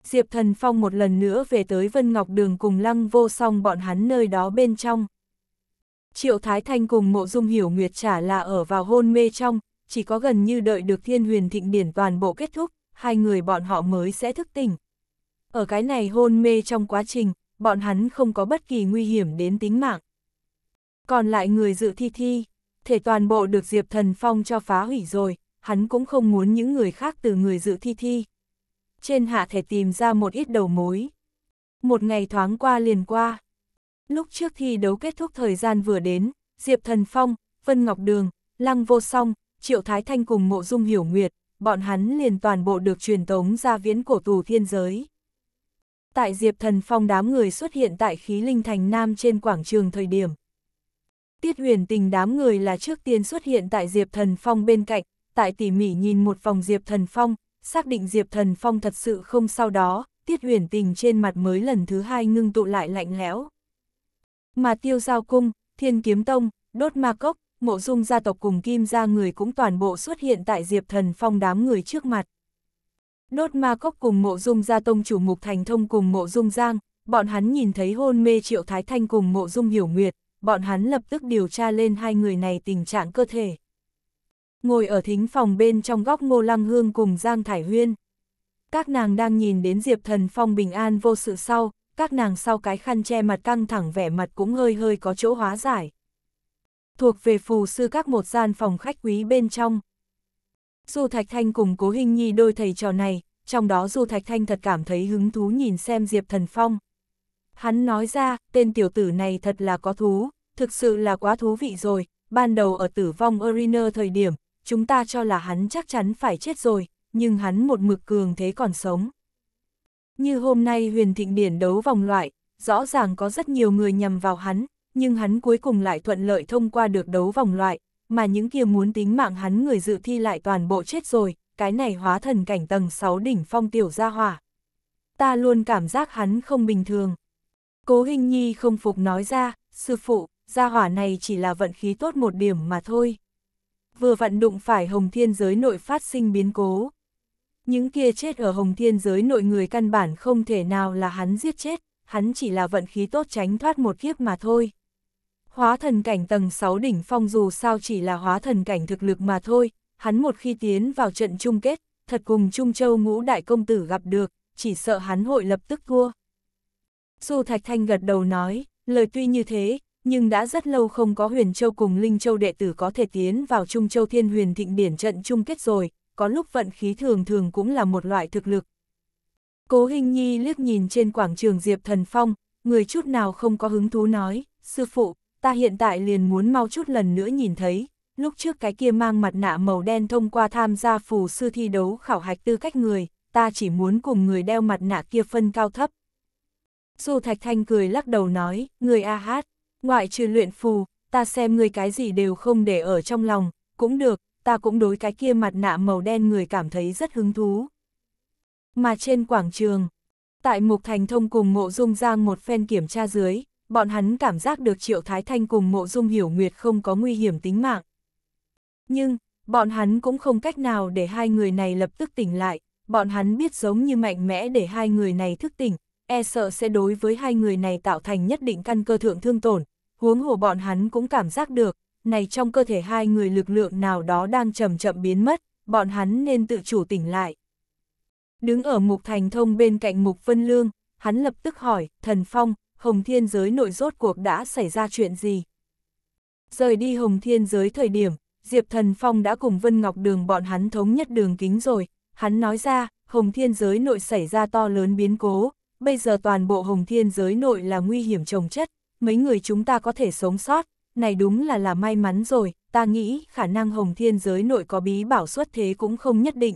Diệp Thần Phong một lần nữa về tới Vân Ngọc Đường cùng lăng vô song bọn hắn nơi đó bên trong. Triệu Thái Thanh cùng mộ dung hiểu nguyệt trả là ở vào hôn mê trong, chỉ có gần như đợi được thiên huyền thịnh điển toàn bộ kết thúc, hai người bọn họ mới sẽ thức tỉnh. Ở cái này hôn mê trong quá trình, bọn hắn không có bất kỳ nguy hiểm đến tính mạng. Còn lại người dự thi thi, thể toàn bộ được Diệp Thần Phong cho phá hủy rồi, hắn cũng không muốn những người khác từ người dự thi thi. Trên hạ thể tìm ra một ít đầu mối. Một ngày thoáng qua liền qua. Lúc trước thi đấu kết thúc thời gian vừa đến, Diệp Thần Phong, Vân Ngọc Đường, Lăng Vô Song, Triệu Thái Thanh cùng Mộ Dung Hiểu Nguyệt, bọn hắn liền toàn bộ được truyền tống ra viễn cổ tù thiên giới. Tại Diệp Thần Phong đám người xuất hiện tại khí linh thành Nam trên quảng trường thời điểm, Tiết huyền tình đám người là trước tiên xuất hiện tại Diệp Thần Phong bên cạnh, tại tỉ mỉ nhìn một vòng Diệp Thần Phong, xác định Diệp Thần Phong thật sự không sau đó, tiết huyền tình trên mặt mới lần thứ hai ngưng tụ lại lạnh lẽo. Mà tiêu giao cung, thiên kiếm tông, đốt ma cốc, mộ dung gia tộc cùng kim gia người cũng toàn bộ xuất hiện tại Diệp Thần Phong đám người trước mặt. Đốt ma cốc cùng mộ dung gia tông chủ mục thành thông cùng mộ dung giang, bọn hắn nhìn thấy hôn mê triệu thái thanh cùng mộ dung hiểu nguyệt, bọn hắn lập tức điều tra lên hai người này tình trạng cơ thể. Ngồi ở thính phòng bên trong góc Ngô Lăng Hương cùng Giang Thải Huyên. Các nàng đang nhìn đến Diệp Thần Phong bình an vô sự sau, các nàng sau cái khăn che mặt căng thẳng vẻ mặt cũng hơi hơi có chỗ hóa giải. Thuộc về phù sư các một gian phòng khách quý bên trong. Du Thạch Thanh cùng Cố Hình Nhi đôi thầy trò này, trong đó Du Thạch Thanh thật cảm thấy hứng thú nhìn xem Diệp Thần Phong. Hắn nói ra, tên tiểu tử này thật là có thú, thực sự là quá thú vị rồi, ban đầu ở tử vong Eriner thời điểm, chúng ta cho là hắn chắc chắn phải chết rồi, nhưng hắn một mực cường thế còn sống. Như hôm nay huyền thịnh điển đấu vòng loại, rõ ràng có rất nhiều người nhầm vào hắn, nhưng hắn cuối cùng lại thuận lợi thông qua được đấu vòng loại, mà những kia muốn tính mạng hắn người dự thi lại toàn bộ chết rồi, cái này hóa thần cảnh tầng 6 đỉnh phong tiểu gia hỏa. Ta luôn cảm giác hắn không bình thường. Cố Hình Nhi không phục nói ra, sư phụ, gia hỏa này chỉ là vận khí tốt một điểm mà thôi. Vừa vận đụng phải hồng thiên giới nội phát sinh biến cố. Những kia chết ở hồng thiên giới nội người căn bản không thể nào là hắn giết chết, hắn chỉ là vận khí tốt tránh thoát một kiếp mà thôi. Hóa thần cảnh tầng 6 đỉnh phong dù sao chỉ là hóa thần cảnh thực lực mà thôi, hắn một khi tiến vào trận chung kết, thật cùng Trung Châu ngũ đại công tử gặp được, chỉ sợ hắn hội lập tức thua. Su Thạch Thanh gật đầu nói, lời tuy như thế, nhưng đã rất lâu không có Huyền Châu cùng Linh Châu đệ tử có thể tiến vào Trung Châu Thiên Huyền Thịnh Điển trận chung kết rồi, có lúc vận khí thường thường cũng là một loại thực lực. Cố Hinh Nhi liếc nhìn trên quảng trường Diệp Thần Phong, người chút nào không có hứng thú nói, sư phụ, ta hiện tại liền muốn mau chút lần nữa nhìn thấy, lúc trước cái kia mang mặt nạ màu đen thông qua tham gia phù sư thi đấu khảo hạch tư cách người, ta chỉ muốn cùng người đeo mặt nạ kia phân cao thấp. Du Thạch Thanh cười lắc đầu nói, người A Hát, ngoại trừ luyện phù, ta xem ngươi cái gì đều không để ở trong lòng, cũng được, ta cũng đối cái kia mặt nạ màu đen người cảm thấy rất hứng thú. Mà trên quảng trường, tại Mục Thành Thông cùng Mộ Dung Giang một phen kiểm tra dưới, bọn hắn cảm giác được Triệu Thái Thanh cùng Mộ Dung Hiểu Nguyệt không có nguy hiểm tính mạng. Nhưng, bọn hắn cũng không cách nào để hai người này lập tức tỉnh lại, bọn hắn biết giống như mạnh mẽ để hai người này thức tỉnh, e sợ sẽ đối với hai người này tạo thành nhất định căn cơ thượng thương tổn, huống hồ bọn hắn cũng cảm giác được, này trong cơ thể hai người lực lượng nào đó đang chậm chậm biến mất, bọn hắn nên tự chủ tỉnh lại. Đứng ở mục thành thông bên cạnh mục vân lương, hắn lập tức hỏi, thần phong, hồng thiên giới nội rốt cuộc đã xảy ra chuyện gì? Rời đi hồng thiên giới thời điểm, Diệp thần phong đã cùng Vân Ngọc Đường bọn hắn thống nhất đường kính rồi, hắn nói ra, hồng thiên giới nội xảy ra to lớn biến cố, bây giờ toàn bộ hồng thiên giới nội là nguy hiểm trồng chất, mấy người chúng ta có thể sống sót, này đúng là là may mắn rồi, ta nghĩ khả năng hồng thiên giới nội có bí bảo xuất thế cũng không nhất định.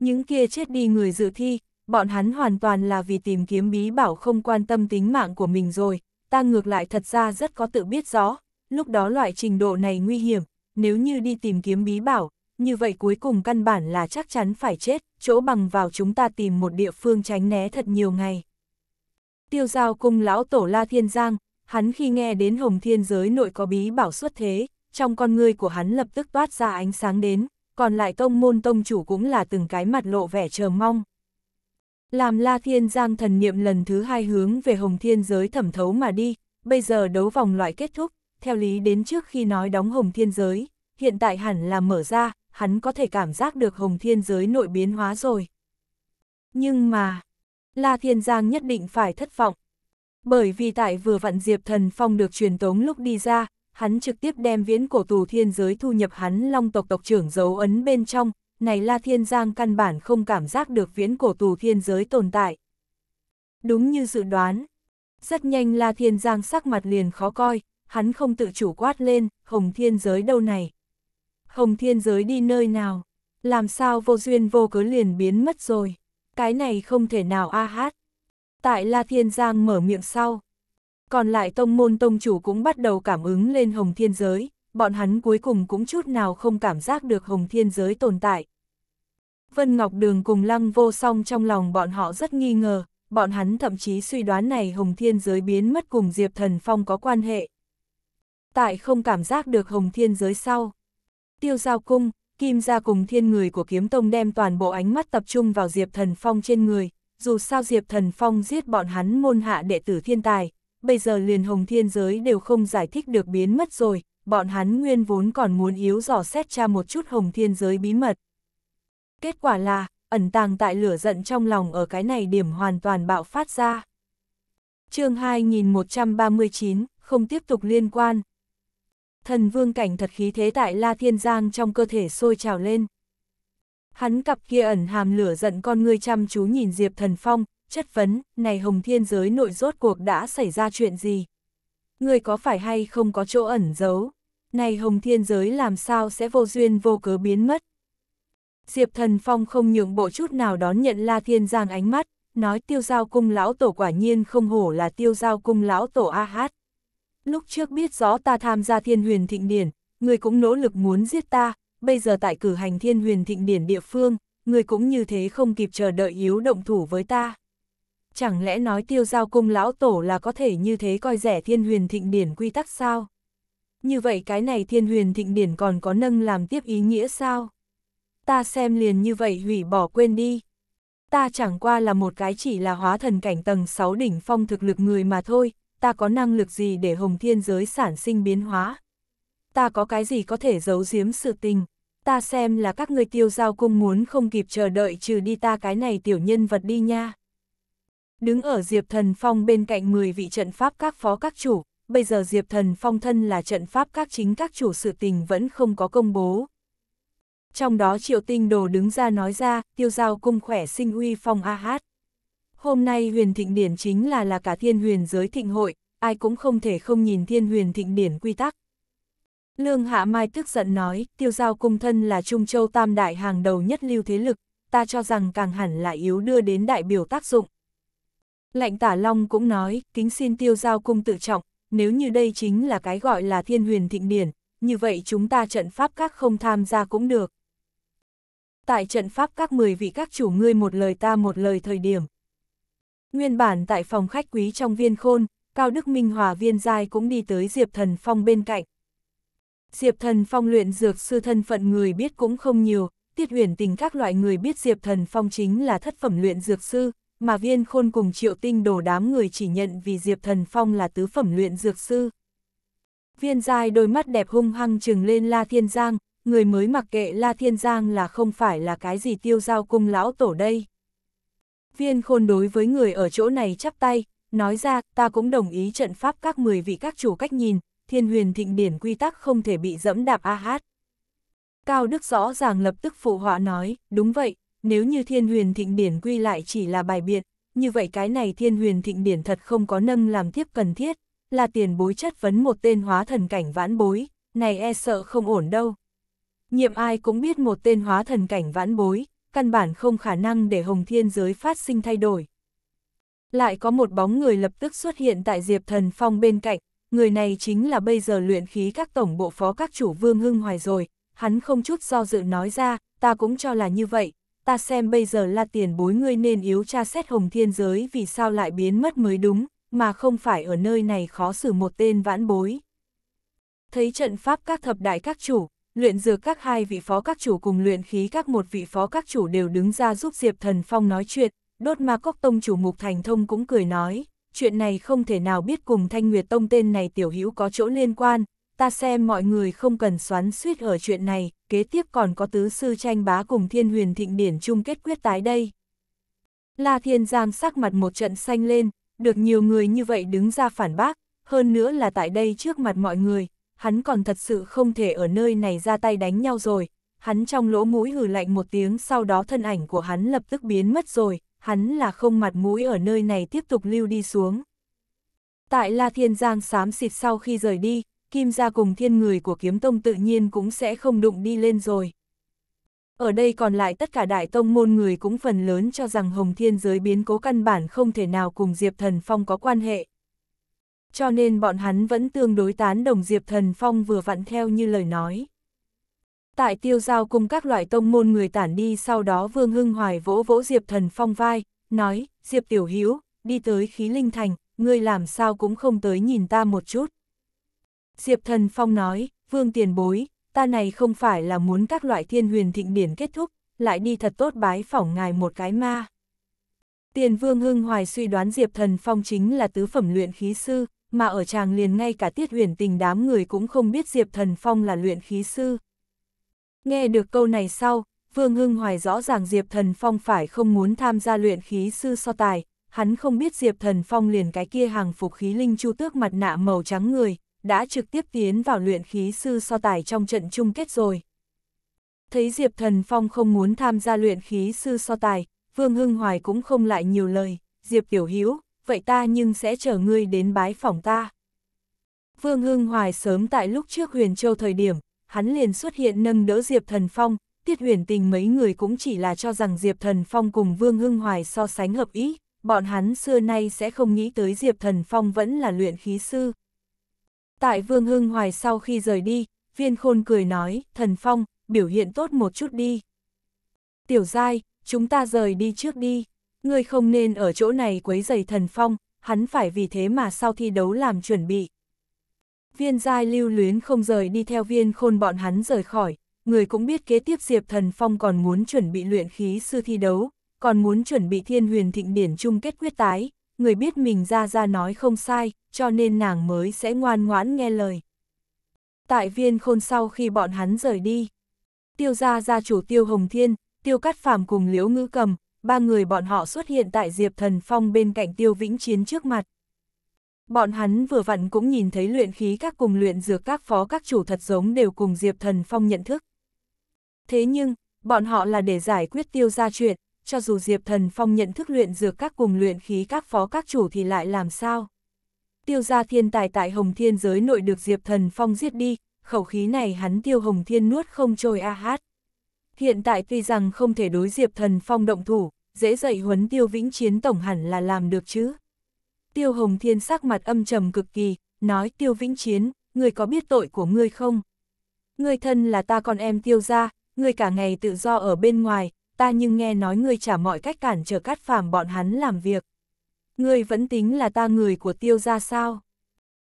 Những kia chết đi người dự thi, bọn hắn hoàn toàn là vì tìm kiếm bí bảo không quan tâm tính mạng của mình rồi, ta ngược lại thật ra rất có tự biết rõ, lúc đó loại trình độ này nguy hiểm, nếu như đi tìm kiếm bí bảo, như vậy cuối cùng căn bản là chắc chắn phải chết, chỗ bằng vào chúng ta tìm một địa phương tránh né thật nhiều ngày tiêu giao cung lão tổ La Thiên Giang, hắn khi nghe đến hồng thiên giới nội có bí bảo xuất thế, trong con người của hắn lập tức toát ra ánh sáng đến, còn lại tông môn tông chủ cũng là từng cái mặt lộ vẻ chờ mong. Làm La Thiên Giang thần niệm lần thứ hai hướng về hồng thiên giới thẩm thấu mà đi, bây giờ đấu vòng loại kết thúc, theo lý đến trước khi nói đóng hồng thiên giới, hiện tại hẳn là mở ra, hắn có thể cảm giác được hồng thiên giới nội biến hóa rồi. Nhưng mà, La Thiên Giang nhất định phải thất vọng. Bởi vì tại vừa vặn Diệp Thần Phong được truyền tống lúc đi ra, hắn trực tiếp đem viễn cổ tù thiên giới thu nhập hắn long tộc tộc trưởng dấu ấn bên trong, này La Thiên Giang căn bản không cảm giác được viễn cổ tù thiên giới tồn tại. Đúng như dự đoán, rất nhanh La Thiên Giang sắc mặt liền khó coi, hắn không tự chủ quát lên, hồng thiên giới đâu này? Hồng thiên giới đi nơi nào? Làm sao vô duyên vô cớ liền biến mất rồi? cái này không thể nào a hát. Tại La Thiên Giang mở miệng sau. Còn lại tông môn tông chủ cũng bắt đầu cảm ứng lên hồng thiên giới, bọn hắn cuối cùng cũng chút nào không cảm giác được hồng thiên giới tồn tại. Vân Ngọc Đường cùng lăng vô song trong lòng bọn họ rất nghi ngờ, bọn hắn thậm chí suy đoán này hồng thiên giới biến mất cùng Diệp Thần Phong có quan hệ. Tại không cảm giác được hồng thiên giới sau. Tiêu giao cung, Kim gia cùng thiên người của kiếm tông đem toàn bộ ánh mắt tập trung vào Diệp Thần Phong trên người, dù sao Diệp Thần Phong giết bọn hắn môn hạ đệ tử thiên tài, bây giờ liền hồng thiên giới đều không giải thích được biến mất rồi, bọn hắn nguyên vốn còn muốn yếu dò xét tra một chút hồng thiên giới bí mật. Kết quả là, ẩn tàng tại lửa giận trong lòng ở cái này điểm hoàn toàn bạo phát ra. chương 2139, không tiếp tục liên quan, thần vương cảnh thật khí thế tại La Thiên Giang trong cơ thể sôi trào lên. Hắn cặp kia ẩn hàm lửa giận con ngươi chăm chú nhìn Diệp Thần Phong, chất vấn, này hồng thiên giới nội rốt cuộc đã xảy ra chuyện gì? Người có phải hay không có chỗ ẩn giấu? Này hồng thiên giới làm sao sẽ vô duyên vô cớ biến mất? Diệp Thần Phong không nhượng bộ chút nào đón nhận La Thiên Giang ánh mắt, nói tiêu giao cung lão tổ quả nhiên không hổ là tiêu giao cung lão tổ A Hát lúc trước biết rõ ta tham gia thiên huyền thịnh điển, người cũng nỗ lực muốn giết ta, bây giờ tại cử hành thiên huyền thịnh điển địa phương, người cũng như thế không kịp chờ đợi yếu động thủ với ta. Chẳng lẽ nói tiêu giao cung lão tổ là có thể như thế coi rẻ thiên huyền thịnh điển quy tắc sao? Như vậy cái này thiên huyền thịnh điển còn có nâng làm tiếp ý nghĩa sao? Ta xem liền như vậy hủy bỏ quên đi. Ta chẳng qua là một cái chỉ là hóa thần cảnh tầng 6 đỉnh phong thực lực người mà thôi, ta có năng lực gì để hồng thiên giới sản sinh biến hóa? Ta có cái gì có thể giấu giếm sự tình? Ta xem là các người tiêu giao cung muốn không kịp chờ đợi trừ đi ta cái này tiểu nhân vật đi nha. Đứng ở Diệp Thần Phong bên cạnh 10 vị trận pháp các phó các chủ, bây giờ Diệp Thần Phong thân là trận pháp các chính các chủ sự tình vẫn không có công bố. Trong đó Triệu Tinh Đồ đứng ra nói ra, tiêu giao cung khỏe sinh uy phong a hát. Hôm nay huyền thịnh điển chính là là cả thiên huyền giới thịnh hội, ai cũng không thể không nhìn thiên huyền thịnh điển quy tắc. Lương Hạ Mai tức giận nói, tiêu giao cung thân là Trung Châu tam đại hàng đầu nhất lưu thế lực, ta cho rằng càng hẳn là yếu đưa đến đại biểu tác dụng. Lạnh tả Long cũng nói, kính xin tiêu giao cung tự trọng, nếu như đây chính là cái gọi là thiên huyền thịnh điển, như vậy chúng ta trận pháp các không tham gia cũng được. Tại trận pháp các 10 vị các chủ ngươi một lời ta một lời thời điểm, Nguyên bản tại phòng khách quý trong viên khôn, Cao Đức Minh Hòa viên giai cũng đi tới Diệp Thần Phong bên cạnh. Diệp Thần Phong luyện dược sư thân phận người biết cũng không nhiều, tiết huyền tình các loại người biết Diệp Thần Phong chính là thất phẩm luyện dược sư, mà viên khôn cùng triệu tinh đổ đám người chỉ nhận vì Diệp Thần Phong là tứ phẩm luyện dược sư. Viên giai đôi mắt đẹp hung hăng trừng lên La Thiên Giang, người mới mặc kệ La Thiên Giang là không phải là cái gì tiêu giao cung lão tổ đây. Viên khôn đối với người ở chỗ này chắp tay, nói ra ta cũng đồng ý trận pháp các mười vị các chủ cách nhìn, thiên huyền thịnh điển quy tắc không thể bị dẫm đạp a hát. Cao Đức rõ ràng lập tức phụ họa nói, đúng vậy, nếu như thiên huyền thịnh điển quy lại chỉ là bài biện, như vậy cái này thiên huyền thịnh điển thật không có nâng làm tiếp cần thiết, là tiền bối chất vấn một tên hóa thần cảnh vãn bối, này e sợ không ổn đâu. Nhiệm ai cũng biết một tên hóa thần cảnh vãn bối, căn bản không khả năng để hồng thiên giới phát sinh thay đổi. Lại có một bóng người lập tức xuất hiện tại Diệp Thần Phong bên cạnh, người này chính là bây giờ luyện khí các tổng bộ phó các chủ Vương Hưng Hoài rồi, hắn không chút do dự nói ra, ta cũng cho là như vậy, ta xem bây giờ là tiền bối ngươi nên yếu tra xét hồng thiên giới vì sao lại biến mất mới đúng, mà không phải ở nơi này khó xử một tên vãn bối. Thấy trận pháp các thập đại các chủ, luyện dược các hai vị phó các chủ cùng luyện khí các một vị phó các chủ đều đứng ra giúp Diệp Thần Phong nói chuyện, đốt ma cốc tông chủ mục thành thông cũng cười nói, chuyện này không thể nào biết cùng Thanh Nguyệt Tông tên này tiểu hữu có chỗ liên quan, ta xem mọi người không cần xoắn suýt ở chuyện này, kế tiếp còn có tứ sư tranh bá cùng thiên huyền thịnh điển chung kết quyết tái đây. La Thiên Giang sắc mặt một trận xanh lên, được nhiều người như vậy đứng ra phản bác, hơn nữa là tại đây trước mặt mọi người, hắn còn thật sự không thể ở nơi này ra tay đánh nhau rồi. Hắn trong lỗ mũi hử lạnh một tiếng sau đó thân ảnh của hắn lập tức biến mất rồi, hắn là không mặt mũi ở nơi này tiếp tục lưu đi xuống. Tại La Thiên Giang xám xịt sau khi rời đi, Kim gia cùng thiên người của kiếm tông tự nhiên cũng sẽ không đụng đi lên rồi. Ở đây còn lại tất cả đại tông môn người cũng phần lớn cho rằng Hồng Thiên giới biến cố căn bản không thể nào cùng Diệp Thần Phong có quan hệ cho nên bọn hắn vẫn tương đối tán đồng Diệp Thần Phong vừa vặn theo như lời nói. Tại tiêu giao cùng các loại tông môn người tản đi sau đó Vương Hưng Hoài vỗ vỗ Diệp Thần Phong vai, nói, Diệp Tiểu Hiếu, đi tới khí linh thành, ngươi làm sao cũng không tới nhìn ta một chút. Diệp Thần Phong nói, Vương Tiền Bối, ta này không phải là muốn các loại thiên huyền thịnh điển kết thúc, lại đi thật tốt bái phỏng ngài một cái ma. Tiền Vương Hưng Hoài suy đoán Diệp Thần Phong chính là tứ phẩm luyện khí sư, mà ở chàng liền ngay cả tiết huyền tình đám người cũng không biết Diệp Thần Phong là luyện khí sư. Nghe được câu này sau, Vương Hưng Hoài rõ ràng Diệp Thần Phong phải không muốn tham gia luyện khí sư so tài, hắn không biết Diệp Thần Phong liền cái kia hàng phục khí linh chu tước mặt nạ màu trắng người, đã trực tiếp tiến vào luyện khí sư so tài trong trận chung kết rồi. Thấy Diệp Thần Phong không muốn tham gia luyện khí sư so tài, Vương Hưng Hoài cũng không lại nhiều lời, Diệp Tiểu Hữu vậy ta nhưng sẽ chờ ngươi đến bái phòng ta. Vương Hưng Hoài sớm tại lúc trước Huyền Châu thời điểm, hắn liền xuất hiện nâng đỡ Diệp Thần Phong, tiết huyền tình mấy người cũng chỉ là cho rằng Diệp Thần Phong cùng Vương Hưng Hoài so sánh hợp ý, bọn hắn xưa nay sẽ không nghĩ tới Diệp Thần Phong vẫn là luyện khí sư. Tại Vương Hưng Hoài sau khi rời đi, viên khôn cười nói, Thần Phong, biểu hiện tốt một chút đi. Tiểu dai, chúng ta rời đi trước đi ngươi không nên ở chỗ này quấy giày thần phong, hắn phải vì thế mà sau thi đấu làm chuẩn bị. Viên giai lưu luyến không rời đi theo viên khôn bọn hắn rời khỏi, người cũng biết kế tiếp Diệp Thần Phong còn muốn chuẩn bị luyện khí sư thi đấu, còn muốn chuẩn bị thiên huyền thịnh điển chung kết quyết tái, người biết mình ra ra nói không sai, cho nên nàng mới sẽ ngoan ngoãn nghe lời. Tại viên khôn sau khi bọn hắn rời đi, tiêu gia gia chủ tiêu Hồng Thiên, tiêu cắt phàm cùng liễu ngữ cầm, ba người bọn họ xuất hiện tại Diệp Thần Phong bên cạnh Tiêu Vĩnh Chiến trước mặt. Bọn hắn vừa vặn cũng nhìn thấy luyện khí các cùng luyện dược các phó các chủ thật giống đều cùng Diệp Thần Phong nhận thức. Thế nhưng, bọn họ là để giải quyết tiêu ra chuyện, cho dù Diệp Thần Phong nhận thức luyện dược các cùng luyện khí các phó các chủ thì lại làm sao? Tiêu gia thiên tài tại Hồng Thiên giới nội được Diệp Thần Phong giết đi, khẩu khí này hắn Tiêu Hồng Thiên nuốt không trôi a hát. Hiện tại tuy rằng không thể đối Diệp Thần Phong động thủ, dễ dậy huấn Tiêu Vĩnh Chiến tổng hẳn là làm được chứ. Tiêu Hồng Thiên sắc mặt âm trầm cực kỳ, nói Tiêu Vĩnh Chiến, người có biết tội của ngươi không? người thân là ta con em tiêu gia người cả ngày tự do ở bên ngoài, ta nhưng nghe nói người trả mọi cách cản trở cát phàm bọn hắn làm việc. người vẫn tính là ta người của tiêu gia sao?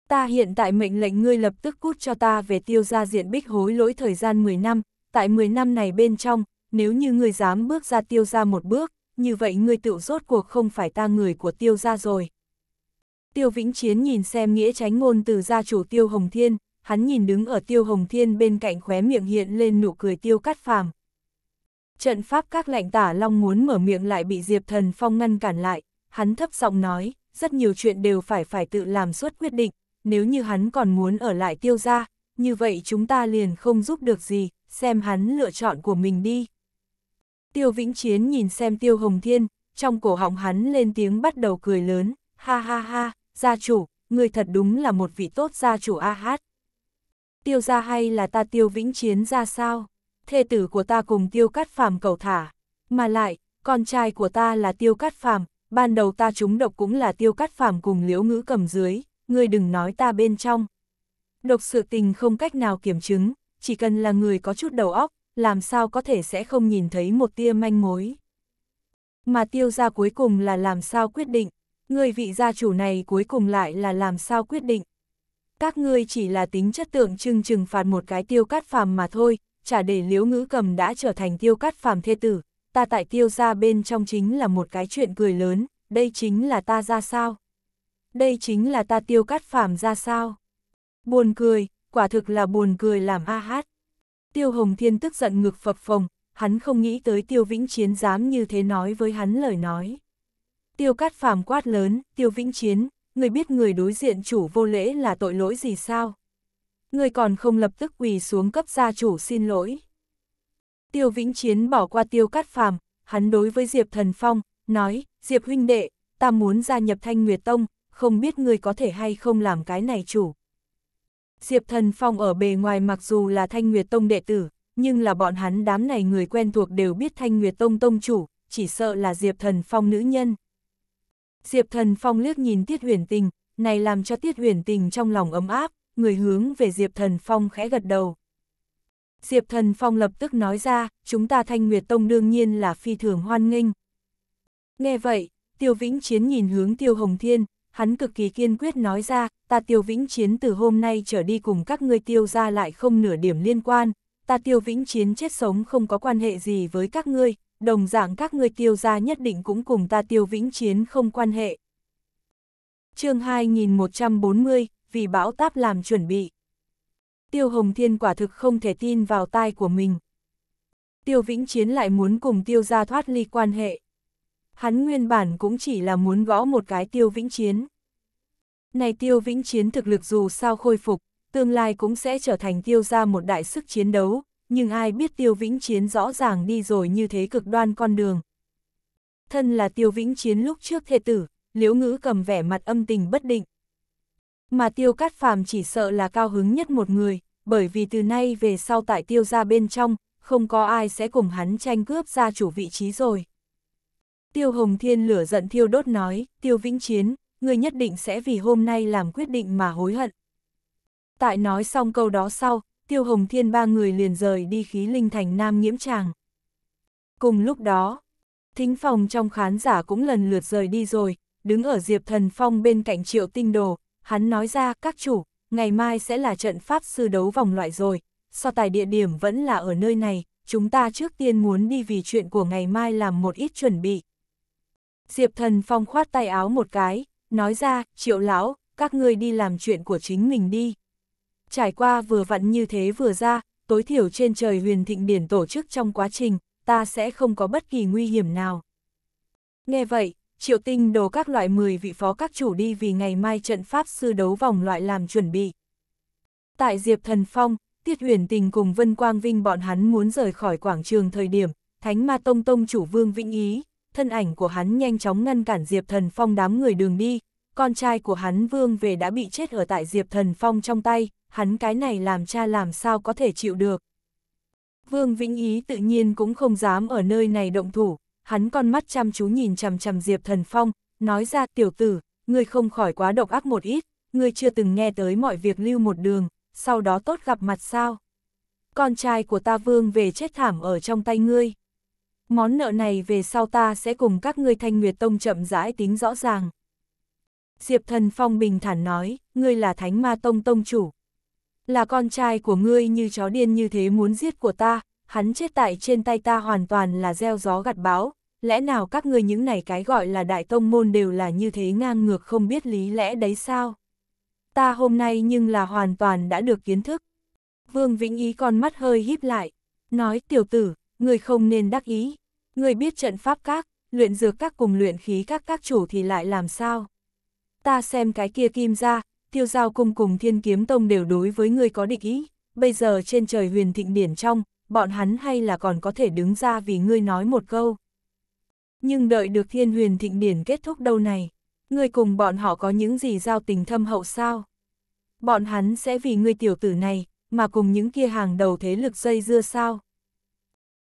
Ta hiện tại mệnh lệnh ngươi lập tức cút cho ta về tiêu gia diện bích hối lỗi thời gian 10 năm, tại 10 năm này bên trong, nếu như ngươi dám bước ra tiêu ra một bước, như vậy ngươi tự rốt cuộc không phải ta người của tiêu ra rồi. Tiêu Vĩnh Chiến nhìn xem nghĩa tránh ngôn từ gia chủ Tiêu Hồng Thiên, hắn nhìn đứng ở Tiêu Hồng Thiên bên cạnh khóe miệng hiện lên nụ cười Tiêu Cát Phàm. Trận pháp các lãnh tả long muốn mở miệng lại bị Diệp Thần Phong ngăn cản lại, hắn thấp giọng nói, rất nhiều chuyện đều phải phải tự làm suốt quyết định, nếu như hắn còn muốn ở lại tiêu gia, như vậy chúng ta liền không giúp được gì, xem hắn lựa chọn của mình đi. Tiêu Vĩnh Chiến nhìn xem Tiêu Hồng Thiên, trong cổ họng hắn lên tiếng bắt đầu cười lớn, ha ha ha, gia chủ, người thật đúng là một vị tốt gia chủ a hát. Tiêu gia hay là ta Tiêu Vĩnh Chiến ra sao? Thê tử của ta cùng Tiêu Cát Phàm cầu thả, mà lại, con trai của ta là Tiêu Cát Phàm, ban đầu ta trúng độc cũng là Tiêu Cát Phàm cùng Liễu Ngữ cầm dưới, ngươi đừng nói ta bên trong. Độc sự tình không cách nào kiểm chứng, chỉ cần là người có chút đầu óc, làm sao có thể sẽ không nhìn thấy một tia manh mối. Mà tiêu gia cuối cùng là làm sao quyết định, người vị gia chủ này cuối cùng lại là làm sao quyết định. Các ngươi chỉ là tính chất tượng trưng trừng phạt một cái tiêu cát phàm mà thôi, chả để liếu ngữ cầm đã trở thành tiêu cát phàm thê tử, ta tại tiêu gia bên trong chính là một cái chuyện cười lớn, đây chính là ta ra sao? Đây chính là ta tiêu cát phàm ra sao? Buồn cười, quả thực là buồn cười làm a hát. Tiêu Hồng Thiên tức giận ngực phập phồng, hắn không nghĩ tới Tiêu Vĩnh Chiến dám như thế nói với hắn lời nói. Tiêu Cát Phàm quát lớn, Tiêu Vĩnh Chiến, người biết người đối diện chủ vô lễ là tội lỗi gì sao? Người còn không lập tức quỳ xuống cấp gia chủ xin lỗi. Tiêu Vĩnh Chiến bỏ qua Tiêu Cát Phàm, hắn đối với Diệp Thần Phong, nói, Diệp huynh đệ, ta muốn gia nhập Thanh Nguyệt Tông, không biết người có thể hay không làm cái này chủ. Diệp Thần Phong ở bề ngoài mặc dù là Thanh Nguyệt Tông đệ tử, nhưng là bọn hắn đám này người quen thuộc đều biết Thanh Nguyệt Tông tông chủ, chỉ sợ là Diệp Thần Phong nữ nhân. Diệp Thần Phong liếc nhìn Tiết Huyền Tình, này làm cho Tiết Huyền Tình trong lòng ấm áp, người hướng về Diệp Thần Phong khẽ gật đầu. Diệp Thần Phong lập tức nói ra, chúng ta Thanh Nguyệt Tông đương nhiên là phi thường hoan nghênh. Nghe vậy, Tiêu Vĩnh Chiến nhìn hướng Tiêu Hồng Thiên, hắn cực kỳ kiên quyết nói ra, ta tiêu vĩnh chiến từ hôm nay trở đi cùng các ngươi tiêu ra lại không nửa điểm liên quan, ta tiêu vĩnh chiến chết sống không có quan hệ gì với các ngươi, đồng dạng các ngươi tiêu ra nhất định cũng cùng ta tiêu vĩnh chiến không quan hệ. chương 2140, vì bão táp làm chuẩn bị. Tiêu Hồng Thiên quả thực không thể tin vào tai của mình. Tiêu Vĩnh Chiến lại muốn cùng tiêu gia thoát ly quan hệ hắn nguyên bản cũng chỉ là muốn gõ một cái tiêu vĩnh chiến. Này tiêu vĩnh chiến thực lực dù sao khôi phục, tương lai cũng sẽ trở thành tiêu ra một đại sức chiến đấu, nhưng ai biết tiêu vĩnh chiến rõ ràng đi rồi như thế cực đoan con đường. Thân là tiêu vĩnh chiến lúc trước thê tử, liễu ngữ cầm vẻ mặt âm tình bất định. Mà tiêu cát phàm chỉ sợ là cao hứng nhất một người, bởi vì từ nay về sau tại tiêu ra bên trong, không có ai sẽ cùng hắn tranh cướp ra chủ vị trí rồi. Tiêu Hồng Thiên lửa giận thiêu đốt nói, Tiêu Vĩnh Chiến, người nhất định sẽ vì hôm nay làm quyết định mà hối hận. Tại nói xong câu đó sau, Tiêu Hồng Thiên ba người liền rời đi khí linh thành Nam Nhiễm Tràng. Cùng lúc đó, thính phòng trong khán giả cũng lần lượt rời đi rồi, đứng ở Diệp Thần Phong bên cạnh Triệu Tinh Đồ, hắn nói ra các chủ, ngày mai sẽ là trận pháp sư đấu vòng loại rồi, so tài địa điểm vẫn là ở nơi này, chúng ta trước tiên muốn đi vì chuyện của ngày mai làm một ít chuẩn bị. Diệp Thần Phong khoát tay áo một cái, nói ra, triệu lão, các ngươi đi làm chuyện của chính mình đi. Trải qua vừa vặn như thế vừa ra, tối thiểu trên trời huyền thịnh điển tổ chức trong quá trình, ta sẽ không có bất kỳ nguy hiểm nào. Nghe vậy, triệu tinh đồ các loại 10 vị phó các chủ đi vì ngày mai trận pháp sư đấu vòng loại làm chuẩn bị. Tại Diệp Thần Phong, Tiết huyền tình cùng Vân Quang Vinh bọn hắn muốn rời khỏi quảng trường thời điểm, Thánh Ma Tông Tông chủ Vương Vĩnh Ý, thân ảnh của hắn nhanh chóng ngăn cản Diệp Thần Phong đám người đường đi, con trai của hắn Vương về đã bị chết ở tại Diệp Thần Phong trong tay, hắn cái này làm cha làm sao có thể chịu được. Vương Vĩnh Ý tự nhiên cũng không dám ở nơi này động thủ, hắn con mắt chăm chú nhìn chằm chằm Diệp Thần Phong, nói ra tiểu tử, ngươi không khỏi quá độc ác một ít, ngươi chưa từng nghe tới mọi việc lưu một đường, sau đó tốt gặp mặt sao. Con trai của ta Vương về chết thảm ở trong tay ngươi món nợ này về sau ta sẽ cùng các ngươi thanh nguyệt tông chậm rãi tính rõ ràng. Diệp thần phong bình thản nói, ngươi là thánh ma tông tông chủ. Là con trai của ngươi như chó điên như thế muốn giết của ta, hắn chết tại trên tay ta hoàn toàn là gieo gió gặt báo. Lẽ nào các ngươi những này cái gọi là đại tông môn đều là như thế ngang ngược không biết lý lẽ đấy sao? Ta hôm nay nhưng là hoàn toàn đã được kiến thức. Vương Vĩnh Ý con mắt hơi híp lại, nói tiểu tử, người không nên đắc ý. Người biết trận pháp các, luyện dược các cùng luyện khí các các chủ thì lại làm sao? Ta xem cái kia kim ra, tiêu giao cùng cùng thiên kiếm tông đều đối với người có địch ý, bây giờ trên trời huyền thịnh điển trong, bọn hắn hay là còn có thể đứng ra vì ngươi nói một câu. Nhưng đợi được thiên huyền thịnh điển kết thúc đâu này, ngươi cùng bọn họ có những gì giao tình thâm hậu sao? Bọn hắn sẽ vì ngươi tiểu tử này, mà cùng những kia hàng đầu thế lực dây dưa sao?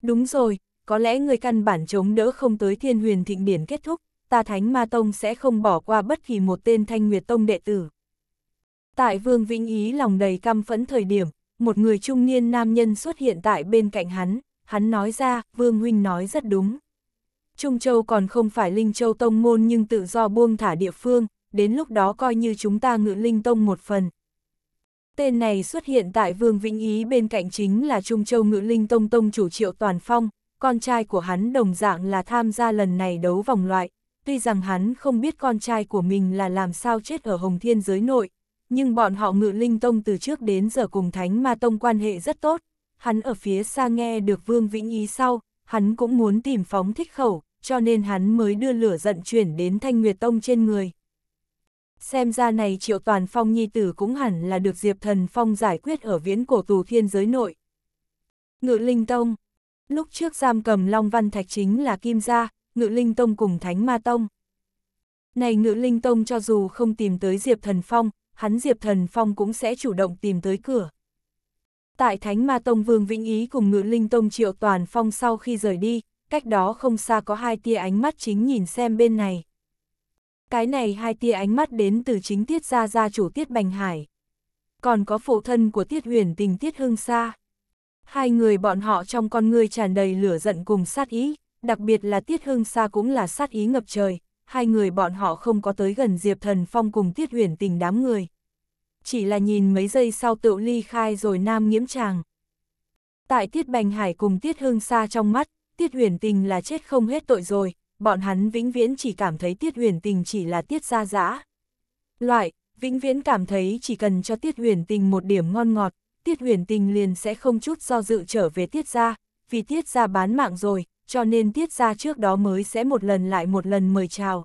Đúng rồi, có lẽ người căn bản chống đỡ không tới thiên huyền thịnh điển kết thúc, ta Thánh Ma Tông sẽ không bỏ qua bất kỳ một tên Thanh Nguyệt Tông đệ tử. Tại Vương Vĩnh Ý lòng đầy căm phẫn thời điểm, một người trung niên nam nhân xuất hiện tại bên cạnh hắn, hắn nói ra, Vương Huynh nói rất đúng. Trung Châu còn không phải Linh Châu Tông môn nhưng tự do buông thả địa phương, đến lúc đó coi như chúng ta ngự Linh Tông một phần. Tên này xuất hiện tại Vương Vĩnh Ý bên cạnh chính là Trung Châu Ngự Linh Tông Tông chủ Triệu Toàn Phong, con trai của hắn đồng dạng là tham gia lần này đấu vòng loại, tuy rằng hắn không biết con trai của mình là làm sao chết ở Hồng Thiên giới nội, nhưng bọn họ ngự linh tông từ trước đến giờ cùng Thánh Ma Tông quan hệ rất tốt, hắn ở phía xa nghe được Vương Vĩnh Ý sau, hắn cũng muốn tìm phóng thích khẩu, cho nên hắn mới đưa lửa giận chuyển đến Thanh Nguyệt Tông trên người. Xem ra này triệu toàn phong nhi tử cũng hẳn là được Diệp Thần Phong giải quyết ở viễn cổ tù thiên giới nội. Ngự Linh Tông Lúc trước giam cầm Long Văn Thạch chính là Kim Gia, Ngự Linh Tông cùng Thánh Ma Tông. Này Ngự Linh Tông cho dù không tìm tới Diệp Thần Phong, hắn Diệp Thần Phong cũng sẽ chủ động tìm tới cửa. Tại Thánh Ma Tông Vương Vĩnh Ý cùng Ngự Linh Tông Triệu Toàn Phong sau khi rời đi, cách đó không xa có hai tia ánh mắt chính nhìn xem bên này. Cái này hai tia ánh mắt đến từ chính Tiết Gia Gia chủ Tiết Bành Hải. Còn có phụ thân của Tiết Huyền Tình Tiết Hương Sa. Hai người bọn họ trong con người tràn đầy lửa giận cùng sát ý, đặc biệt là Tiết Hưng Sa cũng là sát ý ngập trời, hai người bọn họ không có tới gần Diệp Thần Phong cùng Tiết Huyền Tình đám người. Chỉ là nhìn mấy giây sau Tựu ly khai rồi nam nghiễm Tràng, Tại Tiết Bành Hải cùng Tiết Hưng Sa trong mắt, Tiết Huyền Tình là chết không hết tội rồi, bọn hắn vĩnh viễn chỉ cảm thấy Tiết Huyền Tình chỉ là Tiết Gia Giã. Loại, vĩnh viễn cảm thấy chỉ cần cho Tiết Huyền Tình một điểm ngon ngọt, Tiết huyền tình liền sẽ không chút do dự trở về tiết gia, vì tiết gia bán mạng rồi, cho nên tiết gia trước đó mới sẽ một lần lại một lần mời chào.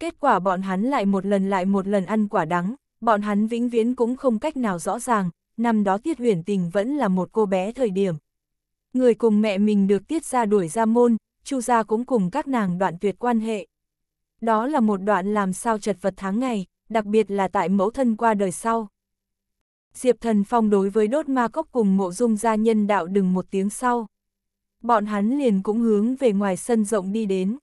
Kết quả bọn hắn lại một lần lại một lần ăn quả đắng, bọn hắn vĩnh viễn cũng không cách nào rõ ràng, năm đó tiết huyền tình vẫn là một cô bé thời điểm. Người cùng mẹ mình được tiết gia đuổi ra môn, chu gia cũng cùng các nàng đoạn tuyệt quan hệ. Đó là một đoạn làm sao chật vật tháng ngày, đặc biệt là tại mẫu thân qua đời sau. Diệp Thần Phong đối với đốt ma cốc cùng mộ dung gia nhân đạo đừng một tiếng sau. Bọn hắn liền cũng hướng về ngoài sân rộng đi đến.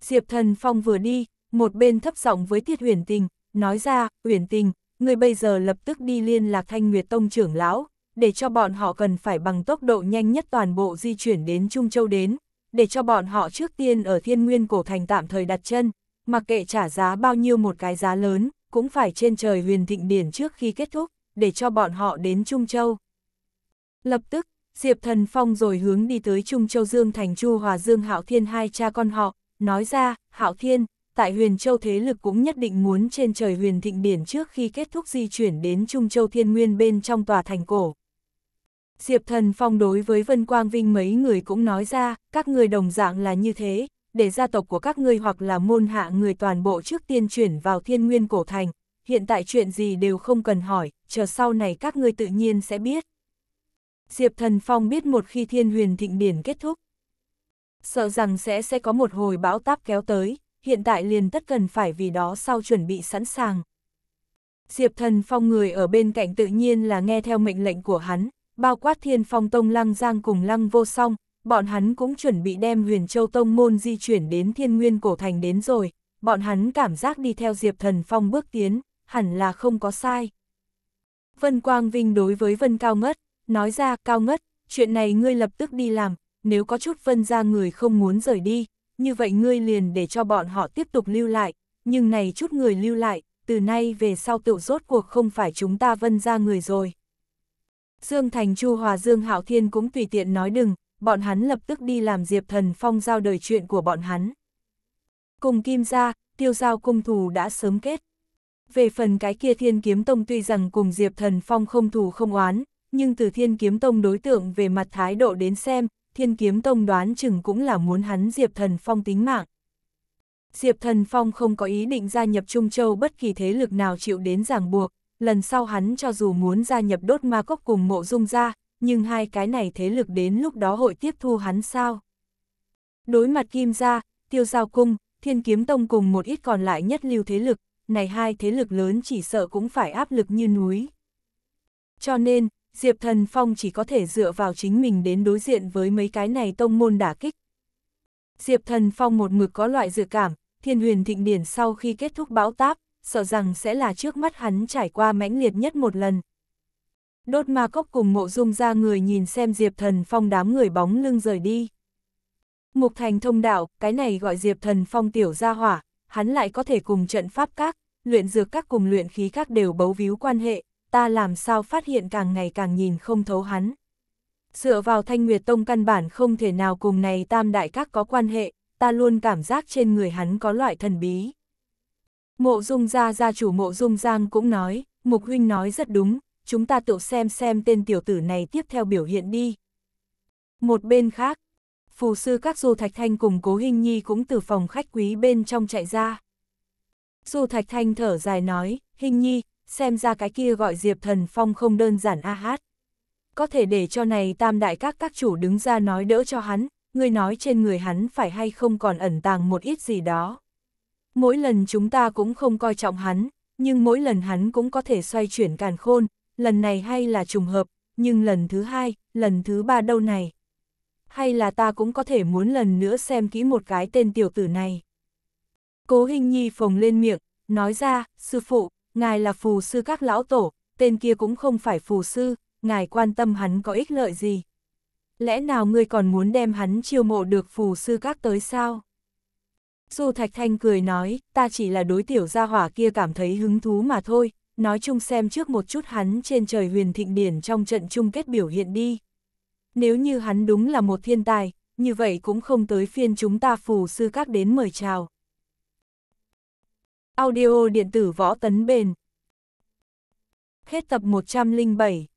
Diệp Thần Phong vừa đi, một bên thấp giọng với Thiết Huyền Tình, nói ra, Huyền Tình, người bây giờ lập tức đi liên lạc Thanh Nguyệt Tông trưởng lão, để cho bọn họ cần phải bằng tốc độ nhanh nhất toàn bộ di chuyển đến Trung Châu đến, để cho bọn họ trước tiên ở thiên nguyên cổ thành tạm thời đặt chân, mặc kệ trả giá bao nhiêu một cái giá lớn, cũng phải trên trời huyền thịnh điển trước khi kết thúc để cho bọn họ đến Trung Châu. Lập tức, Diệp Thần Phong rồi hướng đi tới Trung Châu Dương Thành Chu Hòa Dương Hạo Thiên hai cha con họ, nói ra, Hạo Thiên, tại huyền châu thế lực cũng nhất định muốn trên trời huyền thịnh điển trước khi kết thúc di chuyển đến Trung Châu Thiên Nguyên bên trong tòa thành cổ. Diệp Thần Phong đối với Vân Quang Vinh mấy người cũng nói ra, các người đồng dạng là như thế, để gia tộc của các ngươi hoặc là môn hạ người toàn bộ trước tiên chuyển vào thiên nguyên cổ thành, hiện tại chuyện gì đều không cần hỏi, chờ sau này các ngươi tự nhiên sẽ biết. Diệp Thần Phong biết một khi thiên huyền thịnh điển kết thúc. Sợ rằng sẽ sẽ có một hồi bão táp kéo tới, hiện tại liền tất cần phải vì đó sau chuẩn bị sẵn sàng. Diệp Thần Phong người ở bên cạnh tự nhiên là nghe theo mệnh lệnh của hắn, bao quát thiên phong tông lăng giang cùng lăng vô song, bọn hắn cũng chuẩn bị đem huyền châu tông môn di chuyển đến thiên nguyên cổ thành đến rồi, bọn hắn cảm giác đi theo Diệp Thần Phong bước tiến, hẳn là không có sai. Vân Quang Vinh đối với Vân Cao Ngất, nói ra Cao Ngất, chuyện này ngươi lập tức đi làm, nếu có chút Vân ra người không muốn rời đi, như vậy ngươi liền để cho bọn họ tiếp tục lưu lại, nhưng này chút người lưu lại, từ nay về sau tựu rốt cuộc không phải chúng ta Vân ra người rồi. Dương Thành Chu Hòa Dương Hạo Thiên cũng tùy tiện nói đừng, bọn hắn lập tức đi làm Diệp Thần Phong giao đời chuyện của bọn hắn. Cùng Kim gia, tiêu giao cung thù đã sớm kết. Về phần cái kia thiên kiếm tông tuy rằng cùng Diệp Thần Phong không thù không oán, nhưng từ thiên kiếm tông đối tượng về mặt thái độ đến xem, thiên kiếm tông đoán chừng cũng là muốn hắn Diệp Thần Phong tính mạng. Diệp Thần Phong không có ý định gia nhập Trung Châu bất kỳ thế lực nào chịu đến ràng buộc, lần sau hắn cho dù muốn gia nhập đốt ma cốc cùng mộ dung ra, nhưng hai cái này thế lực đến lúc đó hội tiếp thu hắn sao. Đối mặt Kim gia, Tiêu Giao Cung, Thiên Kiếm Tông cùng một ít còn lại nhất lưu thế lực, này hai thế lực lớn chỉ sợ cũng phải áp lực như núi. Cho nên, Diệp Thần Phong chỉ có thể dựa vào chính mình đến đối diện với mấy cái này tông môn đả kích. Diệp Thần Phong một ngực có loại dự cảm, thiên huyền thịnh điển sau khi kết thúc bão táp, sợ rằng sẽ là trước mắt hắn trải qua mãnh liệt nhất một lần. Đốt ma cốc cùng mộ dung ra người nhìn xem Diệp Thần Phong đám người bóng lưng rời đi. Mục thành thông đạo, cái này gọi Diệp Thần Phong tiểu gia hỏa, hắn lại có thể cùng trận pháp các, luyện dược các cùng luyện khí các đều bấu víu quan hệ, ta làm sao phát hiện càng ngày càng nhìn không thấu hắn. Dựa vào thanh nguyệt tông căn bản không thể nào cùng này tam đại các có quan hệ, ta luôn cảm giác trên người hắn có loại thần bí. Mộ dung gia gia chủ mộ dung giang cũng nói, mục huynh nói rất đúng, chúng ta tự xem xem tên tiểu tử này tiếp theo biểu hiện đi. Một bên khác, phù sư các Du Thạch Thanh cùng Cố Hình Nhi cũng từ phòng khách quý bên trong chạy ra. Du Thạch Thanh thở dài nói, Hình Nhi, xem ra cái kia gọi Diệp Thần Phong không đơn giản a hát. Có thể để cho này tam đại các các chủ đứng ra nói đỡ cho hắn, người nói trên người hắn phải hay không còn ẩn tàng một ít gì đó. Mỗi lần chúng ta cũng không coi trọng hắn, nhưng mỗi lần hắn cũng có thể xoay chuyển càn khôn, lần này hay là trùng hợp, nhưng lần thứ hai, lần thứ ba đâu này hay là ta cũng có thể muốn lần nữa xem kỹ một cái tên tiểu tử này. Cố hình nhi phồng lên miệng, nói ra, sư phụ, ngài là phù sư các lão tổ, tên kia cũng không phải phù sư, ngài quan tâm hắn có ích lợi gì. Lẽ nào ngươi còn muốn đem hắn chiêu mộ được phù sư các tới sao? Dù Thạch Thanh cười nói, ta chỉ là đối tiểu gia hỏa kia cảm thấy hứng thú mà thôi, nói chung xem trước một chút hắn trên trời huyền thịnh điển trong trận chung kết biểu hiện đi nếu như hắn đúng là một thiên tài, như vậy cũng không tới phiên chúng ta phù sư các đến mời chào. Audio điện tử võ tấn bền Hết tập 107